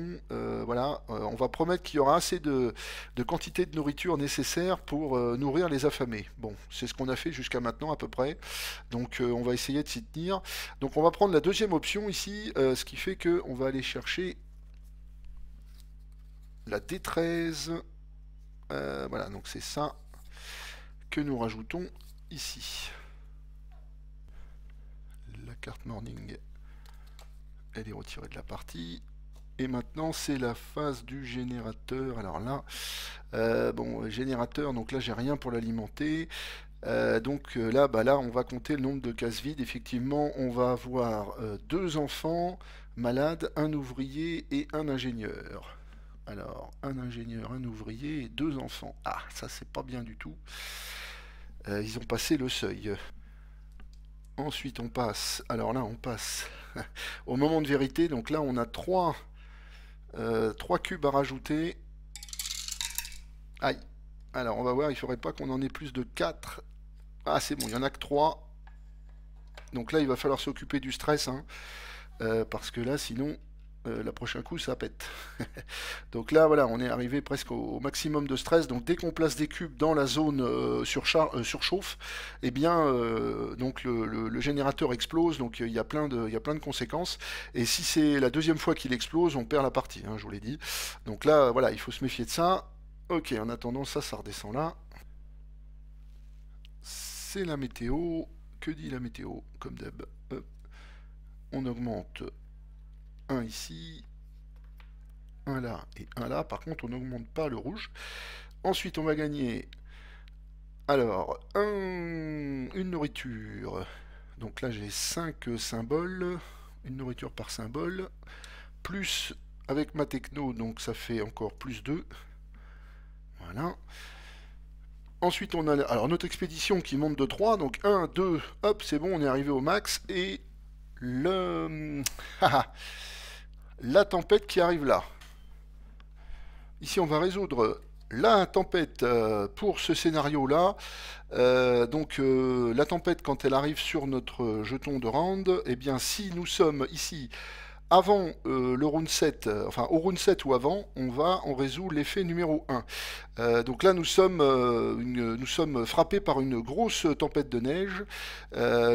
voilà, on va promettre qu'il y aura assez de, de, quantité de nourriture nécessaire pour nourrir les affamés. Bon, c'est ce qu'on a fait jusqu'à maintenant à peu près. Donc on va essayer de s'y tenir. Donc on va prendre la deuxième option ici, ce qui fait qu'on va aller chercher la D13. Euh, voilà, donc c'est ça que nous rajoutons ici. La carte morning, elle est retirée de la partie. Et maintenant, c'est la phase du générateur. Alors là, euh, bon, générateur, donc là, j'ai rien pour l'alimenter. Euh, donc là, bah là, on va compter le nombre de cases vides. Effectivement, on va avoir deux enfants, Malade, un ouvrier et un ingénieur. Alors, un ingénieur, un ouvrier et deux enfants. Ah, ça c'est pas bien du tout. Euh, ils ont passé le seuil. Ensuite, on passe. Alors là, on passe au moment de vérité. Donc là, on a trois, euh, trois cubes à rajouter. Aïe. Alors, on va voir. Il faudrait pas qu'on en ait plus de quatre. Ah, c'est bon. Il n'y en a que trois. Donc là, il va falloir s'occuper du stress. Hein. Euh, parce que là, sinon, euh, la prochain coup, ça pète. donc là, voilà, on est arrivé presque au, maximum de stress. Donc dès qu'on place des cubes dans la zone euh, surchauffe, eh bien, donc le, générateur explose. Donc il y, a plein de, il plein de conséquences. Et si c'est la deuxième fois qu'il explose, on perd la partie, hein, je vous l'ai dit. Donc là, voilà, il faut se méfier de ça. Ok, en attendant, ça, ça redescend là. C'est la météo. Que dit la météo, comme d'hab on augmente 1 ici, 1 là et 1 là. Par contre, on n'augmente pas le rouge. Ensuite, on va gagner alors un, une nourriture. Donc là, j'ai 5 symboles, une nourriture par symbole, plus avec ma techno, donc ça fait encore plus 2. Voilà. Ensuite, on a alors notre expédition qui monte de 3, donc 1, 2, hop, c'est bon, on est arrivé au max, et le... Ah, la tempête qui arrive là. Ici, on va résoudre la tempête euh, pour ce scénario-là. Euh, donc, euh, la tempête, quand elle arrive sur notre jeton de round, et eh bien, si nous sommes ici avant euh, le round 7, euh, enfin au round 7 ou avant, on va, on résout l'effet numéro 1. Euh, donc là, nous sommes, nous sommes frappés par une grosse tempête de neige.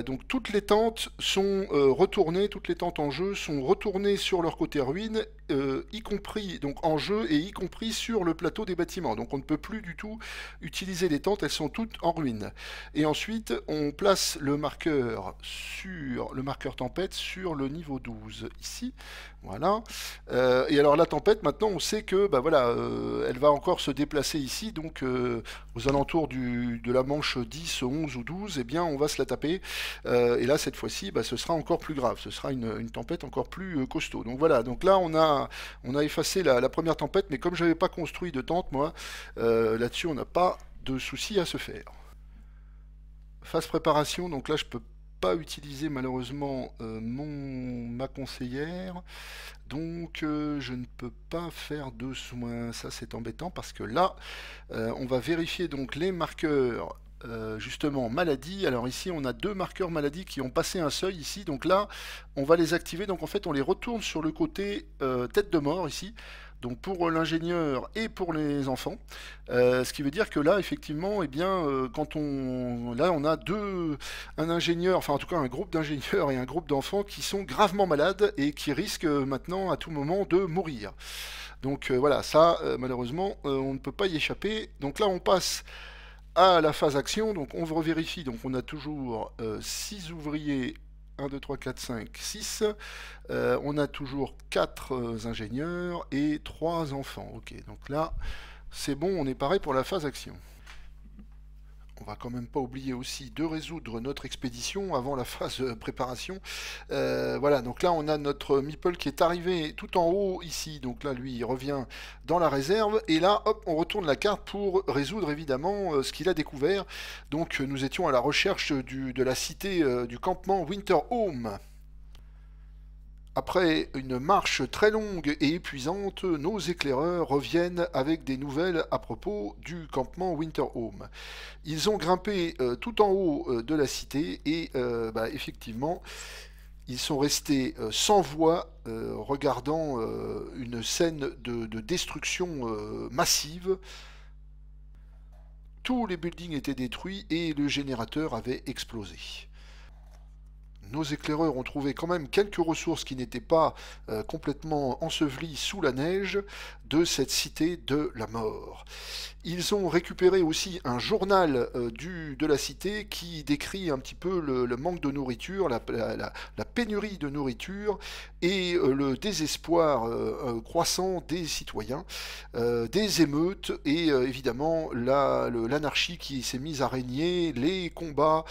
donc toutes les tentes sont retournées, toutes les tentes en jeu sont retournées sur leur côté ruine, y compris donc en jeu et y compris sur le plateau des bâtiments. Donc on ne peut plus du tout utiliser les tentes, elles sont toutes en ruine. Et ensuite, on place le marqueur sur le marqueur tempête sur le niveau 12 ici voilà. Euh, et alors la tempête, maintenant, on sait que bah, voilà, euh, elle va encore se déplacer ici, donc euh, aux alentours du, de la manche 10, 11 ou 12, et eh bien, on va se la taper. et là, cette fois-ci, bah, ce sera encore plus grave. Ce sera une, tempête encore plus costaud. Donc voilà. Donc là, on a, on a effacé la, première tempête, mais comme je n'avais pas construit de tente, moi, là-dessus, on n'a pas de souci à se faire. Phase préparation, donc là je peux utiliser malheureusement euh, mon, ma conseillère, donc euh, je ne peux pas faire de soins, Ça c'est embêtant parce que là, euh, on va vérifier donc les marqueurs justement maladie. Alors ici on a deux marqueurs maladie qui ont passé un seuil ici. Donc là on va les activer. Donc en fait on les retourne sur le côté tête de mort ici donc pour euh, l'ingénieur et pour les enfants. Euh, ce qui veut dire que là, effectivement, eh bien, euh, quand on, là, on a deux, un ingénieur, enfin en tout cas un groupe d'ingénieurs et un groupe d'enfants qui sont gravement malades et qui risquent maintenant à tout moment de mourir. Donc voilà, ça, malheureusement, on ne peut pas y échapper. Donc là, on passe à la phase action. Donc on vérifie Donc on a toujours 6 ouvriers 1, 2, 3, 4, 5, 6. on a toujours 4 euh, ingénieurs et 3 enfants. Ok, donc là, c'est bon, on est paré pour la phase action on va quand même pas oublier aussi de résoudre notre expédition avant la phase euh, préparation. Euh, voilà, donc là on a notre Meeple qui est arrivé tout en haut ici, donc là lui il revient dans la réserve, et là hop on retourne la carte pour résoudre évidemment euh, ce qu'il a découvert. Donc nous étions à la recherche de la cité du campement Winter Home. Après une marche très longue et épuisante, nos éclaireurs reviennent avec des nouvelles à propos du campement Winterhome. Ils ont grimpé euh, tout en haut euh, de la cité et euh, bah, effectivement, ils sont restés sans voix, regardant une scène de destruction massive. Tous les buildings étaient détruits et le générateur avait explosé nos éclaireurs ont trouvé quand même quelques ressources qui n'étaient pas euh, complètement ensevelies sous la neige de cette cité de la mort. Ils ont récupéré aussi un journal euh, du, de la cité qui décrit un petit peu le, manque de nourriture, la, pénurie de nourriture et euh, le désespoir euh, croissant des citoyens, des émeutes et évidemment l'anarchie qui s'est mise à régner, les combats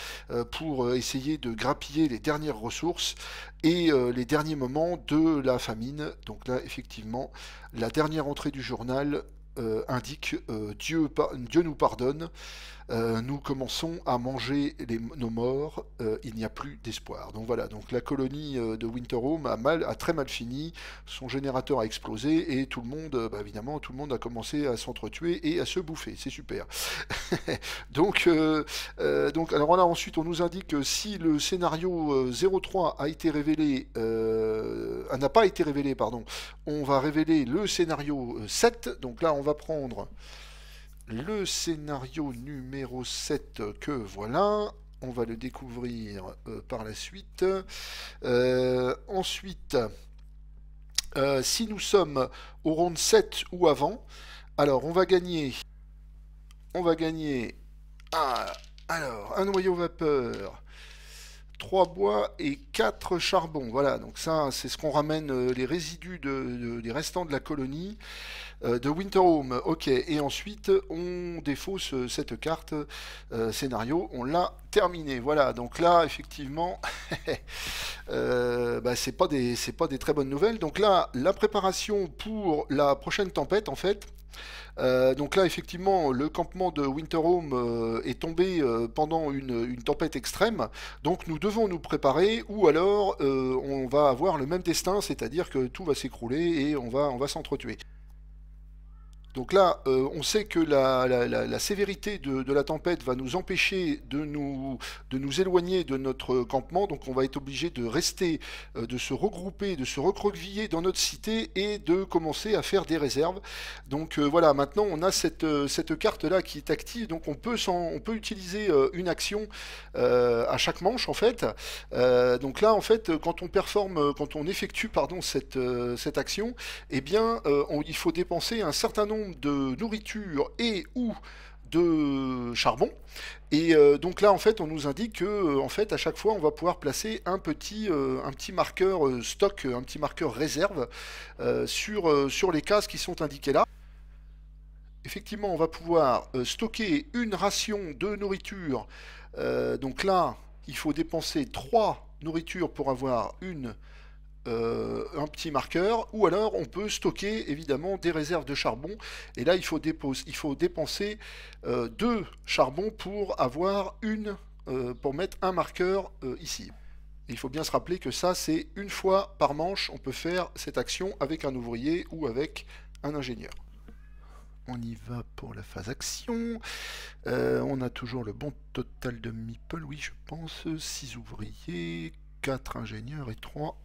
pour essayer de grappiller les dernières ressources et euh, les derniers moments de la famine. Donc là, effectivement, la dernière entrée du journal euh, indique euh, Dieu, Dieu nous pardonne. Euh, nous commençons à manger nos morts, euh, il n'y a plus d'espoir. Donc voilà, donc la colonie euh, de Winterhome a, mal, a très mal fini, son générateur a explosé et tout le monde, bah, évidemment, tout le monde a commencé à s'entretuer et à se bouffer, c'est super. donc, donc, ensuite on nous indique que si le scénario 03 a été révélé, ah, n'a pas été révélé, pardon, on va révéler le scénario 7, donc là on va prendre... Le scénario numéro 7 que voilà, on va le découvrir euh, par la suite. Euh, ensuite, euh, si nous sommes au round 7 ou avant, alors on va gagner. On va gagner. Ah, alors, un noyau vapeur. 3 bois et 4 charbons. Voilà, donc ça, c'est ce qu'on ramène, euh, les résidus des restants de la colonie euh, de Winterhome. Ok, et ensuite, on défausse euh, cette carte scénario, on l'a terminée. Voilà, donc là, effectivement, bah, c'est pas, pas des très bonnes nouvelles. Donc là, la préparation pour la prochaine tempête, en fait, euh, donc là, effectivement, le campement de Winterhome euh, est tombé euh, pendant une, tempête extrême. Donc nous devons nous préparer, ou alors on va avoir le même destin, c'est-à-dire que tout va s'écrouler et on va, on va s'entretuer. Donc là, euh, on sait que la, sévérité de, la tempête va nous empêcher de nous, de nous éloigner de notre campement, donc on va être obligé de rester, euh, de se regrouper, de se recroqueviller dans notre cité et de commencer à faire des réserves. Donc euh, voilà, maintenant on a cette, cette carte-là qui est active, donc on peut, on peut utiliser une action à chaque manche en fait. donc là, en fait, quand on performe, quand on effectue pardon, cette, cette action, eh bien, il faut dépenser un certain nombre de nourriture et ou de charbon. Et euh, donc là, en fait, on nous indique que, euh, en fait, à chaque fois, on va pouvoir placer un petit, euh, un petit marqueur stock, un petit marqueur réserve sur, sur les cases qui sont indiquées là. Effectivement, on va pouvoir stocker une ration de nourriture. donc là, il faut dépenser trois nourritures pour avoir une euh, un petit marqueur, ou alors on peut stocker évidemment des réserves de charbon, et là il faut, il faut dépenser euh, deux charbons pour avoir une, euh, pour mettre un marqueur ici. il faut bien se rappeler que ça c'est une fois par manche, on peut faire cette action avec un ouvrier ou avec un ingénieur. On y va pour la phase action. on a toujours le bon total de meeple, oui je pense. 6 ouvriers, 4 ingénieurs et 3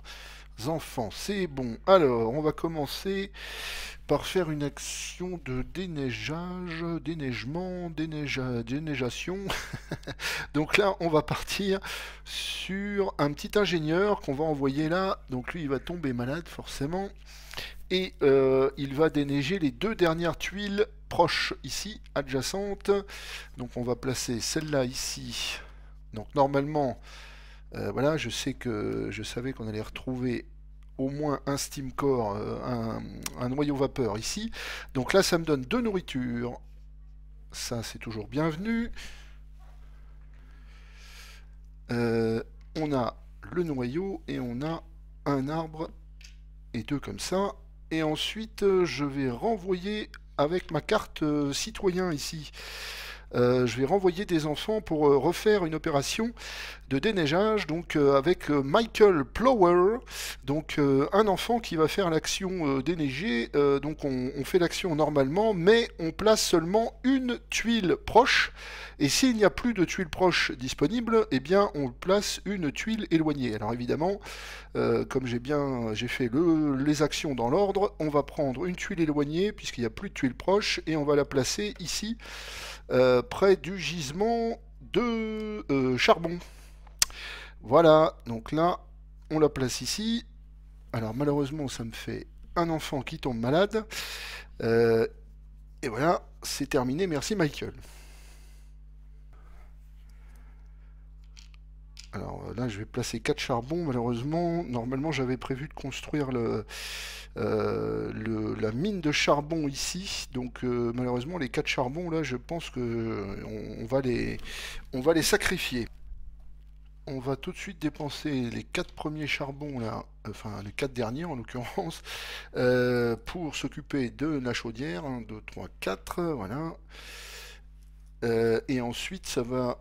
enfants. C'est bon. Alors, on va commencer par faire une action de déneigeage, déneigement, déneige, déneigeation. donc là, on va partir sur un petit ingénieur qu'on va envoyer là. Donc lui, il va tomber malade forcément. Et euh, il va déneiger les deux dernières tuiles proches ici, adjacentes. Donc on va placer celle-là ici. Donc normalement, euh, voilà, je sais que je savais qu'on allait retrouver au moins un steam core, euh, un, noyau vapeur ici. Donc là, ça me donne deux nourritures. Ça, c'est toujours bienvenu. Euh, on a le noyau et on a un arbre et deux comme ça. Et ensuite, je vais renvoyer avec ma carte citoyen ici. Euh, je vais renvoyer des enfants pour euh, refaire une opération de déneigage donc euh, avec Michael Plower, donc un enfant qui va faire l'action déneiger. donc on, fait l'action normalement, mais on place seulement une tuile proche. Et s'il n'y a plus de tuiles proche disponible, eh bien on place une tuile éloignée. Alors évidemment, comme j'ai bien j'ai fait les actions dans l'ordre, on va prendre une tuile éloignée puisqu'il n'y a plus de tuile proche et on va la placer ici euh, près du gisement de euh, charbon. Voilà, donc là, on la place ici. Alors malheureusement, ça me fait un enfant qui tombe malade. Euh, et voilà, c'est terminé. Merci Michael. Alors euh, là, je vais placer 4 charbons. Malheureusement, normalement, j'avais prévu de construire euh, la mine de charbon ici. Donc euh, malheureusement, les 4 charbons, là, je pense que on, va les, on va les sacrifier. On va tout de suite dépenser les 4 premiers charbons, là, enfin les 4 derniers en l'occurrence, pour s'occuper de la chaudière. 1, 2, 3, 4, voilà. et ensuite, ça va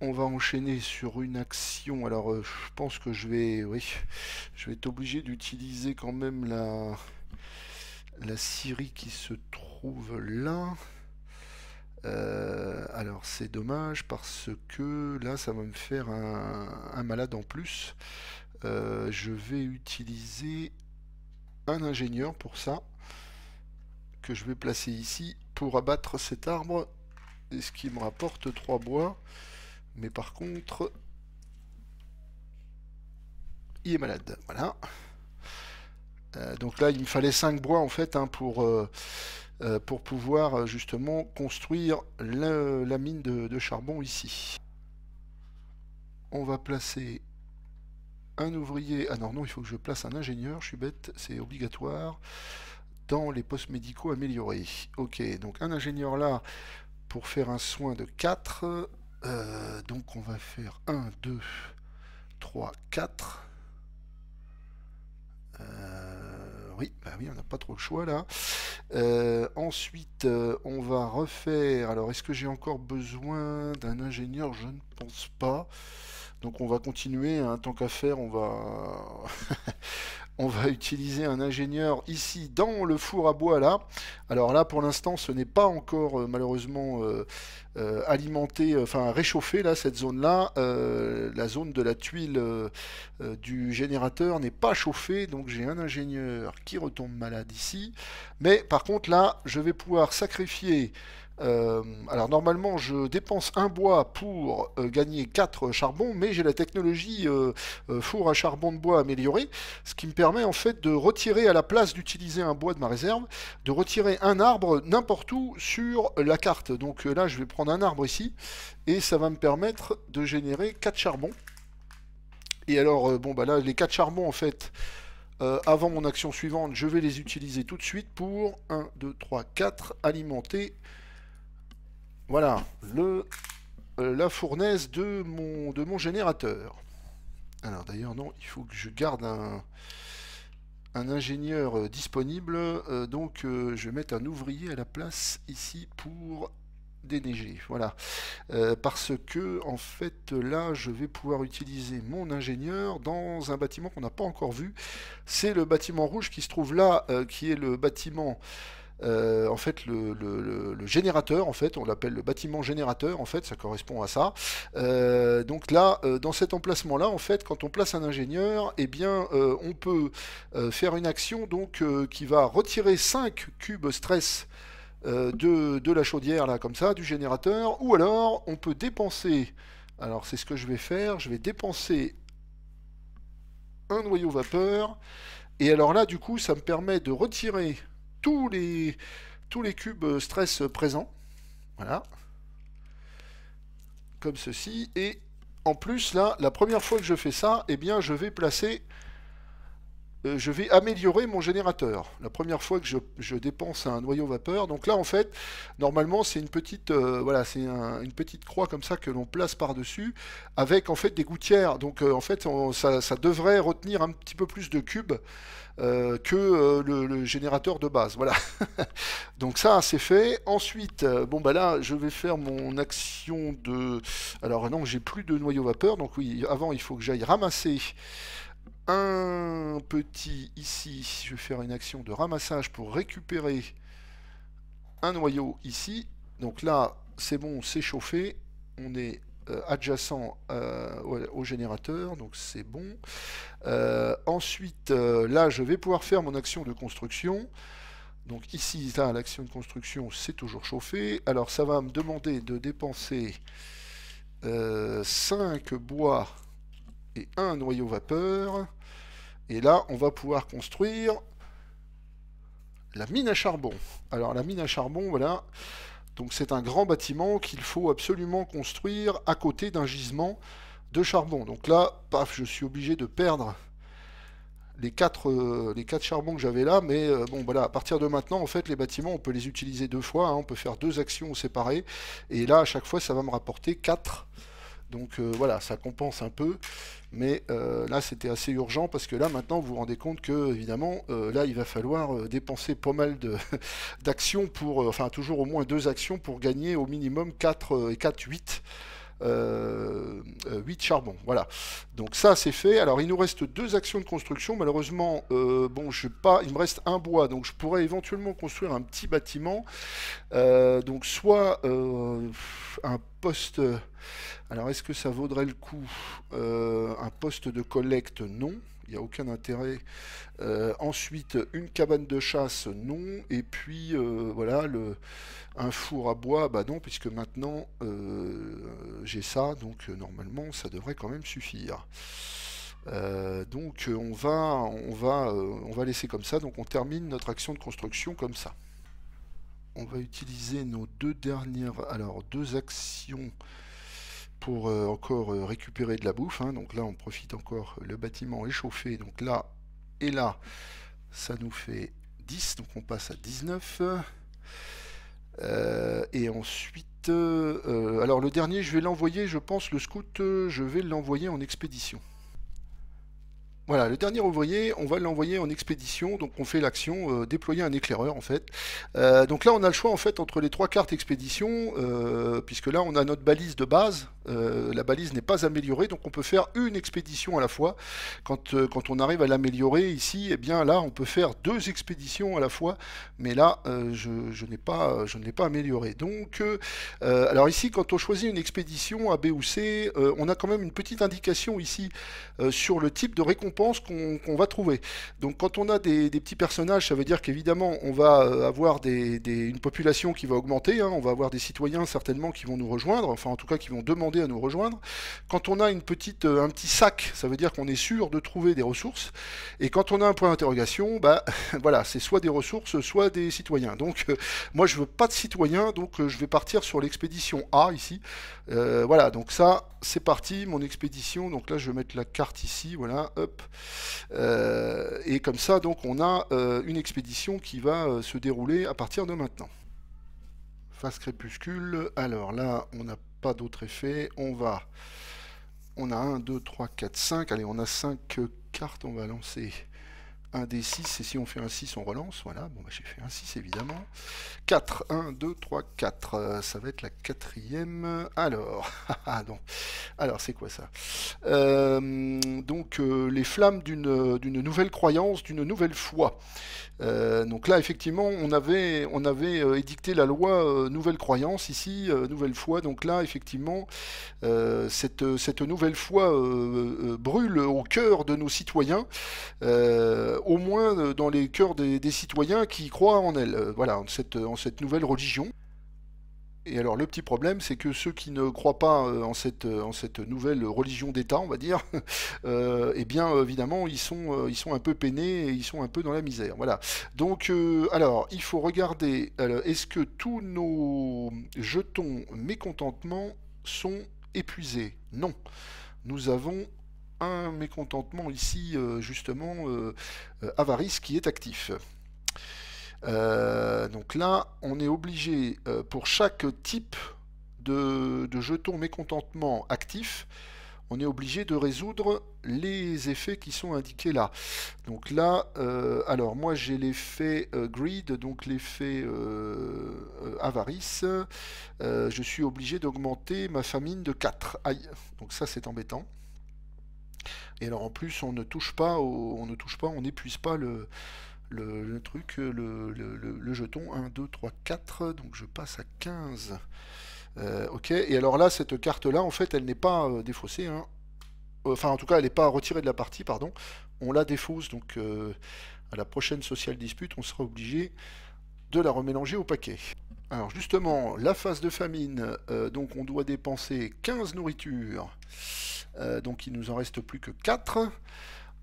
on va enchaîner sur une action. Alors, euh, je pense que je vais, oui, je vais être obligé d'utiliser quand même la, la Syrie qui se trouve là. Euh, alors, c'est dommage parce que là, ça va me faire un, malade en plus. Euh, je vais utiliser un ingénieur pour ça, que je vais placer ici pour abattre cet arbre, et ce qui me rapporte trois bois. Mais par contre, il est malade. Voilà. Euh, donc là, il me fallait 5 bois en fait hein, pour, euh, euh, pour pouvoir justement construire la, mine de, de, charbon ici. On va placer un ouvrier. Ah non, non, il faut que je place un ingénieur, je suis bête, c'est obligatoire. Dans les postes médicaux améliorés. Ok, donc un ingénieur là pour faire un soin de 4. Euh, donc on va faire 1, 2, 3, 4. oui, bah oui, on n'a pas trop le choix là. Euh, ensuite, euh, on va refaire. Alors, est-ce que j'ai encore besoin d'un ingénieur Je ne pense pas. Donc, on va continuer. Hein, tant qu'à faire, on va, on va utiliser un ingénieur ici dans le four à bois là. Alors là pour l'instant ce n'est pas encore euh, malheureusement euh, euh, alimenté, enfin réchauffé là cette zone là. la zone de la tuile du générateur n'est pas chauffée donc j'ai un ingénieur qui retombe malade ici. Mais par contre là je vais pouvoir sacrifier euh, alors normalement, je dépense un bois pour euh, gagner 4 charbons, mais j'ai la technologie euh, four à charbon de bois améliorée, ce qui me permet en fait de retirer à la place d'utiliser un bois de ma réserve, de retirer un arbre n'importe où sur la carte. Donc là, je vais prendre un arbre ici, et ça va me permettre de générer 4 charbons. Et alors, bon bah là, les 4 charbons en fait... avant mon action suivante, je vais les utiliser tout de suite pour 1, 2, 3, 4, alimenter voilà, le, euh, la fournaise de mon, de mon générateur. Alors d'ailleurs non, il faut que je garde un, ingénieur euh, disponible, euh, donc je vais mettre un ouvrier à la place ici pour déneiger. Voilà, parce que en fait là je vais pouvoir utiliser mon ingénieur dans un bâtiment qu'on n'a pas encore vu. C'est le bâtiment rouge qui se trouve là, qui est le bâtiment euh, en fait, le, générateur, en fait, on l'appelle le bâtiment générateur, en fait, ça correspond à ça. Euh, donc là, euh, dans cet emplacement-là, en fait, quand on place un ingénieur, eh bien, on peut faire une action donc qui va retirer 5 cubes stress de, de, la chaudière là comme ça, du générateur, ou alors on peut dépenser, alors c'est ce que je vais faire, je vais dépenser un noyau vapeur, et alors là du coup ça me permet de retirer tous les, tous les cubes stress présents. Voilà. Comme ceci. Et en plus, là, la première fois que je fais ça, eh bien, je vais placer euh, je vais améliorer mon générateur. La première fois que je, dépense un noyau vapeur. Donc là, en fait, normalement, c'est une petite, euh, voilà, c'est une petite croix comme ça que l'on place par-dessus, avec en fait des gouttières. Donc euh, en fait, ça, devrait retenir un petit peu plus de cubes que le, le, générateur de base. Voilà. Donc ça, c'est fait. Ensuite, bon bah là, je vais faire mon action de. Alors non, j'ai plus de noyau vapeur. Donc oui, avant, il faut que j'aille ramasser un petit ici, je vais faire une action de ramassage pour récupérer un noyau ici. Donc là, c'est bon, c'est chauffé, on est euh, adjacent euh, au, générateur, donc c'est bon. Euh, ensuite, là, je vais pouvoir faire mon action de construction. Donc ici, là, l'action de construction, c'est toujours chauffé. Alors ça va me demander de dépenser 5 bois et un noyau vapeur. Et là, on va pouvoir construire la mine à charbon. Alors la mine à charbon, voilà. Donc c'est un grand bâtiment qu'il faut absolument construire à côté d'un gisement de charbon. Donc là, paf, je suis obligé de perdre les quatre, euh, les quatre charbons que j'avais là, mais euh, bon voilà, à partir de maintenant, en fait, les bâtiments, on peut les utiliser deux fois, hein. on peut faire deux actions séparées, et là, à chaque fois, ça va me rapporter quatre donc euh, voilà, ça compense un peu. Mais euh, là, c'était assez urgent parce que là, maintenant, vous vous rendez compte que, évidemment, euh, là, il va falloir dépenser pas mal d'actions pour, enfin, toujours au moins deux actions pour gagner au minimum 4 et 4, 8. 8 euh, euh, charbons. Voilà. Donc ça, c'est fait. Alors, il nous reste deux actions de construction. Malheureusement, euh, bon, je pas, il me reste un bois, donc je pourrais éventuellement construire un petit bâtiment. donc, soit un poste... Alors, est-ce que ça vaudrait le coup Un poste de collecte, non il n'y a aucun intérêt. Euh, ensuite, une cabane de chasse, non. Et puis, euh, voilà, un four à bois, bah non, puisque maintenant euh, j'ai ça, donc normalement ça devrait quand même suffire. donc on va, on, va, on va laisser comme ça, donc on termine notre action de construction comme ça. On va utiliser nos deux dernières, alors deux actions pour euh, encore euh, récupérer de la bouffe. Hein. Donc là, on profite encore le bâtiment échauffé, Donc là et là, ça nous fait 10. Donc on passe à 19. Euh, et ensuite, alors le dernier, je vais l'envoyer, je pense, le scout, je vais l'envoyer en expédition. Voilà, le dernier ouvrier, on va l'envoyer en expédition, donc on fait l'action euh, déployer un éclaireur en fait. Euh, donc là on a le choix en fait entre les trois cartes expédition, euh, puisque là on a notre balise de base, la balise n'est pas améliorée, donc on peut faire une expédition à la fois. Quand, quand on arrive à l'améliorer ici, et eh bien là on peut faire deux expéditions à la fois, mais là je, n'ai pas, je ne l'ai pas amélioré. Donc alors ici quand on choisit une expédition A, B ou C, on a quand même une petite indication ici sur le type de récompense qu'on va trouver. Donc quand on a des, petits personnages, ça veut dire qu'évidemment on va euh, avoir des, des, une population qui va augmenter, hein. on va avoir des citoyens certainement qui vont nous rejoindre, enfin en tout cas qui vont demander à nous rejoindre. Quand on a une petite, euh, un petit sac, ça veut dire qu'on est sûr de trouver des ressources. Et quand on a un point d'interrogation, bah voilà, c'est soit des ressources, soit des citoyens. Donc euh, moi je veux pas de citoyens, donc je vais partir sur l'expédition A ici. Euh, voilà, donc ça, c'est parti, mon expédition. Donc là, je vais mettre la carte ici, voilà, hop. Euh, et comme ça, donc, on a euh, une expédition qui va se dérouler à partir de maintenant. Face crépuscule, alors là, on n'a pas d'autre effet. On va... On a 1, 2, 3, 4, 5. Allez, on a 5 cartes, on va lancer... 1 des 6, et si on fait un 6, on relance, voilà, bon bah, j'ai fait un 6 évidemment. 4, 1, 2, 3, 4, ça va être la quatrième, alors, ah, ah, alors c'est quoi ça euh, Donc euh, les flammes euh, d'une nouvelle croyance, d'une nouvelle foi. Euh, donc là, effectivement, on avait, euh, édicté la loi euh, Nouvelle Croyance ici, Nouvelle Foi. Donc là, effectivement, cette, nouvelle foi brûle au cœur de nos citoyens, au moins dans les cœurs des, citoyens qui croient en elle, voilà, en cette nouvelle religion. Et alors le petit problème, c'est que ceux qui ne croient pas euh, euh, en cette, nouvelle religion d'État, on va dire, euh, eh bien évidemment, ils sont, un peu peinés et ils sont un peu dans la misère. Voilà. Donc, alors, il faut regarder, est-ce que tous nos jetons mécontentement sont épuisés Non. Nous avons un mécontentement ici, justement, avarice qui est actif. Euh, donc là, on est obligé euh, pour chaque type de, jeton mécontentement actif, on est obligé de résoudre les effets qui sont indiqués là. Donc là, euh, alors moi j'ai l'effet greed, donc l'effet avarice. je suis obligé d'augmenter ma famine de 4. Aïe, donc ça c'est embêtant. Et alors en plus on ne touche pas, on ne touche pas, on n'épuise pas le, le, truc, euh, le, jeton 1, 2, 3, 4, donc je passe à 15. Euh, ok, et alors là, cette carte-là, en fait, elle n'est pas euh, défaussée. Hein. Enfin, en tout cas, elle n'est pas retirée de la partie, pardon. On la défausse, donc à la prochaine sociale dispute, on sera obligé de la remélanger au paquet. Alors justement, la phase de famine, donc on doit dépenser 15 nourritures, donc il nous en reste plus que 4.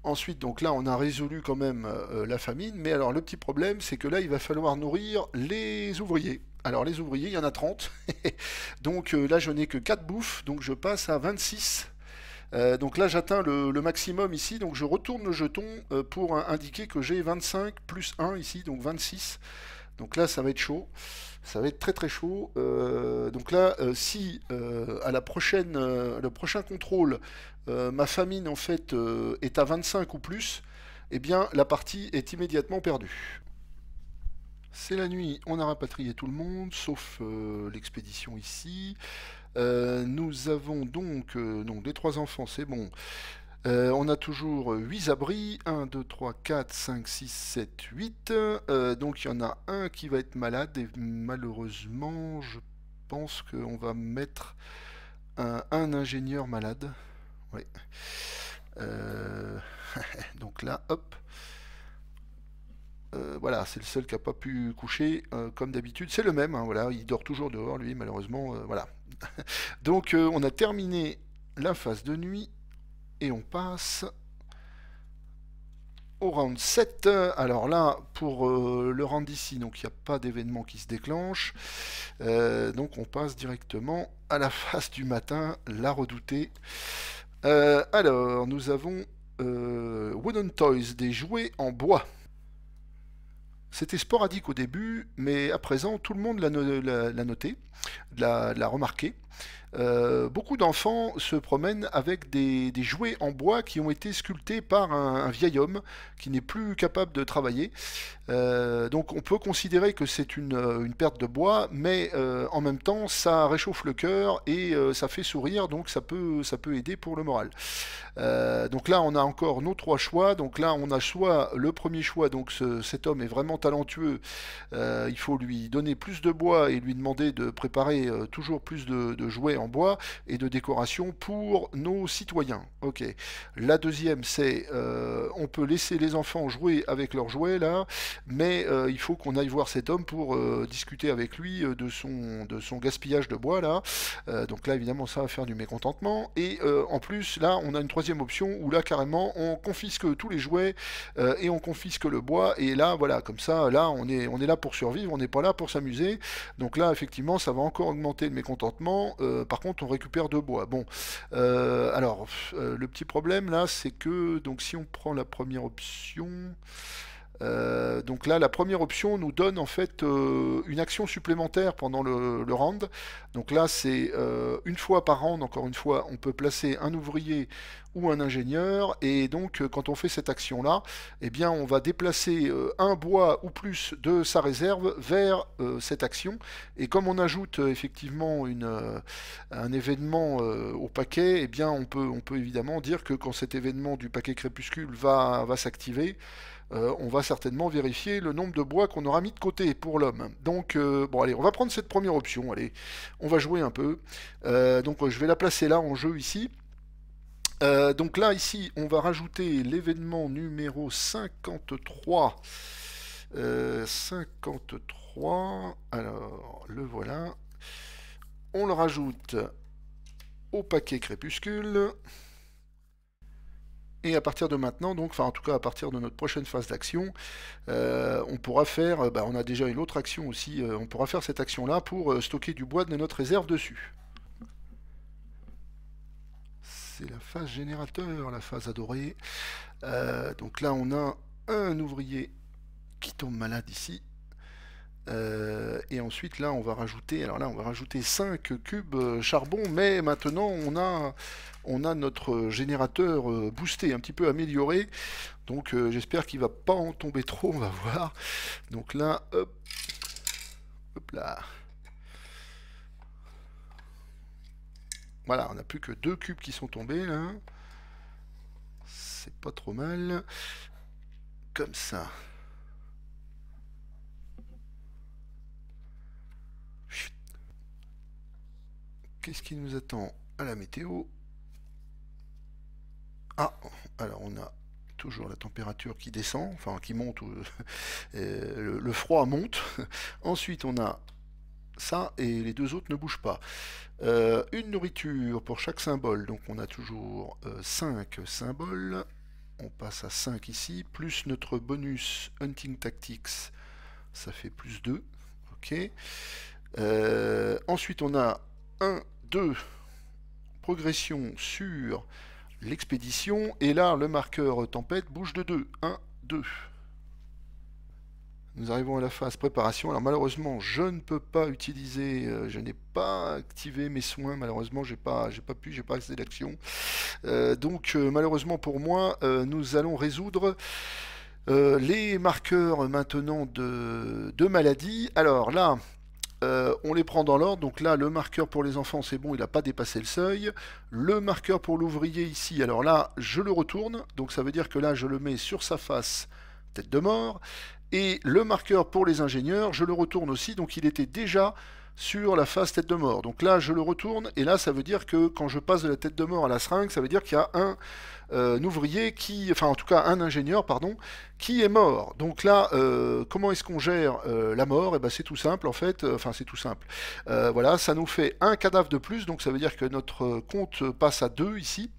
Ensuite, donc là, on a résolu quand même euh, la famine, mais alors le petit problème, c'est que là, il va falloir nourrir les ouvriers. Alors les ouvriers, il y en a 30, donc euh, là, je n'ai que 4 bouffes, donc je passe à 26. Euh, donc là, j'atteins le, maximum ici, donc je retourne le jeton pour indiquer que j'ai 25 plus 1 ici, donc 26. Donc là, ça va être chaud. Ça va être très très chaud. donc là, si à la prochaine, le prochain contrôle, euh, ma famine en fait euh, est à 25 ou plus, eh bien la partie est immédiatement perdue. C'est la nuit, on a rapatrié tout le monde, sauf euh, l'expédition ici. nous avons donc, donc les trois enfants, c'est bon. on a toujours 8 abris, 1, 2, 3, 4, 5, 6, 7, 8. donc il y en a un qui va être malade et malheureusement je pense qu'on va mettre un ingénieur malade. Euh, donc là, hop. Euh, voilà, c'est le seul qui n'a pas pu coucher, euh, comme d'habitude. C'est le même, hein, voilà, il dort toujours dehors, lui, malheureusement. voilà. donc on a terminé la phase de nuit et on passe au round 7. Alors là, pour le round ici, donc il n'y a pas d'événement qui se déclenche. donc on passe directement à la phase du matin, la redoutée. Euh, alors, nous avons euh, Wooden Toys, des jouets en bois. C'était sporadique au début, mais à présent, tout le monde l'a, noté, l'a, remarqué. Euh, beaucoup d'enfants se promènent avec des, jouets en bois qui ont été sculptés par un, vieil homme qui n'est plus capable de travailler. Euh, donc on peut considérer que c'est une, euh, perte de bois, mais en même temps ça réchauffe le cœur et ça fait sourire, donc ça peut, ça peut aider pour le moral. donc là on a encore nos trois choix. Donc là on a soit le premier choix, donc cet homme est vraiment talentueux, il faut lui donner plus de bois et lui demander de préparer toujours plus de jouets en bois et de décoration pour nos citoyens. Ok. La deuxième, c'est euh, on peut laisser les enfants jouer avec leurs jouets là, mais euh, il faut qu'on aille voir cet homme pour euh, discuter avec lui de son, de son gaspillage de bois là. donc là, évidemment, ça va faire du mécontentement. Et en plus, là, on a une troisième option où là, carrément, on confisque tous les jouets et on confisque le bois. Et là, voilà, comme ça, là, on est, on est là pour survivre, on n'est pas là pour s'amuser. Donc là, effectivement, ça va encore augmenter le mécontentement euh, par contre, on récupère deux bois. Bon, euh, alors, euh, le petit problème là, c'est que donc si on prend la première option, euh, donc là, la première option nous donne en fait euh, une action supplémentaire pendant le, round. Donc là, c'est euh, une fois par round, encore une fois, on peut placer un ouvrier ou un ingénieur. Et donc, quand on fait cette action-là, eh bien, on va déplacer un bois ou plus de sa réserve vers cette action. Et comme on ajoute effectivement un événement au paquet, et eh bien, on peut, on peut évidemment dire que quand cet événement du paquet crépuscule va s'activer, euh, on va certainement vérifier le nombre de bois qu'on aura mis de côté pour l'homme. Donc, euh, bon, allez, on va prendre cette première option, allez, on va jouer un peu. Euh, donc, je vais la placer là en jeu ici. donc là, ici, on va rajouter l'événement numéro 53. 53, alors, le voilà. On le rajoute au paquet crépuscule. Et à partir de maintenant, donc, enfin en tout cas à partir de notre prochaine phase d'action, euh, on pourra faire, euh, bah, on a déjà une autre action aussi, euh, on pourra faire cette action-là pour stocker du bois de notre réserve dessus. C'est la phase générateur, la phase adorée. donc là on a un ouvrier qui tombe malade ici, euh, et ensuite là on va rajouter alors là on va rajouter 5 cubes euh, charbon mais maintenant on a on a notre générateur euh, boosté un petit peu amélioré donc j'espère qu'il va pas en tomber trop on va voir donc là hop, là voilà on n'a plus que 2 cubes qui sont tombés là c'est pas trop mal comme ça qu'est-ce qui nous attend à la météo Ah, alors on a toujours la température qui descend, enfin qui monte, euh, le, froid monte. Ensuite, on a ça et les deux autres ne bougent pas. Euh, une nourriture pour chaque symbole, donc on a toujours 5 euh, symboles. On passe à 5 ici, plus notre bonus Hunting Tactics, ça fait plus 2. Ok. ensuite, on a un progression sur l'expédition. Et là, le marqueur tempête bouge de 2. 1, 2. Nous arrivons à la phase préparation. Alors malheureusement, je ne peux pas utiliser, euh, je n'ai pas activé mes soins. Malheureusement, j'ai pas, j'ai pas pu, j'ai pas accès d'action. Euh, donc euh, malheureusement pour moi, nous allons résoudre les marqueurs maintenant de, de maladies. Alors là, euh, on les prend dans l'ordre. Donc là, le marqueur pour les enfants, c'est bon, il n'a pas dépassé le seuil. Le marqueur pour l'ouvrier ici, alors là, je le retourne. Donc ça veut dire que là, je le mets sur sa face, tête de mort. Et le marqueur pour les ingénieurs, je le retourne aussi. Donc il était déjà sur la face tête de mort. Donc là, je le retourne, et là, ça veut dire que quand je passe de la tête de mort à la seringue, ça veut dire qu'il y a un, euh, ouvrier qui, enfin en tout cas un ingénieur, pardon, qui est mort. Donc là, euh, comment est-ce qu'on gère euh, la mort Et eh ben c'est tout simple en fait, enfin c'est tout simple. voilà, ça nous fait un cadavre de plus, donc ça veut dire que notre compte passe à 2 ici.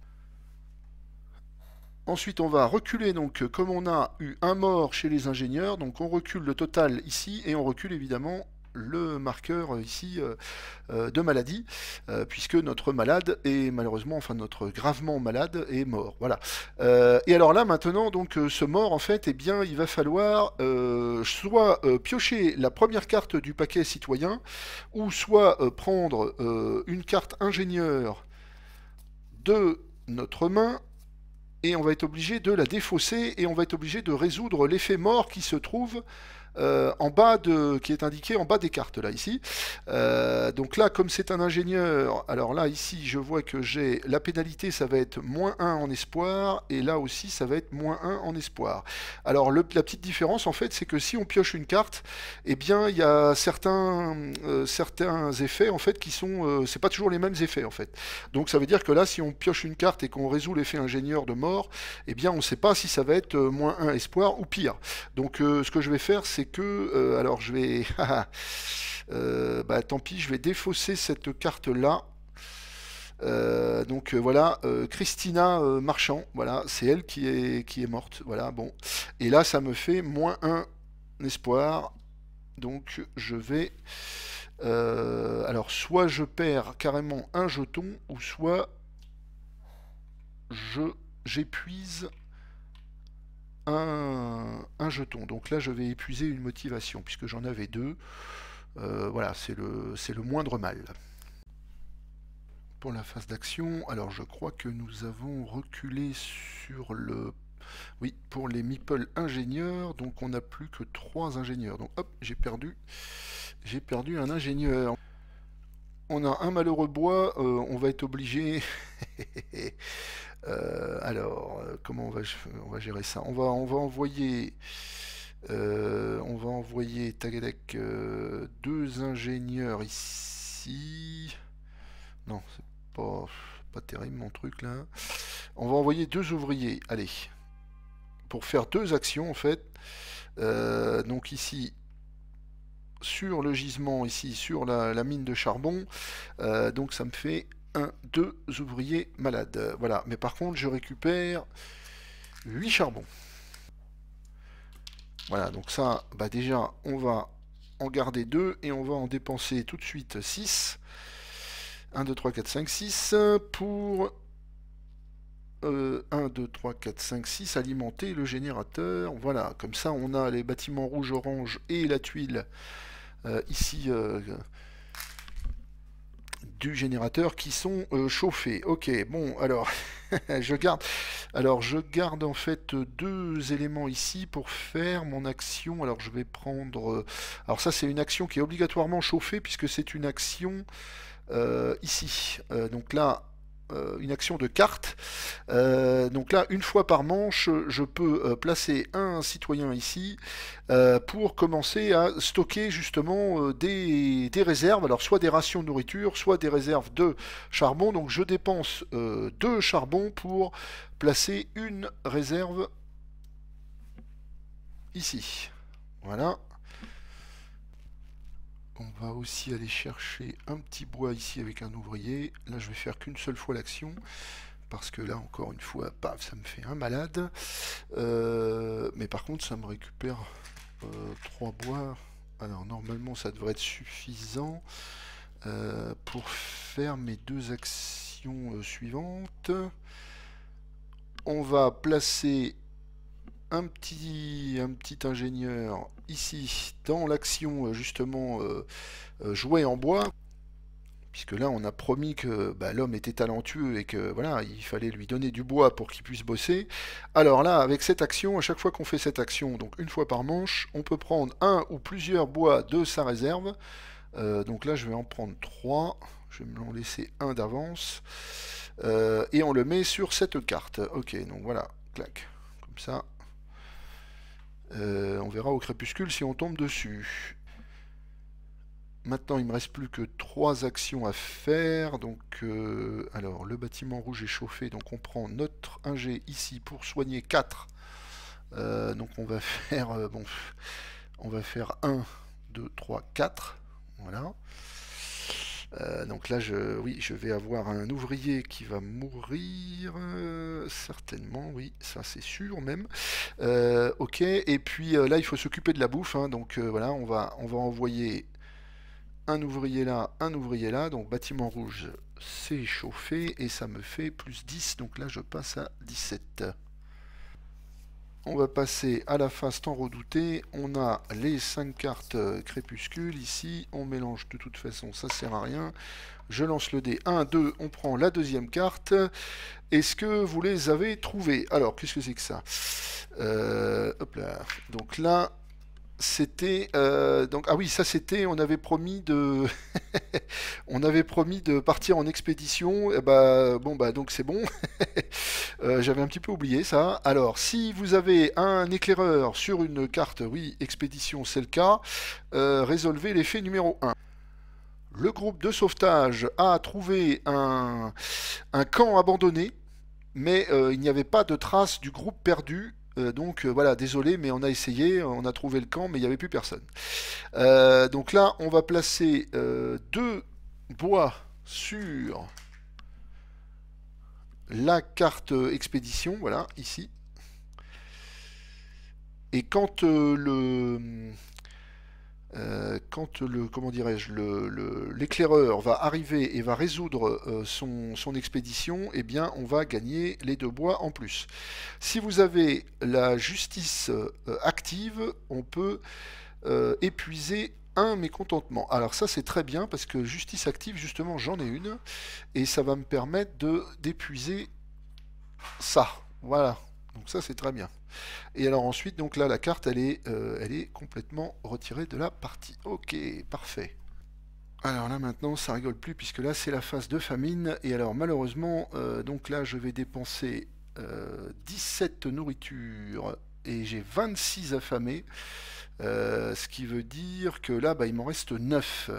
Ensuite, on va reculer, donc comme on a eu un mort chez les ingénieurs, donc on recule le total ici, et on recule évidemment le marqueur euh, ici euh, euh, de maladie, puisque notre malade est malheureusement, enfin notre gravement malade est mort. Voilà. et alors là maintenant, donc ce mort en fait, et eh bien il va falloir soit piocher la première carte du paquet citoyen, ou soit prendre une carte ingénieur de notre main et on va être obligé de la défausser et on va être obligé de résoudre l'effet mort qui se trouve euh, en bas de, qui est indiqué en bas des cartes là ici. Euh, donc là, comme c'est un ingénieur, alors là ici je vois que j'ai la pénalité, ça va être moins 1 en espoir, et là aussi ça va être moins 1 en espoir. Alors la petite différence en fait, c'est que si on pioche une carte, eh bien il y a certains, euh, certains effets en fait qui sont, c'est pas toujours les mêmes effets en fait. Donc ça veut dire que là, si on pioche une carte et qu'on résout l'effet ingénieur de mort, eh bien on ne sait pas si ça va être moins 1 espoir ou pire. Donc ce que je vais faire, c'est que, euh, alors je vais, ah, ah, euh, bah tant pis, je vais défausser cette carte là. Euh, donc voilà, Christina Marchand, voilà, c'est elle qui est, qui est morte, voilà, bon. Et là, ça me fait moins un espoir, donc je vais... alors, soit je perds carrément un jeton, ou soit je j'épuise un, jeton. Donc là, je vais épuiser une motivation, puisque j'en avais deux. Euh, voilà, c'est le, le moindre mal. Pour la phase d'action, alors je crois que nous avons reculé sur le... Oui, pour les meeple ingénieurs, donc on n'a plus que trois ingénieurs. Donc hop, j'ai perdu, j'ai perdu un ingénieur on a un malheureux bois, euh, on va être obligé. Euh, alors, euh, comment on va, gérer ça on va, on va envoyer. on va envoyer deux ingénieurs ici. Non, c'est pas, pas terrible mon truc là. On va envoyer deux ouvriers, allez. Pour faire deux actions en fait. donc ici, sur le gisement ici, sur la, mine de charbon. Euh, donc ça me fait 1, 2 ouvriers malades. Voilà, mais par contre je récupère 8 charbons. Voilà, donc ça, bah déjà, on va en garder 2 et on va en dépenser tout de suite 6. 1, 2, 3, 4, 5, 6 pour 1, 2, 3, 4, 5, 6, alimenter le générateur. Voilà, comme ça on a les bâtiments rouge, orange et la tuile euh, ici euh, du générateur qui sont euh, chauffés. Ok, bon, alors je garde. Alors je garde en fait deux éléments ici pour faire mon action. Alors je vais prendre. Alors ça c'est une action qui est obligatoirement chauffée puisque c'est une action ici. donc là euh, une action de carte. Euh, donc là, une fois par manche, je peux euh, placer un citoyen ici pour commencer à stocker justement des, des, réserves, alors soit des rations de nourriture, soit des réserves de charbon. Donc je dépense deux charbons pour placer une réserve ici. Voilà on va aussi aller chercher un petit bois ici avec un ouvrier. Là, je vais faire qu'une seule fois l'action. Parce que là, encore une fois, paf, ça me fait un malade. Euh, mais par contre, ça me récupère euh, trois bois. Alors, normalement, ça devrait être suffisant euh, pour faire mes deux actions suivantes. On va placer un petit, un petit ingénieur ici dans l'action euh, justement euh, euh, jouer en bois, puisque là on a promis que bah, l'homme était talentueux et que voilà, il fallait lui donner du bois pour qu'il puisse bosser. Alors là, avec cette action, à chaque fois qu'on fait cette action, donc une fois par manche, on peut prendre un ou plusieurs bois de sa réserve. donc là, je vais en prendre trois. Je vais me l'en laisser un d'avance. et on le met sur cette carte. Ok, donc voilà, clac, comme ça. Euh, on verra au crépuscule si on tombe dessus. Maintenant, il me reste plus que trois actions à faire. Euh, alors, le bâtiment rouge est chauffé. Donc, on prend notre 1G ici pour soigner 4. Euh, donc, on va faire... bon, on va faire 1, 2, 3, 4. Voilà. Euh, donc là, je, oui, je vais avoir un ouvrier qui va mourir, euh, certainement, oui, ça c'est sûr même. Euh, ok, et puis là, il faut s'occuper de la bouffe, hein, donc voilà, on va, on va envoyer un ouvrier là, un ouvrier là, donc bâtiment rouge, s'échauffer, et ça me fait plus 10, donc là je passe à 17 on va passer à la phase tant redoutée. On a les 5 cartes euh, crépuscule ici. On mélange de toute façon, ça sert à rien. Je lance le dé 1, 2, on prend la deuxième carte. Est-ce que vous les avez trouvées Alors, qu'est-ce que c'est que ça euh, Hop là. Donc là, c'était euh, donc ah oui ça c'était on avait promis de on avait promis de partir en expédition et eh bah ben, bon bah donc c'est bon euh, j'avais un petit peu oublié ça alors si vous avez un éclaireur sur une carte oui expédition c'est le cas euh, résolvez l'effet numéro 1 le groupe de sauvetage a trouvé un, un camp abandonné mais il n'y avait pas de traces du groupe perdu euh, donc euh, voilà, désolé, mais on a essayé, on a trouvé le camp, mais il n'y avait plus personne. Euh, donc là, on va placer deux bois sur la carte expédition, voilà, ici. Et quand le euh, quand le comment dirais-je l'éclaireur va arriver et va résoudre euh, son, son, expédition, eh bien on va gagner les deux bois en plus. Si vous avez la justice euh, active, on peut épuiser un mécontentement. Alors ça c'est très bien parce que justice active justement j'en ai une et ça va me permettre de d'épuiser ça. Voilà. Donc ça c'est très bien. Et alors ensuite, donc là, la carte, elle est, euh, elle est complètement retirée de la partie. Ok, parfait. Alors là maintenant ça rigole plus puisque là c'est la phase de famine et alors malheureusement euh, donc là je vais dépenser 17 euh, nourritures et j'ai 26 affamés ce qui veut dire que là bah, il m'en reste 9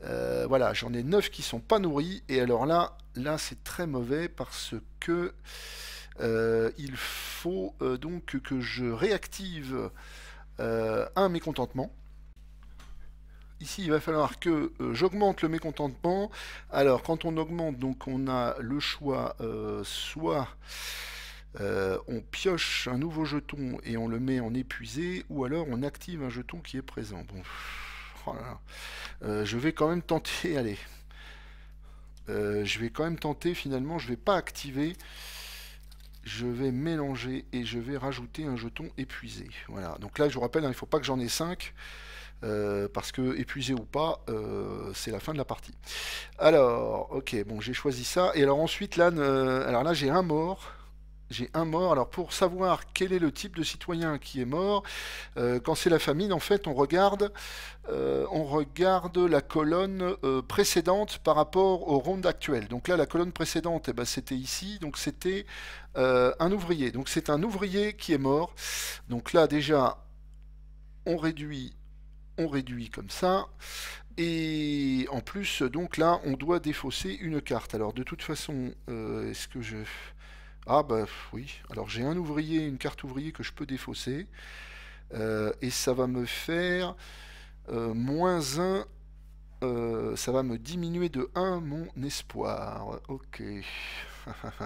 voilà j'en ai 9 qui sont pas nourris et alors là là c'est très mauvais parce que euh, il faut euh, donc que je réactive euh, un mécontentement. Ici, il va falloir que j'augmente le mécontentement. Alors, quand on augmente, donc on a le choix soit... on pioche un nouveau jeton et on le met en épuisé, ou alors on active un jeton qui est présent. Bon, oh je vais quand même tenter, allez, je vais quand même tenter finalement, je vais pas activer je vais mélanger et je vais rajouter un jeton épuisé. Voilà, donc là je vous rappelle, hein, il ne faut pas que j'en ai 5, euh, parce que épuisé ou pas, euh, c'est la fin de la partie. Alors, ok, bon j'ai choisi ça, et alors ensuite là, euh, alors là j'ai un mort, j'ai un mort. Alors pour savoir quel est le type de citoyen qui est mort, quand c'est la famine, en fait, on regarde, on regarde la colonne précédente par rapport au rondes actuel. Donc là, la colonne précédente, eh ben, c'était ici, donc c'était euh, un ouvrier. Donc c'est un ouvrier qui est mort. Donc là déjà, on réduit, on réduit comme ça. Et en plus, donc là, on doit défausser une carte. Alors de toute façon, euh, est-ce que je... Ah bah oui, alors j'ai un ouvrier, une carte ouvrier que je peux défausser. Euh, et ça va me faire moins 1 ça va me diminuer de 1 mon espoir. Ok.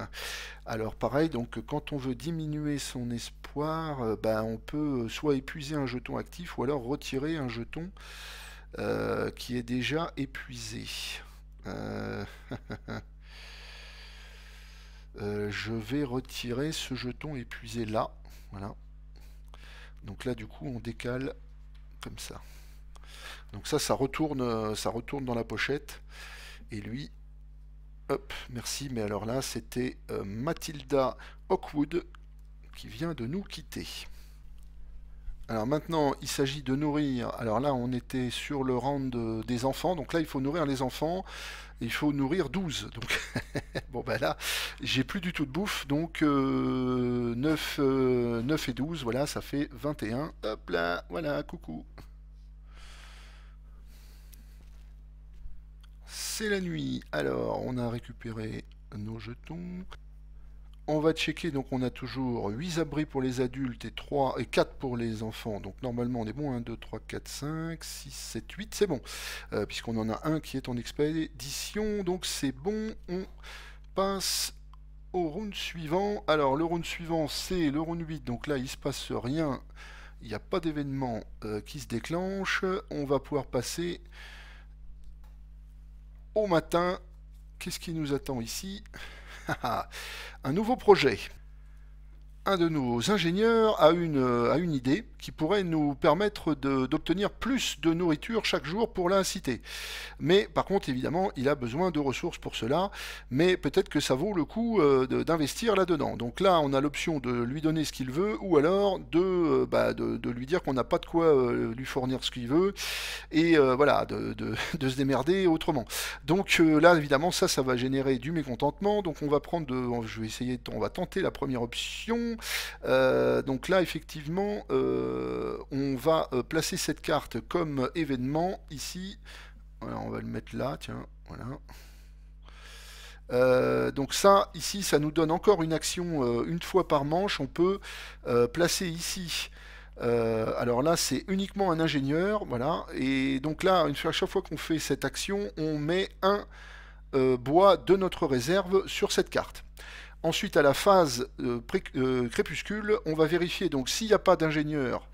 Alors pareil, donc quand on veut diminuer son espoir, euh, ben, on peut soit épuiser un jeton actif ou alors retirer un jeton euh, qui est déjà épuisé. Euh, je vais retirer ce jeton épuisé là. Voilà. Donc là du coup on décale comme ça. Donc ça ça retourne ça retourne dans la pochette. Et lui, Hop, merci, mais alors là, c'était euh, Mathilda Hawkwood qui vient de nous quitter. Alors maintenant, il s'agit de nourrir. Alors là, on était sur le round des enfants. Donc là, il faut nourrir les enfants. il faut nourrir 12. Donc bon, ben là, j'ai plus du tout de bouffe. Donc 9, euh, 9 euh, et 12, voilà, ça fait 21. Hop là, voilà, coucou. C'est la nuit. Alors, on a récupéré nos jetons. On va checker, donc on a toujours 8 abris pour les adultes et 3 et 4 pour les enfants. Donc normalement on est bon, 1, 2, 3, 4, 5, 6, 7, 8, c'est bon. Euh, puisqu'on en a un qui est en expédition, donc c'est bon, on passe au round suivant. Alors le round suivant c'est le round 8, donc là il se passe rien, il n'y a pas d'événement euh, qui se déclenche. On va pouvoir passer au matin. Qu'est-ce qui nous attend ici Un nouveau projet un de nos ingénieurs a une, une idée qui pourrait nous permettre d'obtenir plus de nourriture chaque jour pour l'inciter. Mais par contre, évidemment, il a besoin de ressources pour cela, mais peut-être que ça vaut le coup euh, d'investir là-dedans. Donc là, on a l'option de lui donner ce qu'il veut, ou alors de, euh, bah, de, lui dire qu'on n'a pas de quoi euh, lui fournir ce qu'il veut, et voilà, de, se démerder autrement. Donc là, évidemment, ça, ça va générer du mécontentement, donc on va prendre, de, je vais essayer, on va tenter la première option, euh, donc là, effectivement, euh, on va euh, placer cette carte comme événement ici. on va le mettre là, tiens, voilà. donc ça, ici, ça nous donne encore une action une fois par manche. On peut placer ici alors là, c'est uniquement un ingénieur, voilà. Et donc là, à chaque fois qu'on fait cette action, on met un bois de notre réserve sur cette carte. Ensuite, à la phase euh, euh, crépuscule, on va vérifier donc s'il n'y a pas d'ingénieur,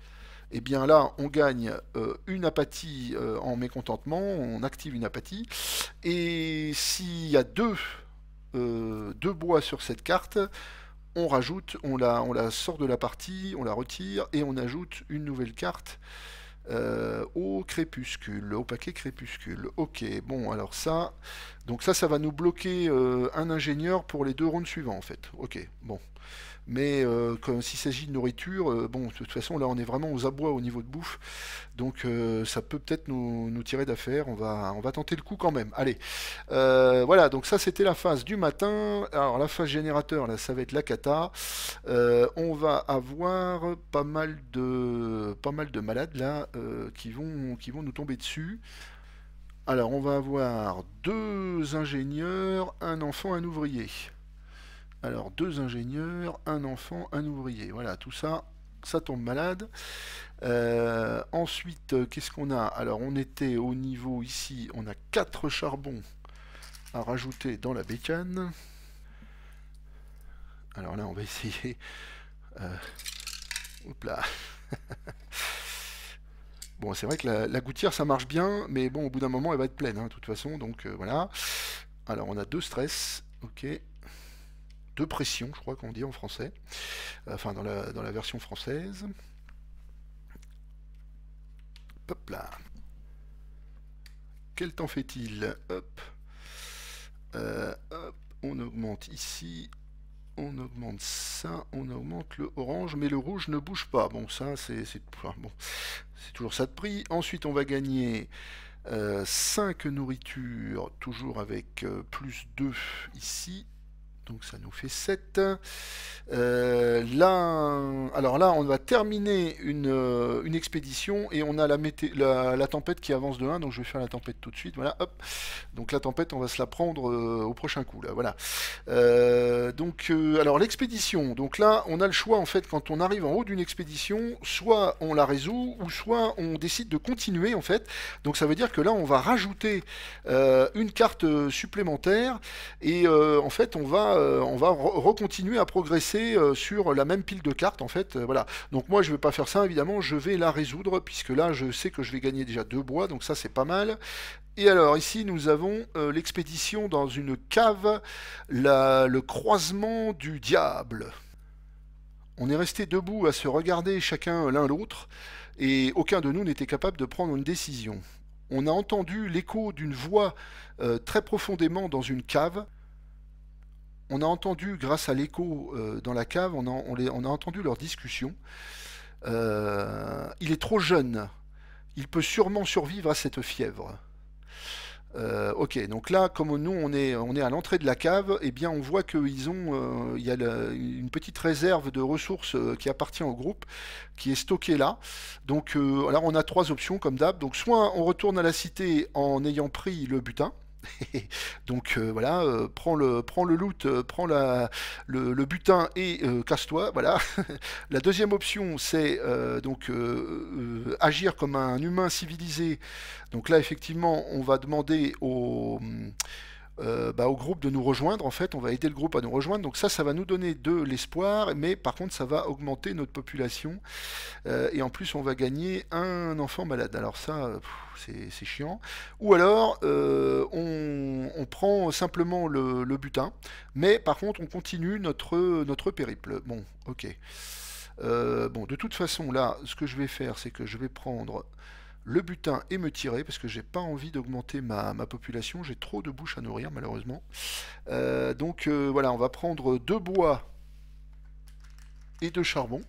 eh bien là, on gagne euh, une apathie en mécontentement, on active une apathie. Et s'il y a deux, deux bois sur cette carte, on rajoute, on la sort de la partie, on la retire et on ajoute une nouvelle carte. Euh, au crépuscule, au paquet crépuscule. Ok, bon, alors ça, donc ça, ça va nous bloquer euh, un ingénieur pour les deux rondes suivants, en fait. Ok, bon mais euh, comme s'il s'agit de nourriture, euh, bon, de toute façon, là, on est vraiment aux abois au niveau de bouffe, donc euh, ça peut peut-être nous, tirer d'affaire, on va, tenter le coup quand même. Allez, voilà, donc ça, c'était la phase du matin, alors la phase générateur, là, ça va être la cata, on va avoir pas mal de, malades, là, qui, vont, qui vont nous tomber dessus. Alors, on va avoir deux ingénieurs, un enfant, un ouvrier. Alors, deux ingénieurs, un enfant, un ouvrier. Voilà, tout ça, ça tombe malade. Euh, ensuite, euh, qu'est-ce qu'on a Alors, on était au niveau ici, on a quatre charbons à rajouter dans la bécane. Alors là, on va essayer... Euh, hop là Bon, c'est vrai que la, gouttière, ça marche bien, mais bon, au bout d'un moment, elle va être pleine, hein, de toute façon, donc voilà. Alors, on a deux stress, ok de pression, je crois qu'on dit en français, euh, enfin dans la, dans la version française. Hop là. Quel temps fait-il euh, Hop. On augmente ici. On augmente ça. On augmente le orange, mais le rouge ne bouge pas. Bon, ça, c'est toujours ça de prix. Ensuite, on va gagner 5 euh, nourritures, toujours avec plus 2 ici. Donc ça nous fait 7. Euh, là, alors là, on va terminer une, euh, expédition et on a la, la, tempête qui avance de 1. Donc je vais faire la tempête tout de suite. Voilà, hop. Donc la tempête, on va se la prendre euh, au prochain coup. voilà. donc alors l'expédition. Donc là, on a le choix en fait quand on arrive en haut d'une expédition, soit on la résout ou soit on décide de continuer en fait. Donc ça veut dire que là, on va rajouter une carte supplémentaire et en fait, on va euh, on va recontinuer à progresser euh, sur la même pile de cartes en fait. Euh, voilà. Donc moi je vais pas faire ça évidemment, je vais la résoudre puisque là je sais que je vais gagner déjà deux bois, donc ça c'est pas mal. Et alors ici nous avons l'expédition dans une cave, le croisement du diable. On est resté debout à se regarder chacun l'un l'autre et aucun de nous n'était capable de prendre une décision. On a entendu l'écho d'une voix très profondément dans une cave on a entendu, grâce à l'écho euh, dans la cave, on a, entendu leur discussion. Euh, il est trop jeune. Il peut sûrement survivre à cette fièvre. Euh, ok, donc là, comme nous, on est, on est à l'entrée de la cave, et eh bien, on voit qu'il ont, il y a une petite réserve de ressources qui appartient au groupe, qui est stockée là. Donc, là, on a trois options comme d'hab. Donc, soit on retourne à la cité en ayant pris le butin, Donc euh, voilà, euh, prends, le, prend le loot, euh, prends la, le, le, butin et casse-toi. Voilà. la deuxième option, c'est donc agir comme un humain civilisé. Donc là, effectivement, on va demander au euh, bah, au groupe de nous rejoindre. En fait, on va aider le groupe à nous rejoindre. Donc ça, ça va nous donner de l'espoir, mais par contre, ça va augmenter notre population. Euh, et en plus, on va gagner un enfant malade. Alors ça, c'est chiant. Ou alors, euh, on, prend simplement le, butin, mais par contre, on continue notre, notre périple. Bon, ok. bon, de toute façon, là, ce que je vais faire, c'est que je vais prendre... Le butin et me tirer, parce que j'ai pas envie d'augmenter ma, population, j'ai trop de bouches à nourrir malheureusement. Euh, donc euh, voilà, on va prendre deux bois et deux charbons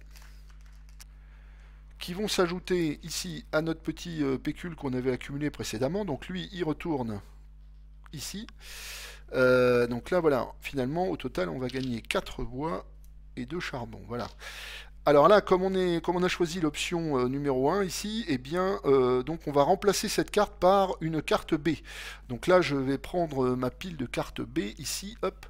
qui vont s'ajouter ici à notre petit euh, pécule qu'on avait accumulé précédemment. Donc lui, il retourne ici. donc là, voilà, finalement, au total, on va gagner quatre bois et deux charbons. Voilà. Alors là, comme on, a choisi l'option euh, numéro 1 ici, eh bien, euh, donc on va remplacer cette carte par une carte B. Donc là, je vais prendre euh, ma pile de cartes B ici, hop,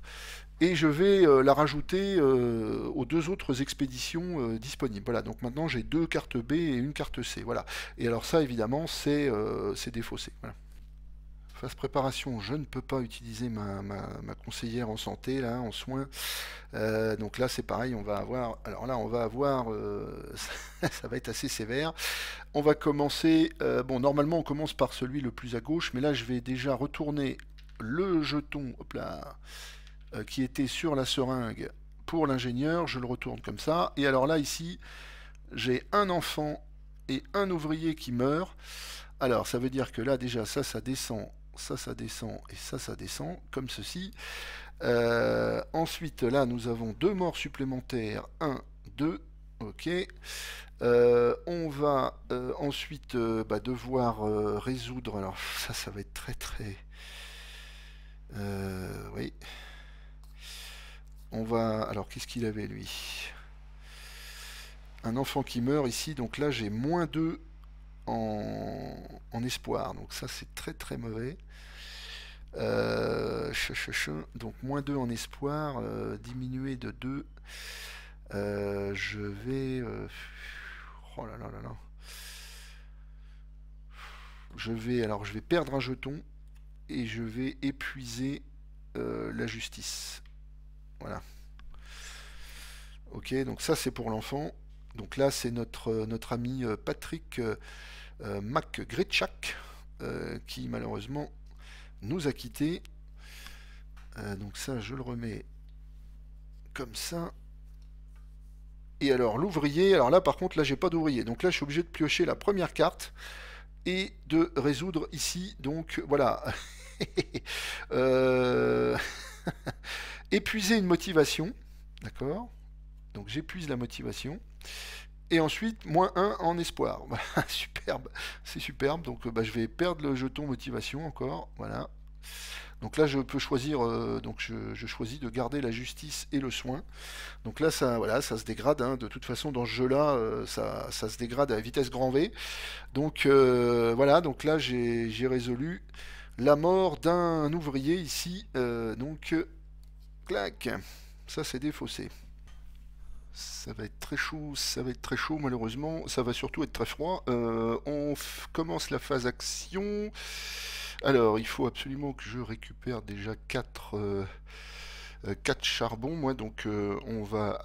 et je vais la rajouter aux deux autres expéditions disponibles. Voilà, donc maintenant j'ai deux cartes B et une carte C, voilà. Et alors ça, évidemment, c'est défaussé, voilà phase préparation, je ne peux pas utiliser ma, conseillère en santé, là, en soins. Euh, donc là, c'est pareil, on va avoir. Alors là, on va avoir. Euh, ça, va être assez sévère. On va commencer. Euh, bon, normalement, on commence par celui le plus à gauche, mais là, je vais déjà retourner le jeton qui était sur la seringue pour l'ingénieur. Je le retourne comme ça. Et alors là, ici, j'ai un enfant et un ouvrier qui meurt. Alors ça veut dire que là déjà ça ça descend ça, ça descend, et ça, ça descend, comme ceci. Euh, ensuite, là, nous avons deux morts supplémentaires, 1, 2, ok. Euh, on va euh, ensuite bah, devoir résoudre, alors ça, ça va être très très... oui. On va... Alors, qu'est-ce qu'il avait, lui Un enfant qui meurt ici, donc là, j'ai moins 2 en, espoir. Donc ça, c'est très très mauvais. Euh, donc moins 2 en espoir, euh, diminué de 2. Euh, je vais... oh là là là là. Je vais, alors, je vais perdre un jeton et je vais épuiser la justice. Voilà. Ok, donc ça c'est pour l'enfant. Donc là, c'est notre, euh, notre ami euh, Patrick euh, Mac Grechak qui malheureusement nous a quittés. donc ça, je le remets comme ça. Et alors l'ouvrier, alors là par contre, là j'ai pas d'ouvrier. Donc là, je suis obligé de piocher la première carte et de résoudre ici. Donc voilà. Épuiser une motivation. D'accord donc j'épuise la motivation. Et ensuite, moins 1 en espoir. Voilà, superbe, c'est superbe. Donc euh, bah, je vais perdre le jeton motivation encore. Voilà. Donc là, je peux choisir, euh, donc je, choisis de garder la justice et le soin. Donc là, ça, voilà, ça se dégrade. Hein. De toute façon, dans ce jeu-là, euh, ça, se dégrade à vitesse grand V. Donc voilà, donc là, j'ai résolu la mort d'un ouvrier ici. donc, clac, ça c'est défaussé. Ça va être très chaud, ça va être très chaud malheureusement, ça va surtout être très froid. Euh, on commence la phase action. Alors, il faut absolument que je récupère déjà 4 euh, euh, charbons, moi, donc on va,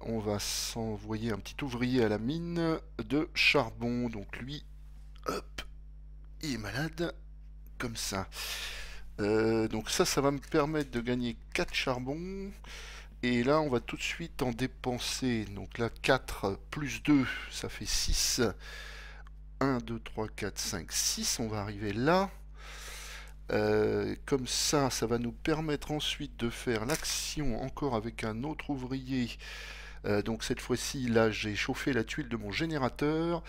on va s'envoyer un petit ouvrier à la mine de charbon. Donc lui, hop, il est malade, comme ça. donc ça, ça va me permettre de gagner 4 charbons. Et là, on va tout de suite en dépenser. Donc là, 4 plus 2, ça fait 6. 1, 2, 3, 4, 5, 6. On va arriver là. Euh, comme ça, ça va nous permettre ensuite de faire l'action encore avec un autre ouvrier. Euh, donc cette fois-ci, là, j'ai chauffé la tuile de mon générateur.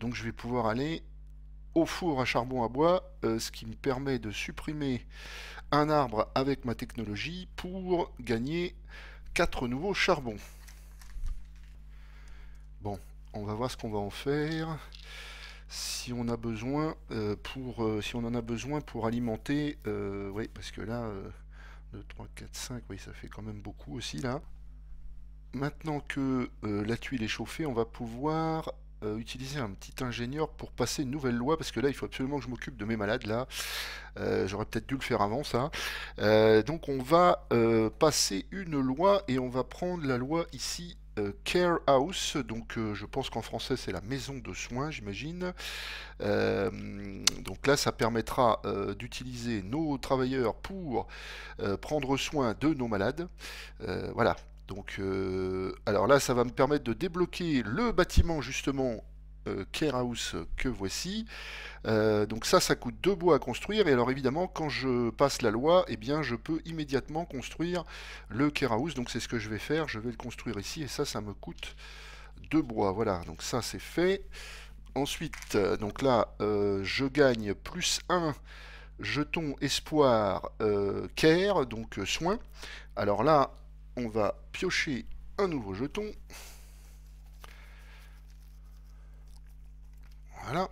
Donc je vais pouvoir aller au four à charbon à bois, euh, ce qui me permet de supprimer un arbre avec ma technologie pour gagner quatre nouveaux charbons. Bon, on va voir ce qu'on va en faire. Si on a besoin euh, pour euh, si on en a besoin pour alimenter euh, oui parce que là 2 3 4 5 oui ça fait quand même beaucoup aussi là. Maintenant que la tuile est chauffée, on va pouvoir euh, utiliser un petit ingénieur pour passer une nouvelle loi, parce que là, il faut absolument que je m'occupe de mes malades, là. Euh, j'aurais peut-être dû le faire avant, ça. Euh, donc, on va passer une loi, et on va prendre la loi ici, Care House. Donc, je pense qu'en français, c'est la maison de soins, j'imagine. donc là, ça permettra d'utiliser nos travailleurs pour prendre soin de nos malades. voilà, donc, euh, alors là, ça va me permettre de débloquer le bâtiment justement euh, house que voici. Euh, donc ça, ça coûte deux bois à construire. Et alors évidemment, quand je passe la loi, eh bien, je peux immédiatement construire le care house. Donc c'est ce que je vais faire. Je vais le construire ici. Et ça, ça me coûte deux bois. Voilà. Donc ça, c'est fait. Ensuite, donc là, euh, je gagne plus 1 jeton espoir care, donc soin. Alors là, on va piocher un nouveau jeton. Voilà,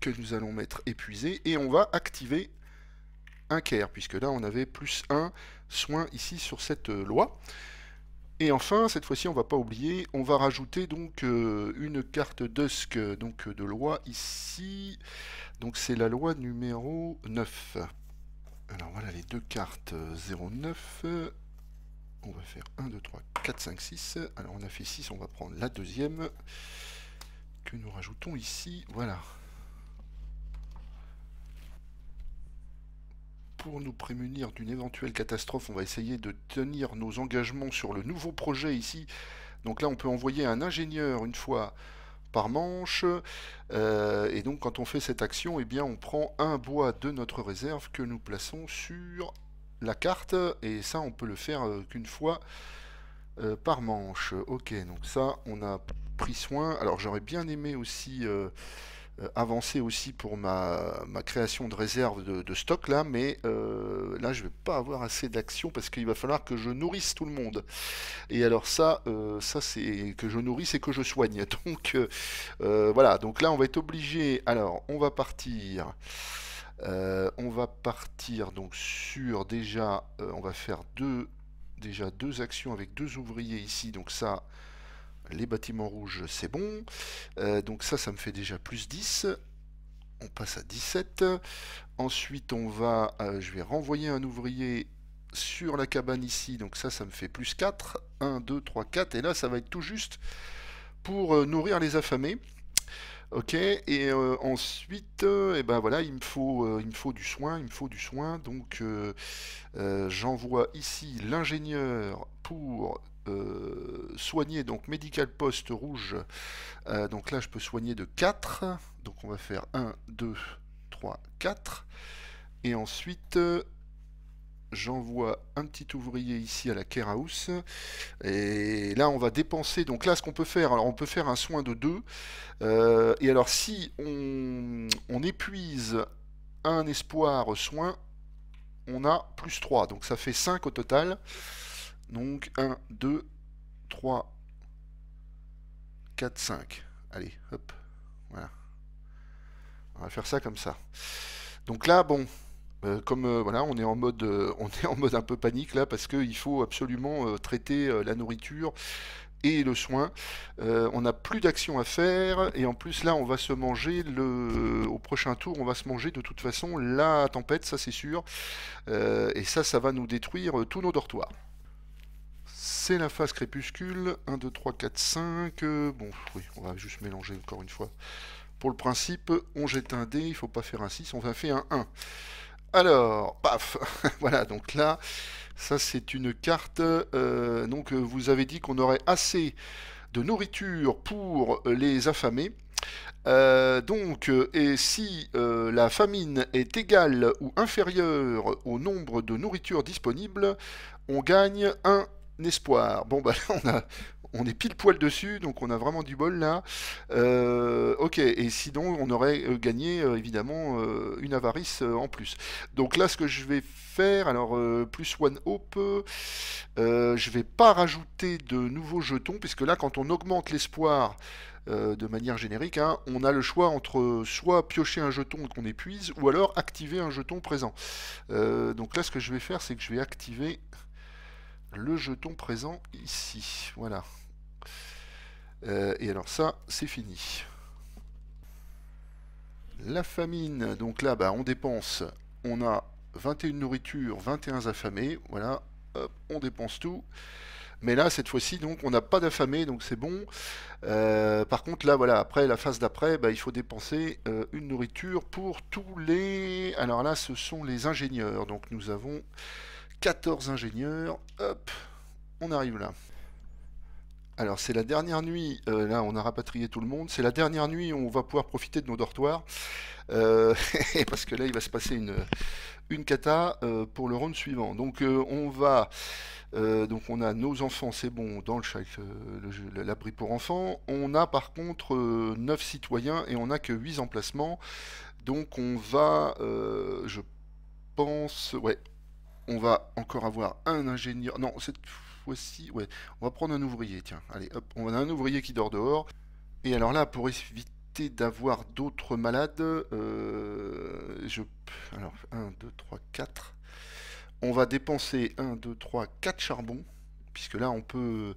que nous allons mettre épuisé, et on va activer un care, puisque là on avait plus un soin ici sur cette euh, loi. Et enfin, cette fois-ci, on va pas oublier, on va rajouter donc euh, une carte dusk donc, de loi ici. Donc c'est la loi numéro 9. Alors voilà les deux cartes 09 euh, on va faire 1, 2, 3, 4, 5, 6. Alors on a fait 6, on va prendre la deuxième que nous rajoutons ici. Voilà. Pour nous prémunir d'une éventuelle catastrophe, on va essayer de tenir nos engagements sur le nouveau projet ici. Donc là, on peut envoyer un ingénieur une fois par manche. Euh, et donc, quand on fait cette action, eh bien, on prend un bois de notre réserve que nous plaçons sur la carte, et ça on peut le faire euh, qu'une fois euh, par manche. Ok, donc ça on a pris soin. Alors j'aurais bien aimé aussi euh, avancer aussi pour ma, création de réserve de, stock là, mais là je vais pas avoir assez d'action parce qu'il va falloir que je nourrisse tout le monde. Et alors ça, ça c'est que je nourrisse et que je soigne. Donc voilà, donc là on va être obligé. Alors on va partir. Euh, on va partir donc sur déjà, euh, on va faire deux, déjà deux actions avec deux ouvriers ici. Donc ça, les bâtiments rouges, c'est bon. Euh, donc ça, ça me fait déjà plus 10. On passe à 17. Ensuite, on va, je vais renvoyer un ouvrier sur la cabane ici. Donc ça, ça me fait plus 4. 1, 2, 3, 4. Et là, ça va être tout juste pour nourrir les affamés. Ok, et euh, ensuite, et euh, eh ben voilà, il me faut, euh, il faut du soin, il me faut du soin. Donc, j'envoie ici l'ingénieur pour soigner, donc médical poste rouge. donc là, je peux soigner de 4. Donc, on va faire 1, 2, 3, 4. Et ensuite, j'envoie un petit ouvrier ici à la care house et là on va dépenser donc là ce qu'on peut faire on peut faire un soin de 2 euh, et alors si on, on, épuise un espoir soin on a plus 3 donc ça fait 5 au total donc 1 2 3 4 5 allez hop voilà on va faire ça comme ça donc là bon euh, comme euh, voilà, on est en mode, euh, on est en mode un peu panique là parce qu'il faut absolument traiter la nourriture et le soin. on n'a plus d'action à faire et en plus là, on va se manger le, au prochain tour, on va se manger de toute façon la tempête, ça c'est sûr. et ça, ça va nous détruire tous nos dortoirs. C'est la phase crépuscule, 1, 2, 3, 4, 5, bon oui, on va juste mélanger encore une fois. Pour le principe, on jette un dé, il ne faut pas faire un 6, on va faire un 1. Alors, paf, voilà, donc là, ça c'est une carte, euh, donc euh, vous avez dit qu'on aurait assez de nourriture pour les affamés. Euh, donc, et si la famine est égale ou inférieure au nombre de nourriture disponible, on gagne un espoir. Bon, bah là, on a on est pile poil dessus, donc on a vraiment du bol là. Euh, ok, et sinon on aurait euh, gagné euh, évidemment une avarice en plus. Donc là ce que je vais faire, alors plus One Hope, Je je vais pas rajouter de nouveaux jetons, puisque là quand on augmente l'espoir de manière générique, hein, on a le choix entre soit piocher un jeton qu'on épuise, ou alors activer un jeton présent. donc là ce que je vais faire c'est que je vais activer le jeton présent ici. Voilà. Euh, et alors ça, c'est fini. La famine, donc là, bah, on dépense, on a 21 nourritures, 21 affamés, voilà, on dépense tout. Mais là, cette fois-ci, donc, on n'a pas d'affamés, donc c'est bon. Euh, par contre, là, voilà, après, la phase d'après, bah, il faut dépenser euh, une nourriture pour tous les... Alors là, ce sont les ingénieurs, donc nous avons... 14 ingénieurs. Hop, on arrive là. Alors c'est la dernière nuit, euh, là on a rapatrié tout le monde, c'est la dernière nuit où on va pouvoir profiter de nos dortoirs, euh, parce que là il va se passer une, une cata euh, pour le round suivant. Donc on va, donc on a nos enfants, c'est bon, dans le le l'abri pour enfants, on a par contre 9 citoyens et on n'a que 8 emplacements, donc on va, je pense, ouais, on va encore avoir un ingénieur. Non, cette fois-ci, ouais, on va prendre un ouvrier. Tiens, allez, hop, on a un ouvrier qui dort dehors. Et alors là, pour éviter d'avoir d'autres malades, euh, je. Alors, 1, 2, 3, 4. On va dépenser 1, 2, 3, 4 charbons. Puisque là, on peut,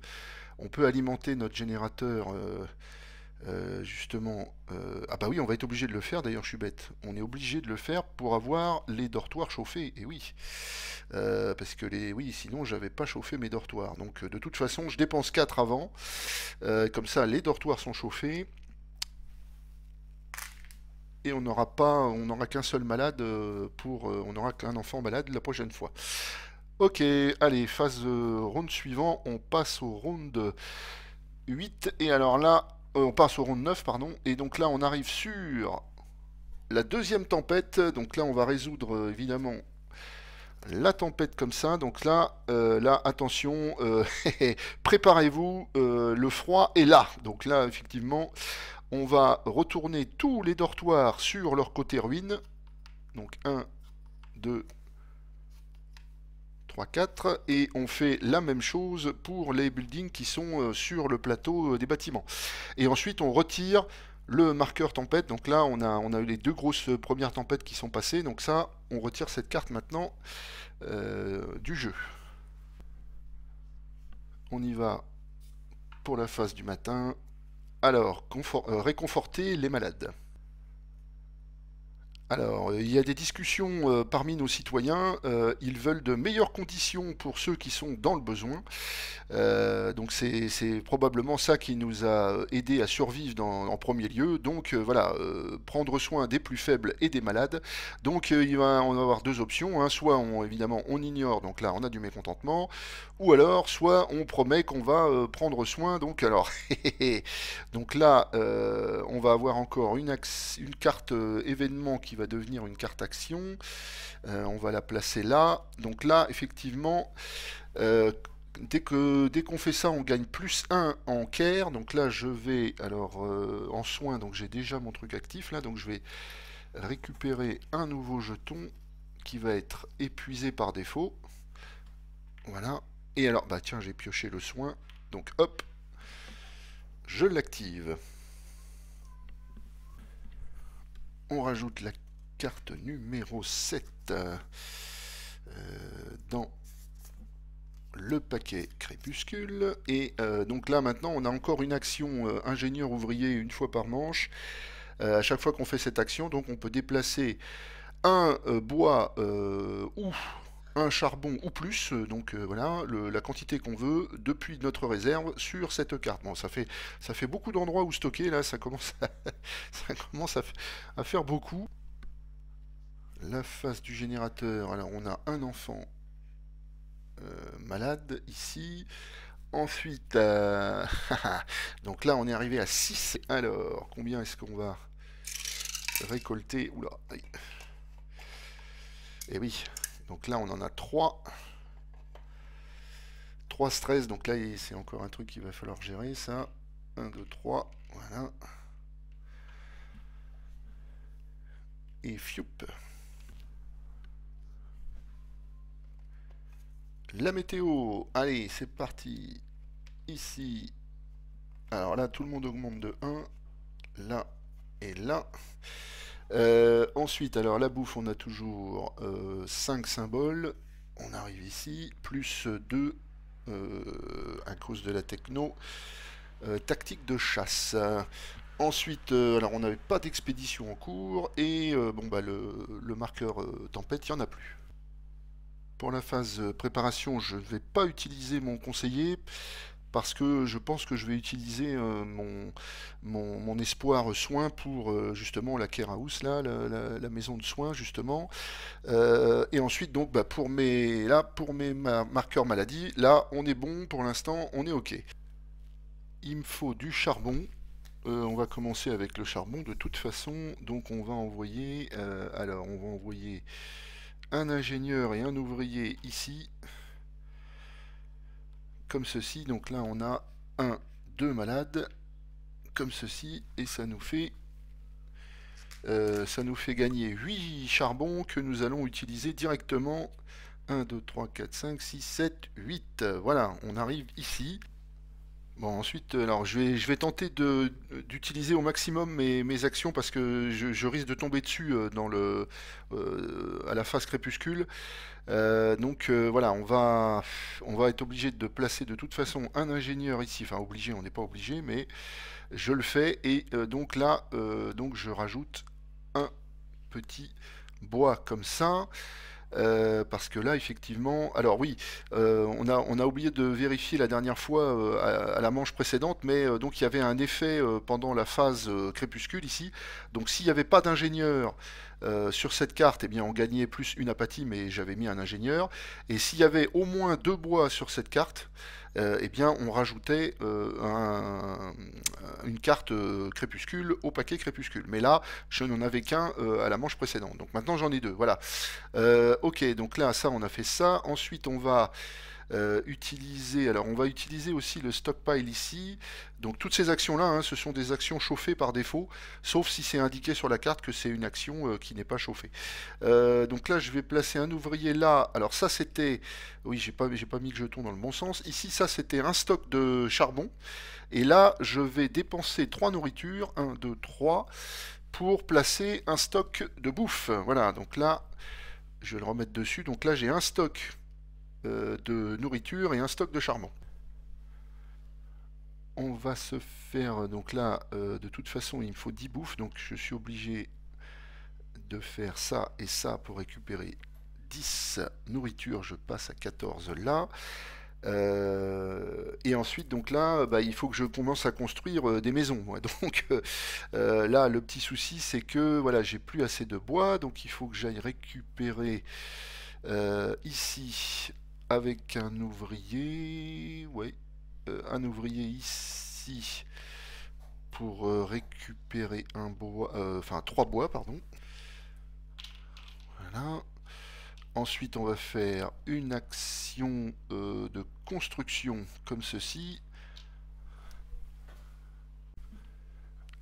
on peut alimenter notre générateur. Euh, euh, justement... Euh, ah bah oui, on va être obligé de le faire, d'ailleurs je suis bête. On est obligé de le faire pour avoir les dortoirs chauffés, et oui. Euh, parce que les... Oui, sinon j'avais pas chauffé mes dortoirs. Donc de toute façon, je dépense 4 avant. comme ça, les dortoirs sont chauffés. Et on n'aura pas, on n'aura qu'un seul malade pour, on aura qu'un enfant malade la prochaine fois. Ok, allez, phase ronde suivant, on passe au round 8. Et alors là, euh, on passe au round 9, pardon. Et donc là, on arrive sur la deuxième tempête. Donc là, on va résoudre euh, évidemment la tempête comme ça. Donc là, euh, là attention, préparez-vous, le froid est là. Donc là, effectivement, on va retourner tous les dortoirs sur leur côté ruine. Donc 1, 2, 3, 4, et on fait la même chose pour les buildings qui sont euh, sur le plateau euh, des bâtiments. Et ensuite on retire le marqueur tempête, donc là on a, eu les deux grosses euh, premières tempêtes qui sont passées, donc ça on retire cette carte maintenant du jeu. On y va pour la phase du matin. Alors, réconforter les malades. Alors, il y a des discussions euh, parmi nos citoyens. Euh, ils veulent de meilleures conditions pour ceux qui sont dans le besoin. Euh, donc, c'est probablement ça qui nous a aidé à survivre en premier lieu. Donc, voilà, prendre soin des plus faibles et des malades. Donc, il va, on va avoir deux options. Hein. Soit, on, évidemment, on ignore. Donc là, on a du mécontentement ou alors soit on promet qu'on va euh, prendre soin. Donc alors, donc là, euh, on va avoir encore une, carte euh, événement qui va devenir une carte action. on va la placer là. Donc là, effectivement, dès qu'on fait ça, on gagne plus 1 en care. Donc là, je vais alors en soin. Donc j'ai déjà mon truc actif là. Donc je vais récupérer un nouveau jeton qui va être épuisé par défaut. Voilà, et alors, bah tiens, j'ai pioché le soin. Donc hop, je l'active. On rajoute la carte numéro 7 euh, dans le paquet crépuscule. Et euh, donc là maintenant on a encore une action euh, ingénieur ouvrier une fois par manche. à chaque fois qu'on fait cette action, donc on peut déplacer un bois ou un charbon ou plus, euh, donc euh, voilà, la quantité qu'on veut depuis notre réserve sur cette carte. Bon, ça fait, ça fait beaucoup d'endroits où stocker, là, ça commence, à, ça à, faire beaucoup. La face du générateur, alors on a un enfant euh, malade ici. Ensuite, donc là on est arrivé à 6. Alors, combien est-ce qu'on va récolter Oula, et eh oui, donc là, on en a 3. 3 stress. Donc là, c'est encore un truc qu'il va falloir gérer, ça. 1, 2, 3. Voilà. Et fioup. La météo. Allez, c'est parti. Ici. Alors là, tout le monde augmente de 1. Là et là. Euh, ensuite, alors la bouffe, on a toujours 5 euh, symboles. On arrive ici, plus 2 euh, à cause de la techno. tactique de chasse. Ensuite, alors on n'avait pas d'expédition en cours et bon bah le, marqueur tempête, il n'y en a plus. Pour la phase préparation, je ne vais pas utiliser mon conseiller parce que je pense que je vais utiliser euh, mon, espoir soin pour euh, justement la care house, là, la, maison de soins justement. Euh, et ensuite donc bah, pour mes là pour mes marqueurs maladie, là on est bon pour l'instant, on est ok. Il me faut du charbon. on va commencer avec le charbon de toute façon. Donc on va envoyer alors on va envoyer un ingénieur et un ouvrier ici comme ceci. Donc là, on a 1, 2 malades, comme ceci, et ça nous fait... Euh, ça nous fait gagner 8 charbons que nous allons utiliser directement 1, 2, 3, 4, 5, 6, 7, 8. Voilà, on arrive ici. Bon, ensuite, euh, alors je vais, je vais tenter d'utiliser au maximum mes, mes, actions parce que je, risque de tomber dessus euh, dans le, euh, à la phase crépuscule. donc voilà, on va, on va être obligé de placer de toute façon un ingénieur ici. Enfin, obligé, on n'est pas obligé, mais je le fais. Et donc là, donc je rajoute un petit bois comme ça. Euh, parce que là, effectivement, alors oui, euh, on, a, on a oublié de vérifier la dernière fois euh, à, à, la manche précédente, mais donc il y avait un effet pendant la phase crépuscule ici. Donc s'il n'y avait pas d'ingénieur euh, sur cette carte, et eh bien, on gagnait plus une apathie, mais j'avais mis un ingénieur. Et s'il y avait au moins deux bois sur cette carte, et euh, eh bien, on rajoutait euh, une carte crépuscule au paquet crépuscule. Mais là, je n'en avais qu'un à la manche précédente. Donc maintenant, j'en ai deux. Voilà. ok, donc là, ça, on a fait ça. Ensuite, on va euh, utiliser, alors on va utiliser aussi le stockpile ici, donc toutes ces actions-là, hein, ce sont des actions chauffées par défaut, sauf si c'est indiqué sur la carte que c'est une action euh, qui n'est pas chauffée. Euh, donc là, je vais placer un ouvrier là. Alors ça, c'était... Oui, j'ai pas, pas mis le jeton dans le bon sens. Ici, ça, c'était un stock de charbon. Et là, je vais dépenser 3 nourritures. 1, 2, 3 pour placer un stock de bouffe. Voilà, donc là, je vais le remettre dessus. Donc là, j'ai un stock euh, de nourriture et un stock de charbon. On va se faire, euh, donc là, euh, de toute façon, il me faut 10 bouffes, donc je suis obligé de faire ça et ça pour récupérer 10 nourritures. je passe à 14 là. et ensuite, donc là, bah, il faut que je commence à construire des maisons. Donc là, le petit souci, c'est que voilà, j'ai plus assez de bois, donc il faut que j'aille récupérer ici avec un ouvrier, ouais, euh, un ouvrier ici pour euh, récupérer un bois, euh, enfin trois bois, pardon. Voilà. Ensuite, on va faire une action de construction comme ceci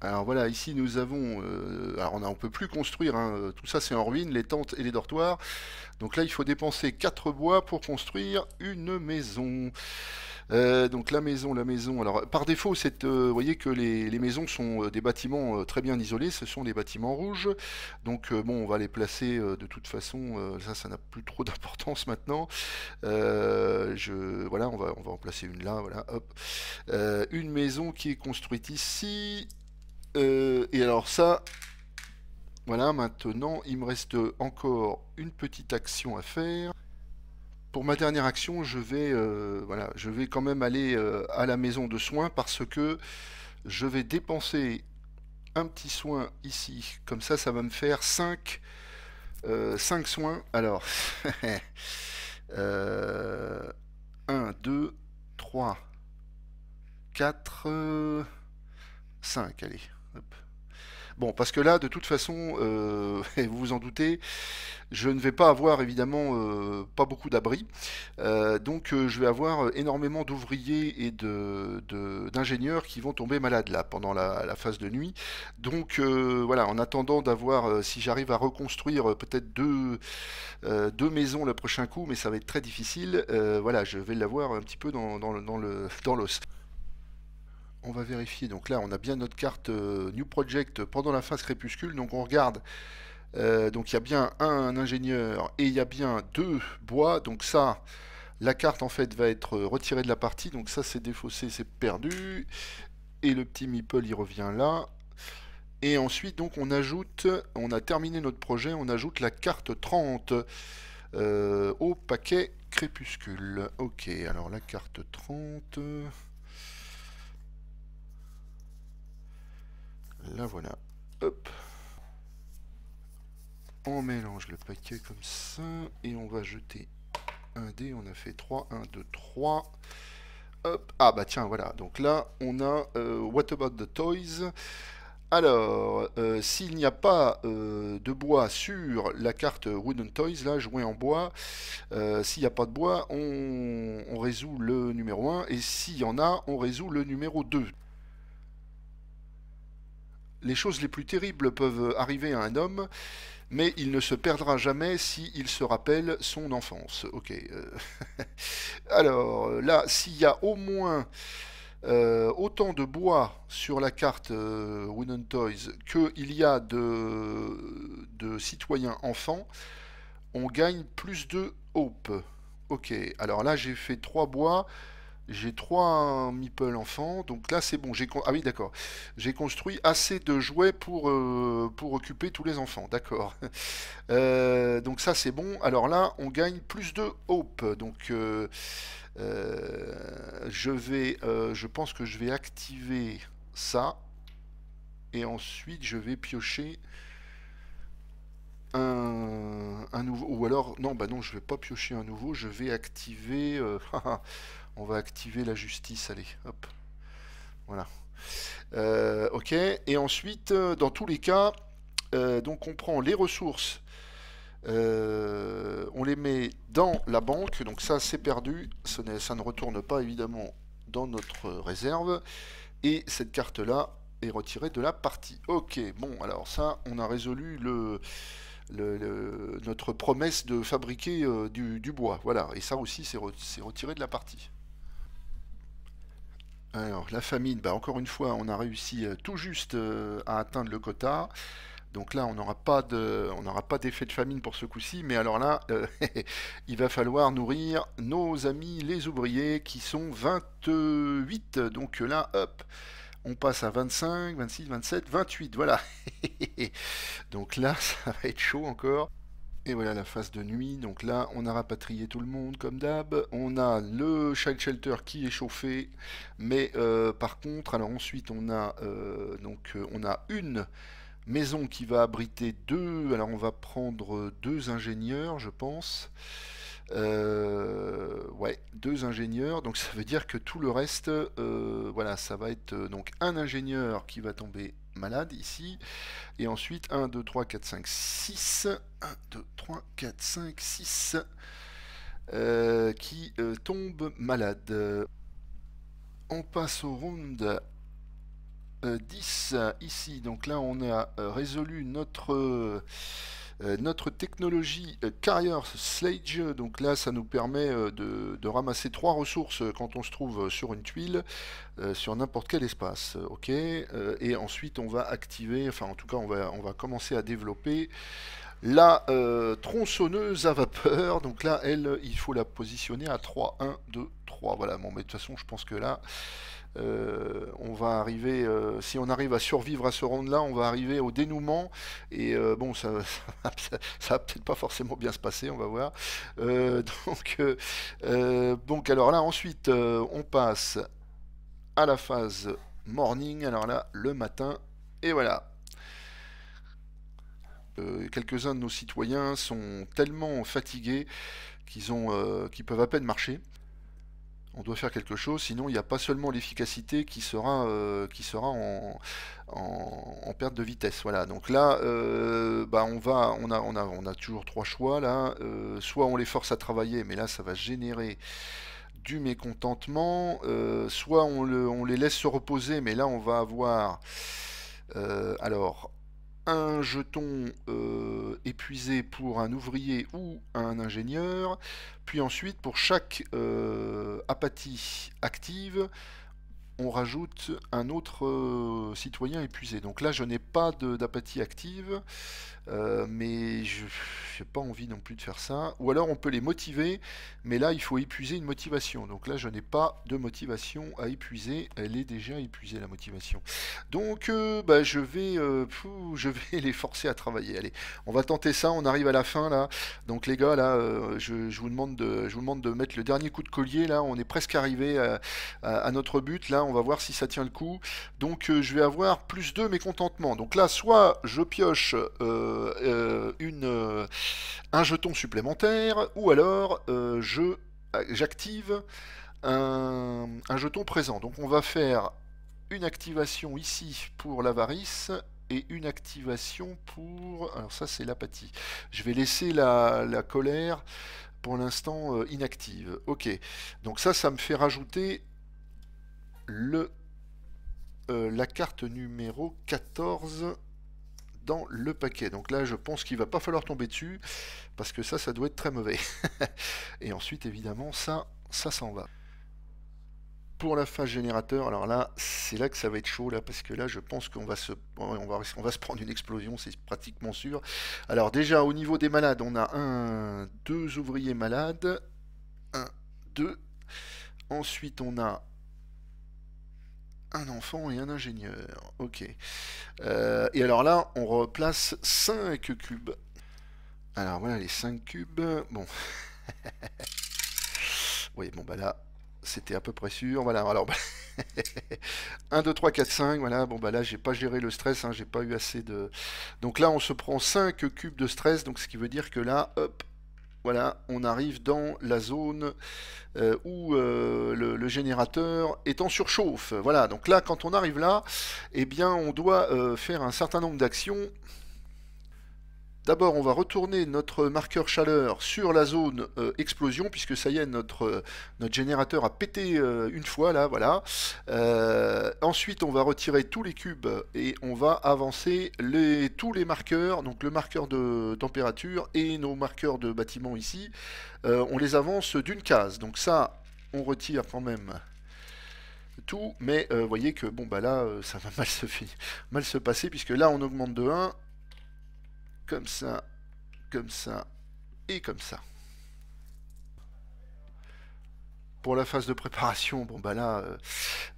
Alors voilà, ici nous avons, euh, alors on ne peut plus construire, hein, euh, tout ça c'est en ruine, les tentes et les dortoirs. Donc là il faut dépenser 4 bois pour construire une maison. Euh, donc la maison, la maison, alors par défaut vous voyez que les, maisons sont des bâtiments très bien isolés, ce sont des bâtiments rouges. Donc bon, on va les placer de toute façon, ça ça n'a plus trop d'importance maintenant. je, voilà, on va, on va en placer une là, voilà, hop. une maison qui est construite ici euh, et alors ça, voilà, maintenant, il me reste encore une petite action à faire. Pour ma dernière action, je vais, euh, voilà, je vais quand même aller euh, à la maison de soins parce que je vais dépenser un petit soin ici. Comme ça, ça va me faire 5, 5 soins. Alors, 1, 2, 3, 4, 5, allez. Bon, parce que là, de toute façon, euh, vous vous en doutez, je ne vais pas avoir évidemment euh, pas beaucoup d'abris. Euh, donc je vais avoir énormément d'ouvriers et d'ingénieurs de, d'ingénieurs qui vont tomber malades là pendant la, phase de nuit. Donc voilà, en attendant d'avoir, si j'arrive à reconstruire peut-être deux, deux maisons le prochain coup, mais ça va être très difficile, voilà, je vais l'avoir un petit peu dans, dans, l'os on va vérifier. Donc là, on a bien notre carte euh, New Project pendant la phase crépuscule. Donc on regarde. Euh, donc il y a bien un, ingénieur et il y a bien deux bois. Donc ça, la carte en fait va être euh, retirée de la partie. Donc ça, c'est défaussé, c'est perdu. Et le petit meeple, il revient là. Et ensuite, donc on ajoute, on a terminé notre projet, on ajoute la carte 30 au paquet crépuscule. Ok, alors la carte 30... Là voilà. Hop. On mélange le paquet comme ça. Et on va jeter un dé. On a fait 3, 1, 2, 3. Hop. Ah bah tiens, voilà. Donc là, on a euh, What About the Toys alors, euh, s'il n'y a pas euh, de bois sur la carte Wooden Toys, là, jouer en bois, s'il n'y a pas de bois, on, on résout le numéro 1, et s'il y en a, on résout le numéro 2. Les choses les plus terribles peuvent arriver à un homme, mais il ne se perdra jamais s'il il se rappelle son enfance. Ok. Euh. Alors, là, s'il y a au moins euh, autant de bois sur la carte euh, Wooden Toys qu'il y a de, citoyens enfants, on gagne plus de hope. Ok, alors là j'ai fait trois bois. J'ai trois meeple enfants, donc là c'est bon. J'ai ah oui d'accord. J'ai construit assez de jouets pour euh, pour occuper tous les enfants, d'accord. Euh, donc ça c'est bon. Alors là on gagne plus de hope. Donc euh, je vais, je pense que je vais activer ça et ensuite je vais piocher un, nouveau ou alors non bah non je vais pas piocher un nouveau. Je vais activer ah, ah, on va activer la justice, allez, hop, voilà. Euh, ok, et ensuite, euh, dans tous les cas, euh, donc on prend les ressources, on les met dans la banque, donc ça c'est perdu, ça, ne retourne pas évidemment dans notre réserve, et cette carte-là est retirée de la partie. Ok, bon, alors ça, on a résolu notre promesse de fabriquer du, bois. Voilà, et ça aussi c'est retiré de la partie. Alors, la famine, bah, encore une fois, on a réussi euh, tout juste euh, à atteindre le quota. Donc là, on n'aura pas de, d'effet de famine pour ce coup-ci, mais alors là, euh, il va falloir nourrir nos amis les ouvriers qui sont 28. Donc là, hop, on passe à 25, 26, 27, 28. Voilà. Donc là, ça va être chaud encore. Et voilà la phase de nuit. Donc là, on a rapatrié tout le monde comme d'hab. On a le child shelter qui est chauffé, mais euh, par contre, alors ensuite on a euh, donc euh, on a une maison qui va abriter deux. Alors on va prendre deux ingénieurs, je pense. ouais, deux ingénieurs. Donc ça veut dire que tout le reste, voilà, ça va être donc un ingénieur qui va tomber malade ici. Et ensuite, 1, 2, 3, 4, 5, 6. 1, 2, 3, 4, 5, 6. qui euh, tombe malade. On passe au round 10 euh, ici. Donc là, on a euh, résolu notre euh, notre technologie euh, Carrier Slage, donc là ça nous permet euh, de, ramasser trois ressources quand on se trouve sur une tuile, sur n'importe quel espace. ok et ensuite on va activer, enfin en tout cas on va, on va commencer à développer la tronçonneuse à vapeur, donc là, elle, il faut la positionner à 3, 1, 2, 3. Voilà, bon, mais de toute façon, je pense que là, euh, on va arriver, euh, si on arrive à survivre à ce round-là, on va arriver au dénouement. Et euh, bon, ça, ça, ça, va peut-être pas forcément bien se passer, on va voir. donc, donc, alors là, ensuite, on passe à la phase morning. Alors là, le matin, et voilà. Quelques-uns de nos citoyens sont tellement fatigués qu'ils ont, qu'ils peuvent à peine marcher on doit faire quelque chose, sinon il n'y a pas seulement l'efficacité qui sera, euh, qui sera en, perte de vitesse. Voilà, donc là, euh, bah on, va, on, a, on, a, toujours trois choix. Là. Euh, soit on les force à travailler, mais là ça va générer du mécontentement, soit on, le, on les laisse se reposer, mais là on va avoir... alors, un jeton euh, épuisé pour un ouvrier ou un ingénieur, puis ensuite pour chaque euh, apathie active, on rajoute un autre euh, citoyen épuisé. Donc là, je n'ai pas d'apathie active. Euh, mais je n'ai pas envie non plus de faire ça. Ou alors on peut les motiver, mais là il faut épuiser une motivation. Donc là je n'ai pas de motivation à épuiser, elle est déjà épuisée la motivation. Donc euh, bah, je, vais, euh, je vais les forcer à travailler. Allez, on va tenter ça, on arrive à la fin là. Donc les gars là, je, vous demande de, je vous demande de mettre le dernier coup de collier là, on est presque arrivé à, notre but là, on va voir si ça tient le coup. Donc je vais avoir plus de mécontentements. Donc là soit je pioche... Euh, euh, une, euh, un jeton supplémentaire, ou alors je j'active un, jeton présent. Donc on va faire une activation ici pour l'avarice et une activation pour... Alors ça c'est l'apathie. Je vais laisser la, la colère pour l'instant inactive. Ok, donc ça ça me fait rajouter le, la carte numéro 14 dans le paquet. Donc là, je pense qu'il va pas falloir tomber dessus, parce que ça, ça doit être très mauvais. et ensuite, évidemment, ça, ça s'en va. Pour la phase générateur, alors là, c'est là que ça va être chaud, là, parce que là, je pense qu'on va se, on va, on va se prendre une explosion, c'est pratiquement sûr. Alors déjà, au niveau des malades, on a un, deux ouvriers malades, un, deux. Ensuite, on a un enfant et un ingénieur. Ok. Euh, et alors là, on replace 5 cubes. Alors voilà les 5 cubes. Bon. oui, bon, bah là, c'était à peu près sûr. Voilà, alors. 1, 2, 3, 4, 5, voilà, bon bah là j'ai pas géré le stress, hein, j'ai pas eu assez de... Donc là on se prend 5 cubes de stress, donc ce qui veut dire que là, hop, voilà, on arrive dans la zone euh, où euh, le, générateur est en surchauffe. Voilà, donc là, quand on arrive là, eh bien, on doit euh, faire un certain nombre d'actions D'abord, on va retourner notre marqueur chaleur sur la zone euh, explosion, puisque ça y est, notre, euh, notre générateur a pété euh, une fois, là, voilà. ensuite, on va retirer tous les cubes et on va avancer les, tous les marqueurs, donc le marqueur de température et nos marqueurs de bâtiment ici. on les avance d'une case, donc ça, on retire quand même tout, mais vous voyez que bon bah là ça va mal se, mal se passer puisque là on augmente de 1 comme ça, comme ça et comme ça. Pour la phase de préparation, bon bah là, euh,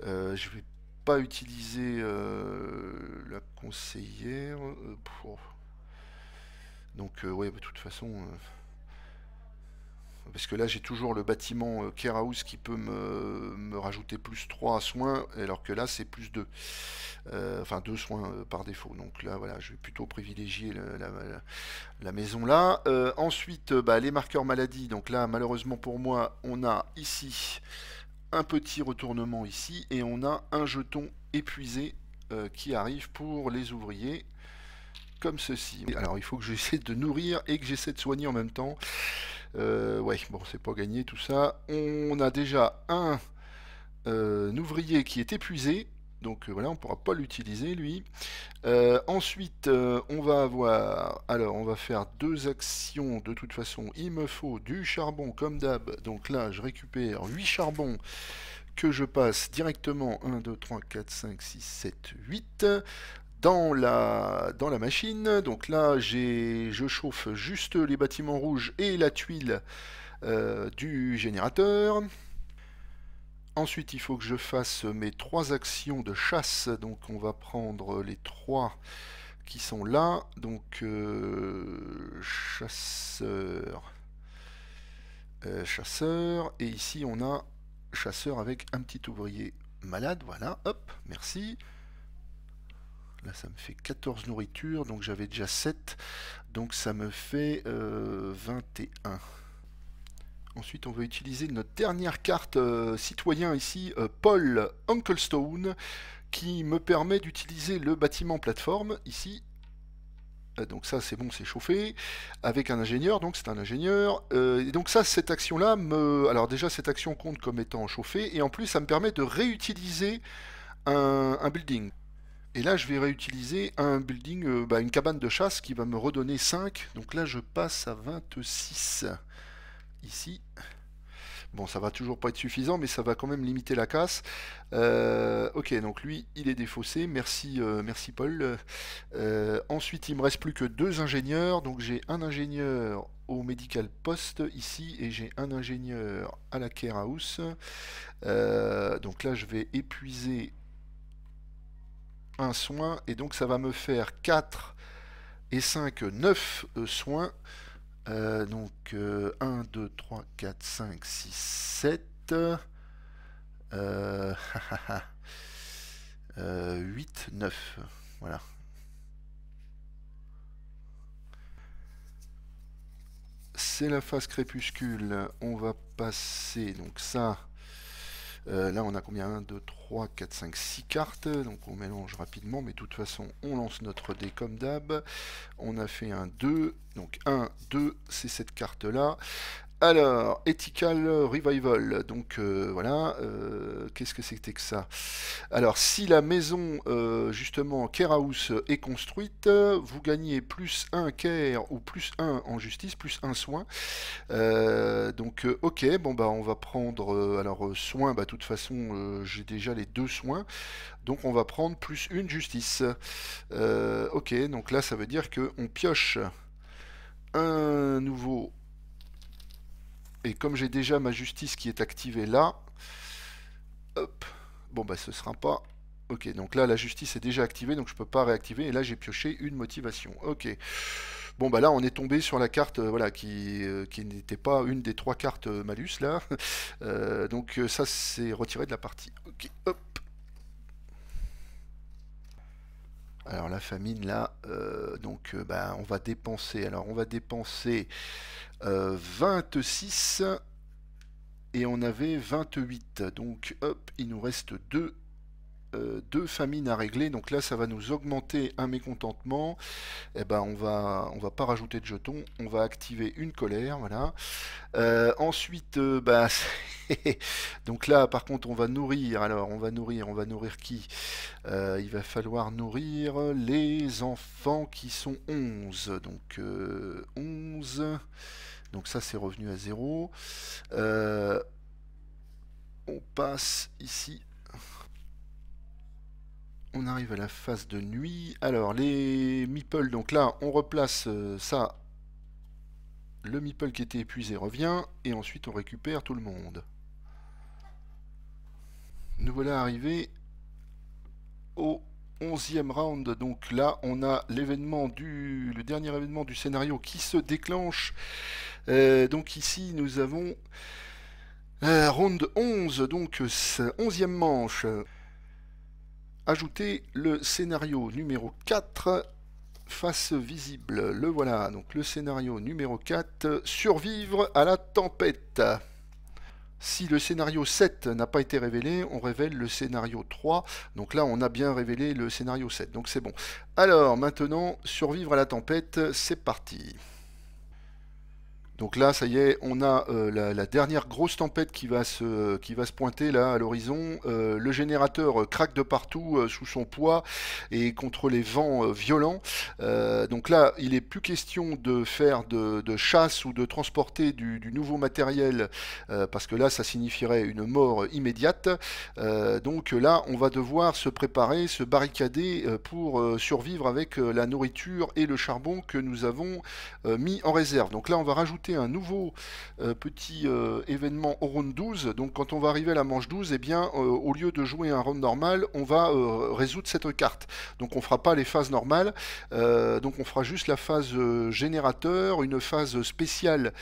euh, je vais pas utiliser euh, la conseillère. Donc oui, ouais, bah, de toute façon parce que là j'ai toujours le bâtiment euh, Care House qui peut me, rajouter plus 3 soins, alors que là c'est plus 2, euh, enfin 2 soins euh, par défaut. Donc là voilà, je vais plutôt privilégier la, maison là. ensuite, bah, les marqueurs maladie, donc là malheureusement pour moi, on a ici un petit retournement ici, et on a un jeton épuisé qui arrive pour les ouvriers comme ceci. Alors il faut que j'essaie de nourrir et que j'essaie de soigner en même temps. Euh, ouais, bon, c'est pas gagné tout ça. On a déjà un, euh, ouvrier qui est épuisé. Donc euh, voilà, on ne pourra pas l'utiliser lui. ensuite, on va avoir... Alors, on va faire deux actions. De toute façon, il me faut du charbon comme d'hab. Donc là, je récupère 8 charbons que je passe directement 1, 2, 3, 4, 5, 6, 7, 8 dans la, machine. Donc là, je chauffe juste les bâtiments rouges et la tuile euh, du générateur. Ensuite, il faut que je fasse mes trois actions de chasse. Donc on va prendre les trois qui sont là. Donc euh, chasseur, euh, chasseur. Et ici, on a chasseur avec un petit ouvrier malade. Voilà, hop, merci. Là, ça me fait 14 nourritures, donc j'avais déjà 7. Donc ça me fait 21. Euh, Ensuite, on va utiliser notre dernière carte euh, citoyen ici, euh, Paul Paul Stone, qui me permet d'utiliser le bâtiment plateforme ici. Donc ça c'est bon, c'est chauffé, avec un ingénieur, donc c'est un ingénieur. et donc ça, cette action-là, me... alors déjà cette action compte comme étant chauffée, et en plus ça me permet de réutiliser un building. Et là, je vais réutiliser un building, euh, bah, une cabane de chasse qui va me redonner 5. Donc là, je passe à 26 ici. Bon, ça va toujours pas être suffisant, mais ça va quand même limiter la casse. Euh, ok, donc lui, il est défaussé. Merci, euh, merci Paul. ensuite, il me reste plus que deux ingénieurs. Donc j'ai un ingénieur au Medical Post ici et j'ai un ingénieur à la Care House. donc là, je vais épuiser un soin, et donc ça va me faire 4 et 5, 9 euh, soins. Euh, donc 1, 2, 3, 4, 5, 6, 7, 8, 9. Voilà. C'est la phase crépuscule. On va passer donc ça. Euh, là, on a combien 1, 2, 3, 4, 5, 6 cartes. Donc on mélange rapidement, mais de toute façon, on lance notre dé comme d'hab. On a fait un 2. Donc 1, 2, c'est cette carte-là. Alors, Ethical Revival, donc euh, voilà, euh, qu'est-ce que c'était que ça Alors, si la maison, euh, justement, justement, house est construite, vous gagnez plus 1 care ou plus 1 en justice, plus 1 soin. donc, ok, bon, bah, on va prendre, alors, soin, bah, de toute façon, j'ai déjà les deux soins, donc on va prendre plus une justice. ok, donc là, ça veut dire qu'on pioche un nouveau et comme j'ai déjà ma justice qui est activée là, hop, bon bah ce sera pas... Ok, donc là la justice est déjà activée, donc je peux pas réactiver, et là j'ai pioché une motivation. Ok. Bon bah là on est tombé sur la carte euh, voilà qui, euh, qui n'était pas une des trois cartes euh, malus là. donc ça c'est retiré de la partie. Ok, hop. Alors la famine là, euh, donc euh, bah, on va dépenser. Alors on va dépenser 26 euh, et on avait 28. Donc hop, il nous reste 2 euh, deux famines à régler. Donc là, ça va nous augmenter un mécontentement. Et eh ben, on va, on va pas rajouter de jetons. On va activer une colère, voilà. Euh, ensuite, euh, bah, donc là, par contre, on va nourrir. Alors, on va nourrir, on va nourrir qui Il va falloir nourrir les enfants qui sont 11. Donc 11. Donc ça, c'est revenu à zéro. on passe ici on arrive à la phase de nuit. Alors, les meeple, donc là, on replace euh, ça. Le meeple qui était épuisé revient, et ensuite on récupère tout le monde. Nous voilà arrivés au 11e round. Donc là, on a l'événement du le dernier événement du scénario qui se déclenche. Euh, donc ici, nous avons euh, round 11, donc 11e manche ajouter le scénario numéro 4 face visible. Le voilà, donc le scénario numéro 4, survivre à la tempête. Si le scénario 7 n'a pas été révélé, on révèle le scénario 3. Donc là, on a bien révélé le scénario 7, donc c'est bon. Alors, maintenant, survivre à la tempête, c'est parti. Donc là, ça y est, on a euh, la, dernière grosse tempête qui va se, qui va se pointer là à l'horizon. Euh, le générateur euh, craque de partout sous son poids et contre les vents violents. donc là, il n'est plus question de faire de, chasse ou de transporter du, du nouveau matériel parce que là, ça signifierait une mort immédiate. donc là, on va devoir se préparer, se barricader pour survivre avec la nourriture et le charbon que nous avons mis en réserve. Donc là, on va rajouter un nouveau euh, petit euh, événement au round 12. Donc quand on va arriver à la manche 12, et eh bien, euh, au lieu de jouer un round normal, on va résoudre cette carte. Donc on fera pas les phases normales, donc on fera juste la phase générateur, une phase spéciale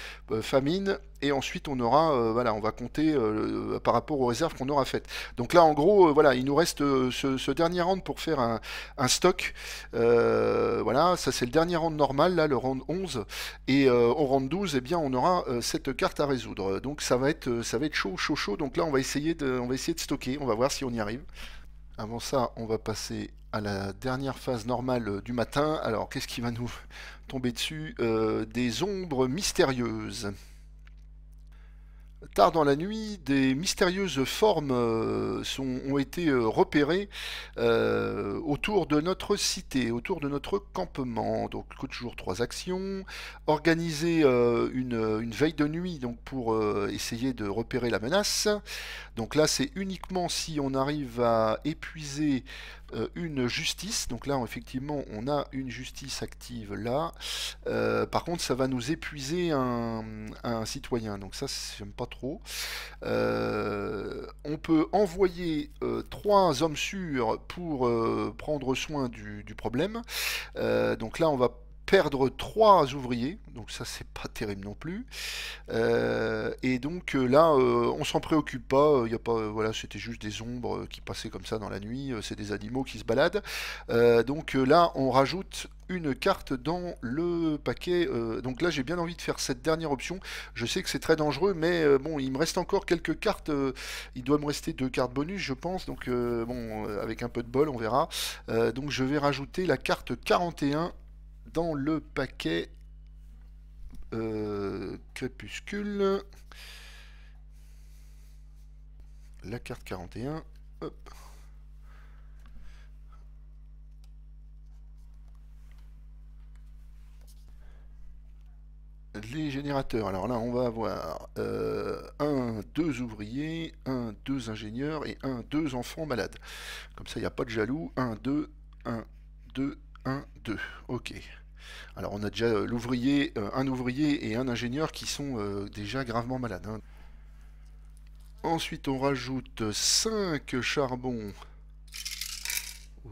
famine et ensuite on aura euh, voilà on va compter euh, par rapport aux réserves qu'on aura faites donc là en gros euh, voilà il nous reste ce, dernier round pour faire un, stock voilà ça c'est le dernier round normal là le round 11 et au round 12 eh bien on aura cette carte à résoudre donc ça va être ça va être chaud chaud chaud donc là on va essayer de on va essayer de stocker on va voir si on y arrive avant ça on va passer à la dernière phase normale du matin alors qu'est-ce qui va nous tomber dessus des ombres mystérieuses Tard dans la nuit, des mystérieuses formes euh, sont, ont été euh, repérées euh, autour de notre cité, autour de notre campement. Donc, toujours trois actions. Organiser une, veille de nuit donc pour essayer de repérer la menace. Donc là, c'est uniquement si on arrive à épuiser euh, une justice. Donc là, effectivement, on a une justice active là. Euh, par contre, ça va nous épuiser un, citoyen. Donc ça, j'aime pas trop. Euh, on peut envoyer trois hommes sûrs pour prendre soin du problème. donc là, on va perdre trois ouvriers, donc ça c'est pas terrible non plus. Euh, et donc euh, là, euh, on s'en préoccupe pas, il a pas, voilà, c'était juste des ombres qui passaient comme ça dans la nuit, c'est des animaux qui se baladent. donc là, on rajoute une carte dans le paquet. donc là, j'ai bien envie de faire cette dernière option. Je sais que c'est très dangereux, mais bon, il me reste encore quelques cartes. il doit me rester deux cartes bonus, je pense. Donc bon, avec un peu de bol, on verra. donc je vais rajouter la carte 41 dans le paquet euh, Crépuscule. La carte 41. Hop. les générateurs. Alors là, on va avoir euh, un, deux ouvriers, 1 deux ingénieurs et 1 deux enfants malades. Comme ça, il n'y a pas de jaloux. 1, 2, 1, 2, 1, 2. Ok. Alors on a déjà euh, l'ouvrier, euh, un ouvrier et un ingénieur qui sont euh, déjà gravement malades. Hein. Ensuite on rajoute 5 charbons.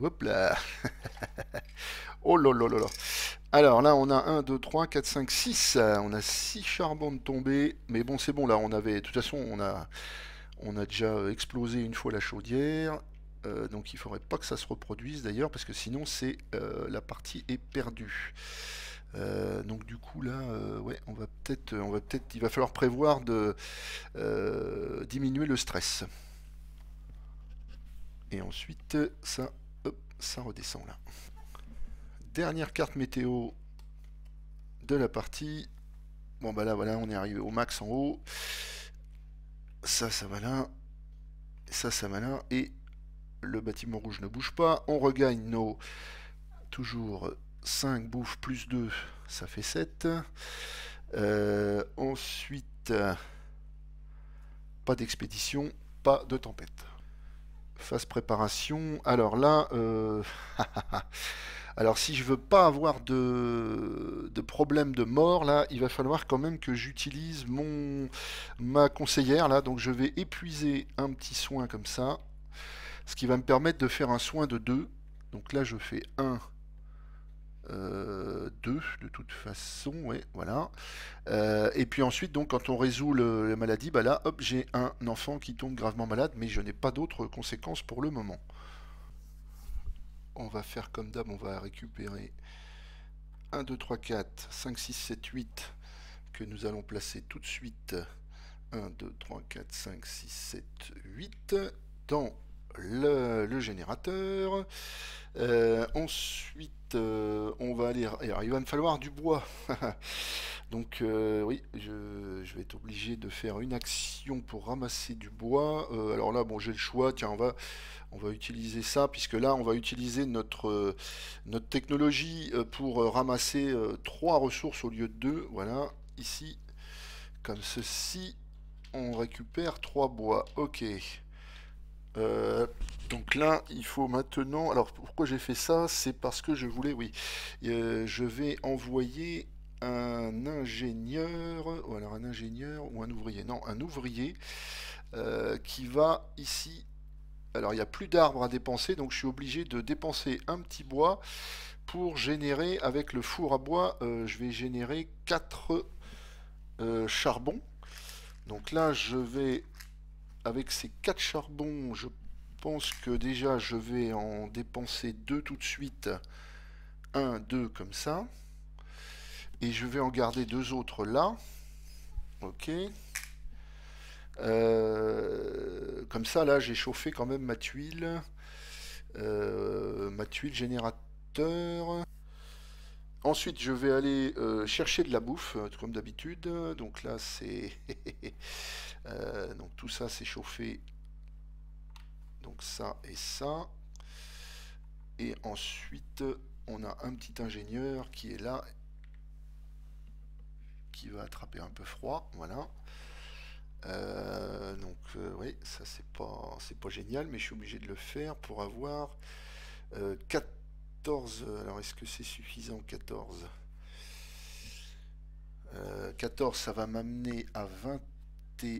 Hop là Oh là là là là alors là, on a 1, 2, 3, 4, 5, 6. On a 6 charbons de tombée. Mais bon, c'est bon, là, on avait... De toute façon, on a, on a déjà explosé une fois la chaudière. Euh, donc il faudrait pas que ça se reproduise d'ailleurs, parce que sinon c'est euh, la partie est perdue. Euh, donc du coup là, ouais, on va peut-être, on va peut-être, il va falloir prévoir de diminuer le stress. Et ensuite, ça, ça redescend là. Dernière carte météo de la partie. Bon bah là, voilà, on est arrivé au max en haut. Ça, ça va là. Ça, ça va là. Et le bâtiment rouge ne bouge pas. On regagne nos toujours 5 bouffes plus 2, ça fait 7. Euh, ensuite, pas d'expédition, pas de tempête. Phase préparation. Alors là, euh, alors si je veux pas avoir de, de problème de mort, là, il va falloir quand même que j'utilise mon ma conseillère là. Donc je vais épuiser un petit soin comme ça ce qui va me permettre de faire un soin de 2. Donc là, je fais 1, 2 euh, de toute façon, voilà. Euh, et puis ensuite, donc, quand on résout la maladie, bah là, hop, j'ai un enfant qui tombe gravement malade, mais je n'ai pas d'autres conséquences pour le moment. On va faire comme d'hab, on va récupérer 1, 2, 3, 4, 5, 6, 7, 8, que nous allons placer tout de suite. 1, 2, 3, 4, 5, 6, 7, 8, dans le, générateur. Euh, ensuite, euh, on va aller. il va me falloir du bois. Donc, euh, oui, je, vais être obligé de faire une action pour ramasser du bois. alors là, bon, j'ai le choix. Tiens, on va, on va utiliser ça, puisque là, on va utiliser notre, notre technologie pour ramasser trois ressources au lieu de deux. Voilà, ici, comme ceci, on récupère trois bois. Ok. Euh, donc là, il faut maintenant... Alors pourquoi j'ai fait ça C'est parce que je voulais... Oui, euh, je vais envoyer un ingénieur... Ou alors un ingénieur ou un ouvrier. Non, un ouvrier euh, qui va ici... Alors il n'y a plus d'arbres à dépenser, donc je suis obligé de dépenser un petit bois pour générer, avec le four à bois, je vais générer 4 charbons. Donc là, je vais avec ces quatre charbons, je pense que déjà je vais en dépenser deux tout de suite. 1, 2 comme ça. Et je vais en garder deux autres là. Ok. Euh, comme ça, là, j'ai chauffé quand même ma tuile. Euh, ma tuile générateur. Ensuite, je vais aller euh, chercher de la bouffe, comme d'habitude. Donc là, c'est... Euh, donc tout ça s'est chauffé. Donc ça et ça. Et ensuite, on a un petit ingénieur qui est là, qui va attraper un peu froid. Voilà. Euh, donc euh, oui, ça c'est pas c'est pas génial, mais je suis obligé de le faire pour avoir 14. Alors est-ce que c'est suffisant 14 14 ça va m'amener à 21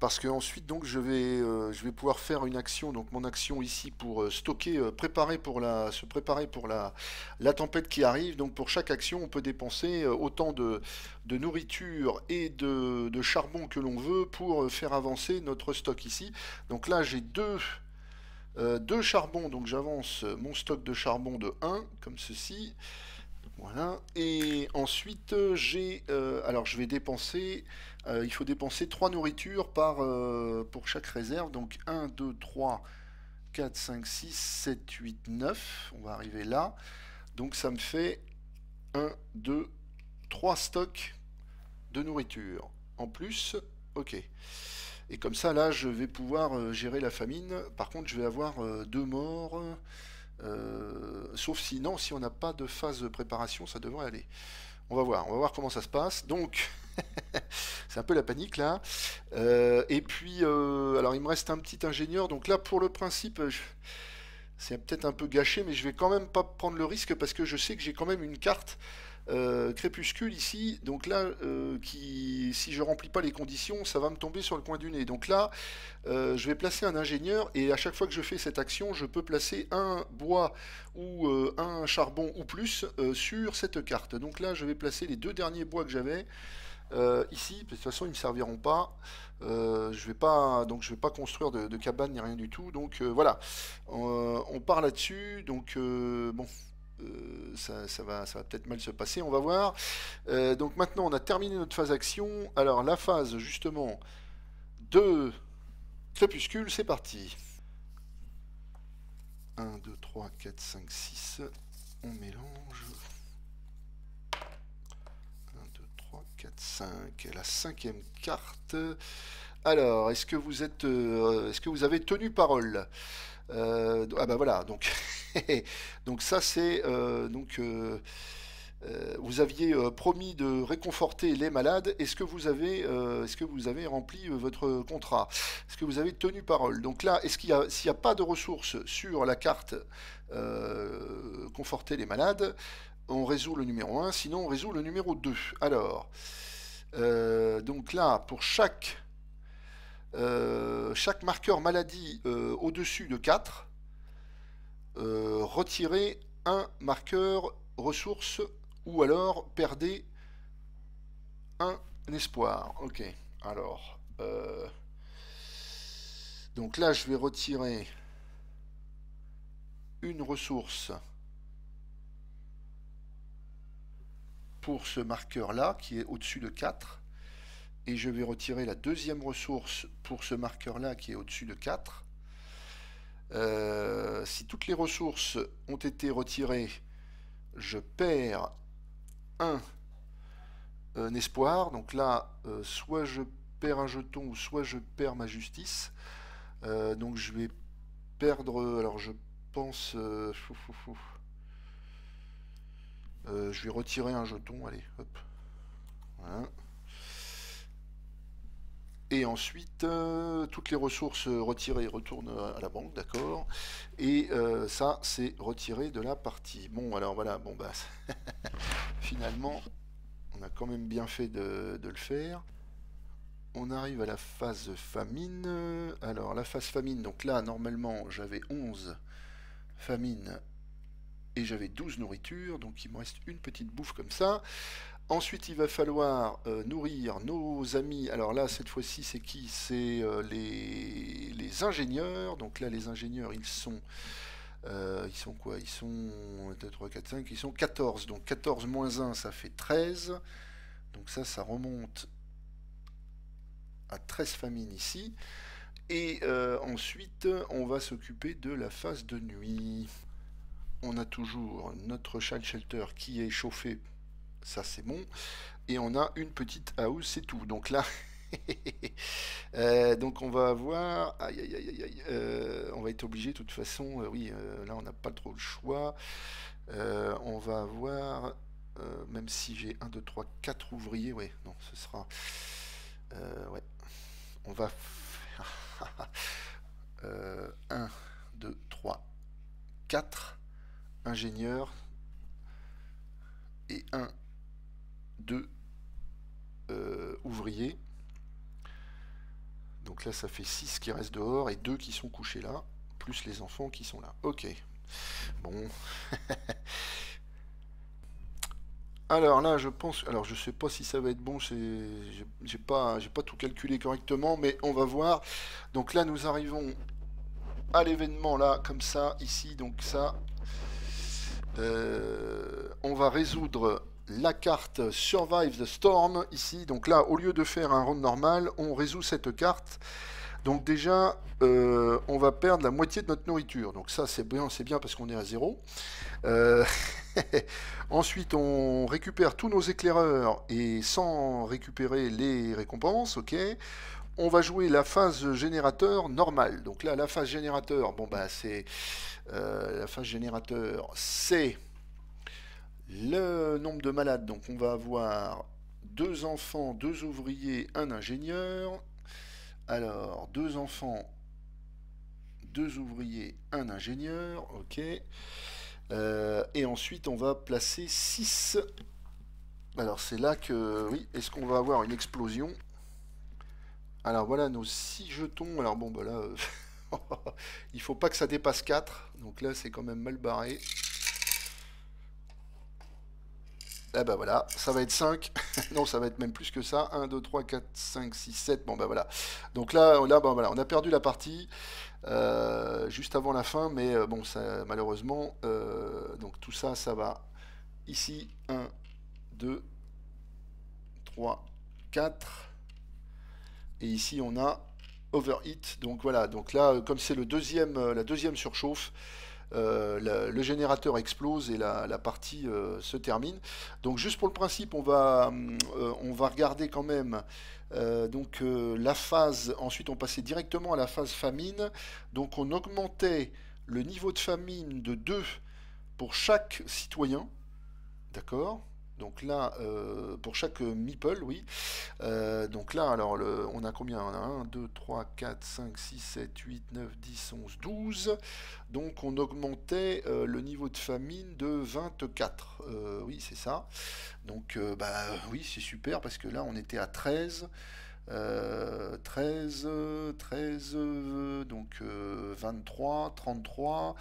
parce que ensuite donc je vais euh, je vais pouvoir faire une action donc mon action ici pour euh, stocker euh, préparer pour la se préparer pour la la tempête qui arrive donc pour chaque action on peut dépenser autant de, nourriture et de, charbon que l'on veut pour faire avancer notre stock ici donc là j'ai deux deux charbons donc j'avance mon stock de charbon de 1 comme ceci voilà et ensuite j'ai alors je vais dépenser euh, il faut dépenser 3 nourritures par, euh, pour chaque réserve. Donc 1, 2, 3, 4, 5, 6, 7, 8, 9. On va arriver là. Donc ça me fait 1, 2, 3 stocks de nourriture. En plus, ok. Et comme ça, là, je vais pouvoir euh, gérer la famine. Par contre, je vais avoir deux morts. sauf si, non, si on n'a pas de phase de préparation, ça devrait aller. On va voir, on va voir comment ça se passe. Donc, c'est un peu la panique là. Euh, et puis, euh, alors il me reste un petit ingénieur. Donc là, pour le principe, c'est peut-être un peu gâché, mais je vais quand même pas prendre le risque parce que je sais que j'ai quand même une carte euh, crépuscule ici. Donc là, si je remplis pas les conditions, ça va me tomber sur le coin du nez. Donc là, je vais placer un ingénieur et à chaque fois que je fais cette action, je peux placer un bois ou un charbon ou plus sur cette carte. Donc là, je vais placer les deux derniers bois que j'avais. Euh, ici, de toute façon, ils ne me serviront pas. Euh, je vais pas, donc je vais pas construire de, cabane ni rien du tout. Donc euh, voilà, on, part là-dessus. Donc bon, ça, va, ça va peut-être mal se passer, on va voir. donc maintenant, on a terminé notre phase action. Alors la phase justement de crépuscule, c'est parti. 1, 2, 3, 4, 5, 6, on mélange. la cinquième carte. Alors, est-ce que vous êtes, euh, est-ce que vous avez tenu parole euh, Ah ben voilà, donc, donc ça c'est euh, donc vous aviez promis de réconforter les malades. Est-ce que vous avez, est-ce que vous avez rempli votre contrat Est-ce que vous avez tenu parole Donc là, est qu'il y a, s'il n'y a pas de ressources sur la carte conforter les malades, on résout le numéro 1, sinon on résout le numéro 2. Alors, euh, donc là, pour chaque, euh, marqueur maladie euh, au-dessus de 4, retirez un marqueur ressource ou alors perdez un espoir. Ok, alors... donc là, je vais retirer une ressource ce marqueur-là, qui est au-dessus de 4. Et je vais retirer la deuxième ressource pour ce marqueur-là, qui est au-dessus de 4. Euh, si toutes les ressources ont été retirées, je perds un, euh, espoir. Donc là, euh, soit je perds un jeton, ou soit je perds ma justice. donc je vais perdre... Alors je pense... Fou, fou, fou. Euh, je vais retirer un jeton, allez, hop. Et ensuite, euh, toutes les ressources retirées retournent à la banque, d'accord Et euh, ça, c'est retiré de la partie. Bon, alors voilà, bon, bah, finalement, on a quand même bien fait de, de, le faire. On arrive à la phase famine. Alors, la phase famine, donc là, normalement, j'avais 11 famines et j'avais 12 nourritures, donc il me reste une petite bouffe comme ça. Ensuite, il va falloir euh, nourrir nos amis. Alors là, cette fois-ci, c'est qui C'est euh, les, ingénieurs. Donc là, les ingénieurs, ils sont... Euh, ils sont quoi Ils sont 3, 4, 5, ils sont 14. Donc 14 moins 1, ça fait 13. Donc ça, ça remonte à 13 famines ici. Et ensuite, on va s'occuper de la phase de nuit on a toujours notre child shelter qui est chauffé, ça c'est bon, et on a une petite house, c'est tout. Donc là, euh, donc on va avoir, aïe, aïe, aïe, aïe. Euh, on va être obligé de toute façon, euh, oui, là on n'a pas trop le choix, on va avoir, même si j'ai 1, 2, 3, 4 ouvriers, Oui, non, ce sera, ouais, on va faire 1, 2, 3, 4, ingénieur et un deux euh, ouvriers. Donc là, ça fait 6 qui restent dehors et deux qui sont couchés là, plus les enfants qui sont là. Ok. Bon. Alors là, je pense. Alors, je sais pas si ça va être bon. J'ai pas, j'ai pas tout calculé correctement, mais on va voir. Donc là, nous arrivons à l'événement là, comme ça, ici. Donc ça, euh, on va résoudre la carte Survive the Storm ici. Donc là, au lieu de faire un round normal, on résout cette carte. Donc déjà, euh, on va perdre la moitié de notre nourriture. Donc ça, c'est bien, c'est bien parce qu'on est à zéro. Euh, ensuite, on récupère tous nos éclaireurs et sans récupérer les récompenses, ok on va jouer la phase générateur normale. Donc là, la phase générateur, bon bah c'est euh, la phase générateur, c'est le nombre de malades. Donc on va avoir deux enfants, deux ouvriers, un ingénieur. Alors deux enfants, deux ouvriers, un ingénieur. Ok. Euh, et ensuite on va placer 6 alors c'est là que, oui, est-ce qu'on va avoir une explosion alors voilà nos 6 jetons. Alors bon, bah là, euh, il faut pas que ça dépasse 4. Donc là, c'est quand même mal barré. et eh bah ben voilà, ça va être 5. non, ça va être même plus que ça. 1, 2, 3, 4, 5, 6, 7. Bon ben voilà. Donc là, là ben on a perdu la partie euh, juste avant la fin. Mais euh, bon, malheureusement, donc tout ça, ça va ici. 1, 2, 3, 4. Et ici, on a overheat. Donc voilà, donc là, euh, comme c'est deuxième, euh, la deuxième surchauffe, euh, le générateur explose et la, partie se termine. Donc juste pour le principe, on va, on va regarder quand même donc, la phase, ensuite on passait directement à la phase famine, donc on augmentait le niveau de famine de 2 pour chaque citoyen, d'accord donc là, euh, pour chaque meeple, oui. Euh, donc là, alors, le, on a combien On a 1, 2, 3, 4, 5, 6, 7, 8, 9, 10, 11, 12. Donc on augmentait euh, le niveau de famine de 24. oui, c'est ça. Donc, bah oui, c'est super parce que là, on était à 13. 13, 13, donc 23, 33,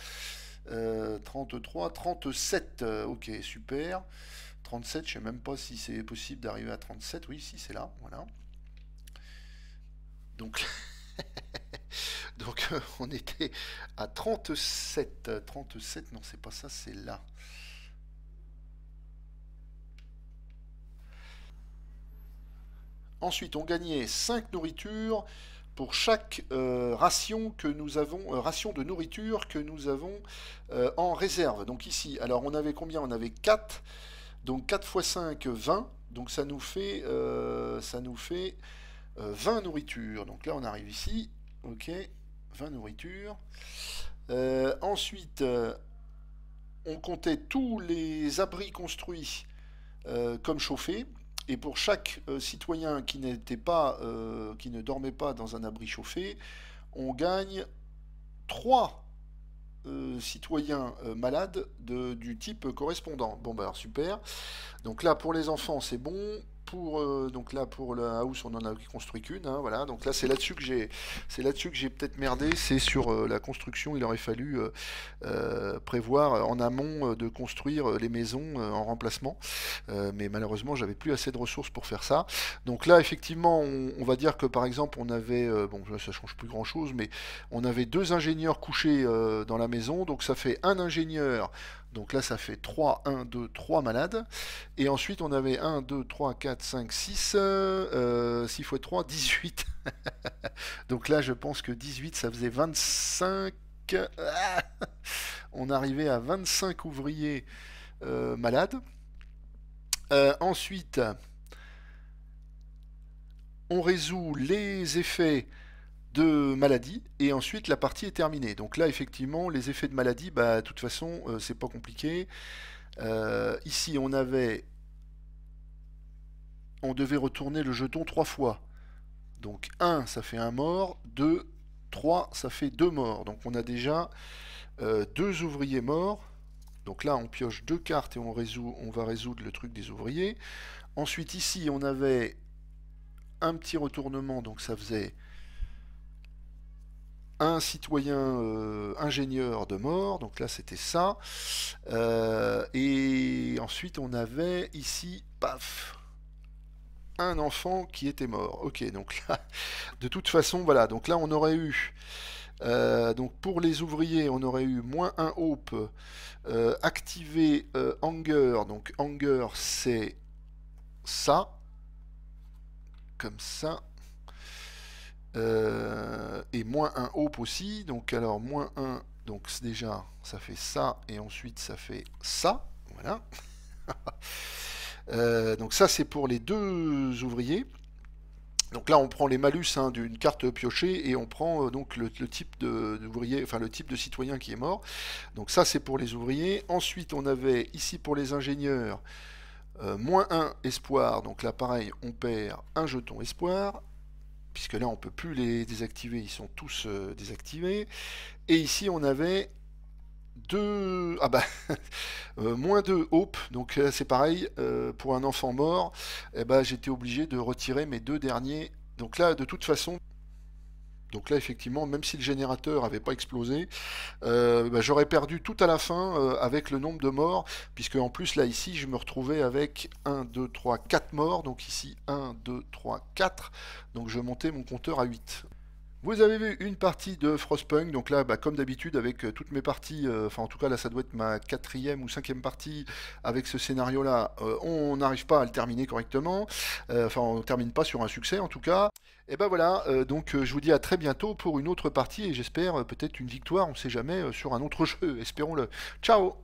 33, 37, ok, super. 37, je ne sais même pas si c'est possible d'arriver à 37. Oui, si c'est là, voilà. Donc, donc euh, on était à 37. 37, non, c'est pas ça, c'est là. Ensuite, on gagnait 5 nourritures pour chaque euh, ration que nous avons, euh, ration de nourriture que nous avons en réserve. Donc ici, alors on avait combien On avait 4. Donc 4 x 5, 20. Donc ça nous fait, euh, ça nous fait 20 euh, nourritures. Donc là, on arrive ici. Ok, 20 nourritures. Euh, ensuite, on comptait tous les abris construits comme chauffés. Et pour chaque citoyen qui n'était pas, qui ne dormait pas dans un abri chauffé, on gagne 3 citoyens euh, citoyen euh, malade de, du type correspondant. Bon, bah alors super. Donc là, pour les enfants, c'est bon pour euh, donc là pour la house on en a construit qu'une hein, voilà donc là c'est là-dessus que j'ai c'est là-dessus que j'ai peut-être merdé c'est sur euh, la construction il aurait fallu euh, prévoir en amont de construire les maisons en remplacement mais malheureusement j'avais plus assez de ressources pour faire ça donc là effectivement on, on va dire que par exemple on avait bon ça change plus grand chose mais on avait deux ingénieurs couchés dans la maison donc ça fait un ingénieur donc là, ça fait 3, 1, 2, 3 malades. Et ensuite, on avait 1, 2, 3, 4, 5, 6. 6 fois 3, 18. Donc là, je pense que 18, ça faisait 25. Ah, on arrivait à 25 ouvriers euh, malades. Euh, ensuite, on résout les effets de maladie, et ensuite la partie est terminée. Donc là, effectivement, les effets de maladie, bah, de toute façon, euh, c'est pas compliqué. Euh, ici, on avait... On devait retourner le jeton trois fois. Donc un ça fait un mort. 2, 3, ça fait deux morts. Donc on a déjà euh, deux ouvriers morts. Donc là, on pioche deux cartes et on, résout, on va résoudre le truc des ouvriers. Ensuite, ici, on avait un petit retournement, donc ça faisait un citoyen euh, ingénieur de mort, donc là c'était ça. Euh, et ensuite on avait ici, paf, un enfant qui était mort. Ok, donc là, de toute façon, voilà, donc là on aurait eu... Euh, donc pour les ouvriers, on aurait eu moins un hope, activer anger, donc anger c'est ça, comme ça, euh, et moins 1 hope aussi. Donc alors moins 1, donc déjà ça fait ça, et ensuite ça fait ça. Voilà. Euh, donc ça c'est pour les deux ouvriers. Donc là on prend les malus hein, d'une carte piochée et on prend euh, donc le, type d'ouvrier, enfin le type de citoyen qui est mort. Donc ça c'est pour les ouvriers. Ensuite on avait ici pour les ingénieurs. moins 1 espoir, donc là pareil, on perd un jeton espoir puisque là on peut plus les désactiver, ils sont tous euh, désactivés. Et ici on avait deux, ah bah, euh, moins deux hope, donc euh, c'est pareil, pour un enfant mort, eh bah, j'étais obligé de retirer mes deux derniers. Donc là, de toute façon, donc là, effectivement, même si le générateur n'avait pas explosé, euh, bah, j'aurais perdu tout à la fin euh, avec le nombre de morts, puisque en plus, là, ici, je me retrouvais avec 1, 2, 3, 4 morts. Donc ici, 1, 2, 3, 4. Donc je montais mon compteur à 8. Vous avez vu une partie de Frostpunk, donc là, bah, comme d'habitude, avec euh, toutes mes parties, enfin en tout cas là, ça doit être ma quatrième ou cinquième partie avec ce scénario-là, on n'arrive pas à le terminer correctement, enfin on ne termine pas sur un succès en tout cas. Et eh ben voilà, euh, donc euh, je vous dis à très bientôt pour une autre partie et j'espère euh, peut-être une victoire, on ne sait jamais, sur un autre jeu, espérons-le. Ciao